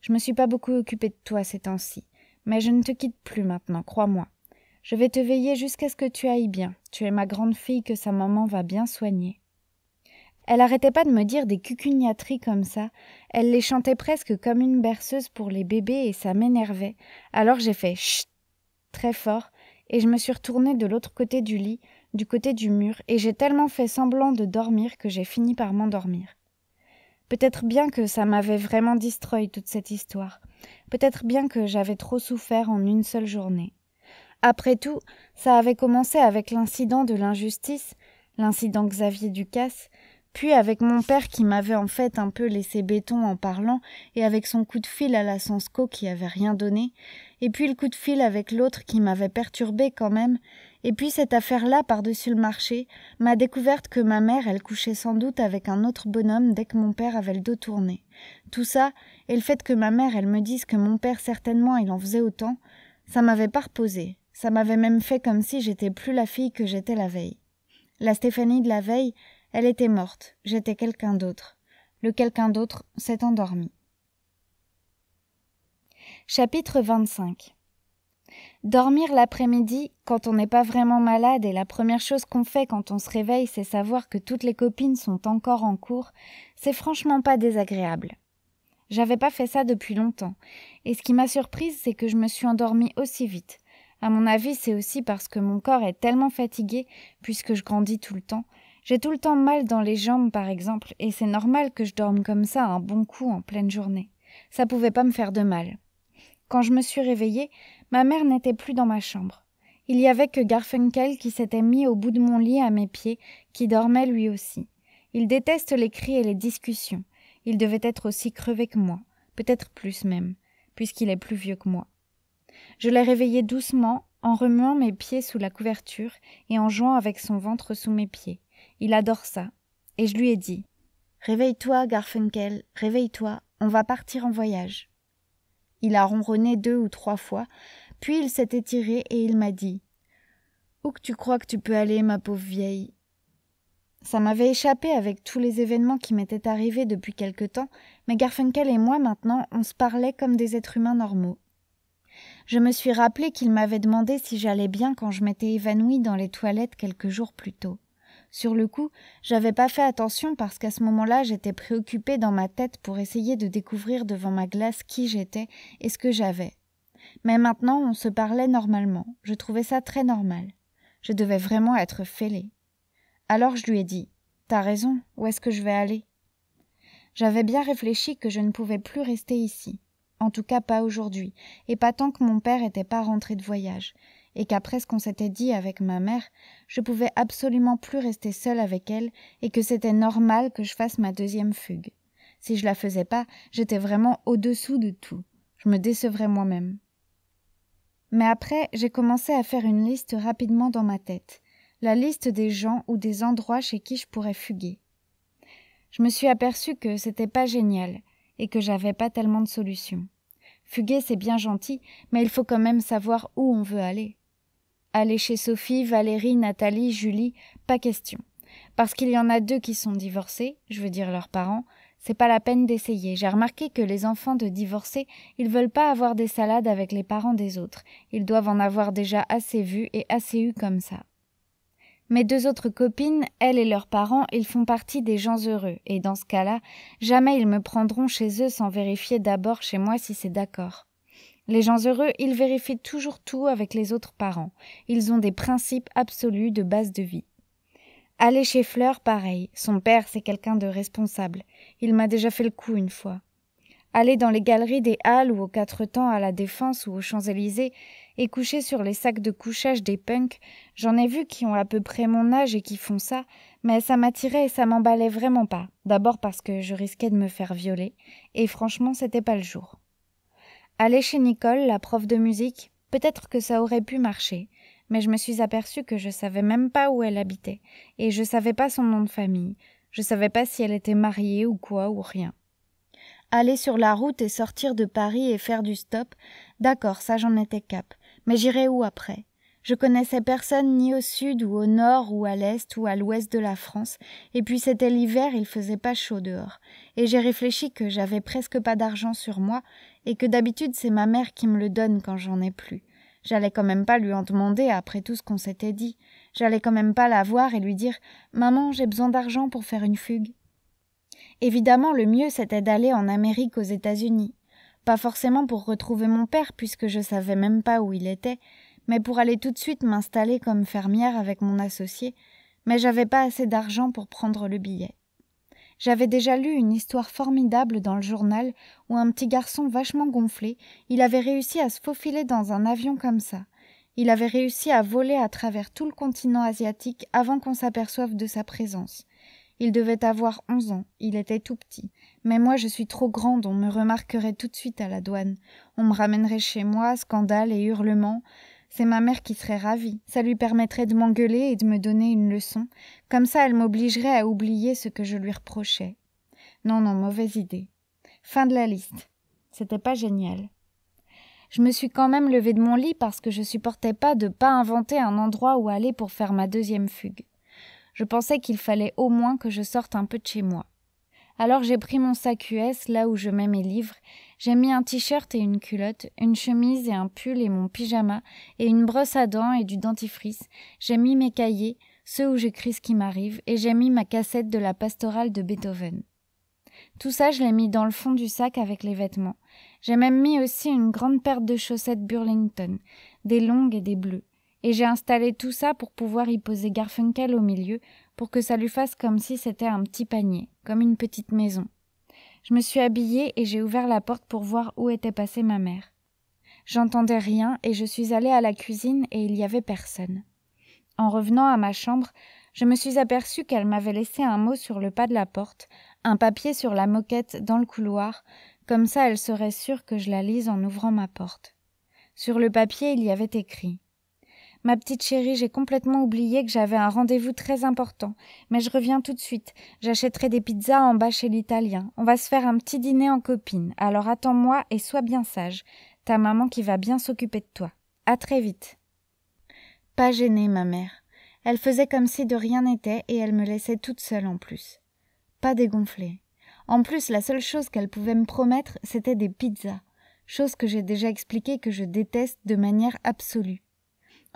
Je me suis pas beaucoup occupée de toi ces temps-ci, mais je ne te quitte plus maintenant, crois-moi. Je vais te veiller jusqu'à ce que tu ailles bien. Tu es ma grande fille que sa maman va bien soigner. Elle arrêtait pas de me dire des cucugnateries comme ça. Elle les chantait presque comme une berceuse pour les bébés et ça m'énervait. Alors j'ai fait chut très fort et je me suis retournée de l'autre côté du lit, du côté du mur, et j'ai tellement fait semblant de dormir que j'ai fini par m'endormir. Peut-être bien que ça m'avait vraiment destroy toute cette histoire. Peut-être bien que j'avais trop souffert en une seule journée. Après tout, ça avait commencé avec l'incident de l'injustice, l'incident Xavier Ducasse, puis avec mon père qui m'avait en fait un peu laissé béton en parlant, et avec son coup de fil à la Sansco qui avait rien donné, et puis le coup de fil avec l'autre qui m'avait perturbé quand même, et puis cette affaire-là par-dessus le marché, ma découverte que ma mère, elle couchait sans doute avec un autre bonhomme dès que mon père avait le dos tourné. Tout ça, et le fait que ma mère, elle me dise que mon père certainement il en faisait autant, ça m'avait pas reposé, ça m'avait même fait comme si j'étais plus la fille que j'étais la veille. La Stéphanie de la veille, elle était morte, j'étais quelqu'un d'autre. Le quelqu'un d'autre s'est endormi. Chapitre 25 Dormir l'après-midi, quand on n'est pas vraiment malade et la première chose qu'on fait quand on se réveille, c'est savoir que toutes les copines sont encore en cours, c'est franchement pas désagréable. J'avais pas fait ça depuis longtemps, et ce qui m'a surprise, c'est que je me suis endormie aussi vite. À mon avis, c'est aussi parce que mon corps est tellement fatigué, puisque je grandis tout le temps. J'ai tout le temps mal dans les jambes, par exemple, et c'est normal que je dorme comme ça un bon coup en pleine journée. Ça pouvait pas me faire de mal. Quand je me suis réveillée, ma mère n'était plus dans ma chambre. Il n'y avait que Garfunkel qui s'était mis au bout de mon lit à mes pieds, qui dormait lui aussi. Il déteste les cris et les discussions. Il devait être aussi crevé que moi, peut-être plus même, puisqu'il est plus vieux que moi. Je l'ai réveillé doucement, en remuant mes pieds sous la couverture et en jouant avec son ventre sous mes pieds. Il adore ça. Et je lui ai dit Réveille-toi, Garfunkel, réveille-toi, on va partir en voyage. Il a ronronné deux ou trois fois, puis il s'est étiré et il m'a dit Où que tu crois que tu peux aller, ma pauvre vieille Ça m'avait échappé avec tous les événements qui m'étaient arrivés depuis quelque temps, mais Garfunkel et moi maintenant, on se parlait comme des êtres humains normaux. Je me suis rappelé qu'il m'avait demandé si j'allais bien quand je m'étais évanouie dans les toilettes quelques jours plus tôt. Sur le coup, j'avais pas fait attention parce qu'à ce moment-là, j'étais préoccupée dans ma tête pour essayer de découvrir devant ma glace qui j'étais et ce que j'avais. Mais maintenant, on se parlait normalement. Je trouvais ça très normal. Je devais vraiment être fêlée. Alors je lui ai dit T'as raison, où est-ce que je vais aller J'avais bien réfléchi que je ne pouvais plus rester ici. En tout cas, pas aujourd'hui, et pas tant que mon père n'était pas rentré de voyage et qu'après ce qu'on s'était dit avec ma mère, je pouvais absolument plus rester seule avec elle et que c'était normal que je fasse ma deuxième fugue. Si je la faisais pas, j'étais vraiment au-dessous de tout. Je me décevrais moi-même. Mais après, j'ai commencé à faire une liste rapidement dans ma tête, la liste des gens ou des endroits chez qui je pourrais fuguer. Je me suis aperçue que c'était pas génial et que j'avais pas tellement de solutions. Fuguer, c'est bien gentil, mais il faut quand même savoir où on veut aller. Aller chez Sophie, Valérie, Nathalie, Julie, pas question. Parce qu'il y en a deux qui sont divorcés, je veux dire leurs parents, c'est pas la peine d'essayer. J'ai remarqué que les enfants de divorcés, ils veulent pas avoir des salades avec les parents des autres. Ils doivent en avoir déjà assez vu et assez eu comme ça. Mes deux autres copines, elles et leurs parents, ils font partie des gens heureux, et dans ce cas-là, jamais ils me prendront chez eux sans vérifier d'abord chez moi si c'est d'accord. Les gens heureux, ils vérifient toujours tout avec les autres parents. Ils ont des principes absolus de base de vie. Aller chez Fleur, pareil. Son père, c'est quelqu'un de responsable. Il m'a déjà fait le coup une fois. Aller dans les galeries des Halles ou aux Quatre Temps à la Défense ou aux Champs-Élysées et coucher sur les sacs de couchage des punks, j'en ai vu qui ont à peu près mon âge et qui font ça, mais ça m'attirait et ça m'emballait vraiment pas. D'abord parce que je risquais de me faire violer, et franchement, c'était pas le jour. Aller chez Nicole, la prof de musique, peut-être que ça aurait pu marcher, mais je me suis aperçue que je savais même pas où elle habitait, et je savais pas son nom de famille, je savais pas si elle était mariée ou quoi ou rien. Aller sur la route et sortir de Paris et faire du stop, d'accord, ça j'en étais cap, mais j'irai où après? Je connaissais personne ni au sud ou au nord ou à l'est ou à l'ouest de la France, et puis c'était l'hiver, il faisait pas chaud dehors, et j'ai réfléchi que j'avais presque pas d'argent sur moi, et que d'habitude c'est ma mère qui me le donne quand j'en ai plus. J'allais quand même pas lui en demander après tout ce qu'on s'était dit. J'allais quand même pas la voir et lui dire Maman, j'ai besoin d'argent pour faire une fugue. Évidemment, le mieux c'était d'aller en Amérique aux États-Unis. Pas forcément pour retrouver mon père, puisque je savais même pas où il était, mais pour aller tout de suite m'installer comme fermière avec mon associé. Mais j'avais pas assez d'argent pour prendre le billet. J'avais déjà lu une histoire formidable dans le journal où un petit garçon vachement gonflé, il avait réussi à se faufiler dans un avion comme ça. Il avait réussi à voler à travers tout le continent asiatique avant qu'on s'aperçoive de sa présence. Il devait avoir onze ans, il était tout petit. Mais moi je suis trop grande, on me remarquerait tout de suite à la douane. On me ramènerait chez moi, scandale et hurlements. C'est ma mère qui serait ravie. Ça lui permettrait de m'engueuler et de me donner une leçon. Comme ça, elle m'obligerait à oublier ce que je lui reprochais. Non, non, mauvaise idée. Fin de la liste. C'était pas génial. Je me suis quand même levée de mon lit parce que je supportais pas de pas inventer un endroit où aller pour faire ma deuxième fugue. Je pensais qu'il fallait au moins que je sorte un peu de chez moi. Alors j'ai pris mon sac US, là où je mets mes livres, j'ai mis un t-shirt et une culotte, une chemise et un pull et mon pyjama, et une brosse à dents et du dentifrice, j'ai mis mes cahiers, ceux où j'écris ce qui m'arrive, et j'ai mis ma cassette de la pastorale de Beethoven. Tout ça, je l'ai mis dans le fond du sac avec les vêtements. J'ai même mis aussi une grande paire de chaussettes Burlington, des longues et des bleues. Et j'ai installé tout ça pour pouvoir y poser Garfunkel au milieu, pour que ça lui fasse comme si c'était un petit panier, comme une petite maison. Je me suis habillée et j'ai ouvert la porte pour voir où était passée ma mère. J'entendais rien et je suis allée à la cuisine et il n'y avait personne. En revenant à ma chambre, je me suis aperçue qu'elle m'avait laissé un mot sur le pas de la porte, un papier sur la moquette dans le couloir, comme ça elle serait sûre que je la lise en ouvrant ma porte. Sur le papier il y avait écrit Ma petite chérie, j'ai complètement oublié que j'avais un rendez-vous très important. Mais je reviens tout de suite. J'achèterai des pizzas en bas chez l'Italien. On va se faire un petit dîner en copine. Alors attends-moi et sois bien sage. Ta maman qui va bien s'occuper de toi. À très vite. Pas gênée, ma mère. Elle faisait comme si de rien n'était et elle me laissait toute seule en plus. Pas dégonflée. En plus, la seule chose qu'elle pouvait me promettre, c'était des pizzas. Chose que j'ai déjà expliquée que je déteste de manière absolue.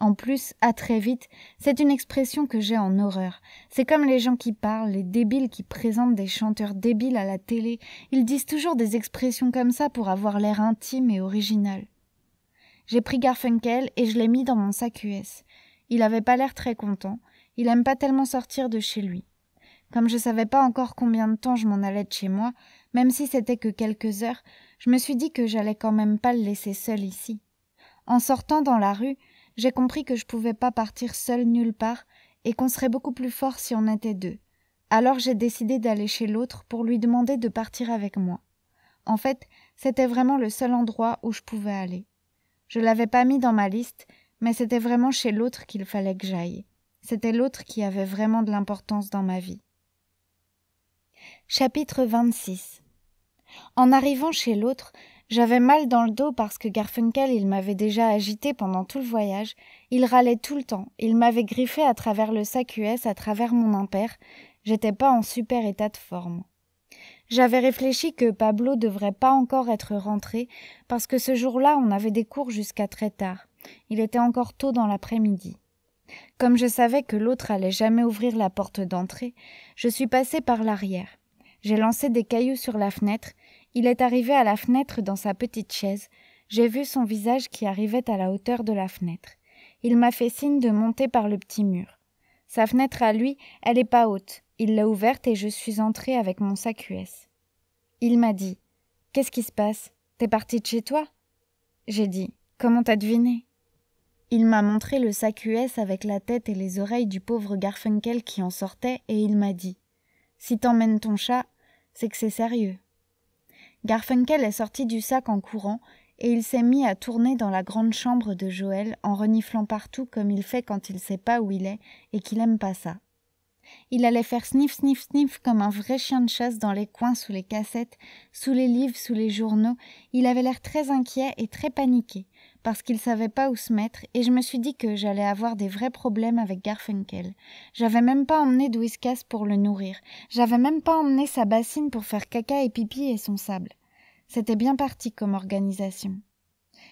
En plus, à très vite, c'est une expression que j'ai en horreur. C'est comme les gens qui parlent, les débiles qui présentent des chanteurs débiles à la télé. Ils disent toujours des expressions comme ça pour avoir l'air intime et original. J'ai pris Garfunkel et je l'ai mis dans mon sac US. Il n'avait pas l'air très content. Il aime pas tellement sortir de chez lui. Comme je savais pas encore combien de temps je m'en allais de chez moi, même si c'était que quelques heures, je me suis dit que j'allais quand même pas le laisser seul ici. En sortant dans la rue, j'ai compris que je ne pouvais pas partir seule nulle part et qu'on serait beaucoup plus fort si on était deux. Alors j'ai décidé d'aller chez l'autre pour lui demander de partir avec moi. En fait, c'était vraiment le seul endroit où je pouvais aller. Je l'avais pas mis dans ma liste, mais c'était vraiment chez l'autre qu'il fallait que j'aille. C'était l'autre qui avait vraiment de l'importance dans ma vie. Chapitre 26 En arrivant chez l'autre, j'avais mal dans le dos parce que Garfunkel, il m'avait déjà agité pendant tout le voyage. Il râlait tout le temps. Il m'avait griffé à travers le sac US, à travers mon impair. J'étais pas en super état de forme. J'avais réfléchi que Pablo devrait pas encore être rentré parce que ce jour-là, on avait des cours jusqu'à très tard. Il était encore tôt dans l'après-midi. Comme je savais que l'autre allait jamais ouvrir la porte d'entrée, je suis passée par l'arrière. J'ai lancé des cailloux sur la fenêtre, il est arrivé à la fenêtre dans sa petite chaise. J'ai vu son visage qui arrivait à la hauteur de la fenêtre. Il m'a fait signe de monter par le petit mur. Sa fenêtre à lui, elle n'est pas haute. Il l'a ouverte et je suis entrée avec mon sac US. Il m'a dit Qu'est-ce qui se passe T'es partie de chez toi J'ai dit Comment t'as deviné Il m'a montré le sac US avec la tête et les oreilles du pauvre Garfunkel qui en sortait et il m'a dit Si t'emmènes ton chat, c'est que c'est sérieux. Garfunkel est sorti du sac en courant, et il s'est mis à tourner dans la grande chambre de Joël en reniflant partout comme il fait quand il sait pas où il est et qu'il aime pas ça. Il allait faire sniff sniff sniff comme un vrai chien de chasse dans les coins sous les cassettes, sous les livres, sous les journaux. Il avait l'air très inquiet et très paniqué parce qu'il savait pas où se mettre et je me suis dit que j'allais avoir des vrais problèmes avec Garfunkel. J'avais même pas emmené de pour le nourrir. J'avais même pas emmené sa bassine pour faire caca et pipi et son sable. C'était bien parti comme organisation.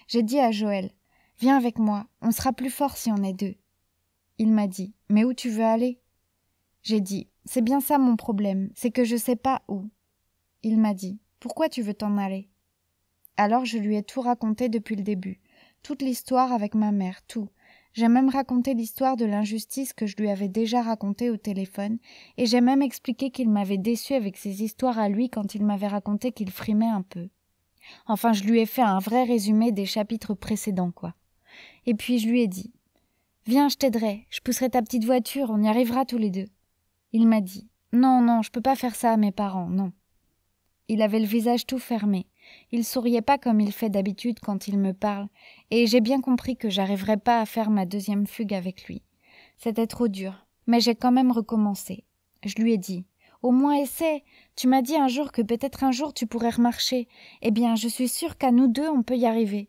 J'ai dit à Joël Viens avec moi, on sera plus fort si on est deux. Il m'a dit Mais où tu veux aller J'ai dit C'est bien ça mon problème, c'est que je sais pas où. Il m'a dit Pourquoi tu veux t'en aller Alors je lui ai tout raconté depuis le début, toute l'histoire avec ma mère, tout. J'ai même raconté l'histoire de l'injustice que je lui avais déjà racontée au téléphone, et j'ai même expliqué qu'il m'avait déçu avec ses histoires à lui quand il m'avait raconté qu'il frimait un peu. Enfin, je lui ai fait un vrai résumé des chapitres précédents, quoi. Et puis je lui ai dit Viens, je t'aiderai, je pousserai ta petite voiture, on y arrivera tous les deux. Il m'a dit Non, non, je peux pas faire ça à mes parents, non. Il avait le visage tout fermé, il souriait pas comme il fait d'habitude quand il me parle, et j'ai bien compris que j'arriverais pas à faire ma deuxième fugue avec lui. C'était trop dur, mais j'ai quand même recommencé. Je lui ai dit Au moins essaie. Tu m'as dit un jour que peut-être un jour tu pourrais remarcher. Eh bien, je suis sûre qu'à nous deux on peut y arriver.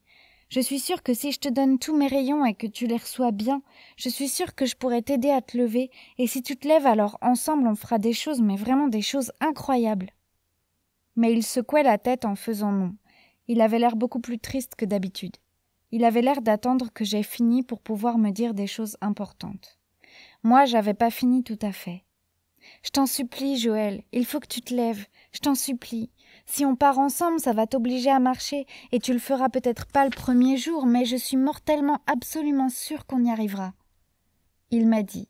Je suis sûre que si je te donne tous mes rayons et que tu les reçois bien, je suis sûre que je pourrais t'aider à te lever, et si tu te lèves alors ensemble on fera des choses, mais vraiment des choses incroyables mais il secouait la tête en faisant non. Il avait l'air beaucoup plus triste que d'habitude. Il avait l'air d'attendre que j'aie fini pour pouvoir me dire des choses importantes. Moi, j'avais pas fini tout à fait. Je t'en supplie, Joël, il faut que tu te lèves. Je t'en supplie. Si on part ensemble, ça va t'obliger à marcher, et tu le feras peut-être pas le premier jour, mais je suis mortellement absolument sûre qu'on y arrivera. Il m'a dit.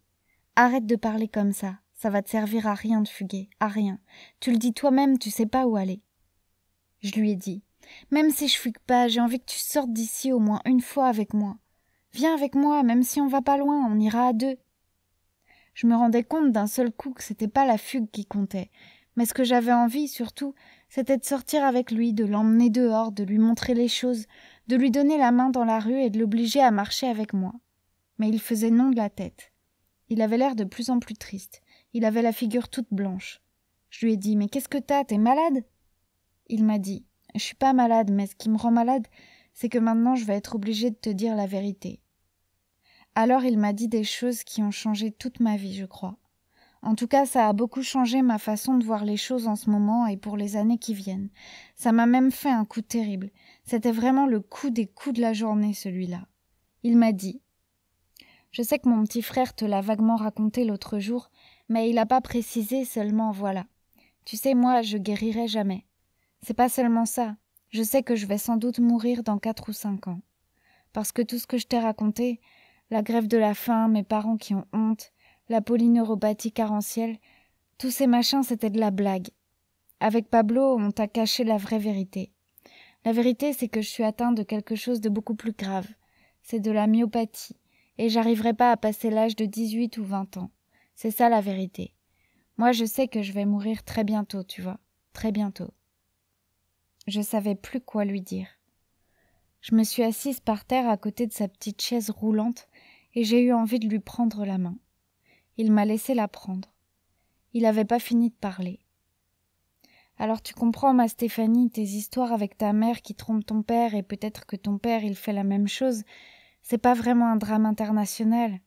Arrête de parler comme ça. Ça va te servir à rien de fuguer, à rien. Tu le dis toi-même, tu sais pas où aller. Je lui ai dit. Même si je fugue pas, j'ai envie que tu sortes d'ici au moins une fois avec moi. Viens avec moi, même si on va pas loin, on ira à deux. Je me rendais compte d'un seul coup que c'était pas la fugue qui comptait, mais ce que j'avais envie surtout, c'était de sortir avec lui, de l'emmener dehors, de lui montrer les choses, de lui donner la main dans la rue et de l'obliger à marcher avec moi. Mais il faisait non de la tête. Il avait l'air de plus en plus triste. Il avait la figure toute blanche. Je lui ai dit Mais qu'est-ce que t'as T'es malade Il m'a dit Je suis pas malade, mais ce qui me rend malade, c'est que maintenant je vais être obligé de te dire la vérité. Alors il m'a dit des choses qui ont changé toute ma vie, je crois. En tout cas, ça a beaucoup changé ma façon de voir les choses en ce moment et pour les années qui viennent. Ça m'a même fait un coup terrible. C'était vraiment le coup des coups de la journée, celui-là. Il m'a dit Je sais que mon petit frère te l'a vaguement raconté l'autre jour, mais il n'a pas précisé seulement voilà. Tu sais, moi, je guérirai jamais. C'est pas seulement ça. Je sais que je vais sans doute mourir dans quatre ou cinq ans. Parce que tout ce que je t'ai raconté, la grève de la faim, mes parents qui ont honte, la polyneuropathie carentielle, tous ces machins, c'était de la blague. Avec Pablo, on t'a caché la vraie vérité. La vérité, c'est que je suis atteint de quelque chose de beaucoup plus grave. C'est de la myopathie, et j'arriverai pas à passer l'âge de 18 ou 20 ans. C'est ça la vérité. Moi, je sais que je vais mourir très bientôt, tu vois, très bientôt. Je savais plus quoi lui dire. Je me suis assise par terre à côté de sa petite chaise roulante et j'ai eu envie de lui prendre la main. Il m'a laissé la prendre. Il n'avait pas fini de parler. Alors tu comprends, ma Stéphanie, tes histoires avec ta mère qui trompe ton père et peut-être que ton père il fait la même chose, c'est pas vraiment un drame international.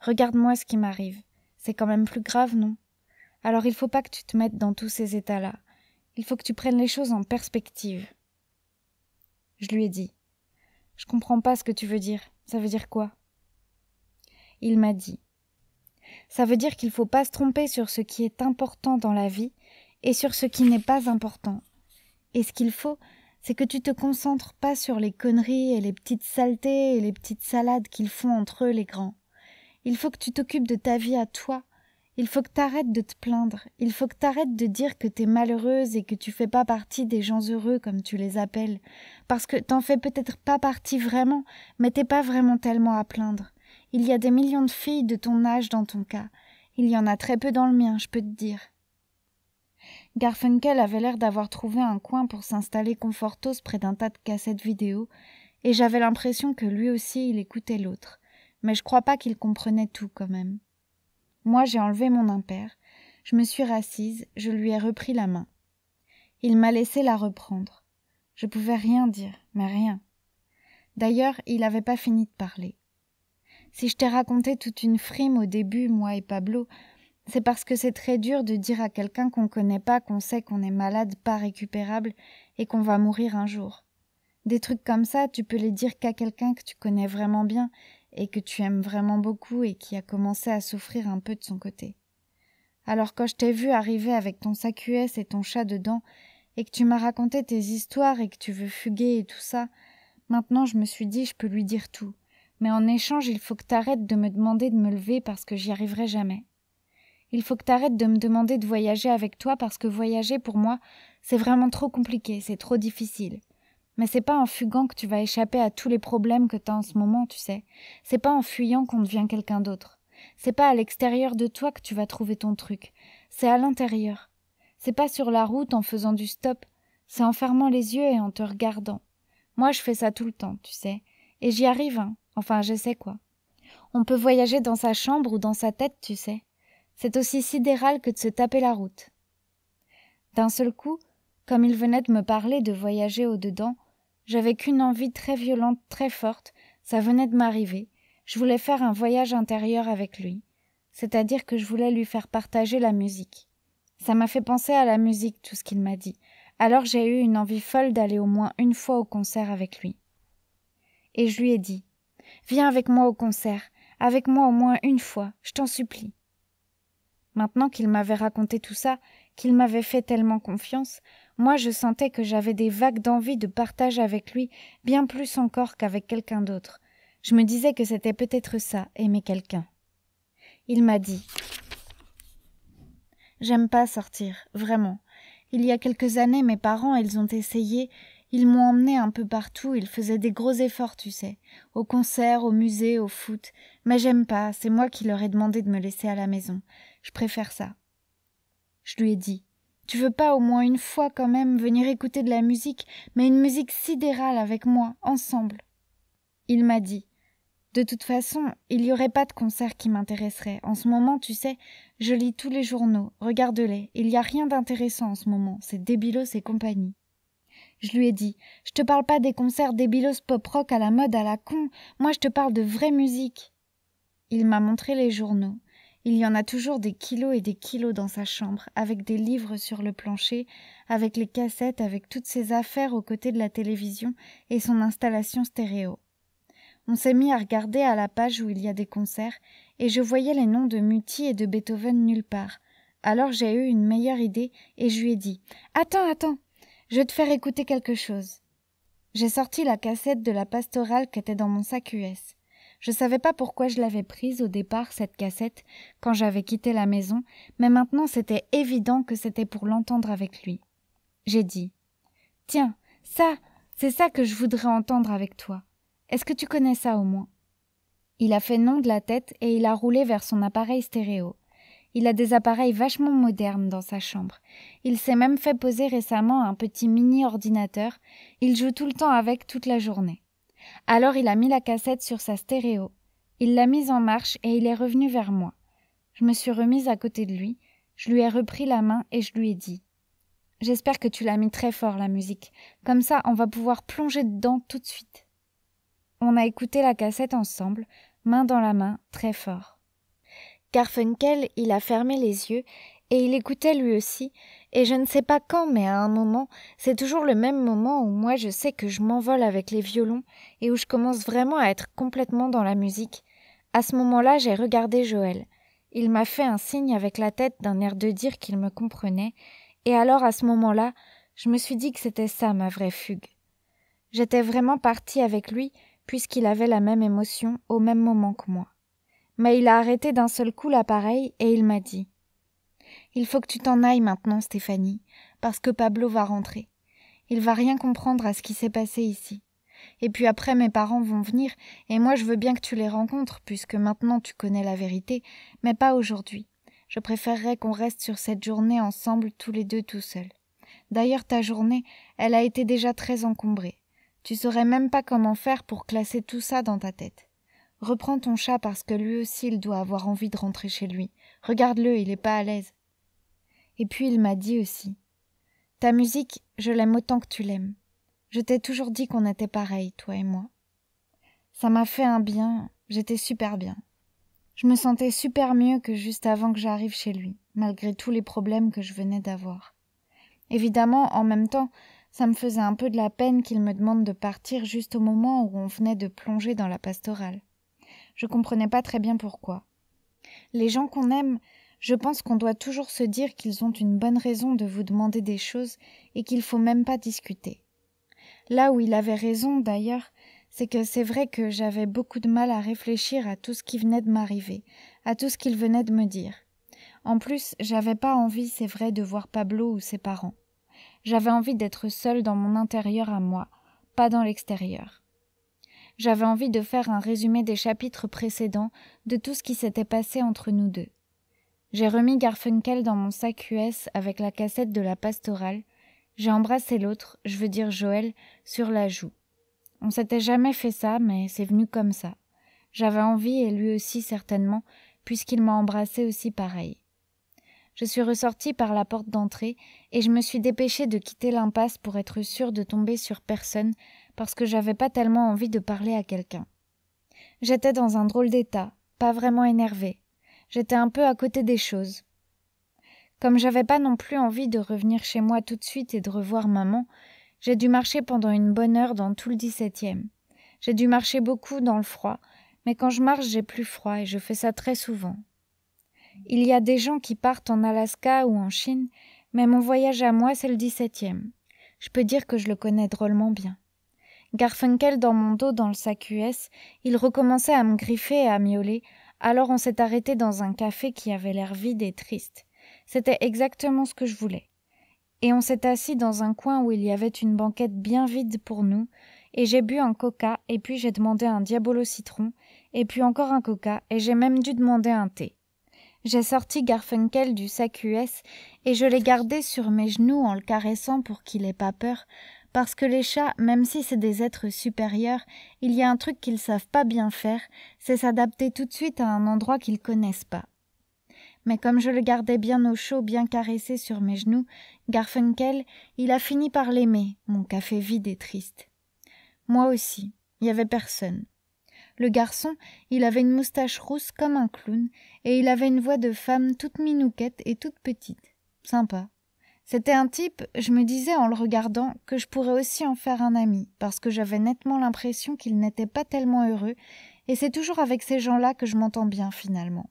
Regarde-moi ce qui m'arrive. C'est quand même plus grave, non Alors il faut pas que tu te mettes dans tous ces états-là. Il faut que tu prennes les choses en perspective. Je lui ai dit Je comprends pas ce que tu veux dire. Ça veut dire quoi Il m'a dit Ça veut dire qu'il faut pas se tromper sur ce qui est important dans la vie et sur ce qui n'est pas important. Et ce qu'il faut, c'est que tu te concentres pas sur les conneries et les petites saletés et les petites salades qu'ils font entre eux les grands. Il faut que tu t'occupes de ta vie à toi. Il faut que t'arrêtes de te plaindre. Il faut que t'arrêtes de dire que t'es malheureuse et que tu fais pas partie des gens heureux comme tu les appelles. Parce que t'en fais peut-être pas partie vraiment, mais t'es pas vraiment tellement à plaindre. Il y a des millions de filles de ton âge dans ton cas. Il y en a très peu dans le mien, je peux te dire. Garfunkel avait l'air d'avoir trouvé un coin pour s'installer confortos près d'un tas de cassettes vidéo, et j'avais l'impression que lui aussi il écoutait l'autre mais je crois pas qu'il comprenait tout quand même. Moi j'ai enlevé mon impère, je me suis rassise, je lui ai repris la main. Il m'a laissé la reprendre. Je pouvais rien dire, mais rien. D'ailleurs, il n'avait pas fini de parler. Si je t'ai raconté toute une frime au début, moi et Pablo, c'est parce que c'est très dur de dire à quelqu'un qu'on connaît pas qu'on sait qu'on est malade, pas récupérable et qu'on va mourir un jour. Des trucs comme ça, tu peux les dire qu'à quelqu'un que tu connais vraiment bien et que tu aimes vraiment beaucoup et qui a commencé à souffrir un peu de son côté. Alors quand je t'ai vu arriver avec ton sac US et ton chat dedans, et que tu m'as raconté tes histoires et que tu veux fuguer et tout ça, maintenant je me suis dit je peux lui dire tout. Mais en échange, il faut que t'arrêtes de me demander de me lever parce que j'y arriverai jamais. Il faut que t'arrêtes de me demander de voyager avec toi parce que voyager pour moi, c'est vraiment trop compliqué, c'est trop difficile. Mais c'est pas en fuguant que tu vas échapper à tous les problèmes que t'as en ce moment, tu sais. C'est pas en fuyant qu'on devient quelqu'un d'autre. C'est pas à l'extérieur de toi que tu vas trouver ton truc. C'est à l'intérieur. C'est pas sur la route en faisant du stop. C'est en fermant les yeux et en te regardant. Moi, je fais ça tout le temps, tu sais. Et j'y arrive, hein. Enfin, sais quoi. On peut voyager dans sa chambre ou dans sa tête, tu sais. C'est aussi sidéral que de se taper la route. D'un seul coup, comme il venait de me parler de voyager au-dedans, j'avais qu'une envie très violente, très forte, ça venait de m'arriver. Je voulais faire un voyage intérieur avec lui, c'est-à-dire que je voulais lui faire partager la musique. Ça m'a fait penser à la musique, tout ce qu'il m'a dit. Alors j'ai eu une envie folle d'aller au moins une fois au concert avec lui. Et je lui ai dit Viens avec moi au concert, avec moi au moins une fois, je t'en supplie. Maintenant qu'il m'avait raconté tout ça, qu'il m'avait fait tellement confiance, moi, je sentais que j'avais des vagues d'envie de partage avec lui, bien plus encore qu'avec quelqu'un d'autre. Je me disais que c'était peut-être ça, aimer quelqu'un. Il m'a dit J'aime pas sortir, vraiment. Il y a quelques années, mes parents, ils ont essayé, ils m'ont emmené un peu partout, ils faisaient des gros efforts, tu sais, au concert, au musée, au foot, mais j'aime pas, c'est moi qui leur ai demandé de me laisser à la maison. Je préfère ça. Je lui ai dit tu veux pas au moins une fois quand même venir écouter de la musique, mais une musique sidérale avec moi, ensemble. Il m'a dit. De toute façon, il n'y aurait pas de concert qui m'intéresserait. En ce moment, tu sais, je lis tous les journaux, regarde-les. Il n'y a rien d'intéressant en ce moment, c'est débilos et compagnie. Je lui ai dit Je te parle pas des concerts débilos pop-rock à la mode à la con, moi je te parle de vraie musique. Il m'a montré les journaux. Il y en a toujours des kilos et des kilos dans sa chambre, avec des livres sur le plancher, avec les cassettes, avec toutes ses affaires aux côtés de la télévision et son installation stéréo. On s'est mis à regarder à la page où il y a des concerts, et je voyais les noms de Muti et de Beethoven nulle part. Alors j'ai eu une meilleure idée, et je lui ai dit. Attends, attends. Je vais te faire écouter quelque chose. J'ai sorti la cassette de la pastorale qui était dans mon sac US. Je savais pas pourquoi je l'avais prise au départ, cette cassette, quand j'avais quitté la maison, mais maintenant c'était évident que c'était pour l'entendre avec lui. J'ai dit Tiens, ça, c'est ça que je voudrais entendre avec toi. Est-ce que tu connais ça au moins Il a fait non de la tête et il a roulé vers son appareil stéréo. Il a des appareils vachement modernes dans sa chambre. Il s'est même fait poser récemment un petit mini ordinateur. Il joue tout le temps avec toute la journée. Alors il a mis la cassette sur sa stéréo. Il l'a mise en marche et il est revenu vers moi. Je me suis remise à côté de lui, je lui ai repris la main et je lui ai dit J'espère que tu l'as mis très fort, la musique. Comme ça, on va pouvoir plonger dedans tout de suite. On a écouté la cassette ensemble, main dans la main, très fort. Garfunkel, il a fermé les yeux et il écoutait lui aussi, et je ne sais pas quand, mais à un moment, c'est toujours le même moment où moi je sais que je m'envole avec les violons et où je commence vraiment à être complètement dans la musique. À ce moment-là, j'ai regardé Joël. Il m'a fait un signe avec la tête d'un air de dire qu'il me comprenait, et alors à ce moment-là, je me suis dit que c'était ça ma vraie fugue. J'étais vraiment partie avec lui, puisqu'il avait la même émotion au même moment que moi. Mais il a arrêté d'un seul coup l'appareil et il m'a dit il faut que tu t'en ailles maintenant, Stéphanie, parce que Pablo va rentrer. Il va rien comprendre à ce qui s'est passé ici. Et puis après, mes parents vont venir, et moi je veux bien que tu les rencontres, puisque maintenant tu connais la vérité, mais pas aujourd'hui. Je préférerais qu'on reste sur cette journée ensemble, tous les deux tout seuls. D'ailleurs, ta journée, elle a été déjà très encombrée. Tu saurais même pas comment faire pour classer tout ça dans ta tête. Reprends ton chat parce que lui aussi il doit avoir envie de rentrer chez lui. Regarde-le, il n'est pas à l'aise. Et puis il m'a dit aussi Ta musique, je l'aime autant que tu l'aimes. Je t'ai toujours dit qu'on était pareil, toi et moi. Ça m'a fait un bien, j'étais super bien. Je me sentais super mieux que juste avant que j'arrive chez lui, malgré tous les problèmes que je venais d'avoir. Évidemment, en même temps, ça me faisait un peu de la peine qu'il me demande de partir juste au moment où on venait de plonger dans la pastorale. Je comprenais pas très bien pourquoi. Les gens qu'on aime, je pense qu'on doit toujours se dire qu'ils ont une bonne raison de vous demander des choses et qu'il faut même pas discuter. Là où il avait raison d'ailleurs, c'est que c'est vrai que j'avais beaucoup de mal à réfléchir à tout ce qui venait de m'arriver, à tout ce qu'il venait de me dire. En plus, j'avais pas envie, c'est vrai, de voir Pablo ou ses parents. J'avais envie d'être seule dans mon intérieur à moi, pas dans l'extérieur. J'avais envie de faire un résumé des chapitres précédents de tout ce qui s'était passé entre nous deux. J'ai remis Garfunkel dans mon sac US avec la cassette de la pastorale. J'ai embrassé l'autre, je veux dire Joël, sur la joue. On s'était jamais fait ça, mais c'est venu comme ça. J'avais envie, et lui aussi certainement, puisqu'il m'a embrassé aussi pareil. Je suis ressortie par la porte d'entrée, et je me suis dépêchée de quitter l'impasse pour être sûre de tomber sur personne, parce que j'avais pas tellement envie de parler à quelqu'un. J'étais dans un drôle d'état, pas vraiment énervée, j'étais un peu à côté des choses. Comme j'avais pas non plus envie de revenir chez moi tout de suite et de revoir maman, j'ai dû marcher pendant une bonne heure dans tout le dix-septième. J'ai dû marcher beaucoup dans le froid, mais quand je marche j'ai plus froid et je fais ça très souvent. Il y a des gens qui partent en Alaska ou en Chine, mais mon voyage à moi c'est le dix-septième. Je peux dire que je le connais drôlement bien. Garfunkel dans mon dos dans le sac US, il recommençait à me griffer et à miauler, alors on s'est arrêté dans un café qui avait l'air vide et triste. C'était exactement ce que je voulais. Et on s'est assis dans un coin où il y avait une banquette bien vide pour nous, et j'ai bu un coca, et puis j'ai demandé un diabolo citron, et puis encore un coca, et j'ai même dû demander un thé. J'ai sorti Garfunkel du sac US et je l'ai gardé sur mes genoux en le caressant pour qu'il ait pas peur, parce que les chats, même si c'est des êtres supérieurs, il y a un truc qu'ils savent pas bien faire, c'est s'adapter tout de suite à un endroit qu'ils connaissent pas. Mais comme je le gardais bien au chaud, bien caressé sur mes genoux, Garfunkel, il a fini par l'aimer, mon café vide et triste. Moi aussi, il y avait personne. Le garçon, il avait une moustache rousse comme un clown, et il avait une voix de femme toute minouquette et toute petite. Sympa. C'était un type, je me disais en le regardant, que je pourrais aussi en faire un ami, parce que j'avais nettement l'impression qu'il n'était pas tellement heureux, et c'est toujours avec ces gens-là que je m'entends bien finalement.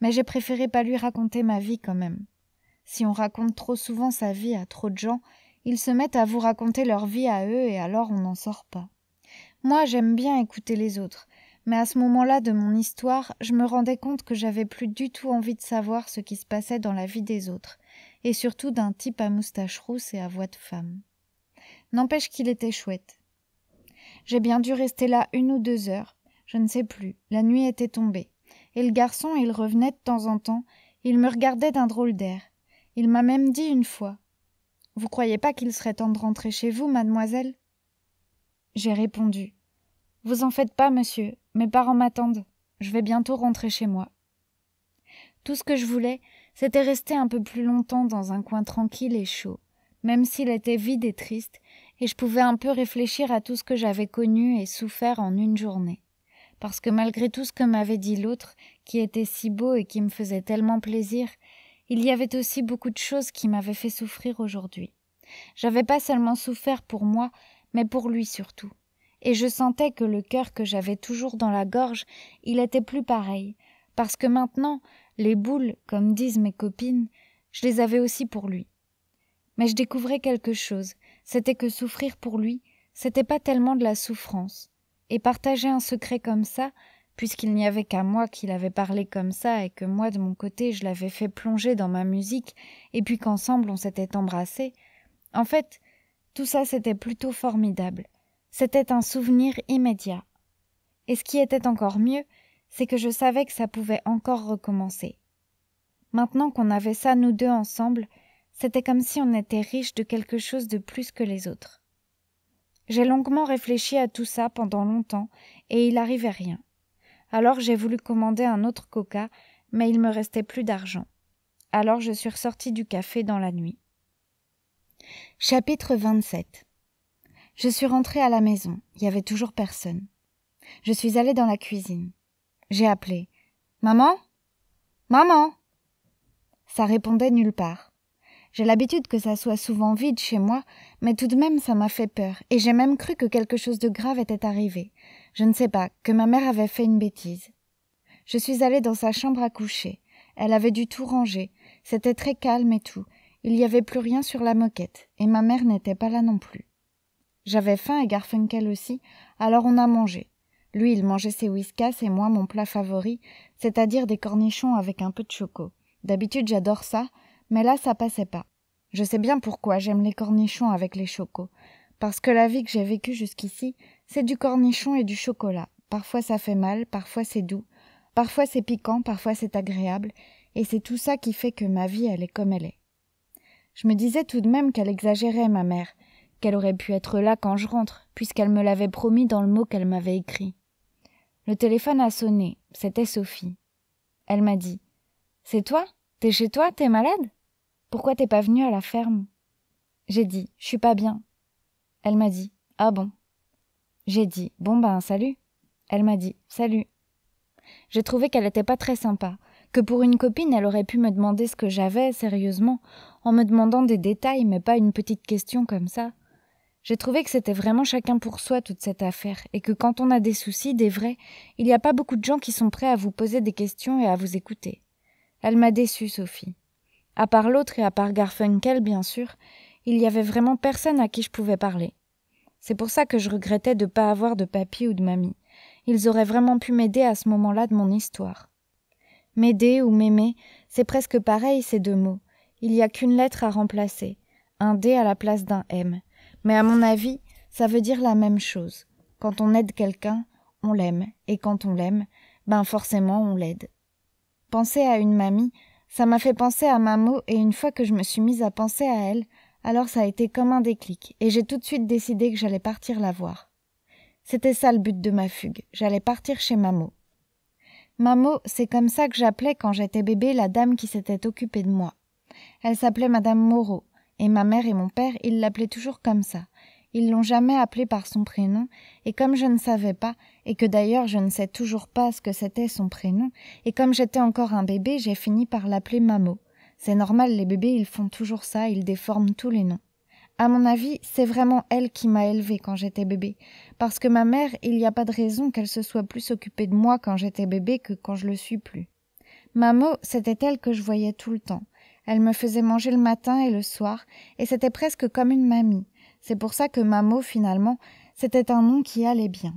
Mais j'ai préféré pas lui raconter ma vie quand même. Si on raconte trop souvent sa vie à trop de gens, ils se mettent à vous raconter leur vie à eux et alors on n'en sort pas. Moi j'aime bien écouter les autres, mais à ce moment-là de mon histoire, je me rendais compte que j'avais plus du tout envie de savoir ce qui se passait dans la vie des autres et surtout d'un type à moustache rousse et à voix de femme. N'empêche qu'il était chouette. J'ai bien dû rester là une ou deux heures, je ne sais plus, la nuit était tombée, et le garçon, il revenait de temps en temps, il me regardait d'un drôle d'air. Il m'a même dit une fois Vous croyez pas qu'il serait temps de rentrer chez vous, mademoiselle J'ai répondu Vous en faites pas, monsieur, mes parents m'attendent, je vais bientôt rentrer chez moi. Tout ce que je voulais, c'était resté un peu plus longtemps dans un coin tranquille et chaud, même s'il était vide et triste, et je pouvais un peu réfléchir à tout ce que j'avais connu et souffert en une journée. Parce que malgré tout ce que m'avait dit l'autre, qui était si beau et qui me faisait tellement plaisir, il y avait aussi beaucoup de choses qui m'avaient fait souffrir aujourd'hui. J'avais pas seulement souffert pour moi, mais pour lui surtout. Et je sentais que le cœur que j'avais toujours dans la gorge, il était plus pareil, parce que maintenant les boules, comme disent mes copines, je les avais aussi pour lui. Mais je découvrais quelque chose, c'était que souffrir pour lui, c'était pas tellement de la souffrance. Et partager un secret comme ça, puisqu'il n'y avait qu'à moi qu'il avait parlé comme ça et que moi de mon côté je l'avais fait plonger dans ma musique et puis qu'ensemble on s'était embrassés. En fait, tout ça c'était plutôt formidable. C'était un souvenir immédiat. Et ce qui était encore mieux, c'est que je savais que ça pouvait encore recommencer. Maintenant qu'on avait ça nous deux ensemble, c'était comme si on était riche de quelque chose de plus que les autres. J'ai longuement réfléchi à tout ça pendant longtemps, et il n'arrivait rien. Alors j'ai voulu commander un autre coca, mais il me restait plus d'argent. Alors je suis ressortie du café dans la nuit. Chapitre 27 Je suis rentrée à la maison. Il y avait toujours personne. Je suis allée dans la cuisine. J'ai appelé. Maman? Maman? Ça répondait nulle part. J'ai l'habitude que ça soit souvent vide chez moi, mais tout de même ça m'a fait peur, et j'ai même cru que quelque chose de grave était arrivé. Je ne sais pas, que ma mère avait fait une bêtise. Je suis allée dans sa chambre à coucher. Elle avait dû tout ranger. C'était très calme et tout. Il n'y avait plus rien sur la moquette, et ma mère n'était pas là non plus. J'avais faim et Garfunkel aussi, alors on a mangé. Lui, il mangeait ses whiskas et moi mon plat favori, c'est-à-dire des cornichons avec un peu de choco. D'habitude, j'adore ça, mais là, ça passait pas. Je sais bien pourquoi j'aime les cornichons avec les chocos. Parce que la vie que j'ai vécue jusqu'ici, c'est du cornichon et du chocolat. Parfois ça fait mal, parfois c'est doux, parfois c'est piquant, parfois c'est agréable, et c'est tout ça qui fait que ma vie elle est comme elle est. Je me disais tout de même qu'elle exagérait, ma mère, qu'elle aurait pu être là quand je rentre, puisqu'elle me l'avait promis dans le mot qu'elle m'avait écrit. Le téléphone a sonné. C'était Sophie. Elle m'a dit C'est toi T'es chez toi T'es malade Pourquoi t'es pas venue à la ferme J'ai dit Je suis pas bien. Elle m'a dit Ah bon J'ai dit Bon ben, salut. Elle m'a dit Salut. J'ai trouvé qu'elle n'était pas très sympa, que pour une copine, elle aurait pu me demander ce que j'avais, sérieusement, en me demandant des détails, mais pas une petite question comme ça. J'ai trouvé que c'était vraiment chacun pour soi toute cette affaire, et que quand on a des soucis, des vrais, il n'y a pas beaucoup de gens qui sont prêts à vous poser des questions et à vous écouter. Elle m'a déçue, Sophie. À part l'autre et à part Garfunkel, bien sûr, il n'y avait vraiment personne à qui je pouvais parler. C'est pour ça que je regrettais de ne pas avoir de papy ou de mamie. Ils auraient vraiment pu m'aider à ce moment-là de mon histoire. M'aider ou m'aimer, c'est presque pareil ces deux mots. Il n'y a qu'une lettre à remplacer, un D à la place d'un M. Mais à mon avis, ça veut dire la même chose. Quand on aide quelqu'un, on l'aime, et quand on l'aime, ben forcément on l'aide. Penser à une mamie, ça m'a fait penser à Mamo, et une fois que je me suis mise à penser à elle, alors ça a été comme un déclic, et j'ai tout de suite décidé que j'allais partir la voir. C'était ça le but de ma fugue, j'allais partir chez Mamo. Mamo, c'est comme ça que j'appelais quand j'étais bébé la dame qui s'était occupée de moi. Elle s'appelait Madame Moreau, et ma mère et mon père, ils l'appelaient toujours comme ça. Ils l'ont jamais appelé par son prénom, et comme je ne savais pas, et que d'ailleurs je ne sais toujours pas ce que c'était son prénom, et comme j'étais encore un bébé, j'ai fini par l'appeler Mamo. C'est normal, les bébés, ils font toujours ça, ils déforment tous les noms. À mon avis, c'est vraiment elle qui m'a élevée quand j'étais bébé. Parce que ma mère, il n'y a pas de raison qu'elle se soit plus occupée de moi quand j'étais bébé que quand je le suis plus. Mamo, c'était elle que je voyais tout le temps. Elle me faisait manger le matin et le soir, et c'était presque comme une mamie. C'est pour ça que Mamo, finalement, c'était un nom qui allait bien.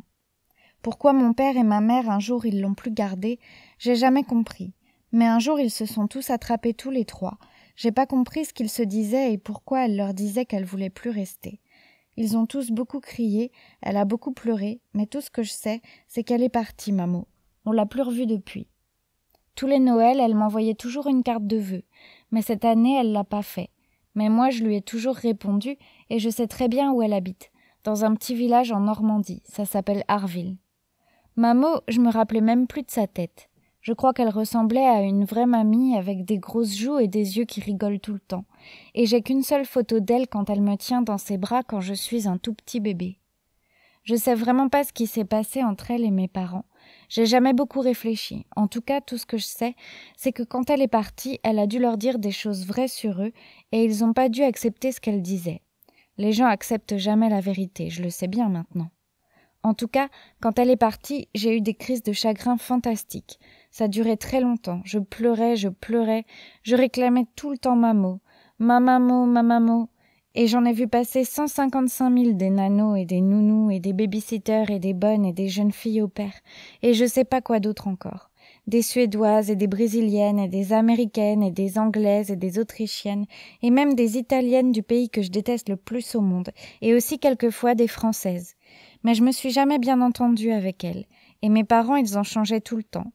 Pourquoi mon père et ma mère un jour ils l'ont plus gardé, j'ai jamais compris. Mais un jour ils se sont tous attrapés tous les trois. J'ai pas compris ce qu'ils se disaient et pourquoi elle leur disait qu'elle voulait plus rester. Ils ont tous beaucoup crié, elle a beaucoup pleuré, mais tout ce que je sais, c'est qu'elle est partie, Mamo. On l'a plus revue depuis. Tous les Noëls, elle m'envoyait toujours une carte de vœux mais cette année elle l'a pas fait. Mais moi je lui ai toujours répondu, et je sais très bien où elle habite, dans un petit village en Normandie, ça s'appelle Harville. Mamo, je me rappelais même plus de sa tête. Je crois qu'elle ressemblait à une vraie mamie avec des grosses joues et des yeux qui rigolent tout le temps, et j'ai qu'une seule photo d'elle quand elle me tient dans ses bras quand je suis un tout petit bébé. Je sais vraiment pas ce qui s'est passé entre elle et mes parents, j'ai jamais beaucoup réfléchi. En tout cas, tout ce que je sais, c'est que quand elle est partie, elle a dû leur dire des choses vraies sur eux, et ils n'ont pas dû accepter ce qu'elle disait. Les gens acceptent jamais la vérité, je le sais bien maintenant. En tout cas, quand elle est partie, j'ai eu des crises de chagrin fantastiques. Ça durait très longtemps. Je pleurais, je pleurais, je réclamais tout le temps ma Mamo. ma mot. Et j'en ai vu passer 155 000 des nanos et des nounous et des babysitters et des bonnes et des jeunes filles au père. Et je sais pas quoi d'autre encore. Des Suédoises et des Brésiliennes et des Américaines et des Anglaises et des Autrichiennes et même des Italiennes du pays que je déteste le plus au monde et aussi quelquefois des Françaises. Mais je me suis jamais bien entendue avec elles. Et mes parents, ils en changeaient tout le temps.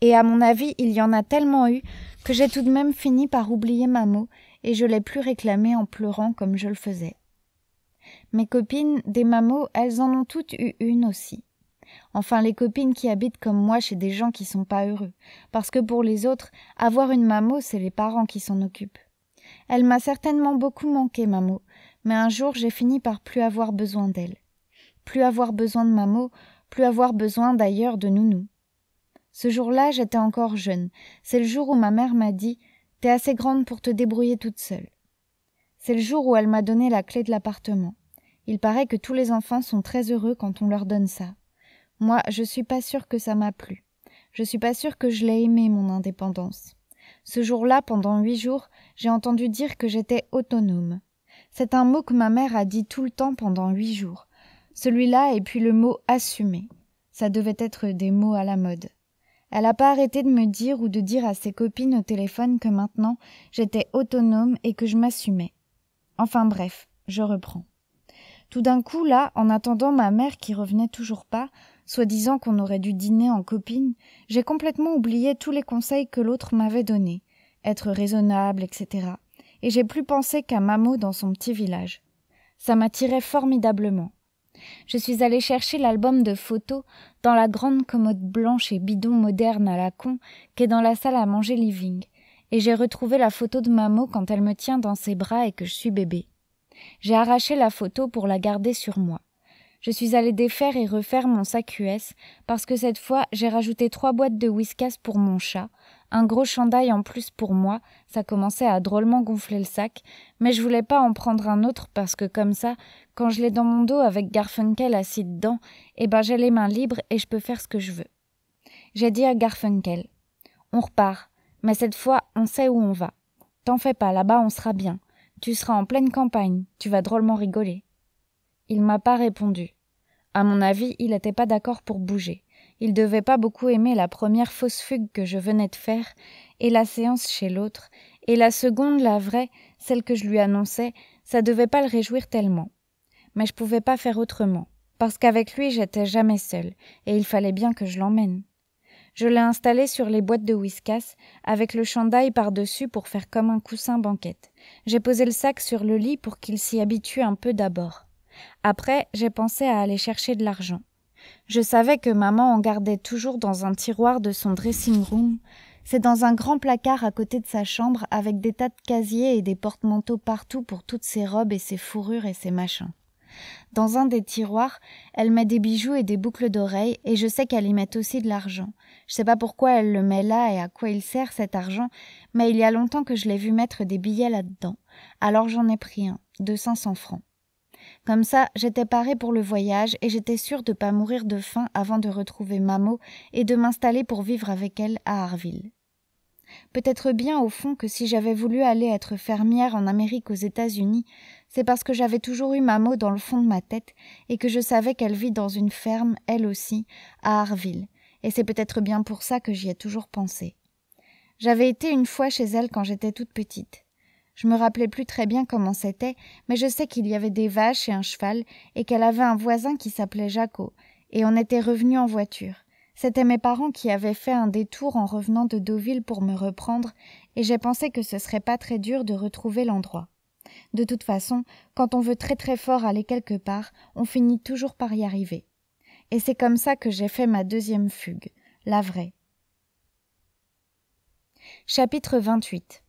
Et à mon avis, il y en a tellement eu que j'ai tout de même fini par oublier ma mot et je l'ai plus réclamé en pleurant comme je le faisais. Mes copines, des mamots, elles en ont toutes eu une aussi. Enfin, les copines qui habitent comme moi chez des gens qui sont pas heureux. Parce que pour les autres, avoir une mamot, c'est les parents qui s'en occupent. Elle m'a certainement beaucoup manqué, mamot, mais un jour j'ai fini par plus avoir besoin d'elle. Plus avoir besoin de mamot, plus avoir besoin d'ailleurs de nounou. Ce jour-là, j'étais encore jeune. C'est le jour où ma mère m'a dit T'es assez grande pour te débrouiller toute seule. C'est le jour où elle m'a donné la clé de l'appartement. Il paraît que tous les enfants sont très heureux quand on leur donne ça. Moi, je suis pas sûre que ça m'a plu. Je suis pas sûre que je l'ai aimé, mon indépendance. Ce jour-là, pendant huit jours, j'ai entendu dire que j'étais autonome. C'est un mot que ma mère a dit tout le temps pendant huit jours. Celui-là et puis le mot assumer. Ça devait être des mots à la mode. Elle n'a pas arrêté de me dire ou de dire à ses copines au téléphone que maintenant j'étais autonome et que je m'assumais. Enfin bref, je reprends. Tout d'un coup, là, en attendant ma mère qui revenait toujours pas, soi-disant qu'on aurait dû dîner en copine, j'ai complètement oublié tous les conseils que l'autre m'avait donnés, être raisonnable, etc. Et j'ai plus pensé qu'à Mamo dans son petit village. Ça m'attirait formidablement. Je suis allée chercher l'album de photos dans la grande commode blanche et bidon moderne à la con qu'est dans la salle à manger living, et j'ai retrouvé la photo de Mamo quand elle me tient dans ses bras et que je suis bébé. J'ai arraché la photo pour la garder sur moi. Je suis allée défaire et refaire mon sac US parce que cette fois j'ai rajouté trois boîtes de whiskas pour mon chat, un gros chandail en plus pour moi, ça commençait à drôlement gonfler le sac, mais je voulais pas en prendre un autre parce que comme ça, quand je l'ai dans mon dos avec Garfunkel assis dedans, eh ben j'ai les mains libres et je peux faire ce que je veux. J'ai dit à Garfunkel On repart, mais cette fois on sait où on va. T'en fais pas, là-bas on sera bien. Tu seras en pleine campagne, tu vas drôlement rigoler. Il m'a pas répondu. À mon avis, il n'était pas d'accord pour bouger. Il devait pas beaucoup aimer la première fausse fugue que je venais de faire, et la séance chez l'autre, et la seconde, la vraie, celle que je lui annonçais, ça devait pas le réjouir tellement. Mais je pouvais pas faire autrement, parce qu'avec lui j'étais jamais seule, et il fallait bien que je l'emmène. Je l'ai installé sur les boîtes de whiskas, avec le chandail par-dessus pour faire comme un coussin banquette. J'ai posé le sac sur le lit pour qu'il s'y habitue un peu d'abord. Après, j'ai pensé à aller chercher de l'argent. Je savais que maman en gardait toujours dans un tiroir de son dressing room. C'est dans un grand placard à côté de sa chambre avec des tas de casiers et des porte-manteaux partout pour toutes ses robes et ses fourrures et ses machins. Dans un des tiroirs, elle met des bijoux et des boucles d'oreilles, et je sais qu'elle y met aussi de l'argent. Je sais pas pourquoi elle le met là et à quoi il sert cet argent, mais il y a longtemps que je l'ai vu mettre des billets là-dedans. Alors j'en ai pris un, de 500 francs. Comme ça, j'étais parée pour le voyage et j'étais sûre de pas mourir de faim avant de retrouver Mamo et de m'installer pour vivre avec elle à Harville. Peut-être bien au fond que si j'avais voulu aller être fermière en Amérique aux États-Unis, c'est parce que j'avais toujours eu Mamo dans le fond de ma tête et que je savais qu'elle vit dans une ferme, elle aussi, à Harville. Et c'est peut-être bien pour ça que j'y ai toujours pensé. J'avais été une fois chez elle quand j'étais toute petite. Je me rappelais plus très bien comment c'était, mais je sais qu'il y avait des vaches et un cheval, et qu'elle avait un voisin qui s'appelait Jaco, et on était revenu en voiture. C'étaient mes parents qui avaient fait un détour en revenant de Deauville pour me reprendre, et j'ai pensé que ce serait pas très dur de retrouver l'endroit. De toute façon, quand on veut très très fort aller quelque part, on finit toujours par y arriver. Et c'est comme ça que j'ai fait ma deuxième fugue, la vraie. Chapitre 28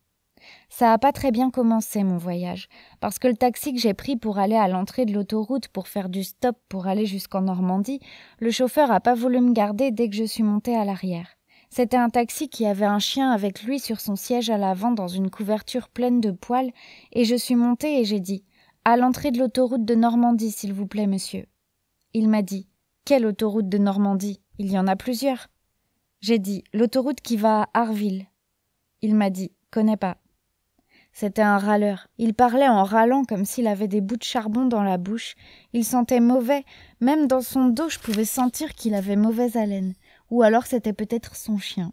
ça a pas très bien commencé mon voyage, parce que le taxi que j'ai pris pour aller à l'entrée de l'autoroute pour faire du stop pour aller jusqu'en Normandie, le chauffeur a pas voulu me garder dès que je suis montée à l'arrière. C'était un taxi qui avait un chien avec lui sur son siège à l'avant dans une couverture pleine de poils, et je suis montée et j'ai dit À l'entrée de l'autoroute de Normandie, s'il vous plaît, monsieur. Il m'a dit Quelle autoroute de Normandie Il y en a plusieurs. J'ai dit L'autoroute qui va à Harville. Il m'a dit Connais pas. C'était un râleur. Il parlait en râlant comme s'il avait des bouts de charbon dans la bouche. Il sentait mauvais. Même dans son dos, je pouvais sentir qu'il avait mauvaise haleine. Ou alors c'était peut-être son chien.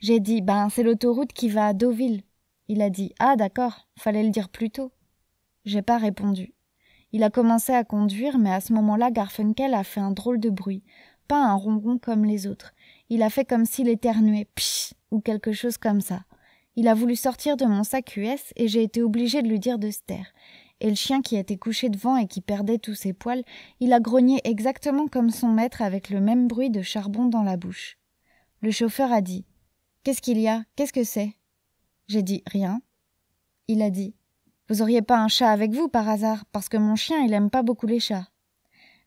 J'ai dit Ben, c'est l'autoroute qui va à Deauville. Il a dit Ah, d'accord, fallait le dire plus tôt. J'ai pas répondu. Il a commencé à conduire, mais à ce moment-là, Garfunkel a fait un drôle de bruit. Pas un ronron comme les autres. Il a fait comme s'il éternuait, psh, ou quelque chose comme ça. Il a voulu sortir de mon sac US et j'ai été obligée de lui dire de se Et le chien qui était couché devant et qui perdait tous ses poils, il a grogné exactement comme son maître avec le même bruit de charbon dans la bouche. Le chauffeur a dit Qu'est-ce qu'il y a Qu'est-ce que c'est J'ai dit Rien. Il a dit Vous auriez pas un chat avec vous par hasard, parce que mon chien, il aime pas beaucoup les chats.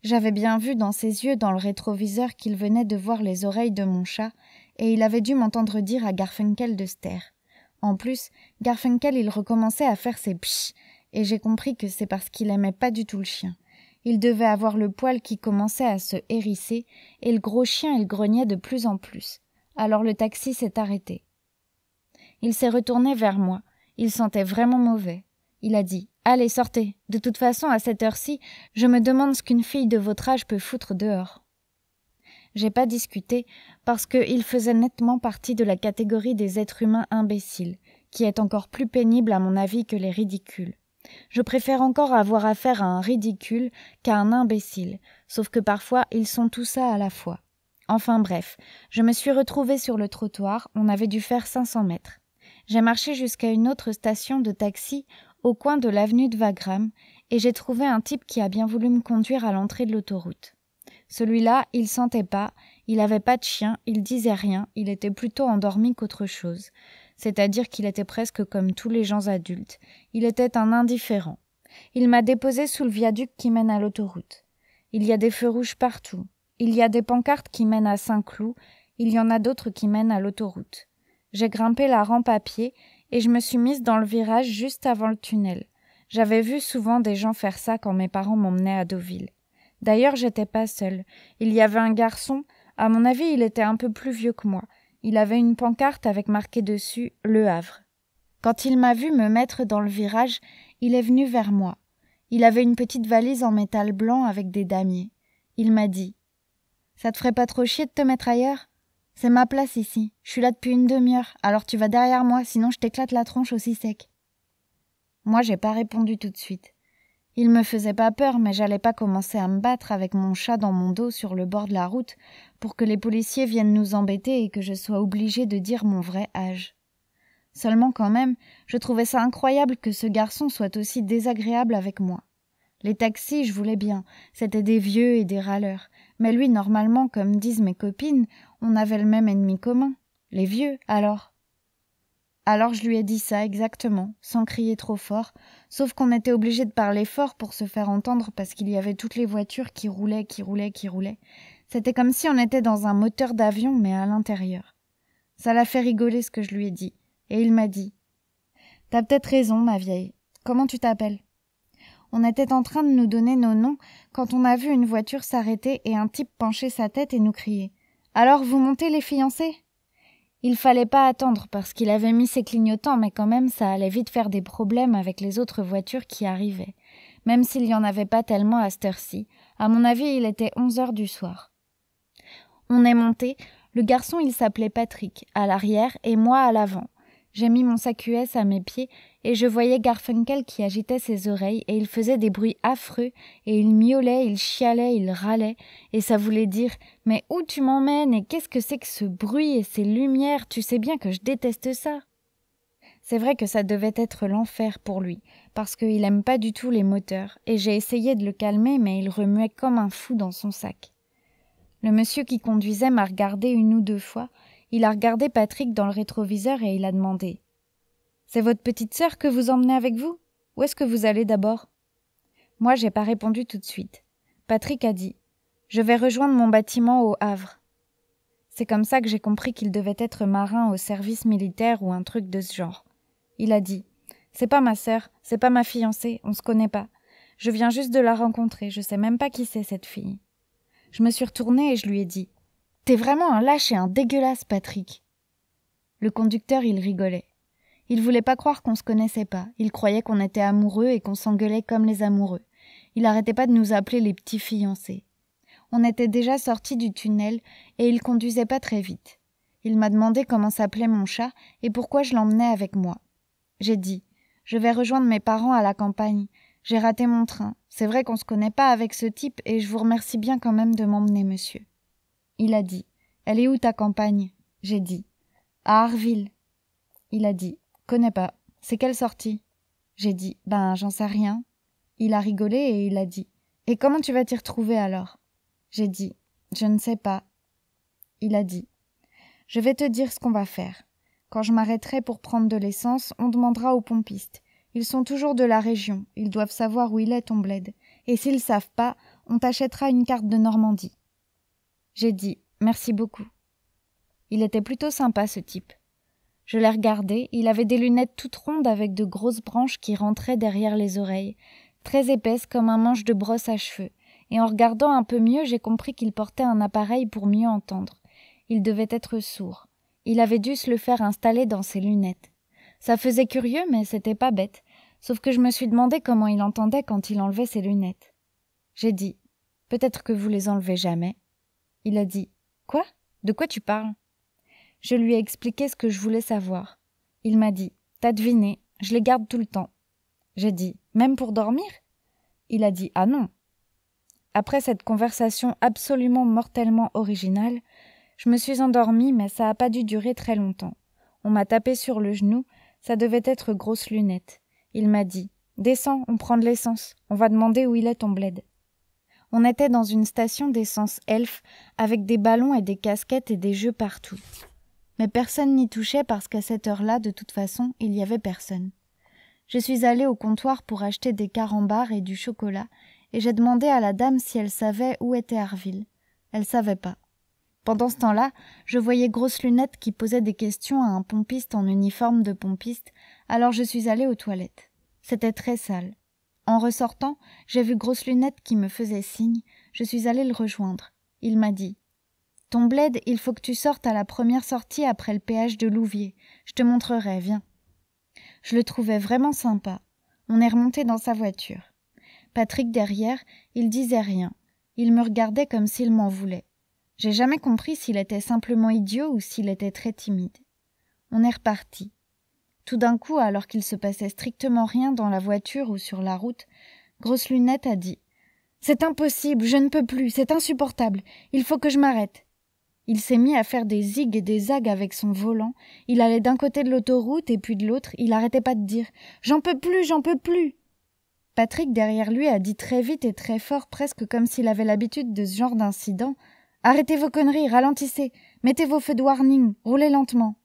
J'avais bien vu dans ses yeux, dans le rétroviseur, qu'il venait de voir les oreilles de mon chat, et il avait dû m'entendre dire à Garfunkel de se en plus, Garfunkel, il recommençait à faire ses psh, et j'ai compris que c'est parce qu'il aimait pas du tout le chien. Il devait avoir le poil qui commençait à se hérisser, et le gros chien, il grognait de plus en plus. Alors le taxi s'est arrêté. Il s'est retourné vers moi. Il sentait vraiment mauvais. Il a dit Allez, sortez. De toute façon, à cette heure-ci, je me demande ce qu'une fille de votre âge peut foutre dehors. J'ai pas discuté parce qu'il faisait nettement partie de la catégorie des êtres humains imbéciles, qui est encore plus pénible à mon avis que les ridicules. Je préfère encore avoir affaire à un ridicule qu'à un imbécile, sauf que parfois ils sont tout ça à la fois. Enfin bref, je me suis retrouvée sur le trottoir, on avait dû faire 500 mètres. J'ai marché jusqu'à une autre station de taxi au coin de l'avenue de Wagram et j'ai trouvé un type qui a bien voulu me conduire à l'entrée de l'autoroute. Celui-là, il sentait pas, il avait pas de chien, il disait rien, il était plutôt endormi qu'autre chose. C'est-à-dire qu'il était presque comme tous les gens adultes. Il était un indifférent. Il m'a déposé sous le viaduc qui mène à l'autoroute. Il y a des feux rouges partout. Il y a des pancartes qui mènent à Saint-Cloud. Il y en a d'autres qui mènent à l'autoroute. J'ai grimpé la rampe à pied et je me suis mise dans le virage juste avant le tunnel. J'avais vu souvent des gens faire ça quand mes parents m'emmenaient à Deauville. D'ailleurs, j'étais pas seule. Il y avait un garçon, à mon avis, il était un peu plus vieux que moi. Il avait une pancarte avec marqué dessus Le Havre. Quand il m'a vu me mettre dans le virage, il est venu vers moi. Il avait une petite valise en métal blanc avec des damiers. Il m'a dit Ça te ferait pas trop chier de te mettre ailleurs C'est ma place ici. Je suis là depuis une demi-heure, alors tu vas derrière moi, sinon je t'éclate la tronche aussi sec. Moi, j'ai pas répondu tout de suite. Il me faisait pas peur, mais j'allais pas commencer à me battre avec mon chat dans mon dos sur le bord de la route pour que les policiers viennent nous embêter et que je sois obligée de dire mon vrai âge. Seulement quand même, je trouvais ça incroyable que ce garçon soit aussi désagréable avec moi. Les taxis, je voulais bien, c'étaient des vieux et des râleurs, mais lui, normalement, comme disent mes copines, on avait le même ennemi commun, les vieux, alors. Alors je lui ai dit ça exactement, sans crier trop fort, sauf qu'on était obligé de parler fort pour se faire entendre parce qu'il y avait toutes les voitures qui roulaient, qui roulaient, qui roulaient. C'était comme si on était dans un moteur d'avion, mais à l'intérieur. Ça l'a fait rigoler ce que je lui ai dit, et il m'a dit T'as peut-être raison, ma vieille. Comment tu t'appelles On était en train de nous donner nos noms quand on a vu une voiture s'arrêter et un type pencher sa tête et nous crier Alors vous montez les fiancés il fallait pas attendre parce qu'il avait mis ses clignotants, mais quand même ça allait vite faire des problèmes avec les autres voitures qui arrivaient, même s'il n'y en avait pas tellement à cette heure-ci. À mon avis, il était onze heures du soir. On est monté. Le garçon, il s'appelait Patrick, à l'arrière et moi à l'avant. J'ai mis mon sac US à mes pieds et je voyais Garfunkel qui agitait ses oreilles et il faisait des bruits affreux et il miaulait, il chialait, il râlait et ça voulait dire Mais où tu m'emmènes et qu'est-ce que c'est que ce bruit et ces lumières Tu sais bien que je déteste ça. C'est vrai que ça devait être l'enfer pour lui, parce qu'il aime pas du tout les moteurs, et j'ai essayé de le calmer, mais il remuait comme un fou dans son sac. Le monsieur qui conduisait m'a regardé une ou deux fois, il a regardé Patrick dans le rétroviseur et il a demandé C'est votre petite sœur que vous emmenez avec vous Où est-ce que vous allez d'abord Moi, j'ai pas répondu tout de suite. Patrick a dit Je vais rejoindre mon bâtiment au Havre. C'est comme ça que j'ai compris qu'il devait être marin au service militaire ou un truc de ce genre. Il a dit C'est pas ma sœur, c'est pas ma fiancée, on se connaît pas. Je viens juste de la rencontrer, je sais même pas qui c'est cette fille. Je me suis retournée et je lui ai dit T'es vraiment un lâche et un dégueulasse, Patrick. Le conducteur, il rigolait. Il voulait pas croire qu'on se connaissait pas. Il croyait qu'on était amoureux et qu'on s'engueulait comme les amoureux. Il arrêtait pas de nous appeler les petits fiancés. On était déjà sortis du tunnel et il conduisait pas très vite. Il m'a demandé comment s'appelait mon chat et pourquoi je l'emmenais avec moi. J'ai dit Je vais rejoindre mes parents à la campagne. J'ai raté mon train. C'est vrai qu'on se connaît pas avec ce type et je vous remercie bien quand même de m'emmener, monsieur. Il a dit Elle est où ta campagne J'ai dit À Arville. » Il a dit Connais pas. C'est quelle sortie J'ai dit Ben, j'en sais rien. Il a rigolé et il a dit Et comment tu vas t'y retrouver alors J'ai dit Je ne sais pas. Il a dit Je vais te dire ce qu'on va faire. Quand je m'arrêterai pour prendre de l'essence, on demandera aux pompistes. Ils sont toujours de la région, ils doivent savoir où il est ton bled. Et s'ils savent pas, on t'achètera une carte de Normandie. J'ai dit merci beaucoup. Il était plutôt sympa ce type. Je l'ai regardé, il avait des lunettes toutes rondes avec de grosses branches qui rentraient derrière les oreilles, très épaisses comme un manche de brosse à cheveux, et en regardant un peu mieux j'ai compris qu'il portait un appareil pour mieux entendre. Il devait être sourd. Il avait dû se le faire installer dans ses lunettes. Ça faisait curieux, mais c'était pas bête, sauf que je me suis demandé comment il entendait quand il enlevait ses lunettes. J'ai dit Peut-être que vous les enlevez jamais. Il a dit Quoi De quoi tu parles Je lui ai expliqué ce que je voulais savoir. Il m'a dit T'as deviné, je les garde tout le temps. J'ai dit Même pour dormir Il a dit Ah non. Après cette conversation absolument mortellement originale, je me suis endormie, mais ça n'a pas dû durer très longtemps. On m'a tapé sur le genou, ça devait être grosse lunette. Il m'a dit Descends, on prend de l'essence, on va demander où il est ton bled. On était dans une station d'essence Elf avec des ballons et des casquettes et des jeux partout. Mais personne n'y touchait parce qu'à cette heure-là, de toute façon, il n'y avait personne. Je suis allée au comptoir pour acheter des carambars et du chocolat, et j'ai demandé à la dame si elle savait où était Harville. Elle savait pas. Pendant ce temps-là, je voyais Grosse Lunette qui posait des questions à un pompiste en uniforme de pompiste, alors je suis allée aux toilettes. C'était très sale. En ressortant, j'ai vu Grosse Lunette qui me faisait signe. Je suis allée le rejoindre. Il m'a dit Ton bled, il faut que tu sortes à la première sortie après le péage de Louviers. Je te montrerai, viens. Je le trouvais vraiment sympa. On est remonté dans sa voiture. Patrick derrière, il disait rien. Il me regardait comme s'il m'en voulait. J'ai jamais compris s'il était simplement idiot ou s'il était très timide. On est reparti. Tout d'un coup, alors qu'il se passait strictement rien dans la voiture ou sur la route, Grosse Lunette a dit C'est impossible, je ne peux plus, c'est insupportable, il faut que je m'arrête. Il s'est mis à faire des zigs et des zags avec son volant. Il allait d'un côté de l'autoroute et puis de l'autre. Il n'arrêtait pas de dire J'en peux plus, j'en peux plus. Patrick, derrière lui, a dit très vite et très fort, presque comme s'il avait l'habitude de ce genre d'incident Arrêtez vos conneries, ralentissez, mettez vos feux de warning, roulez lentement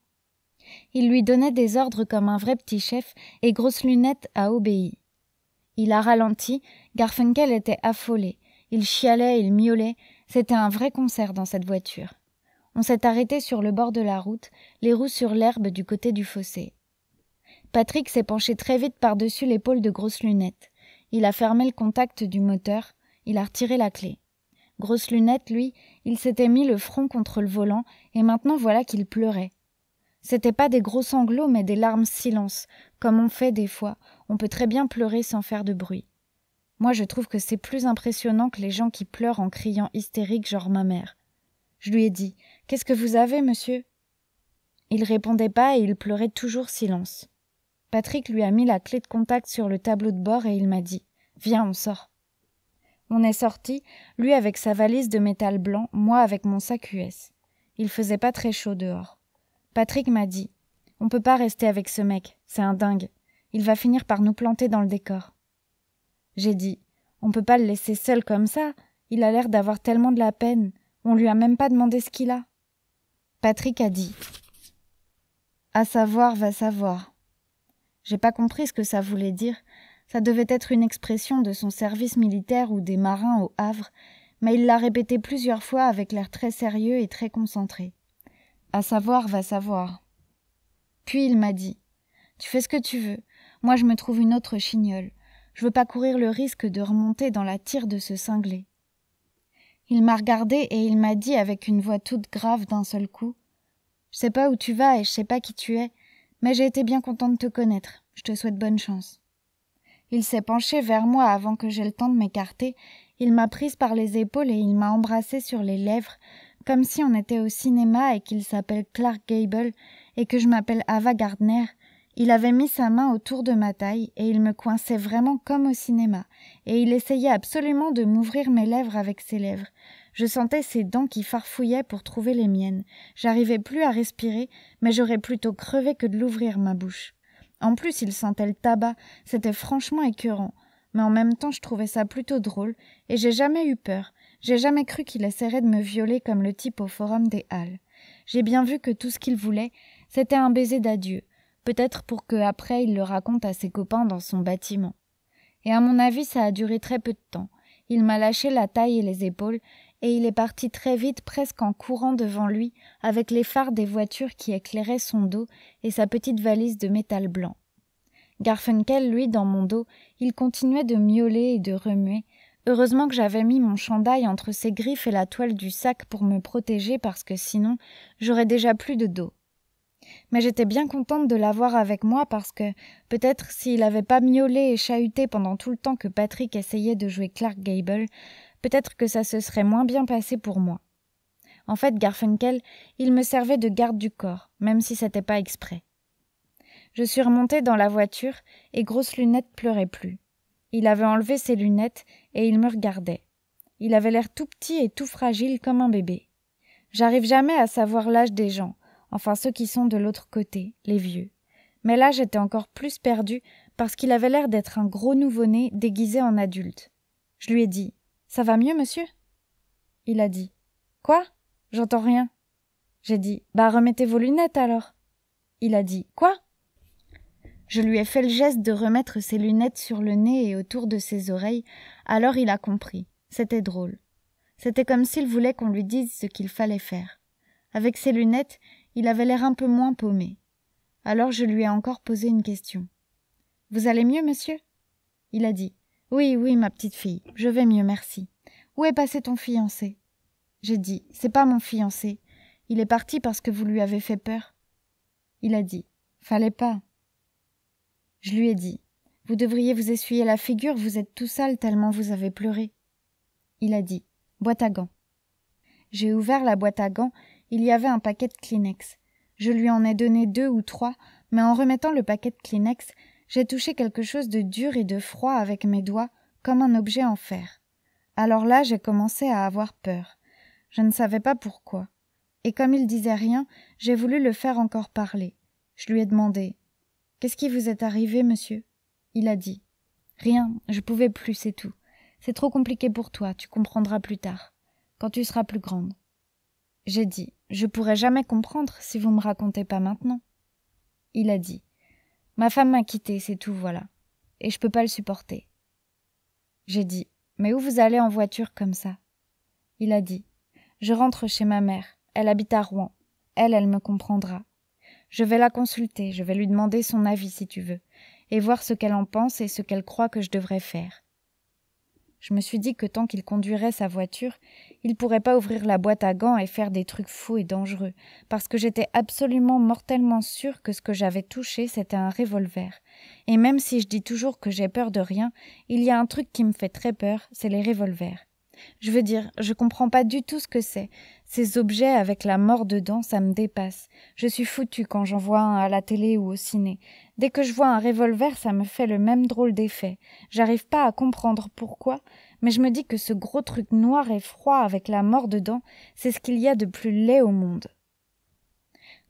il lui donnait des ordres comme un vrai petit chef, et Grosse Lunette a obéi. Il a ralenti, Garfunkel était affolé. Il chialait, il miaulait, c'était un vrai concert dans cette voiture. On s'est arrêté sur le bord de la route, les roues sur l'herbe du côté du fossé. Patrick s'est penché très vite par-dessus l'épaule de Grosse Lunette. Il a fermé le contact du moteur, il a retiré la clé. Grosse Lunette, lui, il s'était mis le front contre le volant, et maintenant voilà qu'il pleurait. C'était pas des gros sanglots, mais des larmes silence, comme on fait des fois. On peut très bien pleurer sans faire de bruit. Moi, je trouve que c'est plus impressionnant que les gens qui pleurent en criant hystérique, genre ma mère. Je lui ai dit Qu'est-ce que vous avez, monsieur Il répondait pas et il pleurait toujours silence. Patrick lui a mis la clé de contact sur le tableau de bord et il m'a dit Viens, on sort. On est sorti, lui avec sa valise de métal blanc, moi avec mon sac US. Il faisait pas très chaud dehors. Patrick m'a dit On peut pas rester avec ce mec, c'est un dingue. Il va finir par nous planter dans le décor. J'ai dit On peut pas le laisser seul comme ça, il a l'air d'avoir tellement de la peine, on lui a même pas demandé ce qu'il a. Patrick a dit À savoir va savoir. J'ai pas compris ce que ça voulait dire. Ça devait être une expression de son service militaire ou des marins au Havre, mais il l'a répété plusieurs fois avec l'air très sérieux et très concentré. À savoir, va savoir. Puis il m'a dit Tu fais ce que tu veux. Moi, je me trouve une autre chignole. Je veux pas courir le risque de remonter dans la tire de ce cinglé. Il m'a regardé et il m'a dit avec une voix toute grave d'un seul coup Je sais pas où tu vas et je sais pas qui tu es, mais j'ai été bien content de te connaître. Je te souhaite bonne chance. Il s'est penché vers moi avant que j'aie le temps de m'écarter. Il m'a prise par les épaules et il m'a embrassée sur les lèvres. Comme si on était au cinéma et qu'il s'appelle Clark Gable et que je m'appelle Ava Gardner, il avait mis sa main autour de ma taille et il me coinçait vraiment comme au cinéma, et il essayait absolument de m'ouvrir mes lèvres avec ses lèvres. Je sentais ses dents qui farfouillaient pour trouver les miennes. J'arrivais plus à respirer, mais j'aurais plutôt crevé que de l'ouvrir ma bouche. En plus, il sentait le tabac, c'était franchement écœurant. Mais en même temps, je trouvais ça plutôt drôle, et j'ai jamais eu peur. J'ai jamais cru qu'il essaierait de me violer comme le type au forum des Halles. J'ai bien vu que tout ce qu'il voulait, c'était un baiser d'adieu, peut-être pour que après il le raconte à ses copains dans son bâtiment. Et à mon avis, ça a duré très peu de temps. Il m'a lâché la taille et les épaules, et il est parti très vite, presque en courant devant lui, avec les phares des voitures qui éclairaient son dos et sa petite valise de métal blanc. Garfunkel, lui, dans mon dos, il continuait de miauler et de remuer, Heureusement que j'avais mis mon chandail entre ses griffes et la toile du sac pour me protéger parce que sinon j'aurais déjà plus de dos. Mais j'étais bien contente de l'avoir avec moi parce que peut-être s'il avait pas miaulé et chahuté pendant tout le temps que Patrick essayait de jouer Clark Gable, peut-être que ça se serait moins bien passé pour moi. En fait, Garfunkel, il me servait de garde du corps, même si c'était pas exprès. Je suis remontée dans la voiture et Grosse Lunette pleurait plus. Il avait enlevé ses lunettes et il me regardait. Il avait l'air tout petit et tout fragile comme un bébé. J'arrive jamais à savoir l'âge des gens, enfin ceux qui sont de l'autre côté, les vieux. Mais là j'étais encore plus perdue parce qu'il avait l'air d'être un gros nouveau-né déguisé en adulte. Je lui ai dit Ça va mieux, monsieur Il a dit Quoi J'entends rien. J'ai dit Bah remettez vos lunettes alors. Il a dit Quoi je lui ai fait le geste de remettre ses lunettes sur le nez et autour de ses oreilles, alors il a compris. C'était drôle. C'était comme s'il voulait qu'on lui dise ce qu'il fallait faire. Avec ses lunettes, il avait l'air un peu moins paumé. Alors je lui ai encore posé une question. Vous allez mieux, monsieur? Il a dit. Oui, oui, ma petite fille, je vais mieux, merci. Où est passé ton fiancé? J'ai dit. C'est pas mon fiancé. Il est parti parce que vous lui avez fait peur. Il a dit. Fallait pas. Je lui ai dit. Vous devriez vous essuyer la figure, vous êtes tout sale tellement vous avez pleuré. Il a dit. Boîte à gants. J'ai ouvert la boîte à gants, il y avait un paquet de Kleenex. Je lui en ai donné deux ou trois, mais en remettant le paquet de Kleenex, j'ai touché quelque chose de dur et de froid avec mes doigts, comme un objet en fer. Alors là, j'ai commencé à avoir peur. Je ne savais pas pourquoi. Et comme il disait rien, j'ai voulu le faire encore parler. Je lui ai demandé Qu'est-ce qui vous est arrivé, monsieur Il a dit. Rien, je pouvais plus, c'est tout. C'est trop compliqué pour toi, tu comprendras plus tard, quand tu seras plus grande. J'ai dit, je pourrai jamais comprendre si vous me racontez pas maintenant. Il a dit, ma femme m'a quitté, c'est tout, voilà, et je peux pas le supporter. J'ai dit, mais où vous allez en voiture comme ça Il a dit, je rentre chez ma mère, elle habite à Rouen, elle, elle me comprendra. Je vais la consulter, je vais lui demander son avis si tu veux, et voir ce qu'elle en pense et ce qu'elle croit que je devrais faire. Je me suis dit que tant qu'il conduirait sa voiture, il pourrait pas ouvrir la boîte à gants et faire des trucs fous et dangereux, parce que j'étais absolument mortellement sûre que ce que j'avais touché c'était un revolver. Et même si je dis toujours que j'ai peur de rien, il y a un truc qui me fait très peur, c'est les revolvers. Je veux dire, je comprends pas du tout ce que c'est, ces objets avec la mort dedans, ça me dépasse. Je suis foutu quand j'en vois un à la télé ou au ciné. Dès que je vois un revolver, ça me fait le même drôle d'effet. J'arrive pas à comprendre pourquoi, mais je me dis que ce gros truc noir et froid avec la mort dedans, c'est ce qu'il y a de plus laid au monde.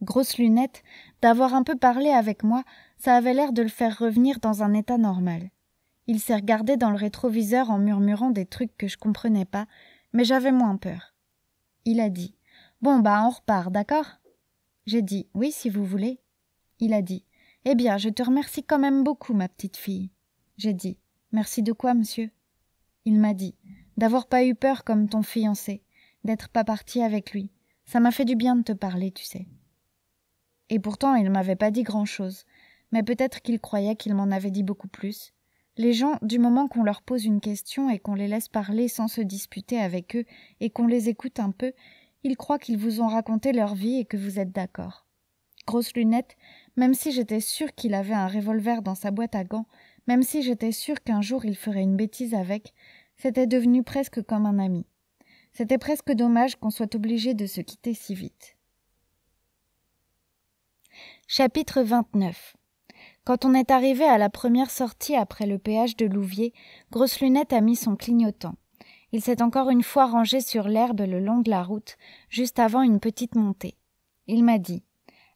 Grosse lunette, d'avoir un peu parlé avec moi, ça avait l'air de le faire revenir dans un état normal. Il s'est regardé dans le rétroviseur en murmurant des trucs que je comprenais pas, mais j'avais moins peur. Il a dit Bon, bah, on repart, d'accord J'ai dit Oui, si vous voulez. Il a dit Eh bien, je te remercie quand même beaucoup, ma petite fille. J'ai dit Merci de quoi, monsieur Il m'a dit D'avoir pas eu peur comme ton fiancé, d'être pas parti avec lui. Ça m'a fait du bien de te parler, tu sais. Et pourtant, il m'avait pas dit grand-chose, mais peut-être qu'il croyait qu'il m'en avait dit beaucoup plus, les gens, du moment qu'on leur pose une question et qu'on les laisse parler sans se disputer avec eux et qu'on les écoute un peu, ils croient qu'ils vous ont raconté leur vie et que vous êtes d'accord. Grosse lunette, même si j'étais sûre qu'il avait un revolver dans sa boîte à gants, même si j'étais sûre qu'un jour il ferait une bêtise avec, c'était devenu presque comme un ami. C'était presque dommage qu'on soit obligé de se quitter si vite. Chapitre 29 quand on est arrivé à la première sortie après le péage de Louvier, Grosse Lunette a mis son clignotant. Il s'est encore une fois rangé sur l'herbe le long de la route, juste avant une petite montée. Il m'a dit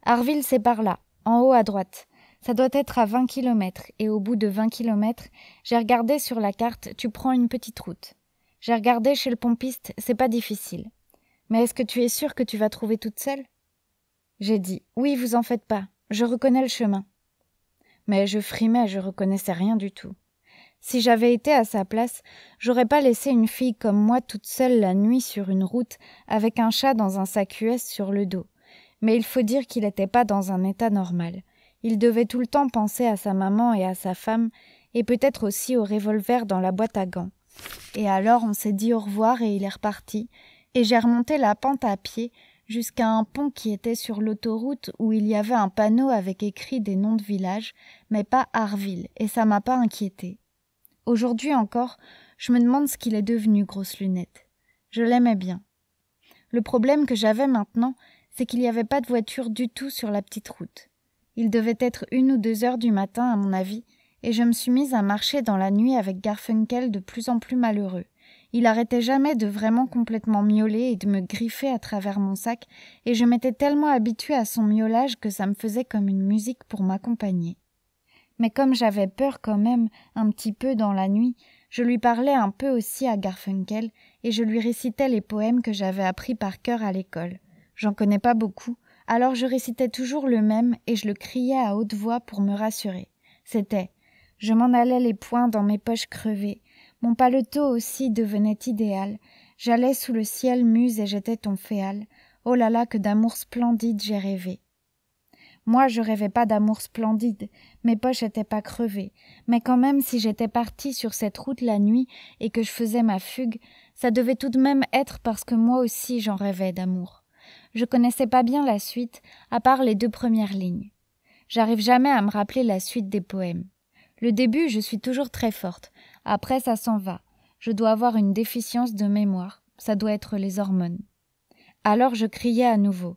Harville, c'est par là, en haut à droite. Ça doit être à 20 kilomètres, et au bout de 20 kilomètres, j'ai regardé sur la carte, tu prends une petite route. J'ai regardé chez le pompiste, c'est pas difficile. Mais est-ce que tu es sûr que tu vas trouver toute seule J'ai dit Oui, vous en faites pas, je reconnais le chemin mais je frimais, je reconnaissais rien du tout. Si j'avais été à sa place, j'aurais pas laissé une fille comme moi toute seule la nuit sur une route avec un chat dans un sac US sur le dos. Mais il faut dire qu'il n'était pas dans un état normal. Il devait tout le temps penser à sa maman et à sa femme, et peut-être aussi au revolver dans la boîte à gants. Et alors on s'est dit au revoir et il est reparti, et j'ai remonté la pente à pied jusqu'à un pont qui était sur l'autoroute où il y avait un panneau avec écrit des noms de villages, mais pas Harville, et ça m'a pas inquiété. Aujourd'hui encore, je me demande ce qu'il est devenu, grosse lunette. Je l'aimais bien. Le problème que j'avais maintenant, c'est qu'il n'y avait pas de voiture du tout sur la petite route. Il devait être une ou deux heures du matin, à mon avis, et je me suis mise à marcher dans la nuit avec Garfunkel de plus en plus malheureux, il arrêtait jamais de vraiment complètement miauler et de me griffer à travers mon sac, et je m'étais tellement habituée à son miaulage que ça me faisait comme une musique pour m'accompagner. Mais comme j'avais peur quand même, un petit peu dans la nuit, je lui parlais un peu aussi à Garfunkel, et je lui récitais les poèmes que j'avais appris par cœur à l'école. J'en connais pas beaucoup, alors je récitais toujours le même, et je le criais à haute voix pour me rassurer. C'était je m'en allais les poings dans mes poches crevées, mon paletot aussi devenait idéal. J'allais sous le ciel, muse, et j'étais ton féal. Oh là là, que d'amour splendide j'ai rêvé. Moi, je rêvais pas d'amour splendide, mes poches étaient pas crevées, mais quand même, si j'étais partie sur cette route la nuit et que je faisais ma fugue, ça devait tout de même être parce que moi aussi j'en rêvais d'amour. Je connaissais pas bien la suite, à part les deux premières lignes. J'arrive jamais à me rappeler la suite des poèmes. Le début, je suis toujours très forte, après, ça s'en va. Je dois avoir une déficience de mémoire. Ça doit être les hormones. Alors je criais à nouveau.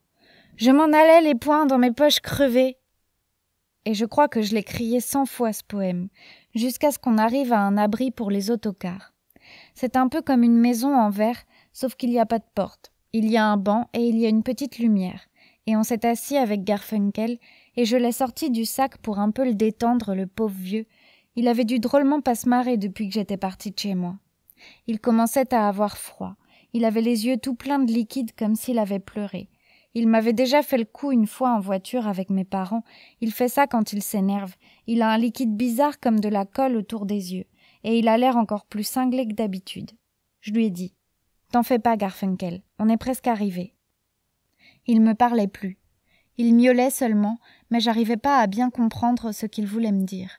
Je m'en allais les poings dans mes poches crevées. Et je crois que je l'ai crié cent fois ce poème, jusqu'à ce qu'on arrive à un abri pour les autocars. C'est un peu comme une maison en verre, sauf qu'il n'y a pas de porte. Il y a un banc et il y a une petite lumière. Et on s'est assis avec Garfunkel, et je l'ai sorti du sac pour un peu le détendre, le pauvre vieux, il avait dû drôlement pas se marrer depuis que j'étais partie de chez moi. Il commençait à avoir froid. Il avait les yeux tout pleins de liquide comme s'il avait pleuré. Il m'avait déjà fait le coup une fois en voiture avec mes parents. Il fait ça quand il s'énerve. Il a un liquide bizarre comme de la colle autour des yeux. Et il a l'air encore plus cinglé que d'habitude. Je lui ai dit T'en fais pas, Garfunkel. On est presque arrivé. Il me parlait plus. Il miaulait seulement, mais j'arrivais pas à bien comprendre ce qu'il voulait me dire.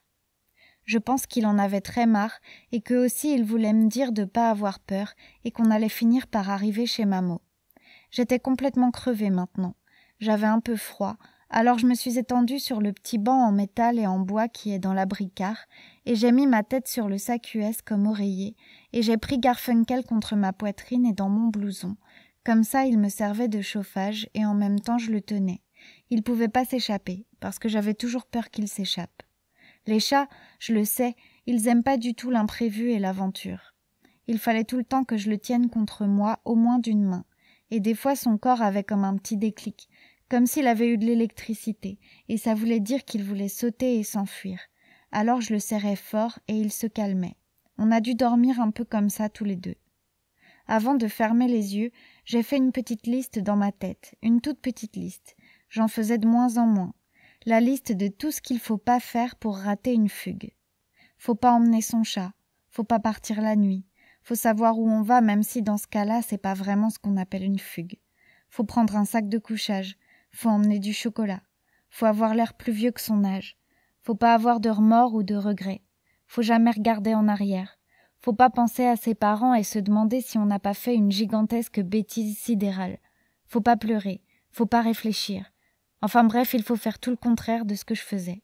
Je pense qu'il en avait très marre et que aussi il voulait me dire de pas avoir peur et qu'on allait finir par arriver chez Mamo. J'étais complètement crevée maintenant. J'avais un peu froid, alors je me suis étendue sur le petit banc en métal et en bois qui est dans la bricard et j'ai mis ma tête sur le sac US comme oreiller, et j'ai pris Garfunkel contre ma poitrine et dans mon blouson. Comme ça il me servait de chauffage, et en même temps je le tenais. Il pouvait pas s'échapper, parce que j'avais toujours peur qu'il s'échappe. Les chats, je le sais, ils aiment pas du tout l'imprévu et l'aventure. Il fallait tout le temps que je le tienne contre moi, au moins d'une main, et des fois son corps avait comme un petit déclic, comme s'il avait eu de l'électricité, et ça voulait dire qu'il voulait sauter et s'enfuir. Alors je le serrais fort, et il se calmait. On a dû dormir un peu comme ça tous les deux. Avant de fermer les yeux, j'ai fait une petite liste dans ma tête, une toute petite liste. J'en faisais de moins en moins, la liste de tout ce qu'il faut pas faire pour rater une fugue. Faut pas emmener son chat, faut pas partir la nuit, faut savoir où on va même si dans ce cas-là c'est pas vraiment ce qu'on appelle une fugue. Faut prendre un sac de couchage, faut emmener du chocolat, faut avoir l'air plus vieux que son âge, faut pas avoir de remords ou de regrets, faut jamais regarder en arrière, faut pas penser à ses parents et se demander si on n'a pas fait une gigantesque bêtise sidérale, faut pas pleurer, faut pas réfléchir, Enfin bref, il faut faire tout le contraire de ce que je faisais.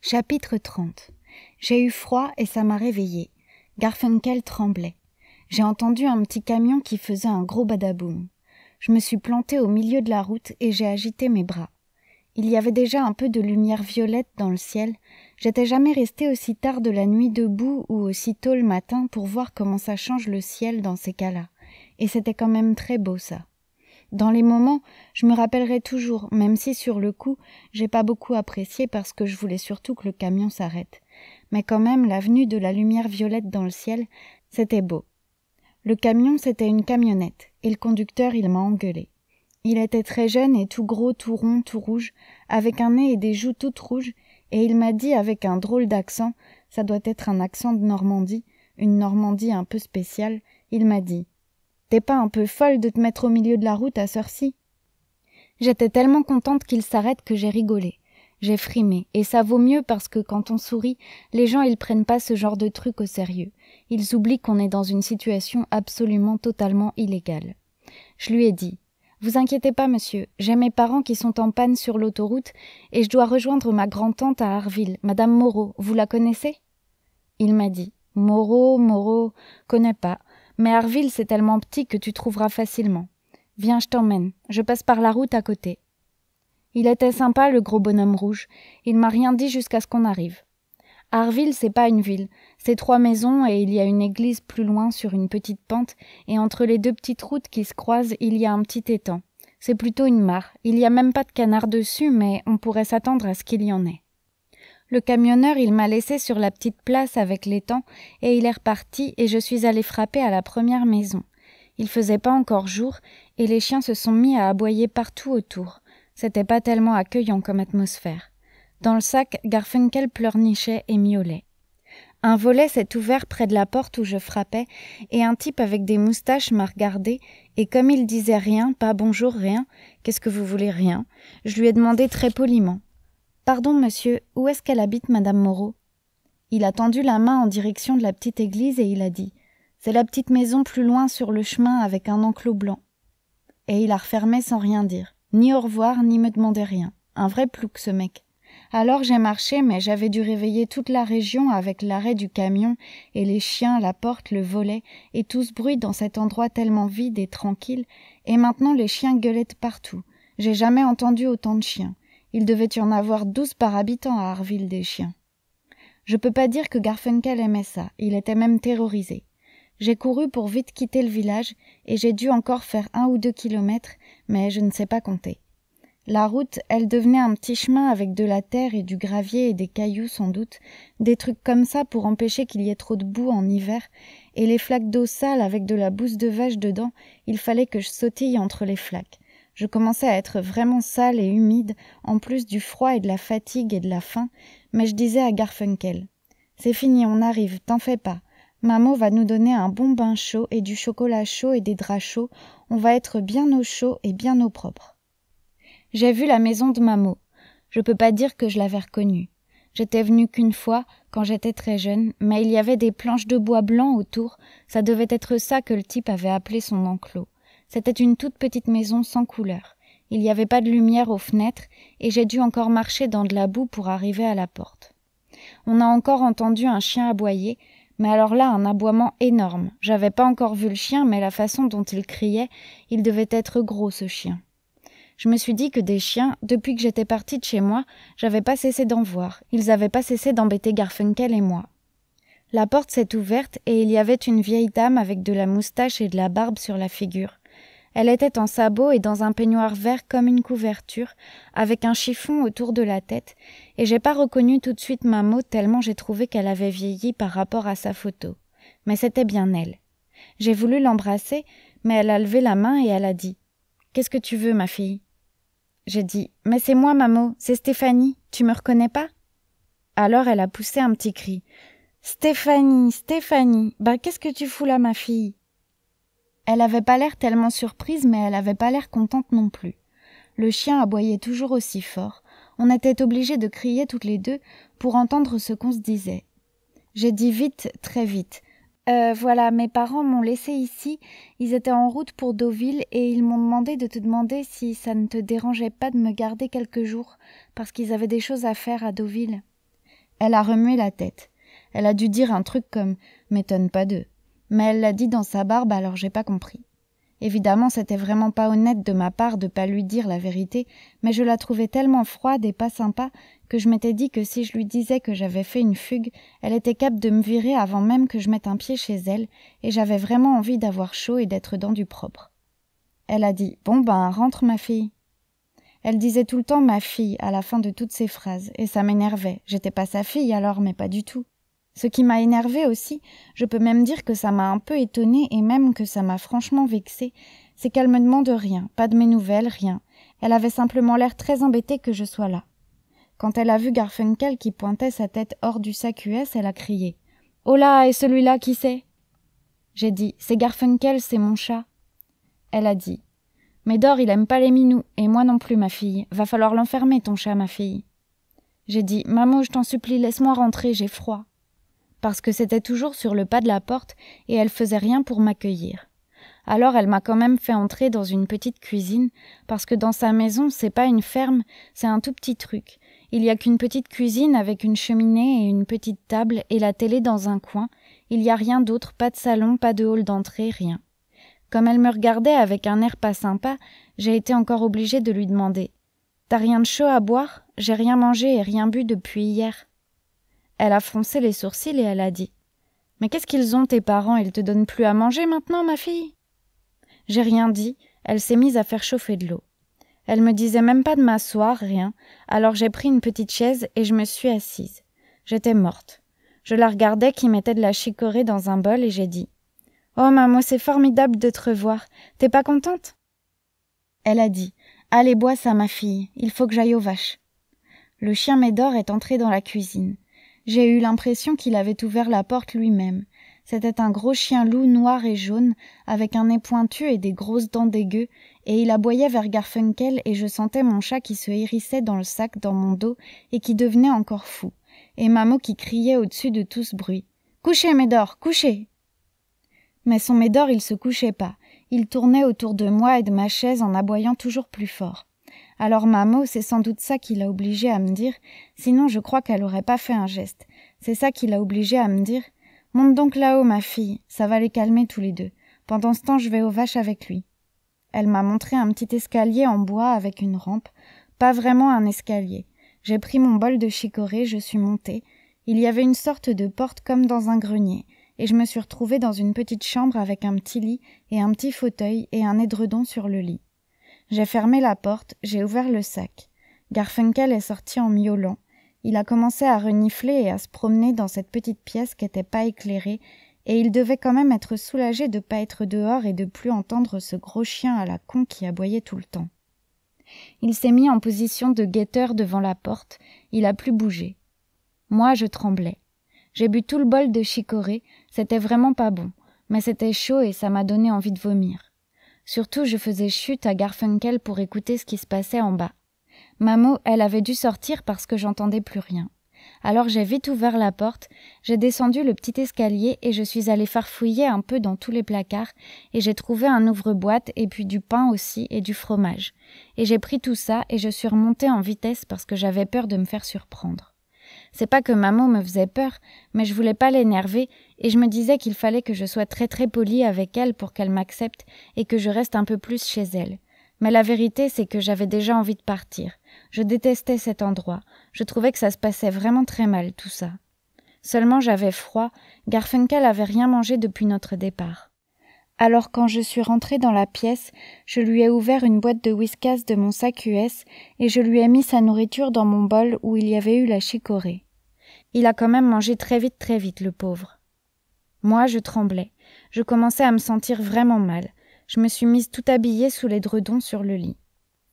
Chapitre 30 J'ai eu froid et ça m'a réveillé. Garfunkel tremblait. J'ai entendu un petit camion qui faisait un gros badaboum. Je me suis planté au milieu de la route et j'ai agité mes bras. Il y avait déjà un peu de lumière violette dans le ciel. J'étais jamais resté aussi tard de la nuit debout ou aussi tôt le matin pour voir comment ça change le ciel dans ces cas-là. Et c'était quand même très beau ça. Dans les moments, je me rappellerai toujours, même si sur le coup, j'ai pas beaucoup apprécié parce que je voulais surtout que le camion s'arrête. Mais quand même, l'avenue de la lumière violette dans le ciel, c'était beau. Le camion, c'était une camionnette, et le conducteur, il m'a engueulé. Il était très jeune et tout gros, tout rond, tout rouge, avec un nez et des joues toutes rouges, et il m'a dit avec un drôle d'accent, ça doit être un accent de Normandie, une Normandie un peu spéciale, il m'a dit T'es pas un peu folle de te mettre au milieu de la route à » J'étais tellement contente qu'il s'arrête que j'ai rigolé. J'ai frimé, et ça vaut mieux parce que quand on sourit, les gens ils prennent pas ce genre de truc au sérieux. Ils oublient qu'on est dans une situation absolument totalement illégale. Je lui ai dit Vous inquiétez pas, monsieur, j'ai mes parents qui sont en panne sur l'autoroute et je dois rejoindre ma grand-tante à Harville, Madame Moreau, vous la connaissez Il m'a dit Moreau, Moreau, connais pas, mais Harville, c'est tellement petit que tu trouveras facilement. Viens, je t'emmène. Je passe par la route à côté. Il était sympa, le gros bonhomme rouge. Il m'a rien dit jusqu'à ce qu'on arrive. Harville, c'est pas une ville. C'est trois maisons et il y a une église plus loin sur une petite pente, et entre les deux petites routes qui se croisent, il y a un petit étang. C'est plutôt une mare. Il n'y a même pas de canard dessus, mais on pourrait s'attendre à ce qu'il y en ait. Le camionneur, il m'a laissé sur la petite place avec l'étang, et il est reparti, et je suis allée frapper à la première maison. Il faisait pas encore jour, et les chiens se sont mis à aboyer partout autour. C'était pas tellement accueillant comme atmosphère. Dans le sac, Garfunkel pleurnichait et miaulait. Un volet s'est ouvert près de la porte où je frappais, et un type avec des moustaches m'a regardé, et comme il disait rien, pas bonjour, rien, qu'est-ce que vous voulez, rien, je lui ai demandé très poliment. Pardon, monsieur, où est-ce qu'elle habite, madame Moreau Il a tendu la main en direction de la petite église et il a dit C'est la petite maison plus loin sur le chemin avec un enclos blanc. Et il a refermé sans rien dire, ni au revoir, ni me demander rien. Un vrai plouc, ce mec. Alors j'ai marché, mais j'avais dû réveiller toute la région avec l'arrêt du camion et les chiens, la porte, le volet et tout ce bruit dans cet endroit tellement vide et tranquille. Et maintenant les chiens gueulaient partout. J'ai jamais entendu autant de chiens. Il devait y en avoir douze par habitant à Harville des chiens. Je peux pas dire que Garfunkel aimait ça, il était même terrorisé. J'ai couru pour vite quitter le village et j'ai dû encore faire un ou deux kilomètres, mais je ne sais pas compter. La route, elle devenait un petit chemin avec de la terre et du gravier et des cailloux sans doute, des trucs comme ça pour empêcher qu'il y ait trop de boue en hiver, et les flaques d'eau sale avec de la bouse de vache dedans, il fallait que je sautille entre les flaques. Je commençais à être vraiment sale et humide, en plus du froid et de la fatigue et de la faim, mais je disais à Garfunkel C'est fini, on arrive, t'en fais pas. Mamo va nous donner un bon bain chaud et du chocolat chaud et des draps chauds, on va être bien au chaud et bien au propre. J'ai vu la maison de Mamo. Je peux pas dire que je l'avais reconnue. J'étais venue qu'une fois, quand j'étais très jeune, mais il y avait des planches de bois blanc autour, ça devait être ça que le type avait appelé son enclos. C'était une toute petite maison sans couleur. Il n'y avait pas de lumière aux fenêtres, et j'ai dû encore marcher dans de la boue pour arriver à la porte. On a encore entendu un chien aboyer, mais alors là un aboiement énorme. J'avais pas encore vu le chien, mais la façon dont il criait, il devait être gros ce chien. Je me suis dit que des chiens, depuis que j'étais partie de chez moi, j'avais pas cessé d'en voir. Ils avaient pas cessé d'embêter Garfunkel et moi. La porte s'est ouverte et il y avait une vieille dame avec de la moustache et de la barbe sur la figure. Elle était en sabot et dans un peignoir vert comme une couverture, avec un chiffon autour de la tête, et j'ai pas reconnu tout de suite ma tellement j'ai trouvé qu'elle avait vieilli par rapport à sa photo. Mais c'était bien elle. J'ai voulu l'embrasser, mais elle a levé la main et elle a dit Qu'est-ce que tu veux, ma fille J'ai dit Mais c'est moi, Mamo, c'est Stéphanie, tu me reconnais pas Alors elle a poussé un petit cri. Stéphanie, Stéphanie, bah qu'est-ce que tu fous là, ma fille elle avait pas l'air tellement surprise, mais elle avait pas l'air contente non plus. Le chien aboyait toujours aussi fort. On était obligés de crier toutes les deux pour entendre ce qu'on se disait. J'ai dit vite, très vite. Euh, voilà, mes parents m'ont laissé ici. Ils étaient en route pour Deauville et ils m'ont demandé de te demander si ça ne te dérangeait pas de me garder quelques jours, parce qu'ils avaient des choses à faire à Deauville. Elle a remué la tête. Elle a dû dire un truc comme M'étonne pas d'eux mais elle l'a dit dans sa barbe, alors j'ai pas compris. Évidemment, c'était vraiment pas honnête de ma part de pas lui dire la vérité, mais je la trouvais tellement froide et pas sympa que je m'étais dit que si je lui disais que j'avais fait une fugue, elle était capable de me virer avant même que je mette un pied chez elle, et j'avais vraiment envie d'avoir chaud et d'être dans du propre. Elle a dit Bon ben, rentre ma fille. Elle disait tout le temps ma fille à la fin de toutes ses phrases, et ça m'énervait. J'étais pas sa fille alors, mais pas du tout. Ce qui m'a énervé aussi, je peux même dire que ça m'a un peu étonnée et même que ça m'a franchement vexée, c'est qu'elle me demande rien, pas de mes nouvelles, rien. Elle avait simplement l'air très embêtée que je sois là. Quand elle a vu Garfunkel qui pointait sa tête hors du sac US, elle a crié. Oh là, et celui-là, qui c'est J'ai dit, c'est Garfunkel, c'est mon chat. Elle a dit, mais Dor, il aime pas les minous, et moi non plus, ma fille. Va falloir l'enfermer, ton chat, ma fille. J'ai dit, maman, je t'en supplie, laisse-moi rentrer, j'ai froid parce que c'était toujours sur le pas de la porte et elle faisait rien pour m'accueillir. Alors elle m'a quand même fait entrer dans une petite cuisine, parce que dans sa maison, c'est pas une ferme, c'est un tout petit truc. Il y a qu'une petite cuisine avec une cheminée et une petite table et la télé dans un coin. Il n'y a rien d'autre, pas de salon, pas de hall d'entrée, rien. Comme elle me regardait avec un air pas sympa, j'ai été encore obligée de lui demander. T'as rien de chaud à boire? J'ai rien mangé et rien bu depuis hier. Elle a froncé les sourcils et elle a dit Mais qu'est-ce qu'ils ont, tes parents Ils te donnent plus à manger maintenant, ma fille J'ai rien dit. Elle s'est mise à faire chauffer de l'eau. Elle me disait même pas de m'asseoir, rien. Alors j'ai pris une petite chaise et je me suis assise. J'étais morte. Je la regardais qui mettait de la chicorée dans un bol et j'ai dit Oh, maman, c'est formidable de te revoir. T'es pas contente Elle a dit Allez, bois ça, ma fille. Il faut que j'aille aux vaches. Le chien Médor est entré dans la cuisine. J'ai eu l'impression qu'il avait ouvert la porte lui-même. C'était un gros chien loup noir et jaune, avec un nez pointu et des grosses dents dégueu, et il aboyait vers Garfunkel et je sentais mon chat qui se hérissait dans le sac dans mon dos et qui devenait encore fou, et Mamo qui criait au-dessus de tout ce bruit. Couchez, Médor, couchez! Mais son Médor, il se couchait pas. Il tournait autour de moi et de ma chaise en aboyant toujours plus fort. Alors Mamo, c'est sans doute ça qui l'a obligée à me dire, sinon je crois qu'elle n'aurait pas fait un geste. C'est ça qui l'a obligé à me dire. Monte donc là-haut, ma fille, ça va les calmer tous les deux. Pendant ce temps, je vais aux vaches avec lui. Elle m'a montré un petit escalier en bois avec une rampe, pas vraiment un escalier. J'ai pris mon bol de chicorée, je suis montée. Il y avait une sorte de porte comme dans un grenier, et je me suis retrouvée dans une petite chambre avec un petit lit et un petit fauteuil et un édredon sur le lit. J'ai fermé la porte, j'ai ouvert le sac. Garfunkel est sorti en miaulant. Il a commencé à renifler et à se promener dans cette petite pièce qui n'était pas éclairée, et il devait quand même être soulagé de ne pas être dehors et de plus entendre ce gros chien à la con qui aboyait tout le temps. Il s'est mis en position de guetteur devant la porte, il a plus bougé. Moi, je tremblais. J'ai bu tout le bol de chicorée, c'était vraiment pas bon, mais c'était chaud et ça m'a donné envie de vomir. Surtout, je faisais chute à Garfunkel pour écouter ce qui se passait en bas. Maman, elle avait dû sortir parce que j'entendais plus rien. Alors j'ai vite ouvert la porte, j'ai descendu le petit escalier et je suis allée farfouiller un peu dans tous les placards et j'ai trouvé un ouvre-boîte et puis du pain aussi et du fromage. Et j'ai pris tout ça et je suis remontée en vitesse parce que j'avais peur de me faire surprendre. C'est pas que maman me faisait peur, mais je voulais pas l'énerver et je me disais qu'il fallait que je sois très très polie avec elle pour qu'elle m'accepte et que je reste un peu plus chez elle. Mais la vérité, c'est que j'avais déjà envie de partir. Je détestais cet endroit. Je trouvais que ça se passait vraiment très mal, tout ça. Seulement j'avais froid, Garfunkel avait rien mangé depuis notre départ. Alors quand je suis rentrée dans la pièce, je lui ai ouvert une boîte de whiskas de mon sac US et je lui ai mis sa nourriture dans mon bol où il y avait eu la chicorée. Il a quand même mangé très vite, très vite, le pauvre. Moi, je tremblais. Je commençais à me sentir vraiment mal. Je me suis mise tout habillée sous les dredons sur le lit.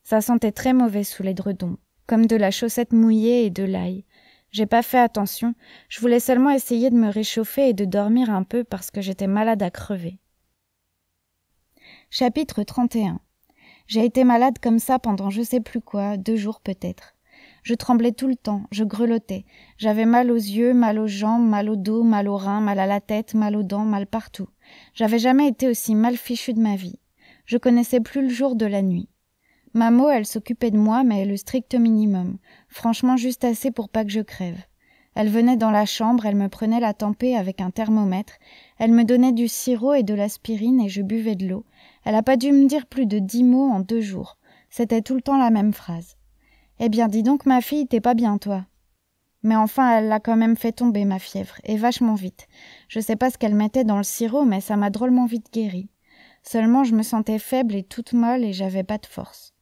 Ça sentait très mauvais sous les dredons, comme de la chaussette mouillée et de l'ail. J'ai pas fait attention, je voulais seulement essayer de me réchauffer et de dormir un peu parce que j'étais malade à crever. Chapitre 31 J'ai été malade comme ça pendant je sais plus quoi, deux jours peut-être. Je tremblais tout le temps, je grelottais. J'avais mal aux yeux, mal aux jambes, mal au dos, mal aux reins, mal à la tête, mal aux dents, mal partout. J'avais jamais été aussi mal fichue de ma vie. Je connaissais plus le jour de la nuit. Mamo, elle s'occupait de moi, mais le strict minimum. Franchement, juste assez pour pas que je crève. Elle venait dans la chambre, elle me prenait la tempée avec un thermomètre, elle me donnait du sirop et de l'aspirine et je buvais de l'eau. Elle a pas dû me dire plus de dix mots en deux jours. C'était tout le temps la même phrase. Eh bien, dis donc, ma fille, t'es pas bien, toi. Mais enfin, elle l'a quand même fait tomber, ma fièvre, et vachement vite. Je sais pas ce qu'elle mettait dans le sirop, mais ça m'a drôlement vite guérie. Seulement, je me sentais faible et toute molle et j'avais pas de force.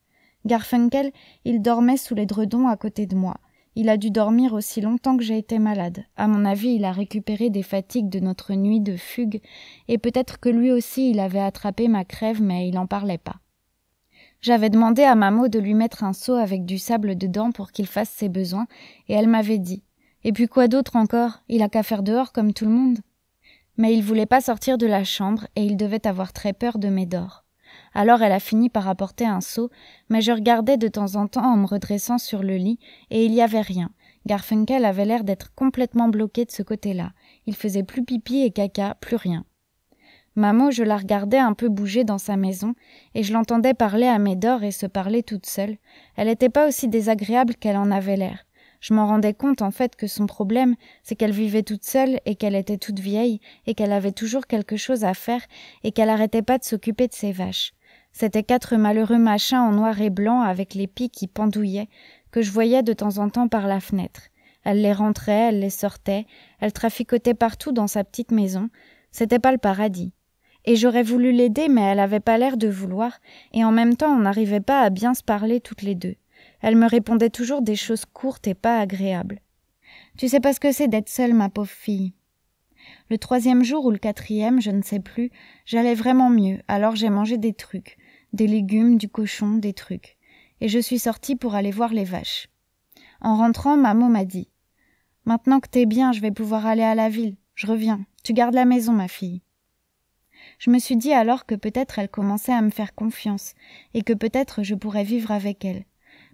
Garfunkel, il dormait sous les dredons à côté de moi. Il a dû dormir aussi longtemps que j'ai été malade. À mon avis, il a récupéré des fatigues de notre nuit de fugue, et peut-être que lui aussi il avait attrapé ma crève, mais il n'en parlait pas. J'avais demandé à Mamo de lui mettre un seau avec du sable dedans pour qu'il fasse ses besoins, et elle m'avait dit. Et puis quoi d'autre encore Il a qu'à faire dehors comme tout le monde. Mais il voulait pas sortir de la chambre, et il devait avoir très peur de Médor. Alors elle a fini par apporter un seau, mais je regardais de temps en temps en me redressant sur le lit, et il n'y avait rien. Garfunkel avait l'air d'être complètement bloqué de ce côté-là. Il faisait plus pipi et caca, plus rien. Maman, je la regardais un peu bouger dans sa maison, et je l'entendais parler à Médor et se parler toute seule. Elle n'était pas aussi désagréable qu'elle en avait l'air. Je m'en rendais compte en fait que son problème, c'est qu'elle vivait toute seule et qu'elle était toute vieille et qu'elle avait toujours quelque chose à faire et qu'elle arrêtait pas de s'occuper de ses vaches. C'étaient quatre malheureux machins en noir et blanc avec les pieds qui pendouillaient, que je voyais de temps en temps par la fenêtre. Elle les rentrait, elle les sortait, elle traficotait partout dans sa petite maison. C'était pas le paradis et j'aurais voulu l'aider, mais elle n'avait pas l'air de vouloir, et en même temps on n'arrivait pas à bien se parler toutes les deux. Elle me répondait toujours des choses courtes et pas agréables. Tu sais pas ce que c'est d'être seule, ma pauvre fille. Le troisième jour ou le quatrième, je ne sais plus, j'allais vraiment mieux, alors j'ai mangé des trucs, des légumes, du cochon, des trucs, et je suis sortie pour aller voir les vaches. En rentrant, maman m'a dit Maintenant que t'es bien, je vais pouvoir aller à la ville. Je reviens. Tu gardes la maison, ma fille. Je me suis dit alors que peut-être elle commençait à me faire confiance, et que peut-être je pourrais vivre avec elle.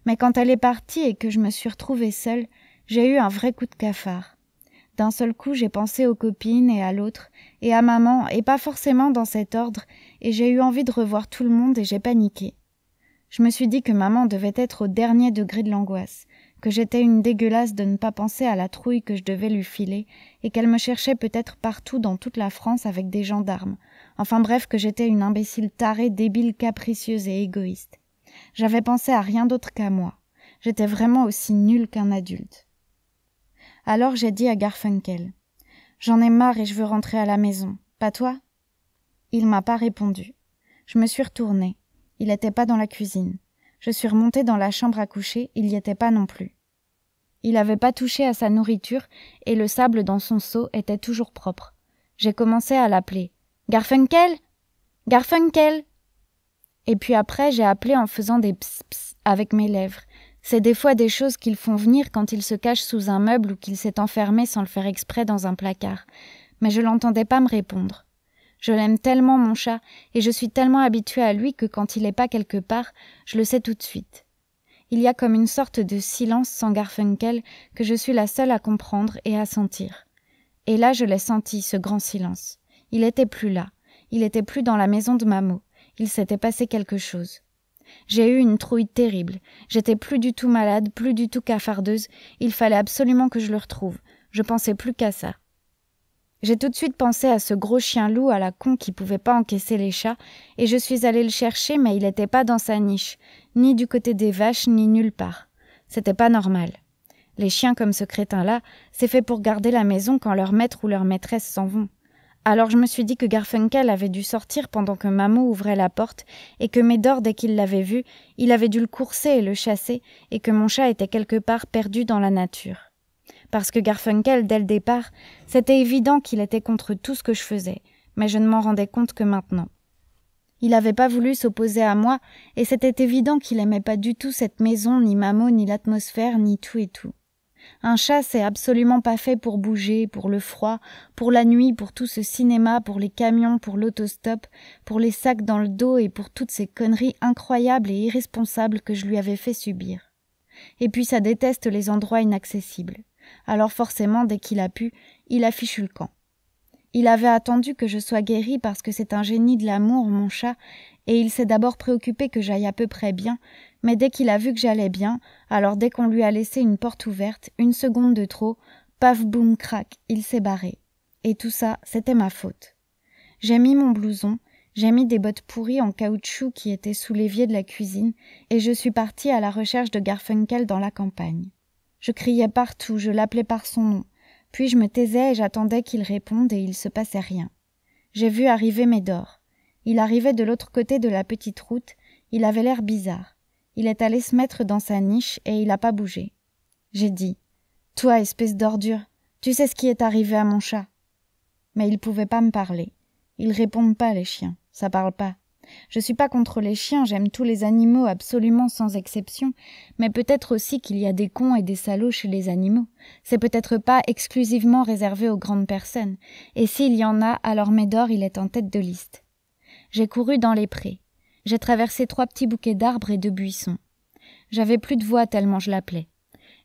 Mais quand elle est partie et que je me suis retrouvée seule, j'ai eu un vrai coup de cafard. D'un seul coup, j'ai pensé aux copines et à l'autre, et à maman, et pas forcément dans cet ordre, et j'ai eu envie de revoir tout le monde et j'ai paniqué. Je me suis dit que maman devait être au dernier degré de l'angoisse, que j'étais une dégueulasse de ne pas penser à la trouille que je devais lui filer, et qu'elle me cherchait peut-être partout dans toute la France avec des gendarmes, Enfin bref, que j'étais une imbécile tarée, débile, capricieuse et égoïste. J'avais pensé à rien d'autre qu'à moi. J'étais vraiment aussi nulle qu'un adulte. Alors j'ai dit à Garfunkel J'en ai marre et je veux rentrer à la maison. Pas toi Il m'a pas répondu. Je me suis retournée. Il n'était pas dans la cuisine. Je suis remontée dans la chambre à coucher, il n'y était pas non plus. Il n'avait pas touché à sa nourriture et le sable dans son seau était toujours propre. J'ai commencé à l'appeler. Garfunkel Garfunkel Et puis après, j'ai appelé en faisant des ps, ps avec mes lèvres. C'est des fois des choses qu'ils font venir quand ils se cachent sous un meuble ou qu'il s'est enfermé sans le faire exprès dans un placard. Mais je l'entendais pas me répondre. Je l'aime tellement, mon chat, et je suis tellement habituée à lui que quand il n'est pas quelque part, je le sais tout de suite. Il y a comme une sorte de silence sans Garfunkel que je suis la seule à comprendre et à sentir. Et là, je l'ai senti, ce grand silence. Il était plus là. Il était plus dans la maison de Mamo. Il s'était passé quelque chose. J'ai eu une trouille terrible. J'étais plus du tout malade, plus du tout cafardeuse. Il fallait absolument que je le retrouve. Je pensais plus qu'à ça. J'ai tout de suite pensé à ce gros chien loup à la con qui pouvait pas encaisser les chats, et je suis allée le chercher, mais il n'était pas dans sa niche, ni du côté des vaches, ni nulle part. C'était pas normal. Les chiens comme ce crétin-là, c'est fait pour garder la maison quand leur maître ou leur maîtresse s'en vont. Alors je me suis dit que Garfunkel avait dû sortir pendant que Mamo ouvrait la porte, et que Médor, dès qu'il l'avait vu, il avait dû le courser et le chasser, et que mon chat était quelque part perdu dans la nature. Parce que Garfunkel, dès le départ, c'était évident qu'il était contre tout ce que je faisais, mais je ne m'en rendais compte que maintenant. Il n'avait pas voulu s'opposer à moi, et c'était évident qu'il n'aimait pas du tout cette maison, ni Mamo, ni l'atmosphère, ni tout et tout. Un chat, c'est absolument pas fait pour bouger, pour le froid, pour la nuit, pour tout ce cinéma, pour les camions, pour l'autostop, pour les sacs dans le dos et pour toutes ces conneries incroyables et irresponsables que je lui avais fait subir. Et puis ça déteste les endroits inaccessibles. Alors forcément, dès qu'il a pu, il a fichu le camp. Il avait attendu que je sois guérie parce que c'est un génie de l'amour, mon chat, et il s'est d'abord préoccupé que j'aille à peu près bien, mais dès qu'il a vu que j'allais bien, alors dès qu'on lui a laissé une porte ouverte, une seconde de trop, paf boum crac, il s'est barré. Et tout ça, c'était ma faute. J'ai mis mon blouson, j'ai mis des bottes pourries en caoutchouc qui étaient sous l'évier de la cuisine, et je suis partie à la recherche de Garfunkel dans la campagne. Je criais partout, je l'appelais par son nom, puis je me taisais et j'attendais qu'il réponde et il se passait rien. J'ai vu arriver Médor. Il arrivait de l'autre côté de la petite route, il avait l'air bizarre. Il est allé se mettre dans sa niche et il n'a pas bougé. J'ai dit Toi, espèce d'ordure, tu sais ce qui est arrivé à mon chat. Mais il pouvait pas me parler. Ils répondent pas, les chiens. Ça parle pas. Je suis pas contre les chiens, j'aime tous les animaux absolument sans exception, mais peut-être aussi qu'il y a des cons et des salauds chez les animaux. C'est peut-être pas exclusivement réservé aux grandes personnes, et s'il y en a, alors Médor il est en tête de liste. J'ai couru dans les prés. J'ai traversé trois petits bouquets d'arbres et de buissons. J'avais plus de voix tellement je l'appelais.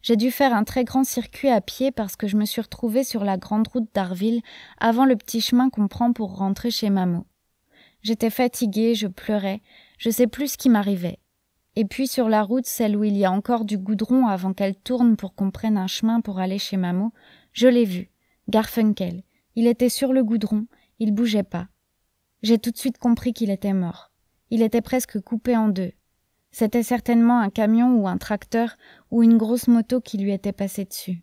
J'ai dû faire un très grand circuit à pied parce que je me suis retrouvée sur la grande route d'Arville avant le petit chemin qu'on prend pour rentrer chez Mamo. J'étais fatiguée, je pleurais, je sais plus ce qui m'arrivait. Et puis sur la route, celle où il y a encore du goudron avant qu'elle tourne pour qu'on prenne un chemin pour aller chez Mamo, je l'ai vu, Garfunkel. Il était sur le goudron, il bougeait pas. J'ai tout de suite compris qu'il était mort. Il était presque coupé en deux. C'était certainement un camion ou un tracteur ou une grosse moto qui lui était passée dessus.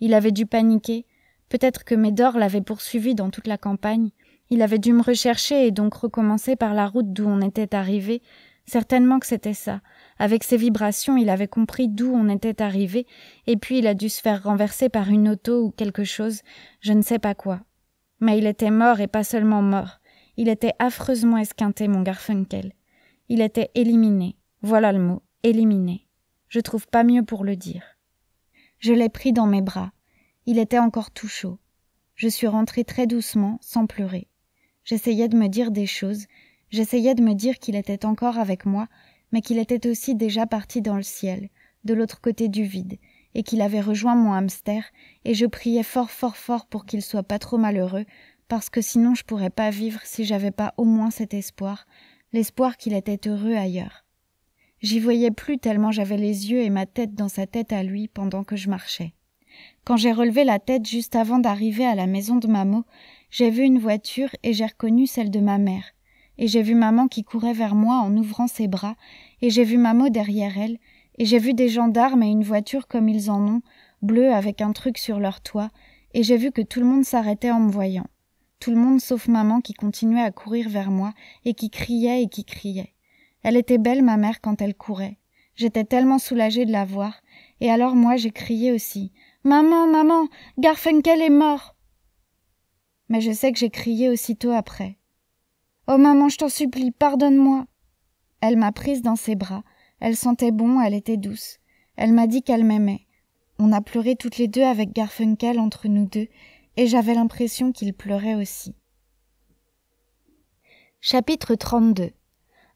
Il avait dû paniquer, peut-être que Médor l'avait poursuivi dans toute la campagne, il avait dû me rechercher et donc recommencer par la route d'où on était arrivé, certainement que c'était ça. Avec ses vibrations, il avait compris d'où on était arrivé, et puis il a dû se faire renverser par une auto ou quelque chose, je ne sais pas quoi. Mais il était mort et pas seulement mort. Il était affreusement esquinté, mon Garfunkel. Il était éliminé. Voilà le mot, éliminé. Je trouve pas mieux pour le dire. Je l'ai pris dans mes bras. Il était encore tout chaud. Je suis rentrée très doucement, sans pleurer. J'essayais de me dire des choses, j'essayais de me dire qu'il était encore avec moi, mais qu'il était aussi déjà parti dans le ciel, de l'autre côté du vide, et qu'il avait rejoint mon hamster, et je priais fort fort fort pour qu'il soit pas trop malheureux, parce que sinon je pourrais pas vivre si j'avais pas au moins cet espoir, l'espoir qu'il était heureux ailleurs. J'y voyais plus tellement j'avais les yeux et ma tête dans sa tête à lui pendant que je marchais. Quand j'ai relevé la tête juste avant d'arriver à la maison de Mamo, j'ai vu une voiture et j'ai reconnu celle de ma mère. Et j'ai vu maman qui courait vers moi en ouvrant ses bras, et j'ai vu Mamo derrière elle, et j'ai vu des gendarmes et une voiture comme ils en ont, bleue avec un truc sur leur toit, et j'ai vu que tout le monde s'arrêtait en me voyant tout le monde sauf maman qui continuait à courir vers moi et qui criait et qui criait. Elle était belle, ma mère, quand elle courait. J'étais tellement soulagée de la voir, et alors moi j'ai crié aussi. Maman, maman, Garfunkel est mort. Mais je sais que j'ai crié aussitôt après. Oh maman, je t'en supplie, pardonne-moi. Elle m'a prise dans ses bras. Elle sentait bon, elle était douce. Elle m'a dit qu'elle m'aimait. On a pleuré toutes les deux avec Garfunkel entre nous deux, et j'avais l'impression qu'il pleurait aussi. Chapitre 32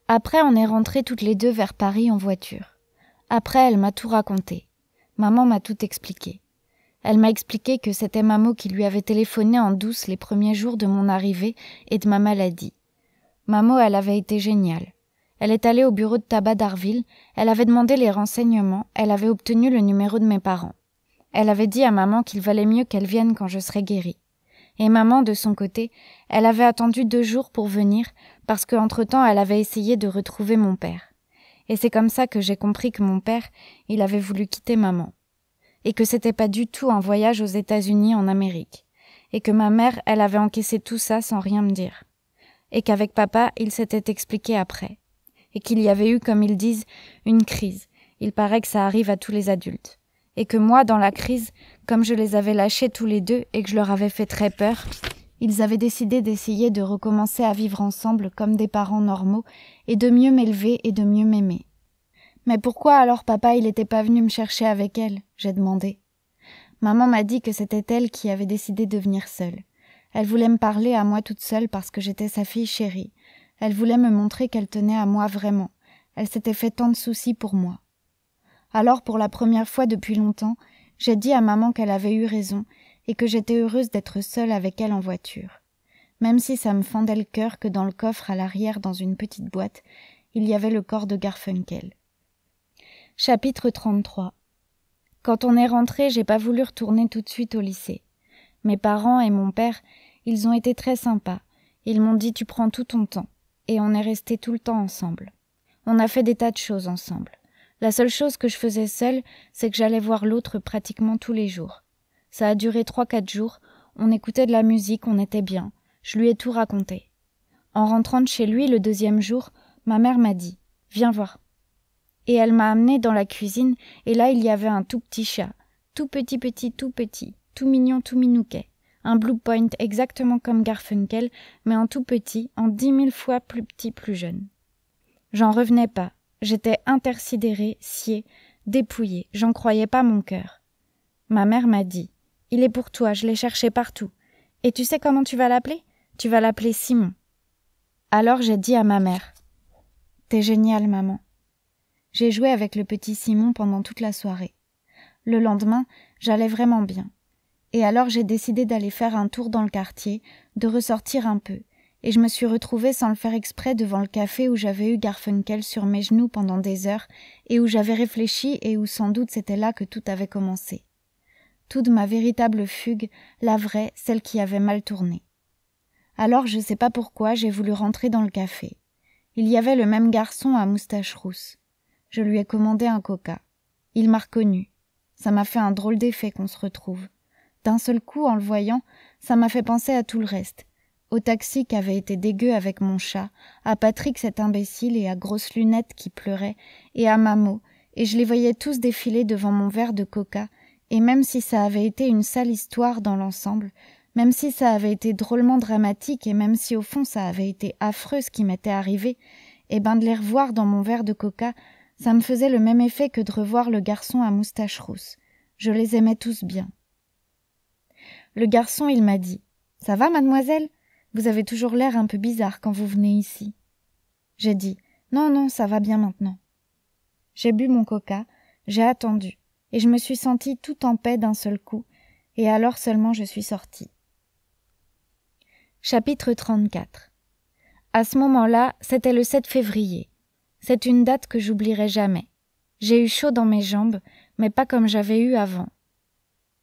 Après, on est rentrés toutes les deux vers Paris en voiture. Après, elle m'a tout raconté. Maman m'a tout expliqué. Elle m'a expliqué que c'était Mamo qui lui avait téléphoné en douce les premiers jours de mon arrivée et de ma maladie. Mamo, elle avait été géniale. Elle est allée au bureau de tabac d'Arville, elle avait demandé les renseignements, elle avait obtenu le numéro de mes parents. Elle avait dit à maman qu'il valait mieux qu'elle vienne quand je serais guérie. Et maman, de son côté, elle avait attendu deux jours pour venir, parce qu'entre-temps elle avait essayé de retrouver mon père. Et c'est comme ça que j'ai compris que mon père, il avait voulu quitter maman. Et que c'était pas du tout un voyage aux États-Unis en Amérique. Et que ma mère, elle avait encaissé tout ça sans rien me dire. Et qu'avec papa, il s'était expliqué après. Et qu'il y avait eu, comme ils disent, une crise. Il paraît que ça arrive à tous les adultes et que moi, dans la crise, comme je les avais lâchés tous les deux et que je leur avais fait très peur, ils avaient décidé d'essayer de recommencer à vivre ensemble comme des parents normaux et de mieux m'élever et de mieux m'aimer. Mais pourquoi alors papa il n'était pas venu me chercher avec elle? j'ai demandé. Maman m'a dit que c'était elle qui avait décidé de venir seule. Elle voulait me parler à moi toute seule parce que j'étais sa fille chérie. Elle voulait me montrer qu'elle tenait à moi vraiment. Elle s'était fait tant de soucis pour moi. Alors, pour la première fois depuis longtemps, j'ai dit à maman qu'elle avait eu raison et que j'étais heureuse d'être seule avec elle en voiture. Même si ça me fendait le cœur que dans le coffre à l'arrière, dans une petite boîte, il y avait le corps de Garfunkel. Chapitre 33 Quand on est rentré, j'ai pas voulu retourner tout de suite au lycée. Mes parents et mon père, ils ont été très sympas. Ils m'ont dit tu prends tout ton temps. Et on est resté tout le temps ensemble. On a fait des tas de choses ensemble. La seule chose que je faisais seule, c'est que j'allais voir l'autre pratiquement tous les jours. Ça a duré trois quatre jours, on écoutait de la musique, on était bien, je lui ai tout raconté. En rentrant de chez lui le deuxième jour, ma mère m'a dit Viens voir. Et elle m'a amené dans la cuisine, et là il y avait un tout petit chat, tout petit petit tout petit, tout mignon tout minouquet, un blue point exactement comme Garfunkel, mais en tout petit, en dix mille fois plus petit plus jeune. J'en revenais pas. J'étais intersidérée, sciée, dépouillée, j'en croyais pas mon cœur. Ma mère m'a dit Il est pour toi, je l'ai cherché partout. Et tu sais comment tu vas l'appeler Tu vas l'appeler Simon. Alors j'ai dit à ma mère T'es géniale, maman. J'ai joué avec le petit Simon pendant toute la soirée. Le lendemain, j'allais vraiment bien. Et alors j'ai décidé d'aller faire un tour dans le quartier, de ressortir un peu, et je me suis retrouvée sans le faire exprès devant le café où j'avais eu Garfunkel sur mes genoux pendant des heures et où j'avais réfléchi et où sans doute c'était là que tout avait commencé. Toute ma véritable fugue, la vraie, celle qui avait mal tourné. Alors je ne sais pas pourquoi j'ai voulu rentrer dans le café. Il y avait le même garçon à moustache rousse. Je lui ai commandé un coca. Il m'a reconnu. Ça m'a fait un drôle d'effet qu'on se retrouve. D'un seul coup, en le voyant, ça m'a fait penser à tout le reste au taxi qui avait été dégueu avec mon chat, à Patrick cet imbécile et à Grosse Lunette qui pleurait, et à Mamo, et je les voyais tous défiler devant mon verre de coca, et même si ça avait été une sale histoire dans l'ensemble, même si ça avait été drôlement dramatique et même si au fond ça avait été affreux ce qui m'était arrivé, et eh ben de les revoir dans mon verre de coca, ça me faisait le même effet que de revoir le garçon à moustache rousse. Je les aimais tous bien. Le garçon, il m'a dit. Ça va, mademoiselle? Vous avez toujours l'air un peu bizarre quand vous venez ici. J'ai dit Non, non, ça va bien maintenant. J'ai bu mon coca, j'ai attendu, et je me suis sentie tout en paix d'un seul coup, et alors seulement je suis sortie. Chapitre 34 À ce moment-là, c'était le 7 février. C'est une date que j'oublierai jamais. J'ai eu chaud dans mes jambes, mais pas comme j'avais eu avant.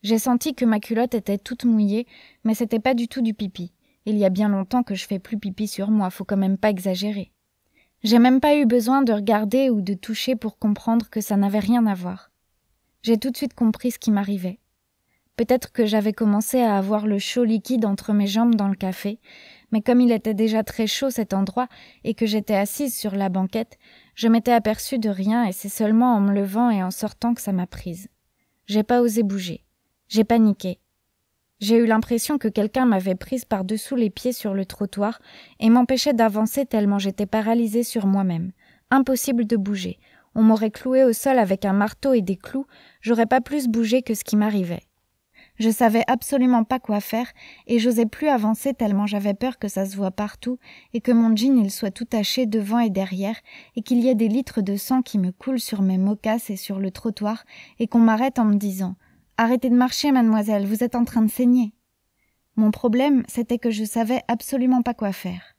J'ai senti que ma culotte était toute mouillée, mais c'était pas du tout du pipi. Il y a bien longtemps que je fais plus pipi sur moi, faut quand même pas exagérer. J'ai même pas eu besoin de regarder ou de toucher pour comprendre que ça n'avait rien à voir. J'ai tout de suite compris ce qui m'arrivait. Peut-être que j'avais commencé à avoir le chaud liquide entre mes jambes dans le café, mais comme il était déjà très chaud cet endroit et que j'étais assise sur la banquette, je m'étais aperçue de rien et c'est seulement en me levant et en sortant que ça m'a prise. J'ai pas osé bouger. J'ai paniqué. J'ai eu l'impression que quelqu'un m'avait prise par-dessous les pieds sur le trottoir et m'empêchait d'avancer tellement j'étais paralysée sur moi-même. Impossible de bouger. On m'aurait clouée au sol avec un marteau et des clous, j'aurais pas plus bougé que ce qui m'arrivait. Je savais absolument pas quoi faire et j'osais plus avancer tellement j'avais peur que ça se voit partout et que mon jean il soit tout taché devant et derrière et qu'il y ait des litres de sang qui me coulent sur mes mocasses et sur le trottoir et qu'on m'arrête en me disant Arrêtez de marcher, mademoiselle, vous êtes en train de saigner. Mon problème, c'était que je savais absolument pas quoi faire.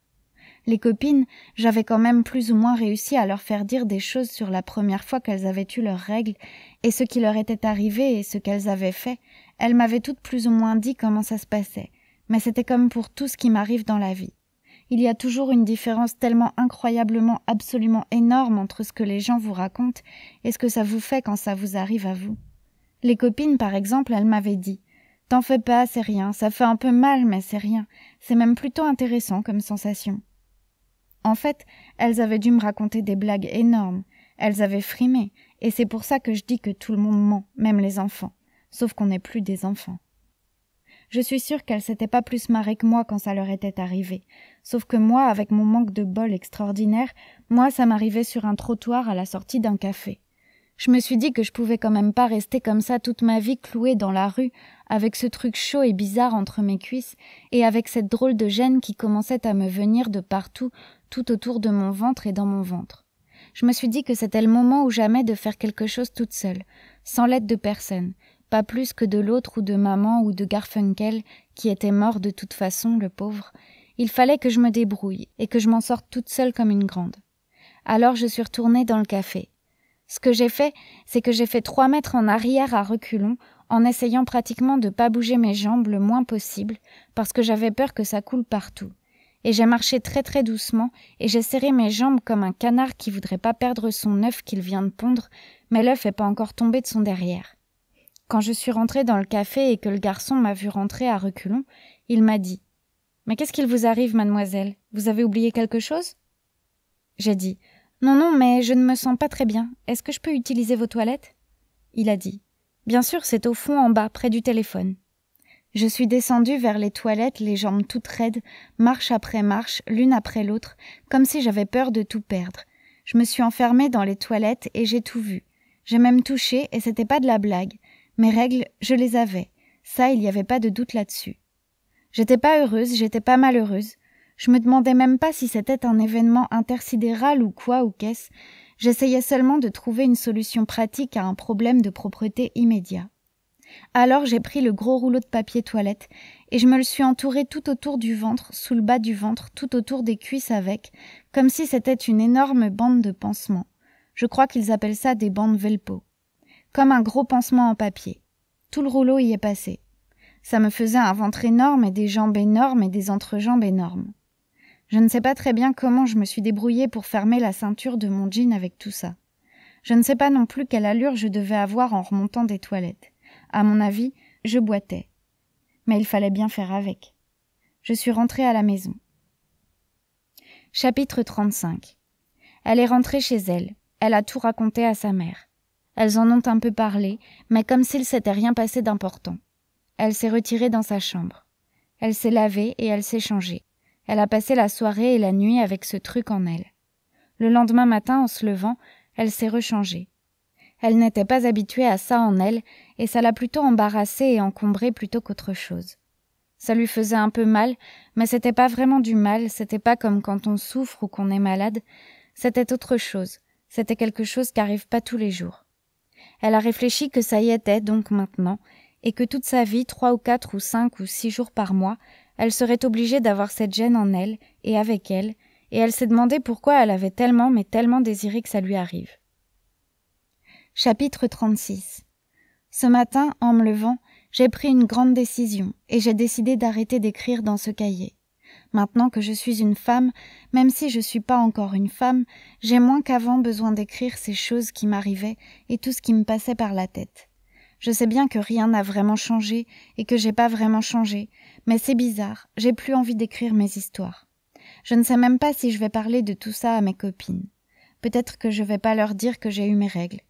Les copines, j'avais quand même plus ou moins réussi à leur faire dire des choses sur la première fois qu'elles avaient eu leurs règles, et ce qui leur était arrivé et ce qu'elles avaient fait, elles m'avaient toutes plus ou moins dit comment ça se passait, mais c'était comme pour tout ce qui m'arrive dans la vie. Il y a toujours une différence tellement incroyablement absolument énorme entre ce que les gens vous racontent et ce que ça vous fait quand ça vous arrive à vous. Les copines, par exemple, elles m'avaient dit T'en fais pas, c'est rien, ça fait un peu mal, mais c'est rien, c'est même plutôt intéressant comme sensation. En fait, elles avaient dû me raconter des blagues énormes, elles avaient frimé, et c'est pour ça que je dis que tout le monde ment, même les enfants, sauf qu'on n'est plus des enfants. Je suis sûre qu'elles s'étaient pas plus marrées que moi quand ça leur était arrivé. Sauf que moi, avec mon manque de bol extraordinaire, moi, ça m'arrivait sur un trottoir à la sortie d'un café. Je me suis dit que je pouvais quand même pas rester comme ça toute ma vie clouée dans la rue, avec ce truc chaud et bizarre entre mes cuisses, et avec cette drôle de gêne qui commençait à me venir de partout, tout autour de mon ventre et dans mon ventre. Je me suis dit que c'était le moment ou jamais de faire quelque chose toute seule, sans l'aide de personne, pas plus que de l'autre ou de maman ou de Garfunkel, qui était mort de toute façon, le pauvre. Il fallait que je me débrouille et que je m'en sorte toute seule comme une grande. Alors je suis retournée dans le café, ce que j'ai fait, c'est que j'ai fait trois mètres en arrière à reculons, en essayant pratiquement de pas bouger mes jambes le moins possible, parce que j'avais peur que ça coule partout. Et j'ai marché très très doucement, et j'ai serré mes jambes comme un canard qui voudrait pas perdre son œuf qu'il vient de pondre, mais l'œuf n'est pas encore tombé de son derrière. Quand je suis rentrée dans le café et que le garçon m'a vu rentrer à reculons, il m'a dit Mais qu'est-ce qu'il vous arrive, mademoiselle Vous avez oublié quelque chose J'ai dit non, non, mais je ne me sens pas très bien. Est-ce que je peux utiliser vos toilettes Il a dit. Bien sûr, c'est au fond en bas, près du téléphone. Je suis descendue vers les toilettes, les jambes toutes raides, marche après marche, l'une après l'autre, comme si j'avais peur de tout perdre. Je me suis enfermée dans les toilettes et j'ai tout vu. J'ai même touché et c'était pas de la blague. Mes règles, je les avais. Ça, il n'y avait pas de doute là-dessus. J'étais pas heureuse, j'étais pas malheureuse. Je me demandais même pas si c'était un événement intersidéral ou quoi ou qu'est-ce. J'essayais seulement de trouver une solution pratique à un problème de propreté immédiat. Alors j'ai pris le gros rouleau de papier toilette et je me le suis entouré tout autour du ventre, sous le bas du ventre, tout autour des cuisses avec, comme si c'était une énorme bande de pansement. Je crois qu'ils appellent ça des bandes Velpo. Comme un gros pansement en papier. Tout le rouleau y est passé. Ça me faisait un ventre énorme et des jambes énormes et des entrejambes énormes. Je ne sais pas très bien comment je me suis débrouillée pour fermer la ceinture de mon jean avec tout ça. Je ne sais pas non plus quelle allure je devais avoir en remontant des toilettes. À mon avis, je boitais. Mais il fallait bien faire avec. Je suis rentrée à la maison. Chapitre 35 Elle est rentrée chez elle. Elle a tout raconté à sa mère. Elles en ont un peu parlé, mais comme s'il s'était rien passé d'important. Elle s'est retirée dans sa chambre. Elle s'est lavée et elle s'est changée. Elle a passé la soirée et la nuit avec ce truc en elle. Le lendemain matin, en se levant, elle s'est rechangée. Elle n'était pas habituée à ça en elle, et ça l'a plutôt embarrassée et encombrée plutôt qu'autre chose. Ça lui faisait un peu mal, mais c'était pas vraiment du mal, c'était pas comme quand on souffre ou qu'on est malade, c'était autre chose, c'était quelque chose qui arrive pas tous les jours. Elle a réfléchi que ça y était donc maintenant, et que toute sa vie, trois ou quatre ou cinq ou six jours par mois, elle serait obligée d'avoir cette gêne en elle et avec elle, et elle s'est demandé pourquoi elle avait tellement mais tellement désiré que ça lui arrive. Chapitre 36 Ce matin, en me levant, j'ai pris une grande décision et j'ai décidé d'arrêter d'écrire dans ce cahier. Maintenant que je suis une femme, même si je ne suis pas encore une femme, j'ai moins qu'avant besoin d'écrire ces choses qui m'arrivaient et tout ce qui me passait par la tête. Je sais bien que rien n'a vraiment changé et que j'ai pas vraiment changé, mais c'est bizarre, j'ai plus envie d'écrire mes histoires. Je ne sais même pas si je vais parler de tout ça à mes copines. Peut-être que je vais pas leur dire que j'ai eu mes règles.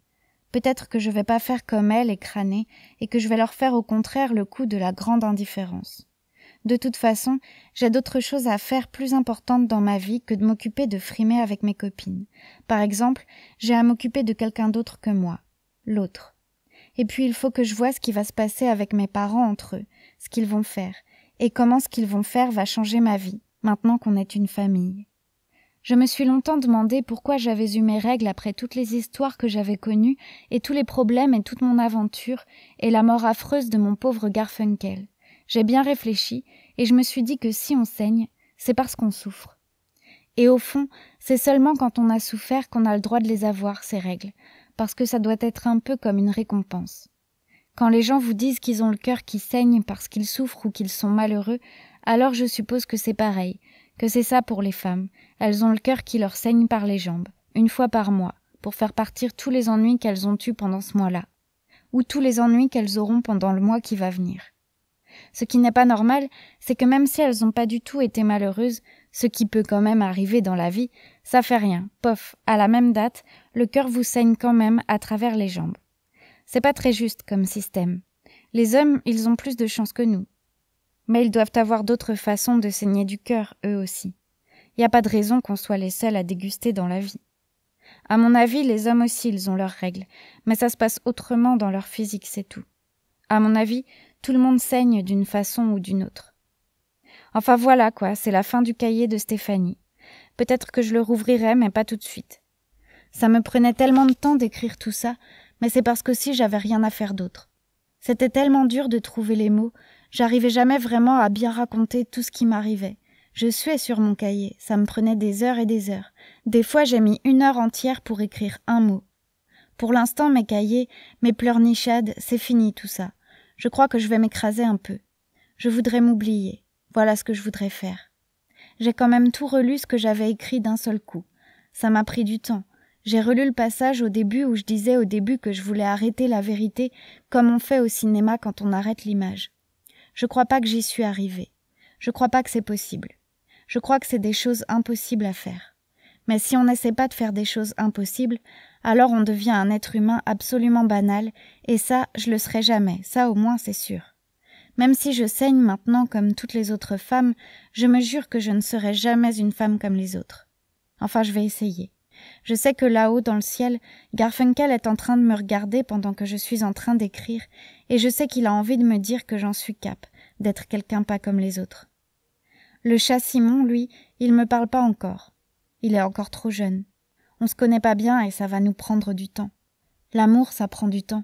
Peut-être que je vais pas faire comme elles et crâner, et que je vais leur faire au contraire le coup de la grande indifférence. De toute façon, j'ai d'autres choses à faire plus importantes dans ma vie que de m'occuper de frimer avec mes copines. Par exemple, j'ai à m'occuper de quelqu'un d'autre que moi. L'autre. Et puis il faut que je vois ce qui va se passer avec mes parents entre eux, ce qu'ils vont faire, et comment ce qu'ils vont faire va changer ma vie, maintenant qu'on est une famille. Je me suis longtemps demandé pourquoi j'avais eu mes règles après toutes les histoires que j'avais connues et tous les problèmes et toute mon aventure et la mort affreuse de mon pauvre Garfunkel. J'ai bien réfléchi et je me suis dit que si on saigne, c'est parce qu'on souffre. Et au fond, c'est seulement quand on a souffert qu'on a le droit de les avoir, ces règles, parce que ça doit être un peu comme une récompense. Quand les gens vous disent qu'ils ont le cœur qui saigne parce qu'ils souffrent ou qu'ils sont malheureux, alors je suppose que c'est pareil, que c'est ça pour les femmes. Elles ont le cœur qui leur saigne par les jambes, une fois par mois, pour faire partir tous les ennuis qu'elles ont eus pendant ce mois-là, ou tous les ennuis qu'elles auront pendant le mois qui va venir. Ce qui n'est pas normal, c'est que même si elles n'ont pas du tout été malheureuses, ce qui peut quand même arriver dans la vie, ça fait rien, pof, à la même date, le cœur vous saigne quand même à travers les jambes. C'est pas très juste comme système. Les hommes, ils ont plus de chance que nous. Mais ils doivent avoir d'autres façons de saigner du cœur, eux aussi. Il n'y a pas de raison qu'on soit les seuls à déguster dans la vie. À mon avis, les hommes aussi, ils ont leurs règles, mais ça se passe autrement dans leur physique, c'est tout. À mon avis, tout le monde saigne d'une façon ou d'une autre. Enfin voilà quoi, c'est la fin du cahier de Stéphanie. Peut-être que je le rouvrirai, mais pas tout de suite. Ça me prenait tellement de temps d'écrire tout ça mais c'est parce que si j'avais rien à faire d'autre. C'était tellement dur de trouver les mots, j'arrivais jamais vraiment à bien raconter tout ce qui m'arrivait. Je suais sur mon cahier, ça me prenait des heures et des heures. Des fois j'ai mis une heure entière pour écrire un mot. Pour l'instant mes cahiers, mes pleurnichades, c'est fini tout ça. Je crois que je vais m'écraser un peu. Je voudrais m'oublier. Voilà ce que je voudrais faire. J'ai quand même tout relu ce que j'avais écrit d'un seul coup. Ça m'a pris du temps, j'ai relu le passage au début où je disais au début que je voulais arrêter la vérité comme on fait au cinéma quand on arrête l'image. Je crois pas que j'y suis arrivée. Je crois pas que c'est possible. Je crois que c'est des choses impossibles à faire. Mais si on n'essaie pas de faire des choses impossibles, alors on devient un être humain absolument banal, et ça, je le serai jamais, ça au moins c'est sûr. Même si je saigne maintenant comme toutes les autres femmes, je me jure que je ne serai jamais une femme comme les autres. Enfin, je vais essayer. Je sais que là-haut, dans le ciel, Garfunkel est en train de me regarder pendant que je suis en train d'écrire, et je sais qu'il a envie de me dire que j'en suis cap, d'être quelqu'un pas comme les autres. Le chat Simon, lui, il me parle pas encore. Il est encore trop jeune. On se connaît pas bien et ça va nous prendre du temps. L'amour, ça prend du temps.